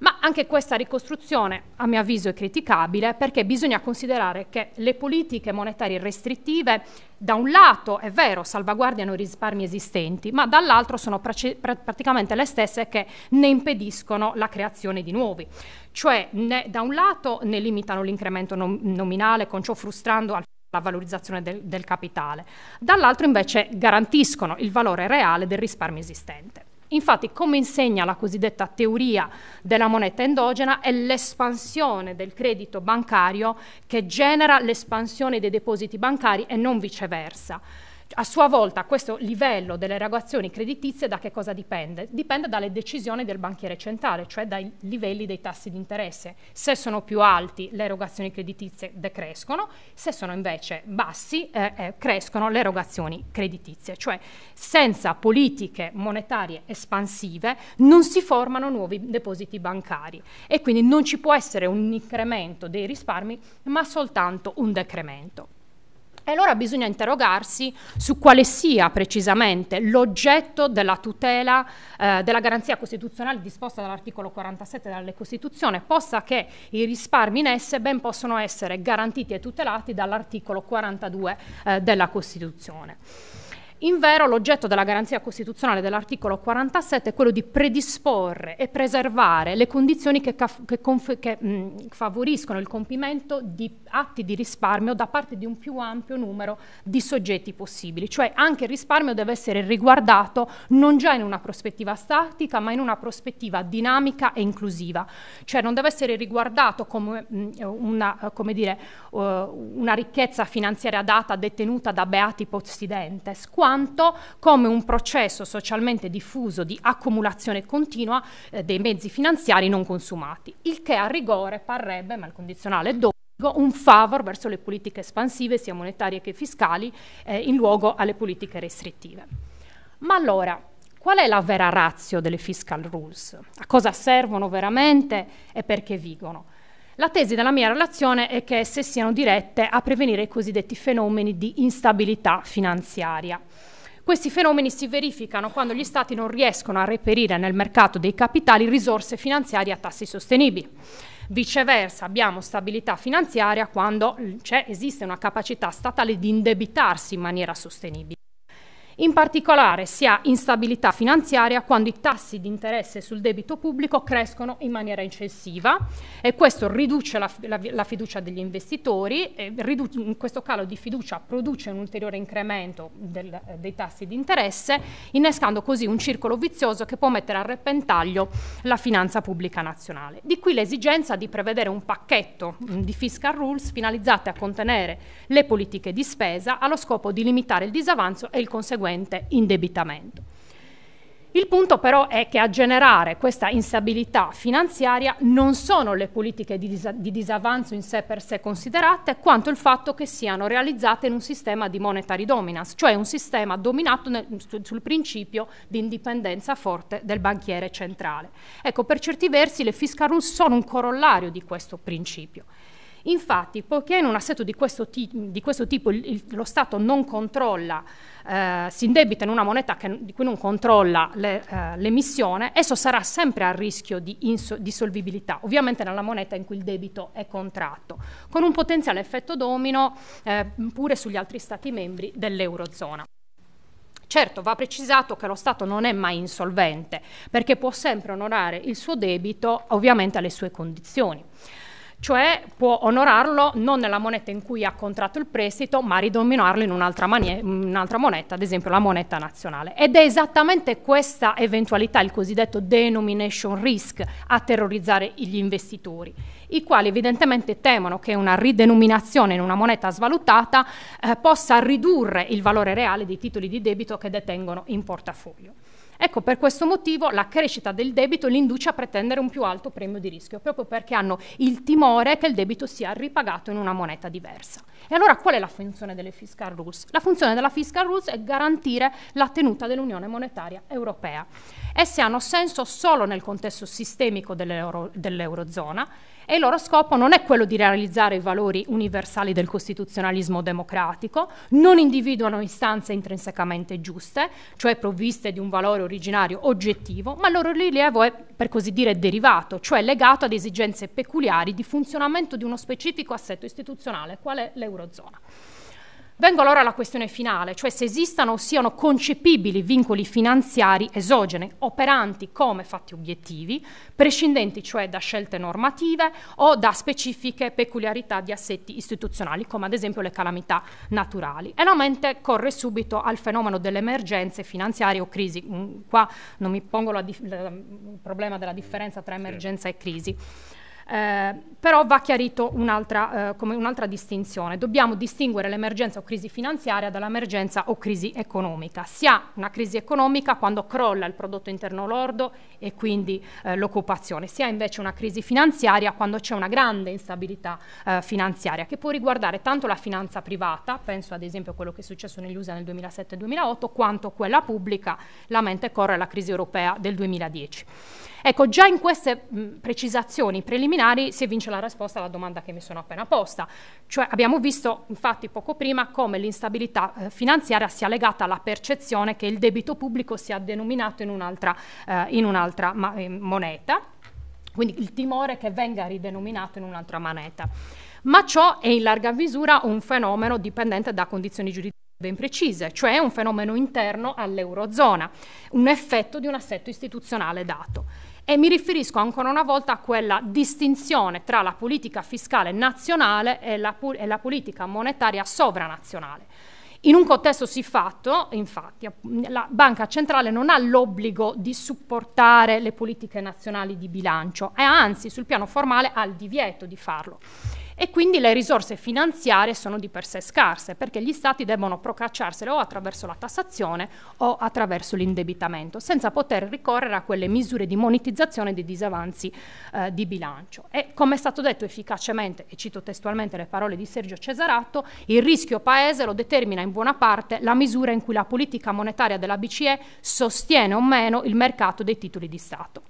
Ma anche questa ricostruzione, a mio avviso, è criticabile perché bisogna considerare che le politiche monetarie restrittive, da un lato, è vero, salvaguardiano i risparmi esistenti, ma dall'altro sono prac- praticamente le stesse che ne impediscono la creazione di nuovi. Cioè, ne, da un lato, ne limitano l'incremento nom- nominale, con ciò frustrando al la valorizzazione del, del, capitale, dall'altro invece garantiscono il valore reale del risparmio esistente. Infatti, come insegna la cosiddetta teoria della moneta endogena, è l'espansione del credito bancario che genera l'espansione dei depositi bancari e non viceversa. A sua volta questo livello delle erogazioni creditizie da che cosa dipende? Dipende dalle decisioni del banchiere centrale, cioè dai livelli dei tassi di interesse. Se sono più alti le erogazioni creditizie decrescono, se sono invece bassi eh, eh, crescono le erogazioni creditizie, cioè senza politiche monetarie espansive non si formano nuovi depositi bancari e quindi non ci può essere un incremento dei risparmi ma soltanto un decremento. E allora bisogna interrogarsi su quale sia precisamente l'oggetto della tutela eh, della garanzia costituzionale disposta dall'articolo 47 della Costituzione, posta che i risparmi in esse ben possono essere garantiti e tutelati dall'articolo 42 eh, della Costituzione. Invero l'oggetto della garanzia costituzionale dell'articolo 47 è quello di predisporre e preservare le condizioni che, che, che mh, mm, favoriscono il compimento di atti di risparmio da parte di un più ampio numero di soggetti possibili, cioè anche il risparmio deve essere riguardato non già in una prospettiva statica, ma in una prospettiva dinamica e inclusiva, cioè non deve essere riguardato come, mh, mm, una, come dire, uh, una ricchezza finanziaria data detenuta da beati posti dentes, quanto come un processo socialmente diffuso di accumulazione continua eh, dei mezzi finanziari non consumati, il che a rigore parrebbe, ma il condizionale è doppio, un favor verso le politiche espansive sia monetarie che fiscali eh, in luogo alle politiche restrittive. Ma allora, qual è la vera razio delle fiscal rules? A cosa servono veramente e perché vigono? La tesi della mia relazione è che esse siano dirette a prevenire i cosiddetti fenomeni di instabilità finanziaria. Questi fenomeni si verificano quando gli Stati non riescono a reperire nel mercato dei capitali risorse finanziarie a tassi sostenibili. Viceversa abbiamo stabilità finanziaria quando cioè, esiste una capacità statale di indebitarsi in maniera sostenibile. In particolare si ha instabilità finanziaria quando i tassi di interesse sul debito pubblico crescono in maniera eccessiva e questo riduce la, la, la fiducia degli investitori, riduce, questo calo di fiducia produce un ulteriore incremento del, dei tassi di interesse, innescando così un circolo vizioso che può mettere a repentaglio la finanza pubblica nazionale. Di qui l'esigenza di prevedere un pacchetto di fiscal rules finalizzate a contenere le politiche di spesa allo scopo di limitare il disavanzo e il conseguente conseguente indebitamento. Il punto però è che a generare questa instabilità finanziaria non sono le politiche di, disa- di, disavanzo in sé per sé considerate, quanto il fatto che siano realizzate in un sistema di monetary dominance, cioè un sistema dominato nel, su- sul principio di indipendenza forte del banchiere centrale. Ecco, per certi versi le fiscal rules sono un corollario di questo principio. Infatti, poiché in un assetto di questo, ti di questo tipo il, il, lo Stato non controlla, eh, si indebita in una moneta che, di cui non controlla l'emissione, le, eh, esso sarà sempre a rischio di dissolvibilità, ovviamente nella moneta in cui il debito è contratto, con un potenziale effetto domino eh, pure sugli altri Stati membri dell'Eurozona. Certo, va precisato che lo Stato non è mai insolvente, perché può sempre onorare il suo debito, ovviamente alle sue condizioni cioè può onorarlo non nella moneta in cui ha contratto il prestito, ma ridominarlo in un'altra, manie- un'altra moneta, ad esempio la moneta nazionale. Ed è esattamente questa eventualità, il cosiddetto denomination risk, a terrorizzare gli investitori i quali evidentemente temono che una ridenominazione in una moneta svalutata eh, possa ridurre il valore reale dei titoli di debito che detengono in portafoglio. Ecco, per questo motivo la crescita del debito li induce a pretendere un più alto premio di rischio, proprio perché hanno il timore che il debito sia ripagato in una moneta diversa. E allora qual è la funzione delle fiscal rules? La funzione della fiscal rules è garantire la tenuta dell'Unione monetaria europea. Esse hanno senso solo nel contesto sistemico dell'eurozona e il loro scopo non è quello di realizzare i valori universali del costituzionalismo democratico, non individuano istanze intrinsecamente giuste, cioè provviste di un valore originario oggettivo, ma il loro rilievo è per così dire derivato, cioè legato ad esigenze peculiari di funzionamento di uno specifico assetto istituzionale, qual è l'Eurozona. Vengo allora alla questione finale, cioè se esistano o siano concepibili vincoli finanziari esogene, operanti come fatti obiettivi, prescindenti cioè da scelte normative o da specifiche peculiarità di assetti istituzionali, come ad esempio le calamità naturali. E la mente corre subito al fenomeno delle emergenze finanziarie o crisi. Mm, qua non mi pongo la, la, il problema della differenza tra emergenza e crisi. Eh, però va chiarito un'altra, eh, un'altra distinzione. Dobbiamo distinguere l'emergenza o crisi finanziaria dall'emergenza o crisi economica. Si ha una crisi economica quando crolla il prodotto interno lordo e quindi eh, l'occupazione. Si ha invece una crisi finanziaria quando c'è una grande instabilità eh, finanziaria che può riguardare tanto la finanza privata, penso ad esempio a quello che è successo negli USA nel 2007-2008, quanto quella pubblica, la mente corre alla crisi europea del 2010. Ecco, già in queste mh, precisazioni preliminari preliminari si vince la risposta alla domanda che mi sono appena posta. Cioè abbiamo visto infatti poco prima come l'instabilità eh, finanziaria sia legata alla percezione che il debito pubblico sia denominato in un'altra, eh, in un'altra ma- eh, moneta, quindi il timore che venga ridenominato in un'altra moneta. Ma ciò è in larga misura un fenomeno dipendente da condizioni giuridiche ben precise, cioè un fenomeno interno all'Eurozona, un effetto di un assetto istituzionale dato. E mi riferisco ancora una volta a quella distinzione tra la politica fiscale nazionale e la, e la politica monetaria sovranazionale. In un contesto siffatto, infatti, la Banca Centrale non ha l'obbligo di supportare le politiche nazionali di bilancio e anzi sul piano formale ha il divieto di farlo e quindi le risorse finanziarie sono di per sé scarse perché gli stati devono procacciarsele o attraverso la tassazione o attraverso l'indebitamento senza poter ricorrere a quelle misure di monetizzazione dei disavanzi eh, di bilancio. E come è stato detto efficacemente, e cito testualmente le parole di Sergio Cesaratto, il rischio paese lo determina in buona parte la misura in cui la politica monetaria della BCE sostiene o meno il mercato dei titoli di Stato.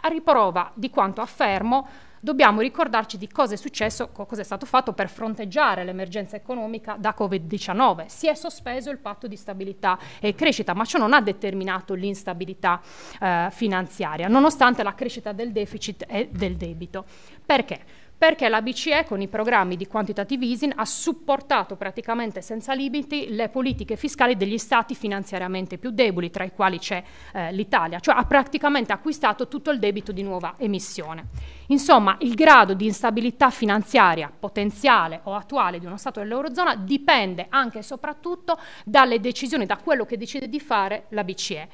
A riprova di quanto affermo, dobbiamo ricordarci di cosa è successo, cosa è stato fatto per fronteggiare l'emergenza economica da Covid-19. Si è sospeso il patto di stabilità e crescita, ma ciò non ha determinato l'instabilità eh, finanziaria, nonostante la crescita del deficit e del debito. Perché? perché la BCE con i programmi di quantitative easing ha supportato praticamente senza limiti le politiche fiscali degli stati finanziariamente più deboli, tra i quali c'è eh, l'Italia, cioè ha praticamente acquistato tutto il debito di nuova emissione. Insomma, il grado di instabilità finanziaria potenziale o attuale di uno Stato dell'Eurozona dipende anche e soprattutto dalle decisioni, da quello che decide di fare la BCE.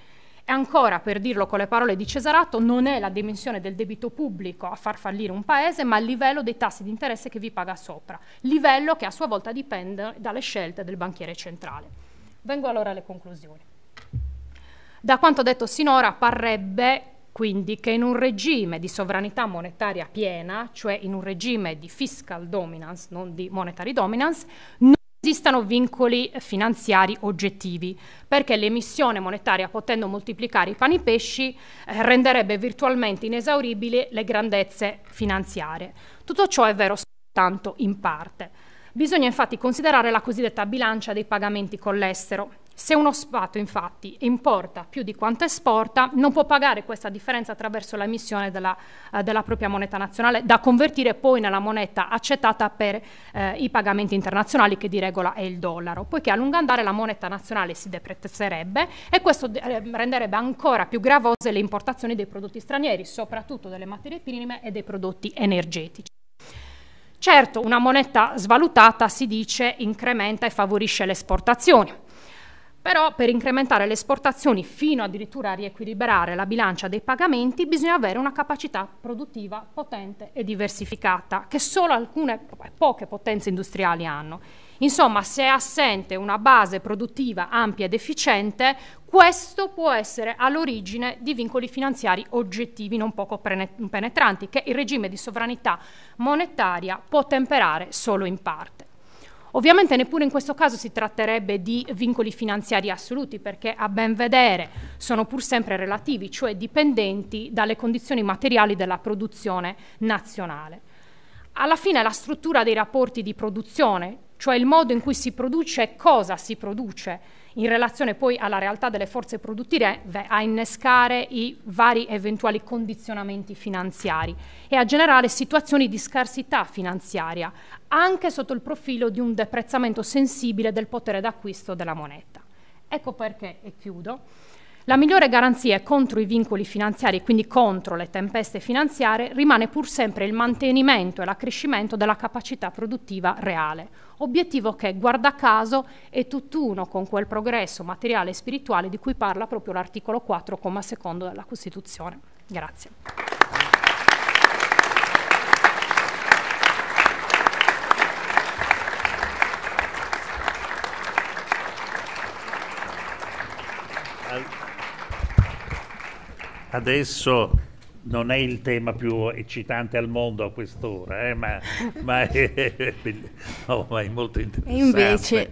E ancora, per dirlo con le parole di Cesarato, non è la dimensione del debito pubblico a far fallire un paese, ma il livello dei tassi di interesse che vi paga sopra, livello che a sua volta dipende dalle scelte del banchiere centrale. Vengo allora alle conclusioni. Da quanto detto sinora parrebbe quindi che in un regime di sovranità monetaria piena, cioè in un regime di fiscal dominance, non di monetary dominance, non esistano vincoli finanziari oggettivi, perché l'emissione monetaria potendo moltiplicare i pani pesci eh, renderebbe virtualmente inesauribili le grandezze finanziarie. Tutto ciò è vero soltanto in parte. Bisogna infatti considerare la cosiddetta bilancia dei pagamenti con l'estero, se uno Stato infatti importa più di quanto esporta, non può pagare questa differenza attraverso l'emissione della, eh, della propria moneta nazionale, da convertire poi nella moneta accettata per eh, i pagamenti internazionali, che di regola è il dollaro, poiché a lungo andare la moneta nazionale si deprezzerebbe e questo eh, renderebbe ancora più gravose le importazioni dei prodotti stranieri, soprattutto delle materie prime e dei prodotti energetici. Certo, una moneta svalutata si dice incrementa e favorisce le esportazioni però per incrementare le esportazioni fino addirittura a riequilibrare la bilancia dei pagamenti bisogna avere una capacità produttiva potente e diversificata che solo alcune poche potenze industriali hanno. Insomma, se è assente una base produttiva ampia ed efficiente, questo può essere all'origine di vincoli finanziari oggettivi non poco penetranti che il regime di sovranità monetaria può temperare solo in parte. Ovviamente neppure in questo caso si tratterebbe di vincoli finanziari assoluti perché a ben vedere sono pur sempre relativi, cioè dipendenti dalle condizioni materiali della produzione nazionale. Alla fine la struttura dei rapporti di produzione, cioè il modo in cui si produce e cosa si produce, in relazione poi alla realtà delle forze produttive a innescare i vari eventuali condizionamenti finanziari e a generare situazioni di scarsità finanziaria, anche sotto il profilo di un deprezzamento sensibile del potere d'acquisto della moneta. Ecco perché, e chiudo, la migliore garanzia contro i vincoli finanziari e quindi contro le tempeste finanziarie rimane pur sempre il mantenimento e l'accrescimento della capacità produttiva reale, obiettivo che, guarda caso, è tutt'uno con quel progresso materiale e spirituale di cui parla proprio l'articolo 4, comma secondo della Costituzione. Grazie. adesso non è il tema più eccitante al mondo a quest'ora, eh, ma, ma, è, no, ma, è, molto interessante. Invece...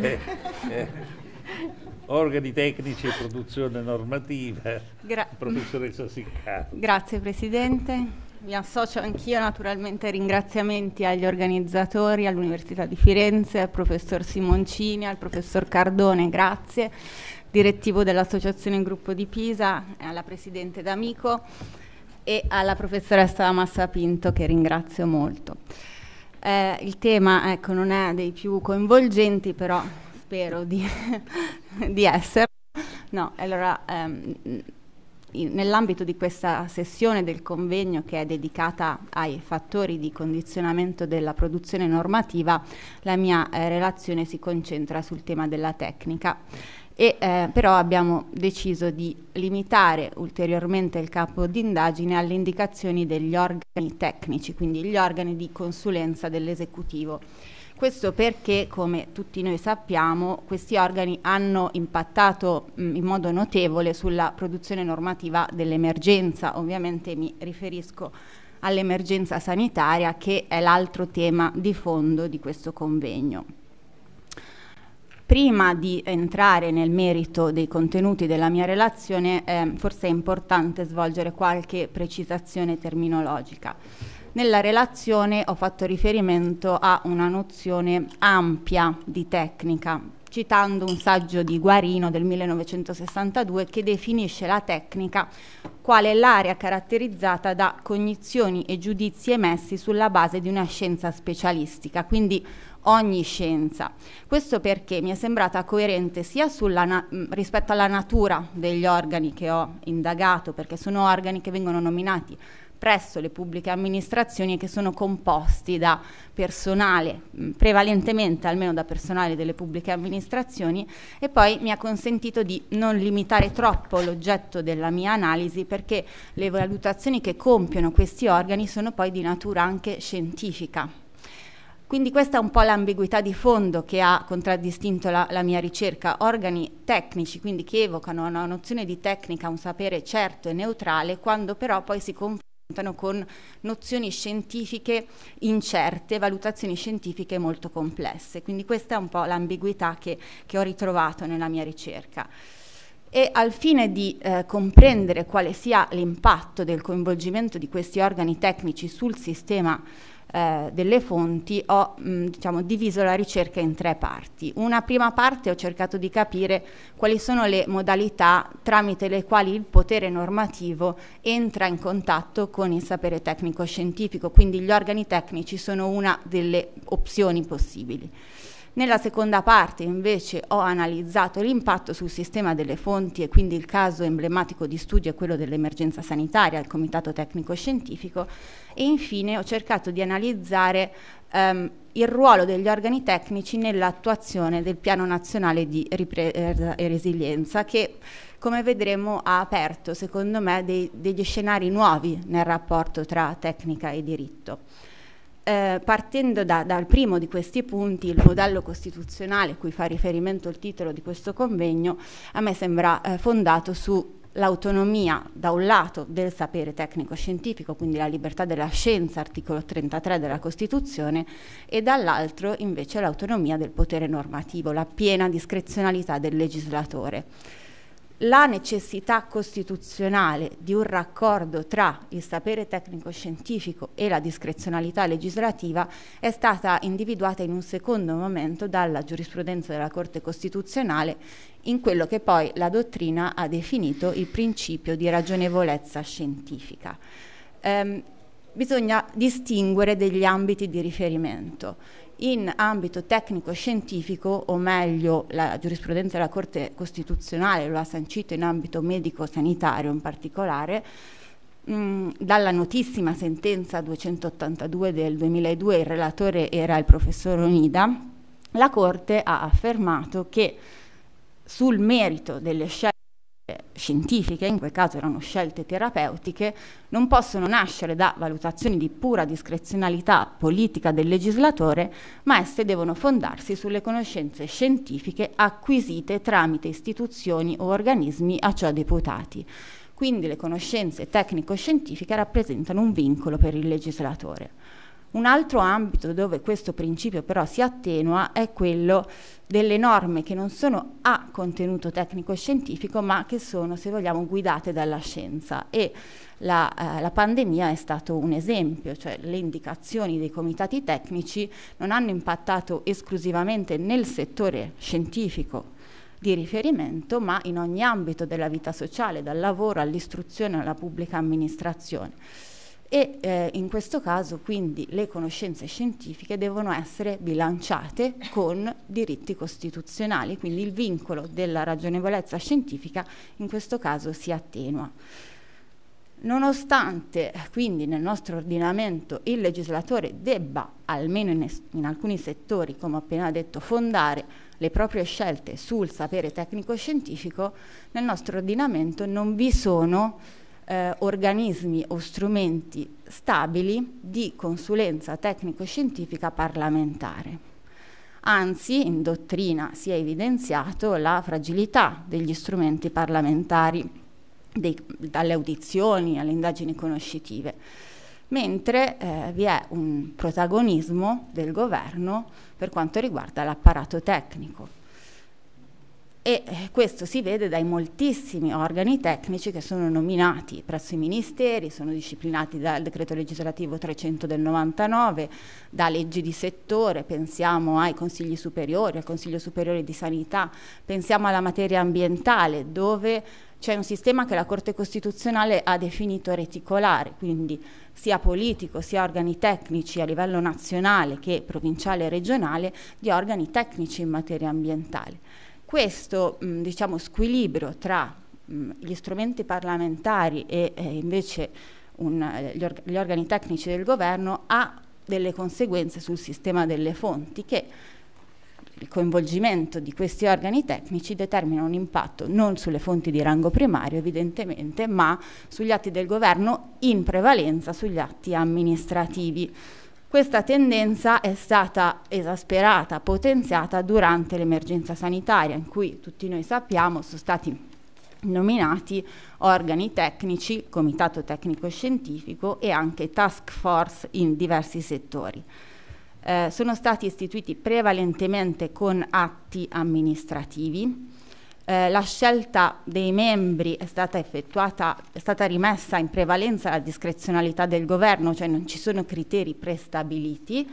Eh, eh, organi tecnici e produzione normativa, Gra- professoressa Siccaro. Grazie Presidente. Mi associo anch'io naturalmente ai ringraziamenti agli organizzatori, all'Università di Firenze, al professor Simoncini, al professor Cardone, grazie direttivo dell'Associazione Gruppo di Pisa, eh, alla Presidente D'Amico e alla professoressa Massa Pinto che ringrazio molto. Eh, il tema ecco, non è dei più coinvolgenti, però spero di, di essere. No, allora, ehm, nell'ambito di questa sessione del convegno che è dedicata ai fattori di condizionamento della produzione normativa, la mia eh, relazione si concentra sul tema della tecnica e, eh, però abbiamo deciso di limitare ulteriormente il capo d'indagine alle indicazioni degli organi tecnici, quindi gli organi di consulenza dell'esecutivo. Questo perché, come tutti noi sappiamo, questi organi hanno impattato mh, mm, in modo notevole sulla produzione normativa dell'emergenza. Ovviamente mi riferisco all'emergenza sanitaria, che è l'altro tema di fondo di questo convegno. Prima di entrare nel merito dei contenuti della mia relazione, eh, forse è importante svolgere qualche precisazione terminologica. Nella relazione ho fatto riferimento a una nozione ampia di tecnica, citando un saggio di Guarino del 1962 che definisce la tecnica quale l'area caratterizzata da cognizioni e giudizi emessi sulla base di una scienza specialistica, quindi ogni scienza. Questo perché mi è sembrata coerente sia rispetto alla natura degli organi che ho indagato, perché sono organi che vengono nominati presso le pubbliche amministrazioni che sono composti da personale, mm, prevalentemente almeno da personale delle pubbliche amministrazioni e poi mi ha consentito di non limitare troppo l'oggetto della mia analisi perché le valutazioni che compiono questi organi sono poi di natura anche scientifica. Quindi questa è un po' l'ambiguità di fondo che ha contraddistinto la, la, mia ricerca. Organi tecnici, quindi che evocano una nozione di tecnica, un sapere certo e neutrale, quando però poi si confondono con nozioni scientifiche incerte, valutazioni scientifiche molto complesse. Quindi questa è un po' l'ambiguità che, che ho ritrovato nella mia ricerca e al fine di eh, comprendere quale sia l'impatto del coinvolgimento di questi organi tecnici sul sistema eh, delle fonti ho mh, mm, diciamo, diviso la ricerca in tre parti. Una prima parte ho cercato di capire quali sono le modalità tramite le quali il potere normativo entra in contatto con il sapere tecnico-scientifico, quindi gli organi tecnici sono una delle opzioni possibili. Nella seconda parte invece ho analizzato l'impatto sul sistema delle fonti e quindi il caso emblematico di studio è quello dell'emergenza sanitaria, al Comitato Tecnico Scientifico e infine ho cercato di analizzare ehm, il ruolo degli organi tecnici nell'attuazione del Piano Nazionale di Ripresa eh, e Resilienza che come vedremo ha aperto secondo me dei, degli scenari nuovi nel rapporto tra tecnica e diritto eh, partendo da, dal primo di questi punti, il modello costituzionale cui fa riferimento il titolo di questo convegno, a me sembra eh, fondato sull'autonomia da un lato del sapere tecnico-scientifico, quindi la libertà della scienza, articolo 33 della Costituzione, e dall'altro invece l'autonomia del potere normativo, la piena discrezionalità del legislatore la necessità costituzionale di un raccordo tra il sapere tecnico-scientifico e la discrezionalità legislativa è stata individuata in un secondo momento dalla giurisprudenza della Corte Costituzionale in quello che poi la dottrina ha definito il principio di ragionevolezza scientifica. Ehm, bisogna distinguere degli ambiti di riferimento in ambito tecnico-scientifico, o meglio la giurisprudenza della Corte Costituzionale lo ha sancito in ambito medico-sanitario in particolare, mm, dalla notissima sentenza 282 del 2002, il relatore era il professor Onida, la Corte ha affermato che sul merito delle scelte eh, scientifiche, in quel caso erano scelte terapeutiche, non possono nascere da valutazioni di pura discrezionalità politica del legislatore, ma esse devono fondarsi sulle conoscenze scientifiche acquisite tramite istituzioni o organismi a ciò deputati. Quindi le conoscenze tecnico-scientifiche rappresentano un vincolo per il legislatore. Un altro ambito dove questo principio però si attenua è quello delle norme che non sono a contenuto tecnico-scientifico, e ma che sono, se vogliamo, guidate dalla scienza. E la, eh, la, pandemia è stato un esempio, cioè le indicazioni dei comitati tecnici non hanno impattato esclusivamente nel settore scientifico di riferimento, ma in ogni ambito della vita sociale, dal lavoro all'istruzione alla pubblica amministrazione e eh, in questo caso quindi le conoscenze scientifiche devono essere bilanciate con diritti costituzionali, quindi il vincolo della ragionevolezza scientifica in questo caso si attenua. Nonostante quindi nel nostro ordinamento il legislatore debba, almeno in, in alcuni settori, come ho appena detto, fondare le proprie scelte sul sapere tecnico-scientifico, nel nostro ordinamento non vi sono eh, organismi o strumenti stabili di consulenza tecnico-scientifica parlamentare. Anzi, in dottrina si è evidenziato la fragilità degli strumenti parlamentari, dei, dalle audizioni alle indagini conoscitive, mentre eh, vi è un protagonismo del governo per quanto riguarda l'apparato tecnico e eh, questo si vede dai moltissimi organi tecnici che sono nominati presso i ministeri, sono disciplinati dal decreto legislativo 300 del 99, da leggi di settore, pensiamo ai consigli superiori, al Consiglio Superiore di Sanità, pensiamo alla materia ambientale dove c'è un sistema che la Corte Costituzionale ha definito reticolare, quindi sia politico sia organi tecnici a livello nazionale che provinciale e regionale di organi tecnici in materia ambientale. Questo mh, diciamo, squilibrio tra mh, gli strumenti parlamentari e eh, invece un, gli, or gli organi tecnici del governo ha delle conseguenze sul sistema delle fonti che il coinvolgimento di questi organi tecnici determina un impatto non sulle fonti di rango primario evidentemente, ma sugli atti del governo in prevalenza sugli atti amministrativi. Questa tendenza è stata esasperata, potenziata durante l'emergenza sanitaria, in cui tutti noi sappiamo sono stati nominati organi tecnici, comitato tecnico scientifico e anche task force in diversi settori. Eh, sono stati istituiti prevalentemente con atti amministrativi, eh, la scelta dei membri è stata effettuata, è stata rimessa in prevalenza alla discrezionalità del governo, cioè non ci sono criteri prestabiliti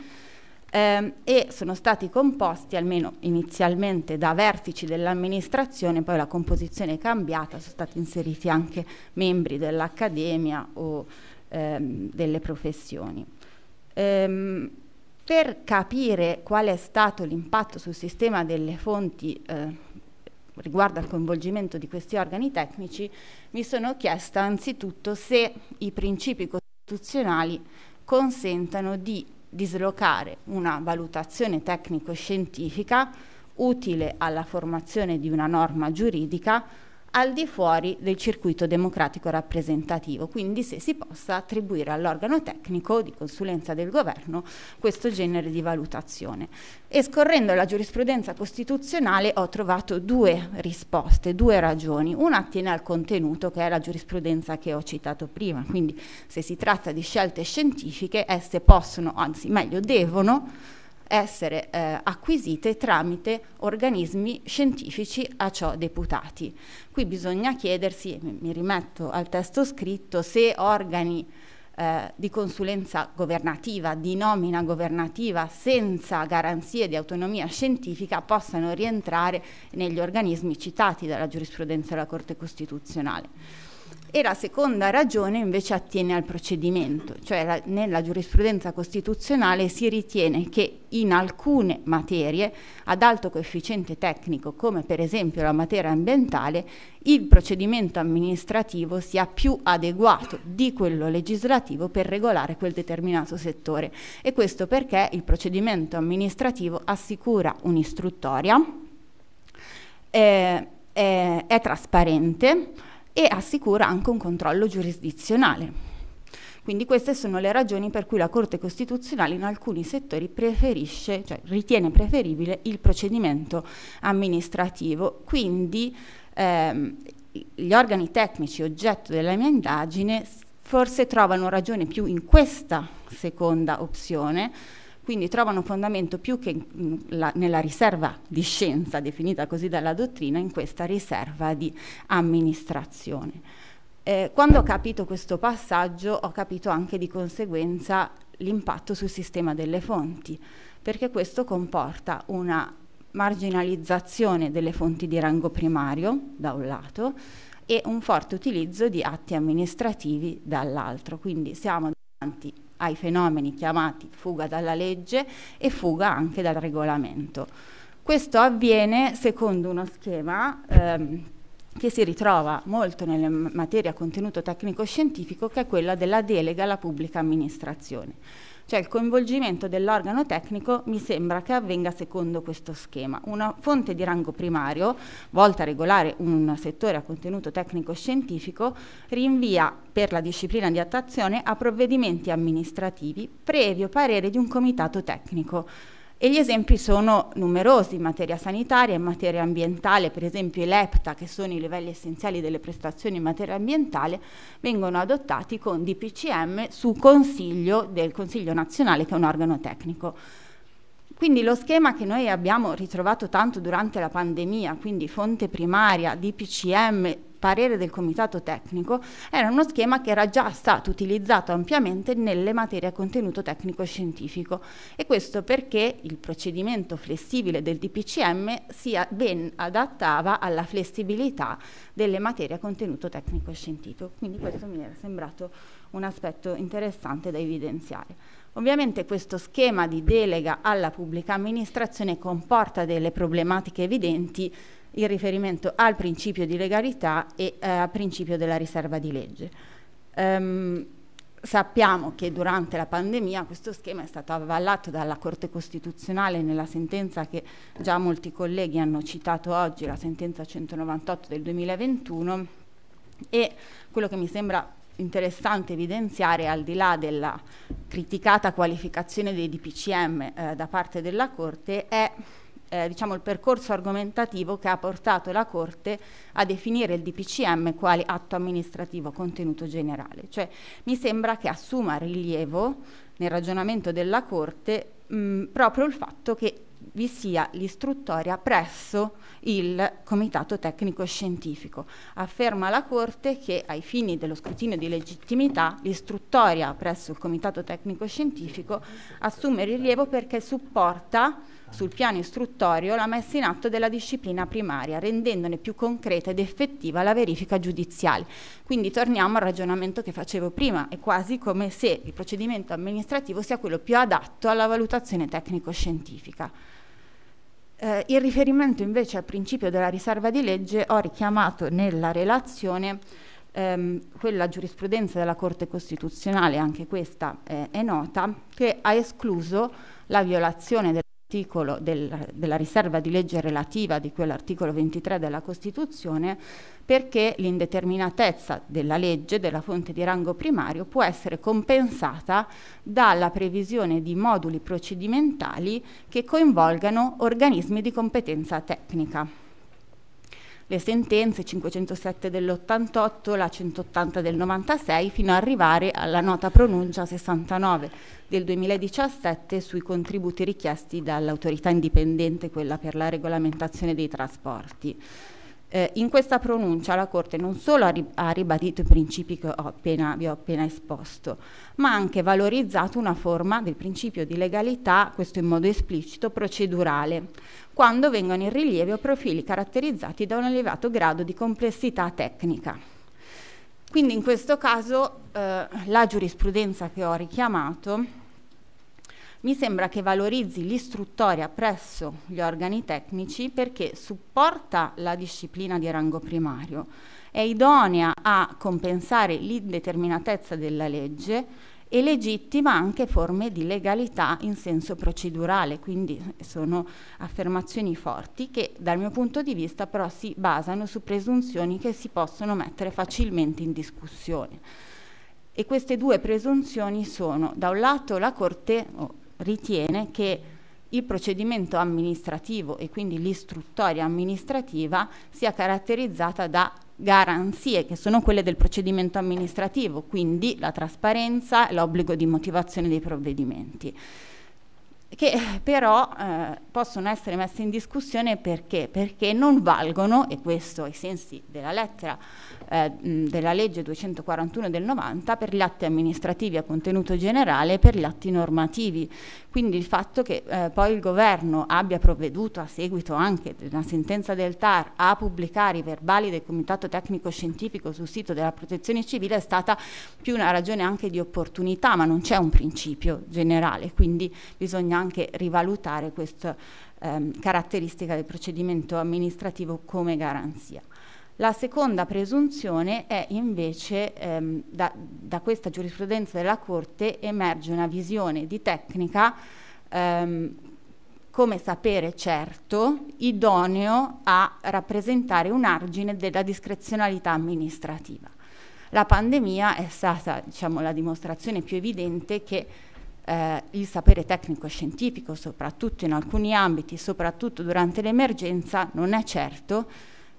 ehm, e sono stati composti almeno inizialmente da vertici dell'amministrazione, poi la composizione è cambiata, sono stati inseriti anche membri dell'accademia o ehm, delle professioni. Ehm, per capire qual è stato l'impatto sul sistema delle fonti eh, riguardo al coinvolgimento di questi organi tecnici, mi sono chiesta anzitutto se i principi costituzionali consentano di dislocare una valutazione tecnico-scientifica utile alla formazione di una norma giuridica al di fuori del circuito democratico rappresentativo, quindi se si possa attribuire all'organo tecnico di consulenza del governo questo genere di valutazione. E scorrendo la giurisprudenza costituzionale ho trovato due risposte, due ragioni. Una attiene al contenuto che è la giurisprudenza che ho citato prima, quindi se si tratta di scelte scientifiche esse possono, anzi meglio devono, essere eh, acquisite tramite organismi scientifici a ciò deputati. Qui bisogna chiedersi, mi rimetto al testo scritto, se organi eh, di consulenza governativa, di nomina governativa senza garanzie di autonomia scientifica possano rientrare negli organismi citati dalla giurisprudenza della Corte Costituzionale. E la seconda ragione invece attiene al procedimento, cioè la, nella giurisprudenza costituzionale si ritiene che in alcune materie ad alto coefficiente tecnico, come per esempio la materia ambientale, il procedimento amministrativo sia più adeguato di quello legislativo per regolare quel determinato settore. E questo perché il procedimento amministrativo assicura un'istruttoria, eh, eh, è trasparente, e assicura anche un controllo giurisdizionale. Quindi queste sono le ragioni per cui la Corte Costituzionale in alcuni settori preferisce, cioè ritiene preferibile il procedimento amministrativo. Quindi ehm, gli organi tecnici oggetto della mia indagine forse trovano ragione più in questa seconda opzione quindi trovano fondamento più che in, la, nella riserva di scienza, definita così dalla dottrina, in questa riserva di amministrazione. Eh, quando ho capito questo passaggio ho capito anche di conseguenza l'impatto sul sistema delle fonti, perché questo comporta una marginalizzazione delle fonti di rango primario, da un lato, e un forte utilizzo di atti amministrativi dall'altro. Quindi siamo davanti ai fenomeni chiamati fuga dalla legge e fuga anche dal regolamento. Questo avviene secondo uno schema ehm, che si ritrova molto nelle materie a contenuto tecnico-scientifico, che è quella della delega alla pubblica amministrazione. Cioè il coinvolgimento dell'organo tecnico mi sembra che avvenga secondo questo schema. Una fonte di rango primario, volta a regolare un settore a contenuto tecnico-scientifico, rinvia per la disciplina di attuazione a provvedimenti amministrativi previo parere di un comitato tecnico e gli esempi sono numerosi in materia sanitaria, in materia ambientale, per esempio i LEPTA, che sono i livelli essenziali delle prestazioni in materia ambientale, vengono adottati con DPCM su consiglio del Consiglio nazionale, che è un organo tecnico. Quindi lo schema che noi abbiamo ritrovato tanto durante la pandemia, quindi fonte primaria, DPCM, parere del comitato tecnico era uno schema che era già stato utilizzato ampiamente nelle materie a contenuto tecnico-scientifico e questo perché il procedimento flessibile del DPCM si ben adattava alla flessibilità delle materie a contenuto tecnico-scientifico. Quindi questo mi era sembrato un aspetto interessante da evidenziare. Ovviamente questo schema di delega alla pubblica amministrazione comporta delle problematiche evidenti il riferimento al principio di legalità e eh, al principio della riserva di legge. Um, sappiamo che durante la pandemia questo schema è stato avvallato dalla Corte Costituzionale nella sentenza che già molti colleghi hanno citato oggi, la sentenza 198 del 2021 e quello che mi sembra interessante evidenziare al di là della criticata qualificazione dei DPCM eh, da parte della Corte è eh, diciamo, il percorso argomentativo che ha portato la Corte a definire il DPCM quale atto amministrativo contenuto generale. Cioè, mi sembra che assuma rilievo nel ragionamento della Corte mh, proprio il fatto che vi sia l'istruttoria presso il Comitato Tecnico Scientifico. Afferma la Corte che ai fini dello scrutinio di legittimità l'istruttoria presso il Comitato Tecnico Scientifico assume rilievo perché supporta sul piano istruttorio la messa in atto della disciplina primaria, rendendone più concreta ed effettiva la verifica giudiziale. Quindi torniamo al ragionamento che facevo prima, è quasi come se il procedimento amministrativo sia quello più adatto alla valutazione tecnico-scientifica. Eh, il riferimento invece al principio della riserva di legge ho richiamato nella relazione ehm, quella giurisprudenza della Corte Costituzionale, anche questa eh, è nota, che ha escluso la violazione della dell'articolo del, della riserva di legge relativa di quell'articolo 23 della Costituzione perché l'indeterminatezza della legge della fonte di rango primario può essere compensata dalla previsione di moduli procedimentali che coinvolgano organismi di competenza tecnica le sentenze 507 dell'88, la 180 del 96, fino ad arrivare alla nota pronuncia 69 del 2017 sui contributi richiesti dall'autorità indipendente, quella per la regolamentazione dei trasporti. Eh, in questa pronuncia la Corte non solo ha, ri ha ribadito i principi che ho appena, vi ho appena esposto, ma ha anche valorizzato una forma del principio di legalità, questo in modo esplicito, procedurale, quando vengono in rilievo profili caratterizzati da un elevato grado di complessità tecnica. Quindi in questo caso eh, la giurisprudenza che ho richiamato mi sembra che valorizzi l'istruttoria presso gli organi tecnici perché supporta la disciplina di rango primario, è idonea a compensare l'indeterminatezza della legge e legittima anche forme di legalità in senso procedurale, quindi eh, sono affermazioni forti che dal mio punto di vista però si basano su presunzioni che si possono mettere facilmente in discussione. E queste due presunzioni sono da un lato la Corte, o ritiene che il procedimento amministrativo e quindi l'istruttoria amministrativa sia caratterizzata da garanzie che sono quelle del procedimento amministrativo, quindi la trasparenza e l'obbligo di motivazione dei provvedimenti che eh, però eh, possono essere messe in discussione perché? perché? non valgono, e questo ai sensi della lettera eh, della legge 241 del 90, per gli atti amministrativi a contenuto generale e per gli atti normativi. Quindi il fatto che eh, poi il governo abbia provveduto a seguito anche della sentenza del TAR a pubblicare i verbali del Comitato Tecnico Scientifico sul sito della Protezione Civile è stata più una ragione anche di opportunità, ma non c'è un principio generale, quindi bisogna anche rivalutare questa ehm, caratteristica del procedimento amministrativo come garanzia. La seconda presunzione è invece, ehm, da, da, questa giurisprudenza della Corte emerge una visione di tecnica ehm, come sapere certo idoneo a rappresentare un argine della discrezionalità amministrativa. La pandemia è stata diciamo, la dimostrazione più evidente che eh, il sapere tecnico e scientifico, soprattutto in alcuni ambiti, soprattutto durante l'emergenza, non è certo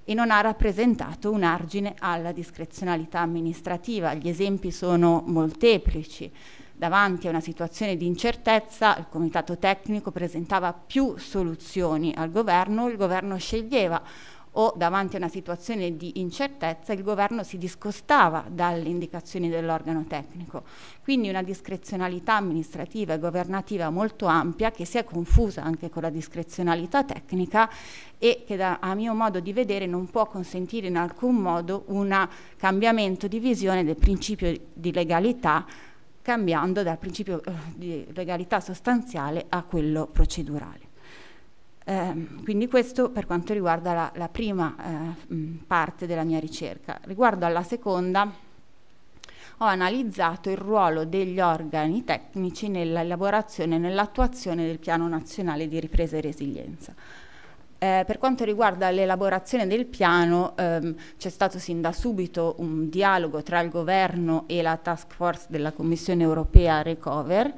e non ha rappresentato un argine alla discrezionalità amministrativa. Gli esempi sono molteplici. Davanti a una situazione di incertezza, il comitato tecnico presentava più soluzioni al governo, il governo sceglieva o davanti a una situazione di incertezza il governo si discostava dalle indicazioni dell'organo tecnico. Quindi una discrezionalità amministrativa e governativa molto ampia che si è confusa anche con la discrezionalità tecnica e che da, a mio modo di vedere non può consentire in alcun modo un cambiamento di visione del principio di legalità cambiando dal principio eh, di legalità sostanziale a quello procedurale. Ehm, quindi questo per quanto riguarda la, la prima eh, mm, parte della mia ricerca. Riguardo alla seconda, ho analizzato il ruolo degli organi tecnici nell'elaborazione e nell'attuazione del Piano Nazionale di Ripresa e Resilienza. Eh, per quanto riguarda l'elaborazione del piano, ehm, c'è stato sin da subito un dialogo tra il governo e la task force della Commissione europea Recover.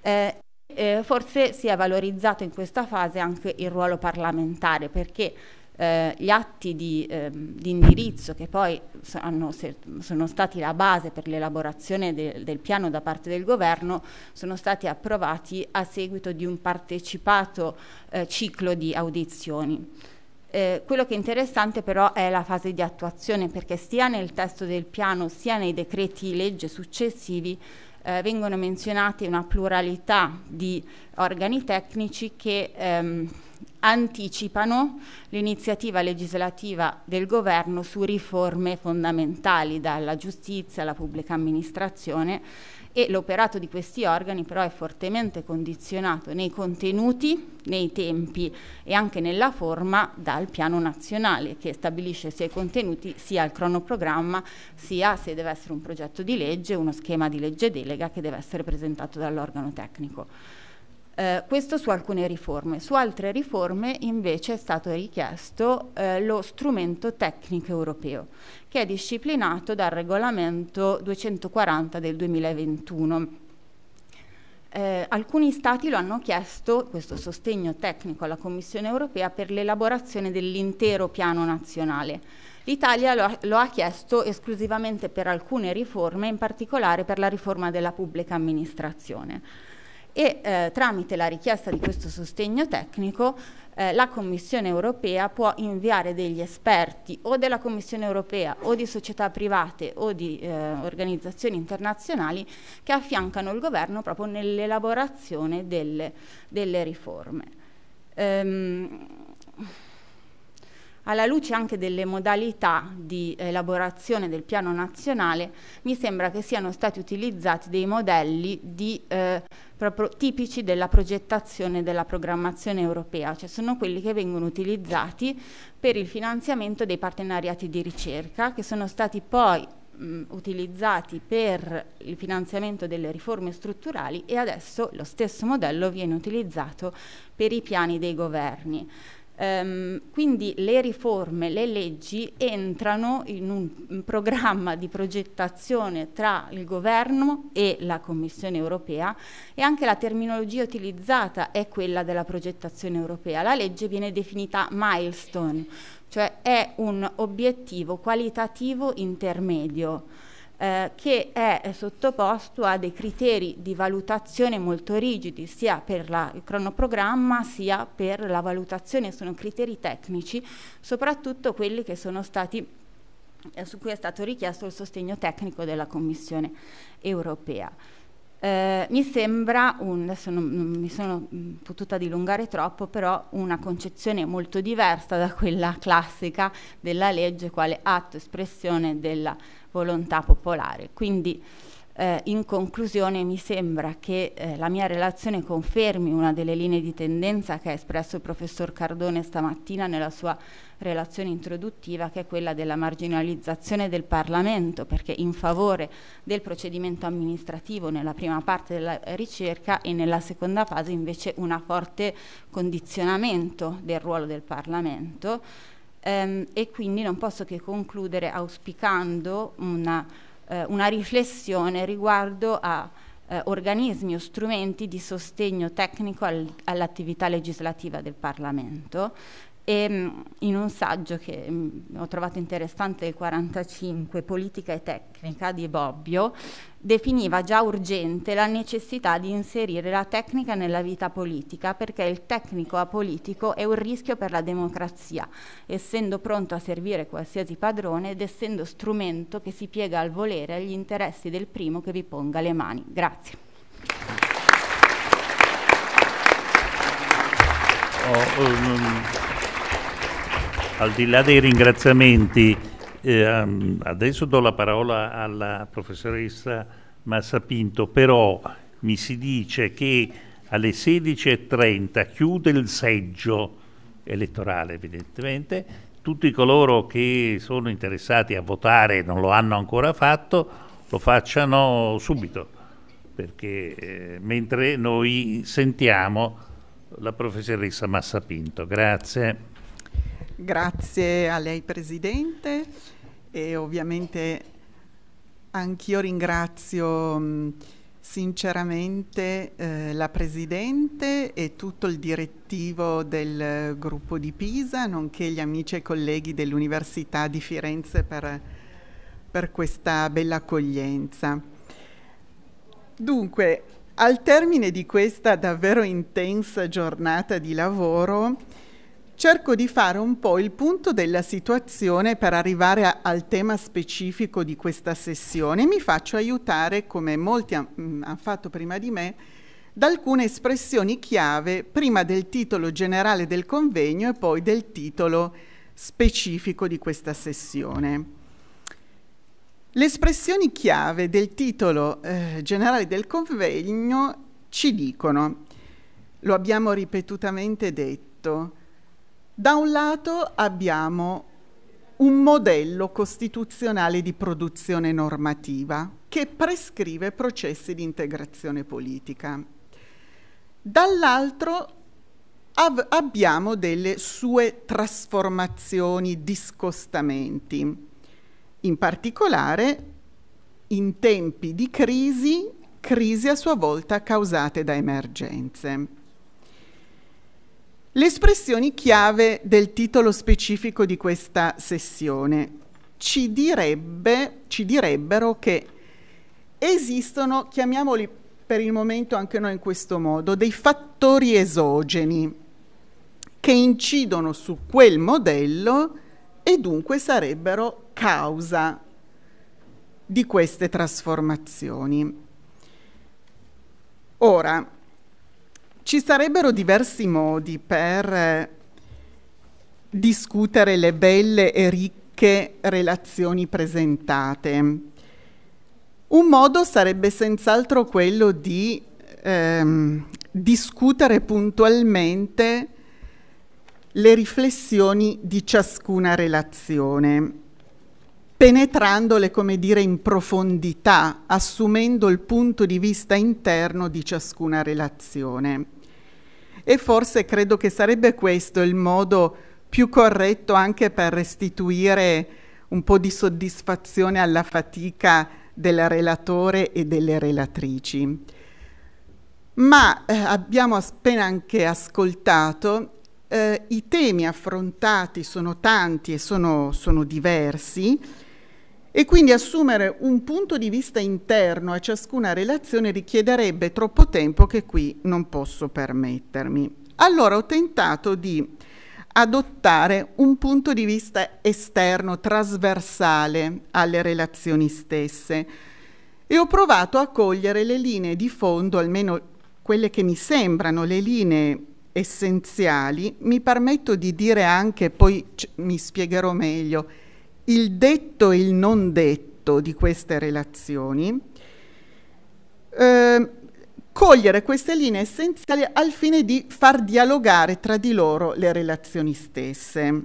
Eh, eh, forse si è valorizzato in questa fase anche il ruolo parlamentare perché eh, gli atti di, eh, di, indirizzo che poi so, hanno, se, sono stati la base per l'elaborazione de, del piano da parte del governo sono stati approvati a seguito di un partecipato eh, ciclo di audizioni. Eh, quello che è interessante però è la fase di attuazione perché sia nel testo del piano sia nei decreti legge successivi eh, vengono menzionate una pluralità di organi tecnici che ehm, anticipano l'iniziativa legislativa del governo su riforme fondamentali, dalla giustizia alla pubblica amministrazione e l'operato di questi organi però è fortemente condizionato nei contenuti, nei tempi e anche nella forma dal piano nazionale che stabilisce sia i contenuti sia il cronoprogramma sia se deve essere un progetto di legge, uno schema di legge delega che deve essere presentato dall'organo tecnico. Eh, questo su alcune riforme. Su altre riforme invece è stato richiesto eh, lo strumento tecnico europeo, che è disciplinato dal regolamento 240 del 2021. Eh, alcuni stati lo hanno chiesto, questo sostegno tecnico alla Commissione europea, per l'elaborazione dell'intero piano nazionale. L'Italia lo, lo, ha chiesto esclusivamente per alcune riforme, in particolare per la riforma della pubblica amministrazione e eh, tramite la richiesta di questo sostegno tecnico eh, la Commissione europea può inviare degli esperti o della Commissione europea o di società private o di eh, organizzazioni internazionali che affiancano il governo proprio nell'elaborazione delle, delle, riforme. Ehm, alla luce anche delle modalità di elaborazione del piano nazionale, mi sembra che siano stati utilizzati dei modelli di, eh, proprio tipici della progettazione della programmazione europea, cioè sono quelli che vengono utilizzati per il finanziamento dei partenariati di ricerca, che sono stati poi utilizzati per il finanziamento delle riforme strutturali e adesso lo stesso modello viene utilizzato per i piani dei governi. Um, quindi le riforme, le leggi entrano in un, un programma di progettazione tra il governo e la Commissione europea e anche la terminologia utilizzata è quella della progettazione europea. La legge viene definita milestone, cioè è un obiettivo qualitativo intermedio eh, che è sottoposto a dei criteri di valutazione molto rigidi sia per la, il cronoprogramma sia per la valutazione, sono criteri tecnici, soprattutto quelli che sono stati eh, su cui è stato richiesto il sostegno tecnico della Commissione europea. Eh, mi sembra, un, adesso non, non, mi sono mm, potuta dilungare troppo, però una concezione molto diversa da quella classica della legge quale atto espressione della volontà popolare. Quindi eh, in conclusione mi sembra che eh, la mia relazione confermi una delle linee di tendenza che ha espresso il professor Cardone stamattina nella sua relazione introduttiva che è quella della marginalizzazione del Parlamento perché in favore del procedimento amministrativo nella prima parte della ricerca e nella seconda fase invece un forte condizionamento del ruolo del Parlamento ehm, e quindi non posso che concludere auspicando una eh, una riflessione riguardo a eh, organismi o strumenti di sostegno tecnico al, all'attività legislativa del Parlamento, e mm, in un saggio che mm, ho trovato interessante, il 45, Politica e tecnica di Bobbio, definiva già urgente la necessità di inserire la tecnica nella vita politica perché il tecnico apolitico è un rischio per la democrazia, essendo pronto a servire qualsiasi padrone ed essendo strumento che si piega al volere e agli interessi del primo che vi ponga le mani. Grazie. Oh, um al di là dei ringraziamenti, eh, adesso do la parola alla professoressa Massapinto, però mi si dice che alle 16.30 chiude il seggio elettorale evidentemente, tutti coloro che sono interessati a votare e non lo hanno ancora fatto lo facciano subito, perché eh, mentre noi sentiamo la professoressa Massapinto. Grazie. Grazie a lei Presidente e ovviamente anch'io ringrazio mm, sinceramente eh, la Presidente e tutto il direttivo del gruppo di Pisa, nonché gli amici e colleghi dell'Università di Firenze per, per questa bella accoglienza. Dunque, al termine di questa davvero intensa giornata di lavoro, cerco di fare un po' il punto della situazione per arrivare a, al tema specifico di questa sessione. Mi faccio aiutare, come molti hanno mm, fatto prima di me, da alcune espressioni chiave, prima del titolo generale del convegno e poi del titolo specifico di questa sessione. Le espressioni chiave del titolo eh, generale del convegno ci dicono, lo abbiamo ripetutamente detto, da un lato abbiamo un modello costituzionale di produzione normativa che prescrive processi di integrazione politica. Dall'altro av- abbiamo delle sue trasformazioni, discostamenti. In particolare, in tempi di crisi, crisi a sua volta causate da emergenze. Le espressioni chiave del titolo specifico di questa sessione ci, direbbe, ci direbbero che esistono, chiamiamoli per il momento anche noi in questo modo, dei fattori esogeni che incidono su quel modello e dunque sarebbero causa di queste trasformazioni. Ora, ci sarebbero diversi modi per eh, discutere le belle e ricche relazioni presentate. Un modo sarebbe senz'altro quello di ehm, discutere puntualmente le riflessioni di ciascuna relazione, penetrandole, come dire, in profondità, assumendo il punto di vista interno di ciascuna relazione. E forse credo che sarebbe questo il modo più corretto anche per restituire un po' di soddisfazione alla fatica del relatore e delle relatrici. Ma eh, abbiamo appena anche ascoltato, eh, i temi affrontati sono tanti e sono, sono diversi e quindi assumere un punto di vista interno a ciascuna relazione richiederebbe troppo tempo che qui non posso permettermi. Allora ho tentato di adottare un punto di vista esterno, trasversale alle relazioni stesse e ho provato a cogliere le linee di fondo, almeno quelle che mi sembrano le linee essenziali, mi permetto di dire anche, poi mi spiegherò meglio, il detto e il non detto di queste relazioni, eh, cogliere queste linee essenziali al fine di far dialogare tra di loro le relazioni stesse.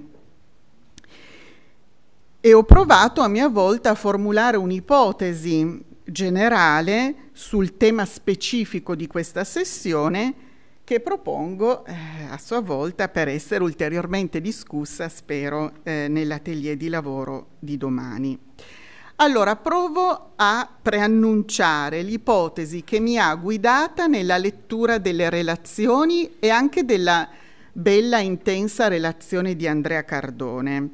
E ho provato a mia volta a formulare un'ipotesi generale sul tema specifico di questa sessione, che propongo eh, a sua volta per essere ulteriormente discussa, spero, eh, nell'atelier di lavoro di domani. Allora, provo a preannunciare l'ipotesi che mi ha guidata nella lettura delle relazioni e anche della bella intensa relazione di Andrea Cardone.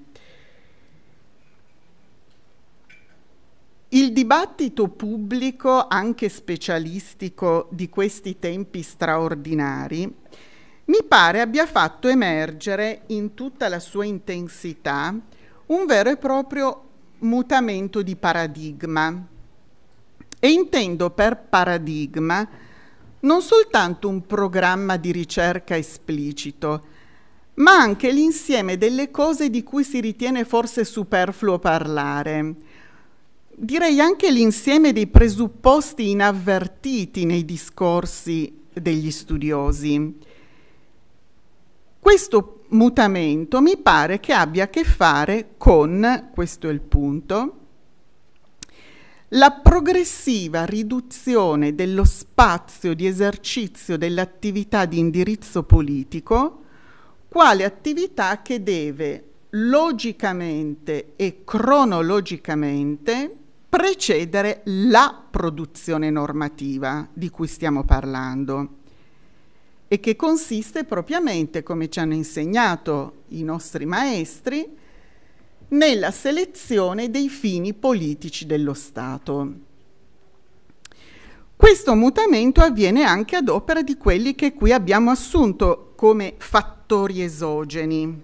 Il dibattito pubblico, anche specialistico, di questi tempi straordinari, mi pare abbia fatto emergere in tutta la sua intensità un vero e proprio mutamento di paradigma. E intendo per paradigma non soltanto un programma di ricerca esplicito, ma anche l'insieme delle cose di cui si ritiene forse superfluo parlare direi anche l'insieme dei presupposti inavvertiti nei discorsi degli studiosi. Questo mutamento mi pare che abbia a che fare con, questo è il punto, la progressiva riduzione dello spazio di esercizio dell'attività di indirizzo politico, quale attività che deve logicamente e cronologicamente precedere la produzione normativa di cui stiamo parlando e che consiste propriamente, come ci hanno insegnato i nostri maestri, nella selezione dei fini politici dello Stato. Questo mutamento avviene anche ad opera di quelli che qui abbiamo assunto come fattori esogeni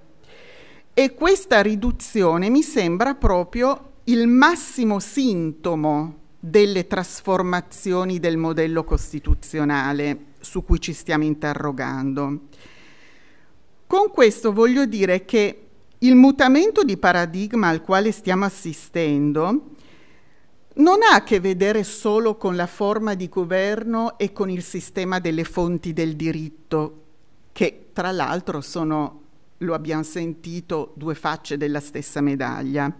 e questa riduzione mi sembra proprio il massimo sintomo delle trasformazioni del modello costituzionale su cui ci stiamo interrogando. Con questo voglio dire che il mutamento di paradigma al quale stiamo assistendo non ha a che vedere solo con la forma di governo e con il sistema delle fonti del diritto, che tra l'altro sono, lo abbiamo sentito, due facce della stessa medaglia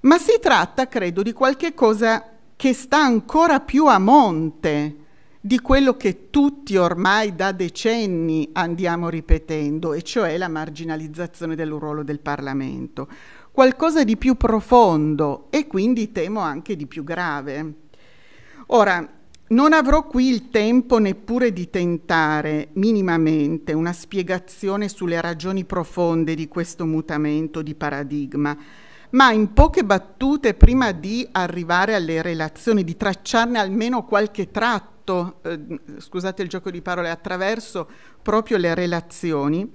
ma si tratta, credo, di qualche cosa che sta ancora più a monte di quello che tutti ormai da decenni andiamo ripetendo, e cioè la marginalizzazione del ruolo del Parlamento. Qualcosa di più profondo e quindi temo anche di più grave. Ora, non avrò qui il tempo neppure di tentare minimamente una spiegazione sulle ragioni profonde di questo mutamento di paradigma, ma in poche battute prima di arrivare alle relazioni, di tracciarne almeno qualche tratto, eh, scusate il gioco di parole, attraverso proprio le relazioni,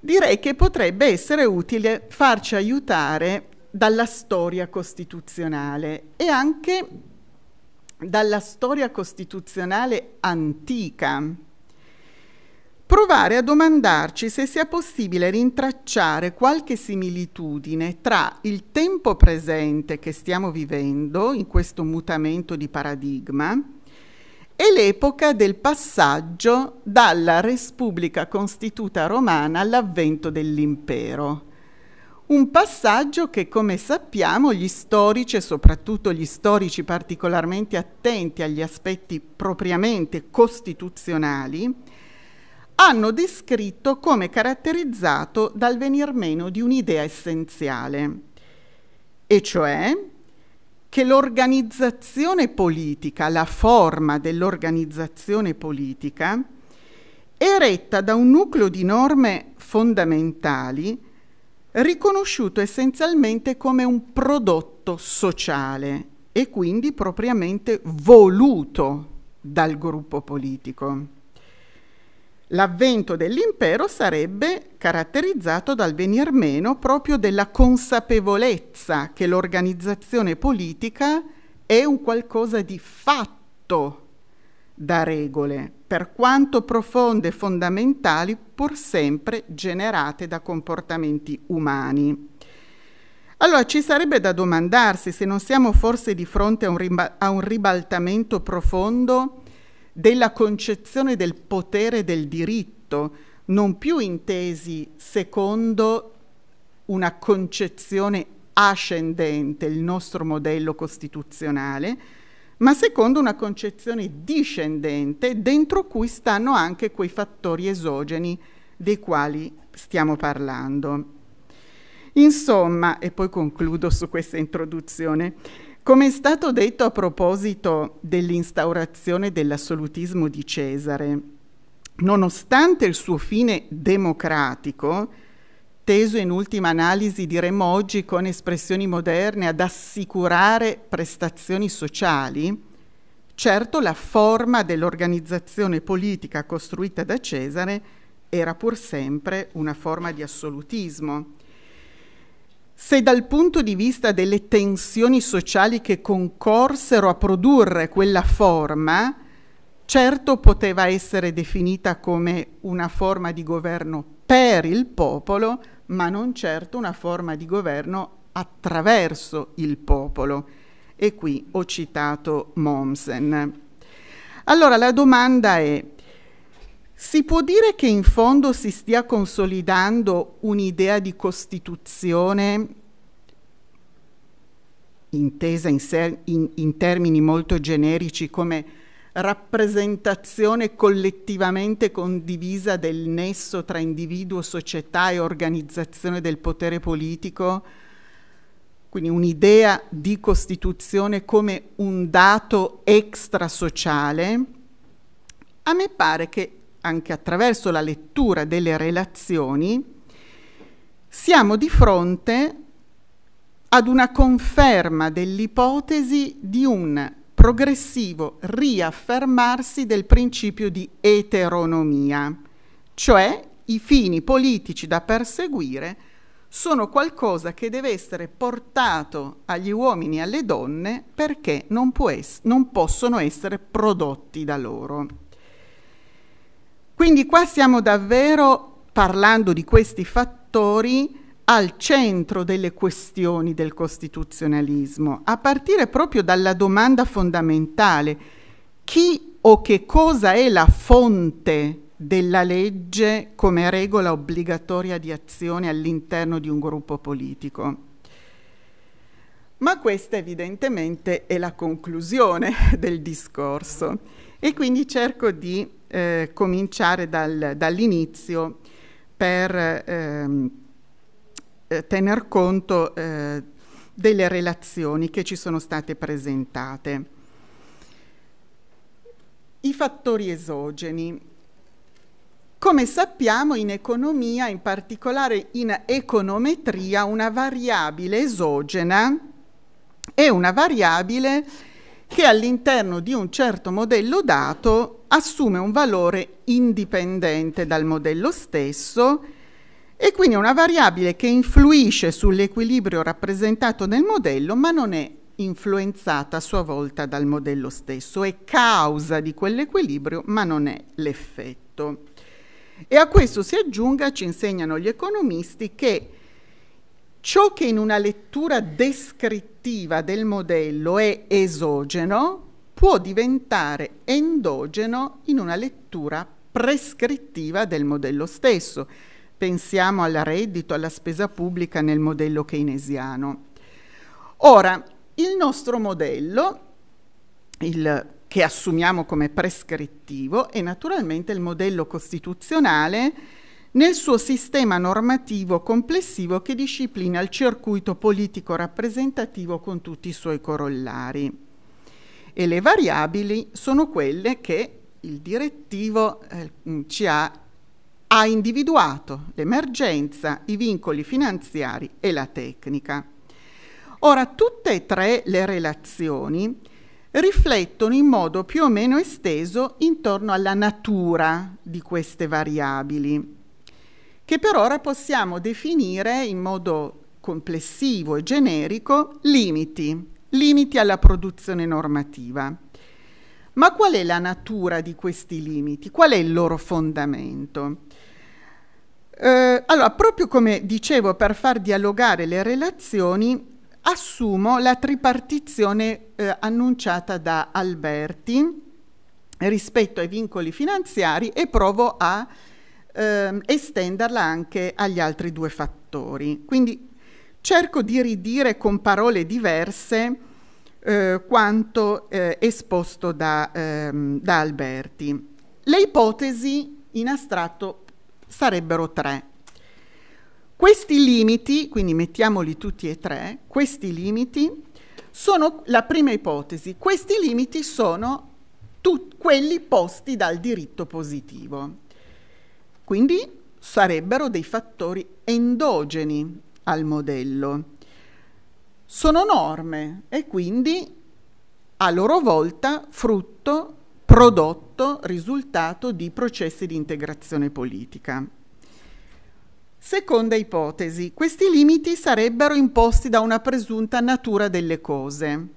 direi che potrebbe essere utile farci aiutare dalla storia costituzionale e anche dalla storia costituzionale antica provare a domandarci se sia possibile rintracciare qualche similitudine tra il tempo presente che stiamo vivendo in questo mutamento di paradigma e l'epoca del passaggio dalla Respubblica Costituta Romana all'avvento dell'impero. Un passaggio che, come sappiamo, gli storici e soprattutto gli storici particolarmente attenti agli aspetti propriamente costituzionali, hanno descritto come caratterizzato dal venir meno di un'idea essenziale, e cioè che l'organizzazione politica, la forma dell'organizzazione politica, è retta da un nucleo di norme fondamentali riconosciuto essenzialmente come un prodotto sociale e quindi propriamente voluto dal gruppo politico. L'avvento dell'impero sarebbe caratterizzato dal venir meno proprio della consapevolezza che l'organizzazione politica è un qualcosa di fatto da regole, per quanto profonde e fondamentali, pur sempre generate da comportamenti umani. Allora ci sarebbe da domandarsi se non siamo forse di fronte a un, riba- a un ribaltamento profondo della concezione del potere del diritto, non più intesi secondo una concezione ascendente, il nostro modello costituzionale, ma secondo una concezione discendente dentro cui stanno anche quei fattori esogeni dei quali stiamo parlando. Insomma, e poi concludo su questa introduzione, come è stato detto a proposito dell'instaurazione dell'assolutismo di Cesare, nonostante il suo fine democratico, teso in ultima analisi diremmo oggi con espressioni moderne ad assicurare prestazioni sociali, certo la forma dell'organizzazione politica costruita da Cesare era pur sempre una forma di assolutismo se dal punto di vista delle tensioni sociali che concorsero a produrre quella forma, certo poteva essere definita come una forma di governo per il popolo, ma non certo una forma di governo attraverso il popolo. E qui ho citato Momsen. Allora la domanda è, si può dire che in fondo si stia consolidando un'idea di Costituzione intesa in, ser- in, in termini molto generici come rappresentazione collettivamente condivisa del nesso tra individuo, società e organizzazione del potere politico, quindi un'idea di Costituzione come un dato extrasociale, a me pare che anche attraverso la lettura delle relazioni, siamo di fronte ad una conferma dell'ipotesi di un progressivo riaffermarsi del principio di eteronomia, cioè i fini politici da perseguire sono qualcosa che deve essere portato agli uomini e alle donne perché non, es- non possono essere prodotti da loro. Quindi qua siamo davvero parlando di questi fattori al centro delle questioni del costituzionalismo, a partire proprio dalla domanda fondamentale, chi o che cosa è la fonte della legge come regola obbligatoria di azione all'interno di un gruppo politico. Ma questa evidentemente è la conclusione del discorso. E quindi cerco di eh, cominciare dal, dall'inizio per ehm, eh, tener conto eh, delle relazioni che ci sono state presentate. I fattori esogeni. Come sappiamo in economia, in particolare in econometria, una variabile esogena è una variabile che all'interno di un certo modello dato assume un valore indipendente dal modello stesso e quindi è una variabile che influisce sull'equilibrio rappresentato nel modello ma non è influenzata a sua volta dal modello stesso, è causa di quell'equilibrio ma non è l'effetto. E a questo si aggiunga, ci insegnano gli economisti, che ciò che in una lettura descrittiva attiva del modello è esogeno, può diventare endogeno in una lettura prescrittiva del modello stesso. Pensiamo al reddito, alla spesa pubblica nel modello keynesiano. Ora, il nostro modello, il, che assumiamo come prescrittivo, è naturalmente il modello costituzionale nel suo sistema normativo complessivo che disciplina il circuito politico rappresentativo con tutti i suoi corollari. E le variabili sono quelle che il direttivo eh, ci ha, ha individuato, l'emergenza, i vincoli finanziari e la tecnica. Ora, tutte e tre le relazioni riflettono in modo più o meno esteso intorno alla natura di queste variabili che per ora possiamo definire in modo complessivo e generico limiti, limiti alla produzione normativa. Ma qual è la natura di questi limiti? Qual è il loro fondamento? Eh, allora, proprio come dicevo, per far dialogare le relazioni, assumo la tripartizione eh, annunciata da Alberti rispetto ai vincoli finanziari e provo a ehm, estenderla anche agli altri due fattori. Quindi cerco di ridire con parole diverse eh, quanto eh, esposto da, ehm, da Alberti. Le ipotesi in astratto sarebbero tre. Questi limiti, quindi mettiamoli tutti e tre, questi limiti sono la prima ipotesi, questi limiti sono quelli posti dal diritto positivo. Quindi sarebbero dei fattori endogeni al modello. Sono norme e quindi a loro volta frutto, prodotto, risultato di processi di integrazione politica. Seconda ipotesi, questi limiti sarebbero imposti da una presunta natura delle cose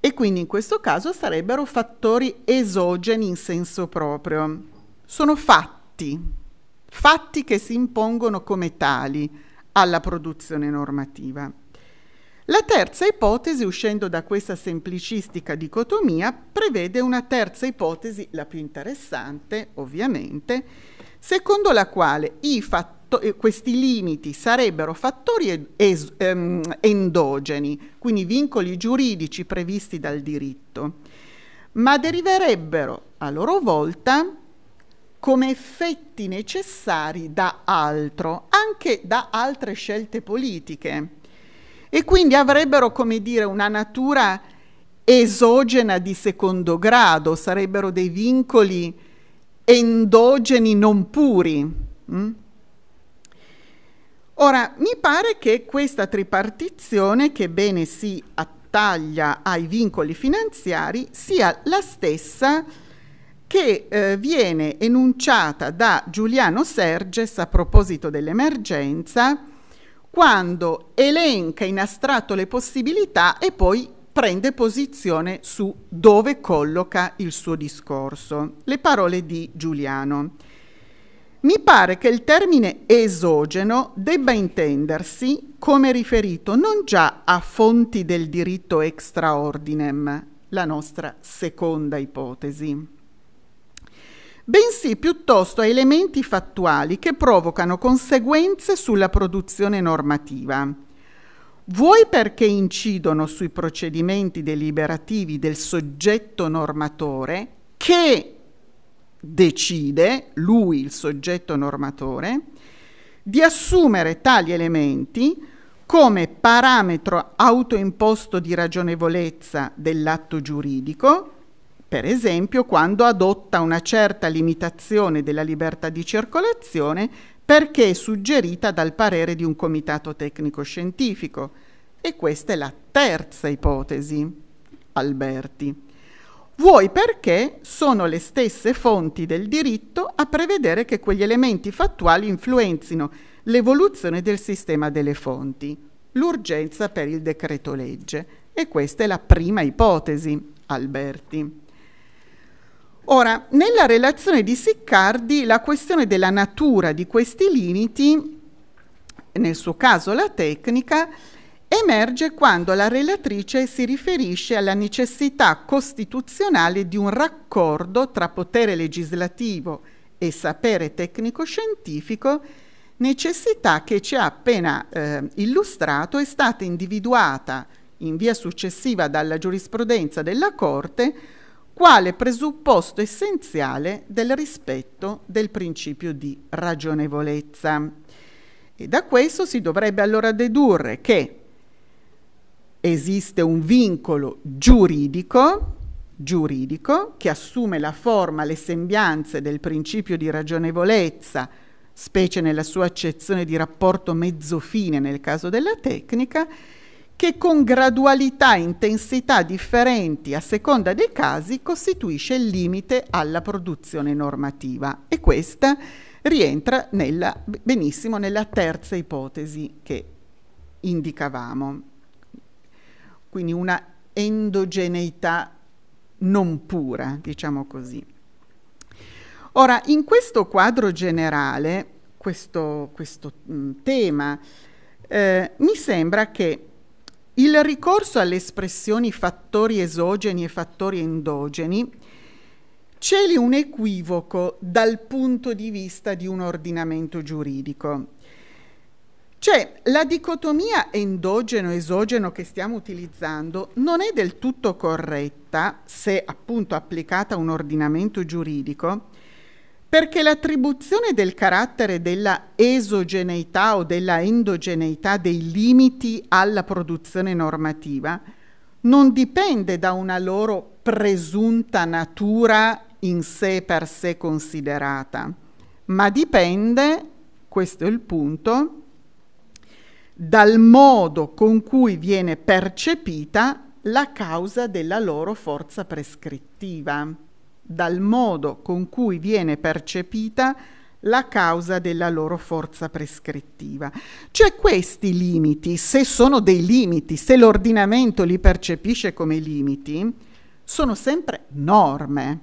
e quindi in questo caso sarebbero fattori esogeni in senso proprio. Sono fatti fatti, fatti che si impongono come tali alla produzione normativa. La terza ipotesi, uscendo da questa semplicistica dicotomia, prevede una terza ipotesi, la più interessante ovviamente, secondo la quale fatto- eh, questi limiti sarebbero fattori es- ehm, endogeni, quindi vincoli giuridici previsti dal diritto, ma deriverebbero a loro volta come effetti necessari da altro, anche da altre scelte politiche. E quindi avrebbero, come dire, una natura esogena di secondo grado, sarebbero dei vincoli endogeni non puri. Mm? Ora, mi pare che questa tripartizione, che bene si attaglia ai vincoli finanziari, sia la stessa che eh, viene enunciata da Giuliano Serges a proposito dell'emergenza quando elenca in astratto le possibilità e poi prende posizione su dove colloca il suo discorso. Le parole di Giuliano. Mi pare che il termine esogeno debba intendersi come riferito non già a fonti del diritto extraordinem, la nostra seconda ipotesi, bensì piuttosto a elementi fattuali che provocano conseguenze sulla produzione normativa. Vuoi perché incidono sui procedimenti deliberativi del soggetto normatore che decide, lui il soggetto normatore, di assumere tali elementi come parametro autoimposto di ragionevolezza dell'atto giuridico per esempio quando adotta una certa limitazione della libertà di circolazione perché è suggerita dal parere di un comitato tecnico-scientifico. E questa è la terza ipotesi, Alberti. Vuoi perché sono le stesse fonti del diritto a prevedere che quegli elementi fattuali influenzino l'evoluzione del sistema delle fonti, l'urgenza per il decreto legge. E questa è la prima ipotesi, Alberti. Ora, nella relazione di Siccardi la questione della natura di questi limiti, nel suo caso la tecnica, emerge quando la relatrice si riferisce alla necessità costituzionale di un raccordo tra potere legislativo e sapere tecnico-scientifico, necessità che ci ha appena eh, illustrato è stata individuata in via successiva dalla giurisprudenza della Corte quale presupposto essenziale del rispetto del principio di ragionevolezza. E da questo si dovrebbe allora dedurre che esiste un vincolo giuridico, giuridico che assume la forma, le sembianze del principio di ragionevolezza, specie nella sua accezione di rapporto mezzo-fine nel caso della tecnica, che con gradualità e intensità differenti a seconda dei casi costituisce il limite alla produzione normativa e questa rientra nella, benissimo nella terza ipotesi che indicavamo, quindi una endogeneità non pura, diciamo così. Ora, in questo quadro generale, questo, questo mh, tema, eh, mi sembra che il ricorso alle espressioni fattori esogeni e fattori endogeni celi un equivoco dal punto di vista di un ordinamento giuridico. Cioè, la dicotomia endogeno-esogeno che stiamo utilizzando non è del tutto corretta se appunto applicata a un ordinamento giuridico, perché l'attribuzione del carattere della esogeneità o della endogeneità dei limiti alla produzione normativa non dipende da una loro presunta natura in sé per sé considerata, ma dipende, questo è il punto, dal modo con cui viene percepita la causa della loro forza prescrittiva dal modo con cui viene percepita la causa della loro forza prescrittiva. Cioè questi limiti, se sono dei limiti, se l'ordinamento li percepisce come limiti, sono sempre norme,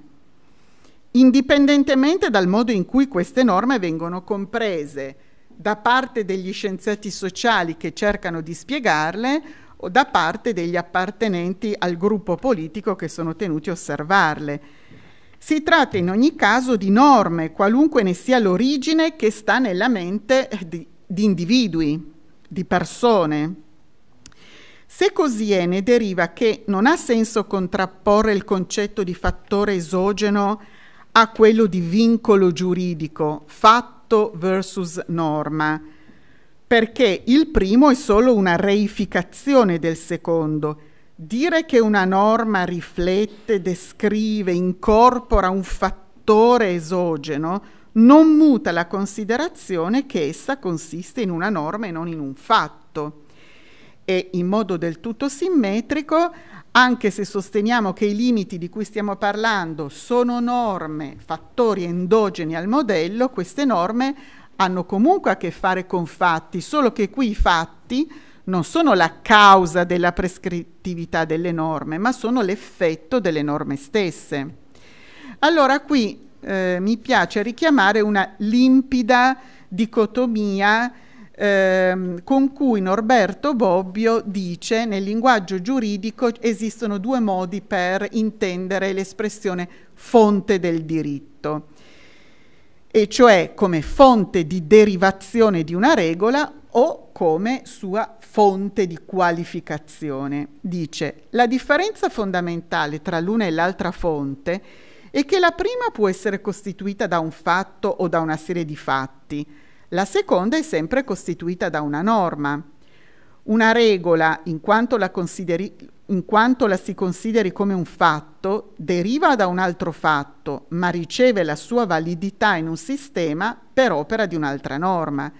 indipendentemente dal modo in cui queste norme vengono comprese da parte degli scienziati sociali che cercano di spiegarle o da parte degli appartenenti al gruppo politico che sono tenuti a osservarle si tratta in ogni caso di norme, qualunque ne sia l'origine, che sta nella mente eh, di, di individui, di persone. Se così è, ne deriva che non ha senso contrapporre il concetto di fattore esogeno a quello di vincolo giuridico, fatto versus norma, perché il primo è solo una reificazione del secondo Dire che una norma riflette, descrive, incorpora un fattore esogeno non muta la considerazione che essa consiste in una norma e non in un fatto. E in modo del tutto simmetrico, anche se sosteniamo che i limiti di cui stiamo parlando sono norme, fattori endogeni al modello, queste norme hanno comunque a che fare con fatti, solo che qui i fatti non sono la causa della prescrittività delle norme, ma sono l'effetto delle norme stesse. Allora qui eh, mi piace richiamare una limpida dicotomia eh, con cui Norberto Bobbio dice nel linguaggio giuridico esistono due modi per intendere l'espressione fonte del diritto e cioè come fonte di derivazione di una regola o come sua fonte di qualificazione. Dice, la differenza fondamentale tra l'una e l'altra fonte è che la prima può essere costituita da un fatto o da una serie di fatti, la seconda è sempre costituita da una norma. Una regola, in quanto la, consideri, in quanto la si consideri come un fatto, deriva da un altro fatto, ma riceve la sua validità in un sistema per opera di un'altra norma.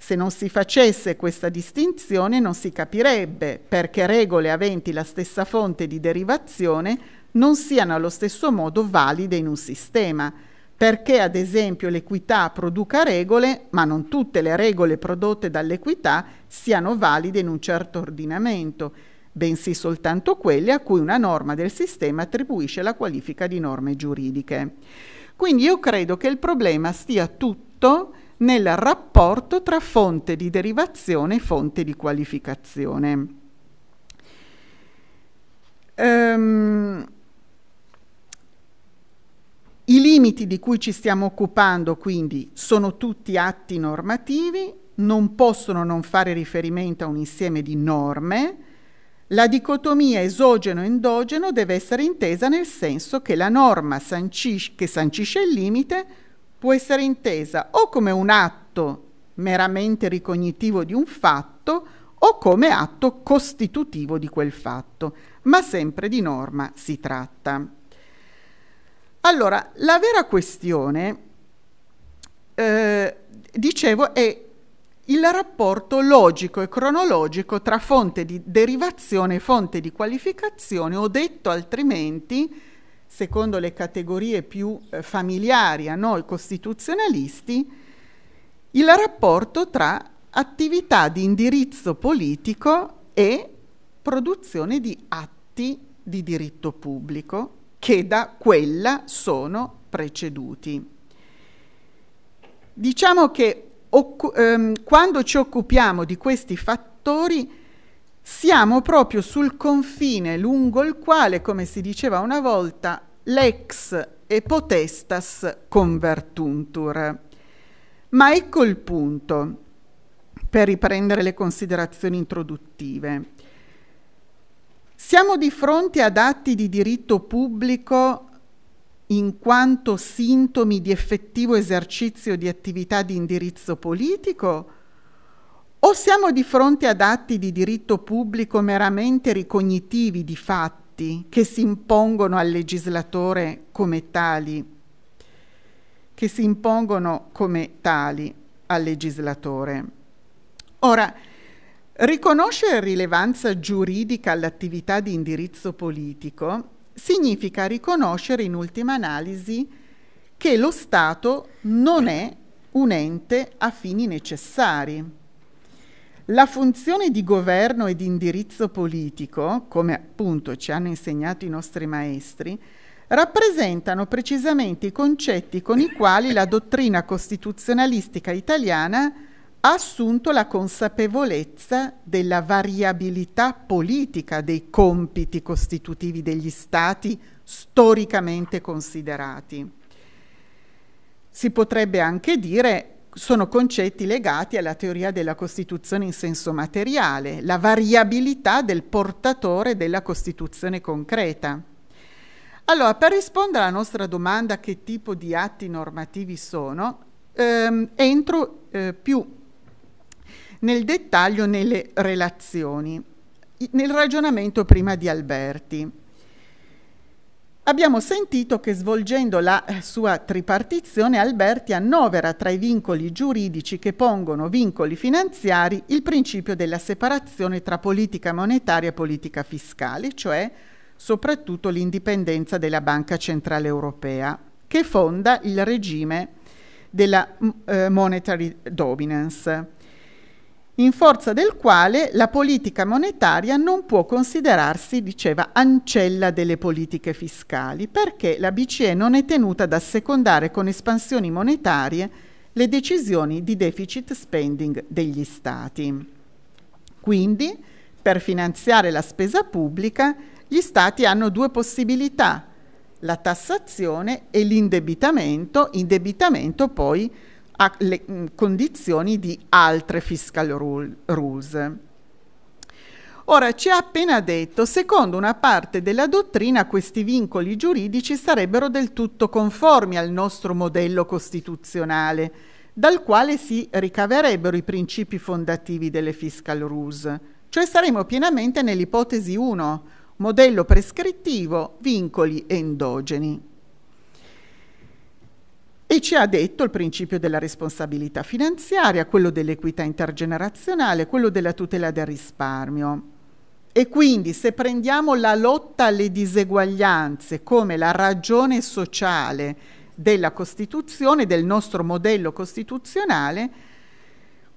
Se non si facesse questa distinzione non si capirebbe perché regole aventi la stessa fonte di derivazione non siano allo stesso modo valide in un sistema, perché ad esempio l'equità produca regole, ma non tutte le regole prodotte dall'equità siano valide in un certo ordinamento, bensì soltanto quelle a cui una norma del sistema attribuisce la qualifica di norme giuridiche. Quindi io credo che il problema stia tutto nel rapporto tra fonte di derivazione e fonte di qualificazione. Um, I limiti di cui ci stiamo occupando quindi sono tutti atti normativi, non possono non fare riferimento a un insieme di norme, la dicotomia esogeno-endogeno deve essere intesa nel senso che la norma sancis che sancisce il limite può essere intesa o come un atto meramente ricognitivo di un fatto o come atto costitutivo di quel fatto, ma sempre di norma si tratta. Allora, la vera questione, eh, dicevo, è il rapporto logico e cronologico tra fonte di derivazione e fonte di qualificazione, o detto altrimenti, secondo le categorie più eh, familiari a noi costituzionalisti, il rapporto tra attività di indirizzo politico e produzione di atti di diritto pubblico che da quella sono preceduti. Diciamo che ehm, quando ci occupiamo di questi fattori siamo proprio sul confine lungo il quale, come si diceva una volta, l'ex e potestas convertuntur. Ma ecco il punto, per riprendere le considerazioni introduttive. Siamo di fronte ad atti di diritto pubblico in quanto sintomi di effettivo esercizio di attività di indirizzo politico o siamo di fronte ad atti di diritto pubblico meramente ricognitivi di fatti che si impongono al legislatore come tali, che si impongono come tali al legislatore. Ora, riconoscere rilevanza giuridica all'attività di indirizzo politico significa riconoscere in ultima analisi che lo Stato non è un ente a fini necessari la funzione di governo e di indirizzo politico, come appunto ci hanno insegnato i nostri maestri, rappresentano precisamente i concetti con i quali la dottrina costituzionalistica italiana ha assunto la consapevolezza della variabilità politica dei compiti costitutivi degli Stati storicamente considerati. Si potrebbe anche dire sono concetti legati alla teoria della Costituzione in senso materiale, la variabilità del portatore della Costituzione concreta. Allora, per rispondere alla nostra domanda che tipo di atti normativi sono, ehm, entro eh, più nel dettaglio nelle relazioni, nel ragionamento prima di Alberti. Abbiamo sentito che svolgendo la eh, sua tripartizione Alberti annovera tra i vincoli giuridici che pongono vincoli finanziari il principio della separazione tra politica monetaria e politica fiscale, cioè soprattutto l'indipendenza della Banca Centrale Europea, che fonda il regime della mm, eh, monetary dominance in forza del quale la politica monetaria non può considerarsi, diceva, ancella delle politiche fiscali, perché la BCE non è tenuta ad assecondare con espansioni monetarie le decisioni di deficit spending degli Stati. Quindi, per finanziare la spesa pubblica, gli Stati hanno due possibilità, la tassazione e l'indebitamento, indebitamento poi a le mm, condizioni di altre fiscal rules. Ora ci ha appena detto, secondo una parte della dottrina, questi vincoli giuridici sarebbero del tutto conformi al nostro modello costituzionale, dal quale si ricaverebbero i principi fondativi delle fiscal rules, cioè saremo pienamente nell'ipotesi 1, modello prescrittivo, vincoli endogeni e ci ha detto il principio della responsabilità finanziaria, quello dell'equità intergenerazionale, quello della tutela del risparmio. E quindi se prendiamo la lotta alle diseguaglianze come la ragione sociale della Costituzione, del nostro modello costituzionale,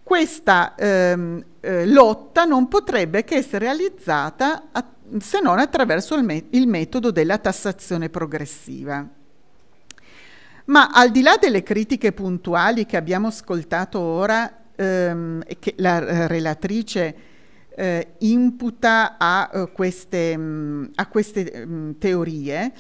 questa ehm, eh, lotta non potrebbe che essere realizzata se non attraverso il, me il metodo della tassazione progressiva. Ma al di là delle critiche puntuali che abbiamo ascoltato ora, ehm, che la eh, relatrice eh, imputa a, eh, queste, mh, mm, a queste mh, mm, teorie,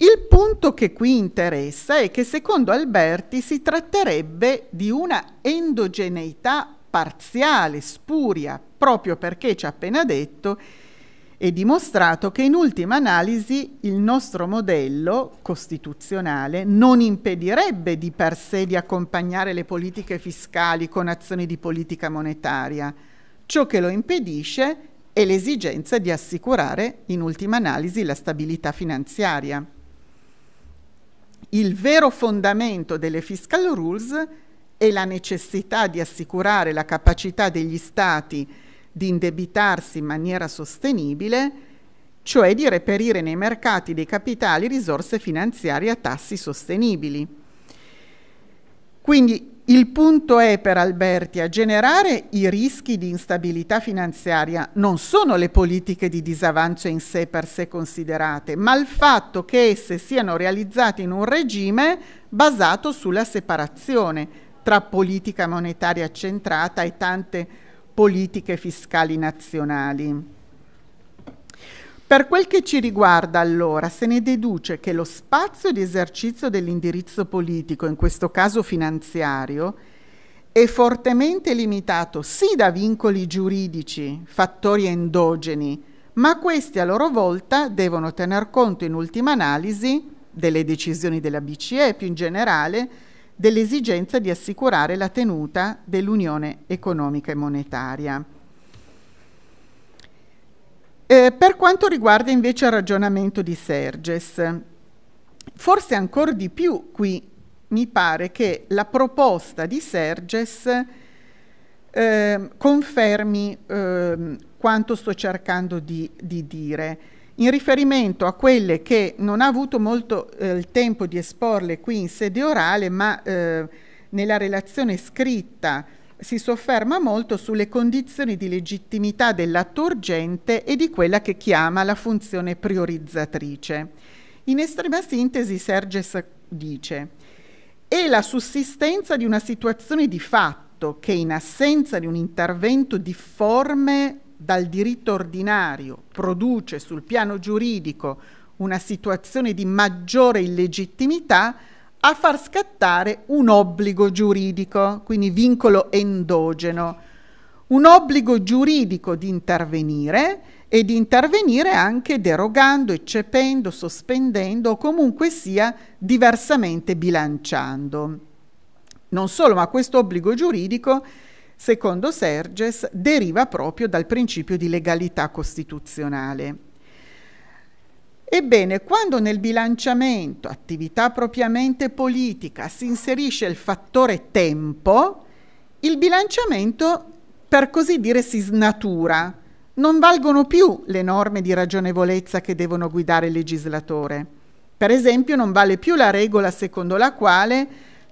il punto che qui interessa è che secondo Alberti si tratterebbe di una endogeneità parziale, spuria, proprio perché ci ha appena detto e dimostrato che in ultima analisi il nostro modello costituzionale non impedirebbe di per sé di accompagnare le politiche fiscali con azioni di politica monetaria. Ciò che lo impedisce è l'esigenza di assicurare in ultima analisi la stabilità finanziaria. Il vero fondamento delle fiscal rules è la necessità di assicurare la capacità degli stati di indebitarsi in maniera sostenibile, cioè di reperire nei mercati dei capitali risorse finanziarie a tassi sostenibili. Quindi il punto è per Alberti a generare i rischi di instabilità finanziaria non sono le politiche di disavanzo in sé per sé considerate, ma il fatto che esse siano realizzate in un regime basato sulla separazione tra politica monetaria accentrata e tante politiche fiscali nazionali. Per quel che ci riguarda allora se ne deduce che lo spazio di esercizio dell'indirizzo politico, in questo caso finanziario, è fortemente limitato sì da vincoli giuridici, fattori endogeni, ma questi a loro volta devono tener conto in ultima analisi delle decisioni della BCE più in generale dell'esigenza di assicurare la tenuta dell'Unione economica e monetaria. Eh, per quanto riguarda invece il ragionamento di Serges, forse ancora di più qui mi pare che la proposta di Serges eh, confermi eh, quanto sto cercando di, di dire in riferimento a quelle che non ha avuto molto eh, il tempo di esporle qui in sede orale, ma eh, nella relazione scritta si sofferma molto sulle condizioni di legittimità dell'atto urgente e di quella che chiama la funzione priorizzatrice. In estrema sintesi Serges dice è la sussistenza di una situazione di fatto che in assenza di un intervento difforme dal diritto ordinario produce sul piano giuridico una situazione di maggiore illegittimità a far scattare un obbligo giuridico, quindi vincolo endogeno, un obbligo giuridico di intervenire e di intervenire anche derogando, eccependo, sospendendo o comunque sia diversamente bilanciando. Non solo, ma questo obbligo giuridico secondo Serges, deriva proprio dal principio di legalità costituzionale. Ebbene, quando nel bilanciamento, attività propriamente politica, si inserisce il fattore tempo, il bilanciamento, per così dire, si snatura. Non valgono più le norme di ragionevolezza che devono guidare il legislatore. Per esempio, non vale più la regola secondo la quale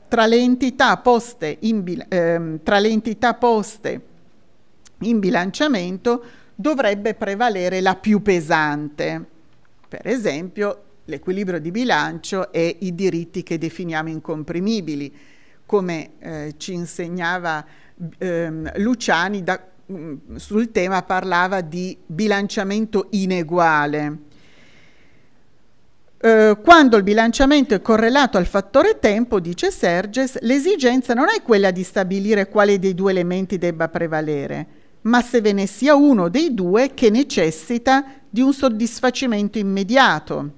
tra le entità poste in, ehm, le entità poste in bilanciamento dovrebbe prevalere la più pesante. Per esempio, l'equilibrio di bilancio e i diritti che definiamo incomprimibili, come eh, ci insegnava ehm, Luciani da, mh, mm, sul tema parlava di bilanciamento ineguale. Eh, quando il bilanciamento è correlato al fattore tempo, dice Serges, l'esigenza non è quella di stabilire quale dei due elementi debba prevalere, ma se ve ne sia uno dei due che necessita di un soddisfacimento immediato.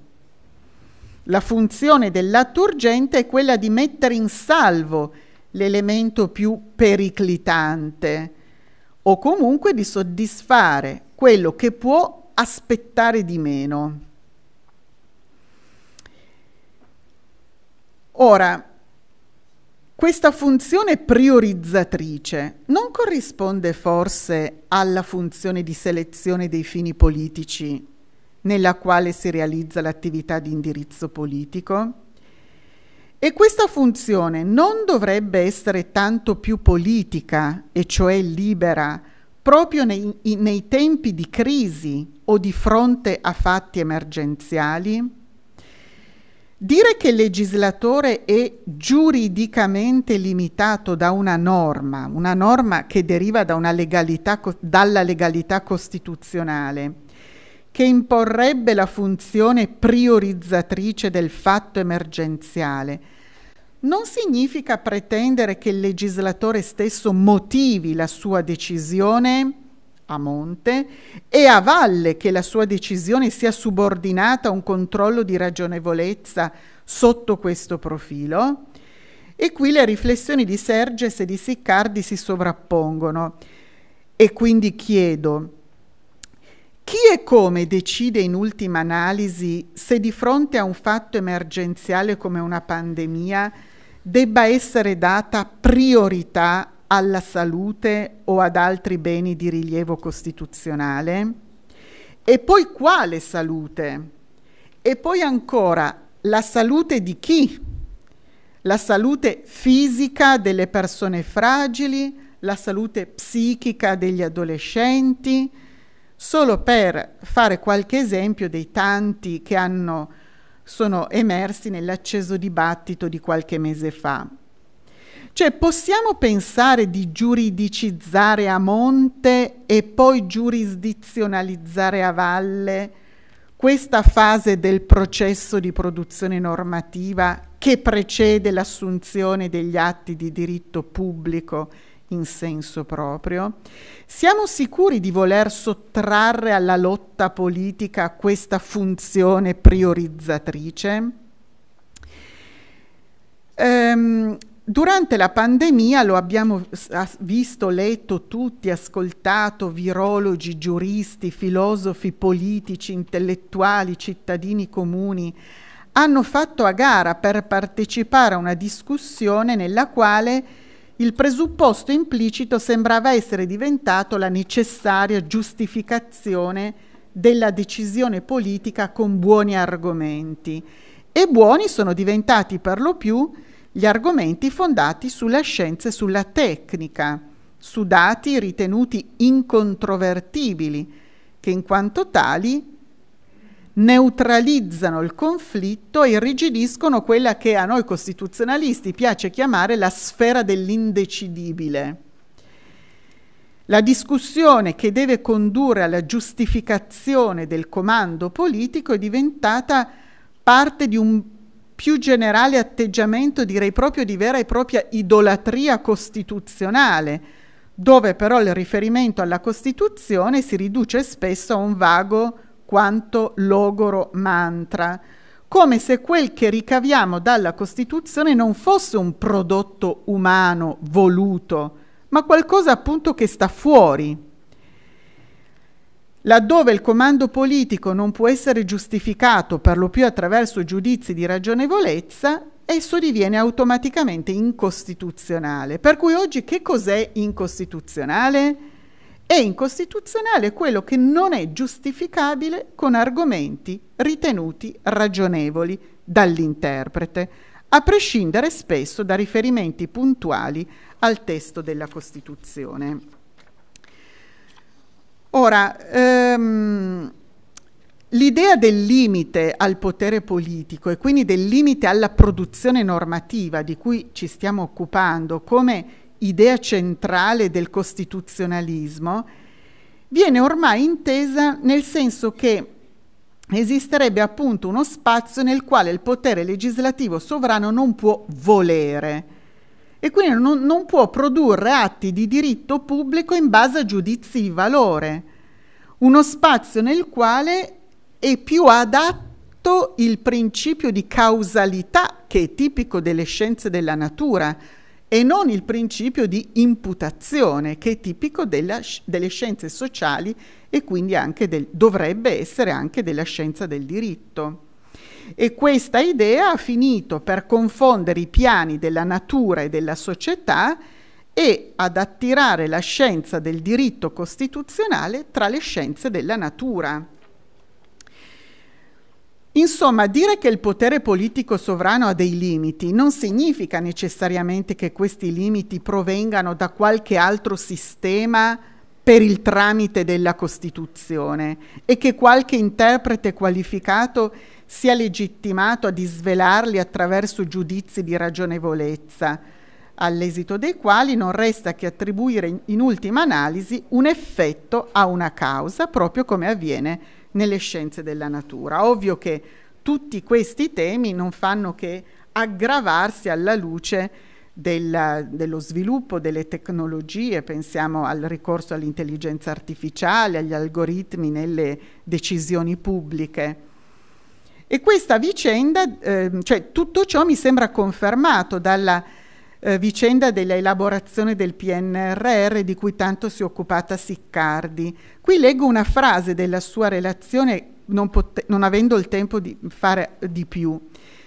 La funzione dell'atto urgente è quella di mettere in salvo l'elemento più periclitante o comunque di soddisfare quello che può aspettare di meno. Ora, questa funzione priorizzatrice non corrisponde forse alla funzione di selezione dei fini politici nella quale si realizza l'attività di indirizzo politico? E questa funzione non dovrebbe essere tanto più politica, e cioè libera, proprio nei, nei tempi di crisi o di fronte a fatti emergenziali? Dire che il legislatore è giuridicamente limitato da una norma, una norma che deriva da legalità, dalla legalità costituzionale, che imporrebbe la funzione priorizzatrice del fatto emergenziale, non significa pretendere che il legislatore stesso motivi la sua decisione a monte e a valle che la sua decisione sia subordinata a un controllo di ragionevolezza sotto questo profilo. E qui le riflessioni di Serges e di Siccardi si sovrappongono. E quindi chiedo, chi e come decide in ultima analisi se di fronte a un fatto emergenziale come una pandemia debba essere data priorità alla salute o ad altri beni di rilievo costituzionale? E poi quale salute? E poi ancora la salute di chi? La salute fisica delle persone fragili, la salute psichica degli adolescenti, solo per fare qualche esempio dei tanti che hanno, sono emersi nell'acceso dibattito di qualche mese fa. Cioè possiamo pensare di giuridicizzare a monte e poi giurisdizionalizzare a valle questa fase del processo di produzione normativa che precede l'assunzione degli atti di diritto pubblico in senso proprio? Siamo sicuri di voler sottrarre alla lotta politica questa funzione priorizzatrice? Ehm, Durante la pandemia lo abbiamo visto, letto tutti, ascoltato, virologi, giuristi, filosofi, politici, intellettuali, cittadini comuni hanno fatto a gara per partecipare a una discussione nella quale il presupposto implicito sembrava essere diventato la necessaria giustificazione della decisione politica con buoni argomenti. E buoni sono diventati per lo più gli argomenti fondati sulla scienza e sulla tecnica, su dati ritenuti incontrovertibili, che in quanto tali neutralizzano il conflitto e irrigidiscono quella che a noi costituzionalisti piace chiamare la sfera dell'indecidibile. La discussione che deve condurre alla giustificazione del comando politico è diventata parte di un più generale atteggiamento, direi proprio di vera e propria idolatria costituzionale, dove però il riferimento alla Costituzione si riduce spesso a un vago quanto logoro mantra, come se quel che ricaviamo dalla Costituzione non fosse un prodotto umano voluto, ma qualcosa appunto che sta fuori laddove il comando politico non può essere giustificato per lo più attraverso giudizi di ragionevolezza, esso diviene automaticamente incostituzionale. Per cui oggi che cos'è incostituzionale? È incostituzionale quello che non è giustificabile con argomenti ritenuti ragionevoli dall'interprete, a prescindere spesso da riferimenti puntuali al testo della Costituzione. Ora, ehm, l'idea del limite al potere politico e quindi del limite alla produzione normativa di cui ci stiamo occupando come idea centrale del costituzionalismo viene ormai intesa nel senso che esisterebbe appunto uno spazio nel quale il potere legislativo sovrano non può volere e quindi non, non può produrre atti di diritto pubblico in base a giudizi di valore, uno spazio nel quale è più adatto il principio di causalità che è tipico delle scienze della natura e non il principio di imputazione che è tipico della, delle scienze sociali e quindi anche del, dovrebbe essere anche della scienza del diritto e questa idea ha finito per confondere i piani della natura e della società e ad attirare la scienza del diritto costituzionale tra le scienze della natura. Insomma, dire che il potere politico sovrano ha dei limiti non significa necessariamente che questi limiti provengano da qualche altro sistema per il tramite della Costituzione e che qualche interprete qualificato sia legittimato a disvelarli attraverso giudizi di ragionevolezza, all'esito dei quali non resta che attribuire in ultima analisi un effetto a una causa, proprio come avviene nelle scienze della natura. Ovvio che tutti questi temi non fanno che aggravarsi alla luce della, dello sviluppo delle tecnologie, pensiamo al ricorso all'intelligenza artificiale, agli algoritmi nelle decisioni pubbliche. E questa vicenda, eh, cioè tutto ciò mi sembra confermato dalla eh, vicenda dell'elaborazione del PNRR di cui tanto si è occupata Siccardi. Qui leggo una frase della sua relazione, non, non avendo il tempo di fare di più.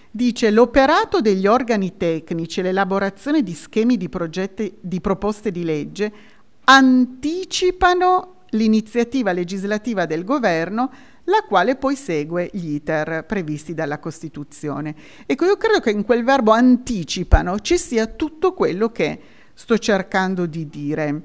Dice l'operato degli organi tecnici e l'elaborazione di schemi di, progetti, di proposte di legge anticipano l'iniziativa legislativa del governo la quale poi segue gli iter previsti dalla Costituzione. Ecco, io credo che in quel verbo anticipano ci sia tutto quello che sto cercando di dire.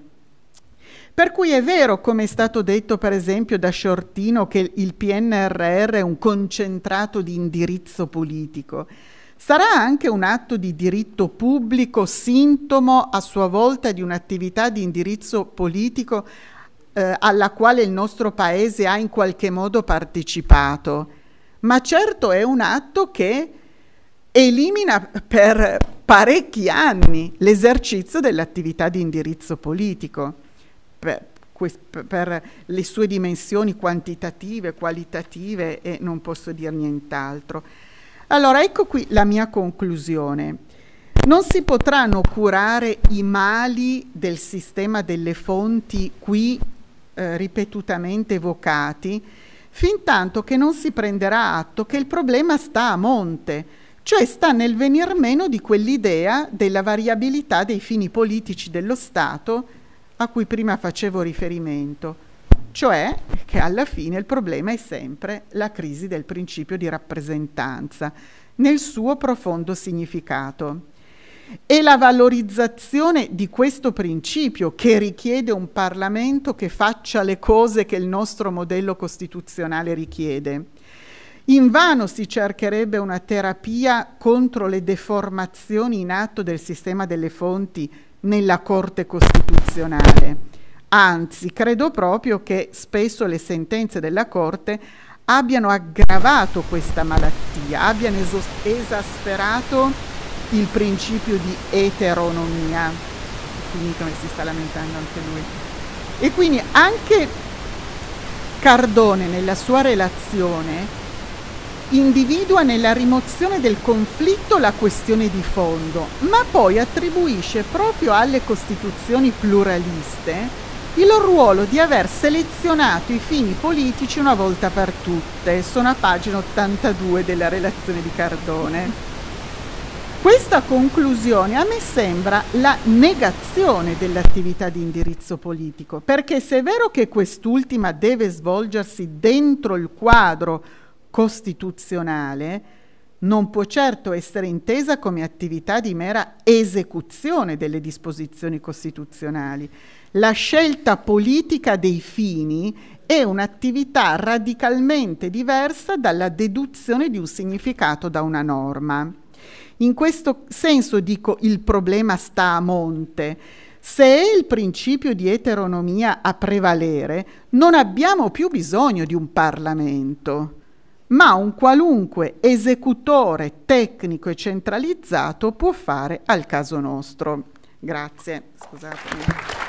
Per cui è vero, come è stato detto per esempio da Sciortino, che il PNRR è un concentrato di indirizzo politico. Sarà anche un atto di diritto pubblico, sintomo a sua volta di un'attività di indirizzo politico eh, alla quale il nostro Paese ha in qualche modo partecipato, ma certo è un atto che elimina per parecchi anni l'esercizio dell'attività di indirizzo politico, per, per le sue dimensioni quantitative, qualitative e non posso dire nient'altro. Allora, ecco qui la mia conclusione. Non si potranno curare i mali del sistema delle fonti qui eh, ripetutamente evocati, fin tanto che non si prenderà atto che il problema sta a monte, cioè sta nel venir meno di quell'idea della variabilità dei fini politici dello Stato a cui prima facevo riferimento, cioè che alla fine il problema è sempre la crisi del principio di rappresentanza, nel suo profondo significato e la valorizzazione di questo principio che richiede un Parlamento che faccia le cose che il nostro modello costituzionale richiede. In vano si cercherebbe una terapia contro le deformazioni in atto del sistema delle fonti nella Corte Costituzionale. Anzi, credo proprio che spesso le sentenze della Corte abbiano aggravato questa malattia, abbiano esasperato il principio di eteronomia, Finito come si sta lamentando anche lui. E quindi anche Cardone nella sua relazione individua nella rimozione del conflitto la questione di fondo, ma poi attribuisce proprio alle costituzioni pluraliste il ruolo di aver selezionato i fini politici una volta per tutte. Sono a pagina 82 della relazione di Cardone. Questa conclusione a me sembra la negazione dell'attività di indirizzo politico, perché se è vero che quest'ultima deve svolgersi dentro il quadro costituzionale, non può certo essere intesa come attività di mera esecuzione delle disposizioni costituzionali. La scelta politica dei fini è un'attività radicalmente diversa dalla deduzione di un significato da una norma. In questo senso dico il problema sta a monte. Se è il principio di eteronomia a prevalere, non abbiamo più bisogno di un Parlamento, ma un qualunque esecutore tecnico e centralizzato può fare al caso nostro. Grazie. Scusatemi.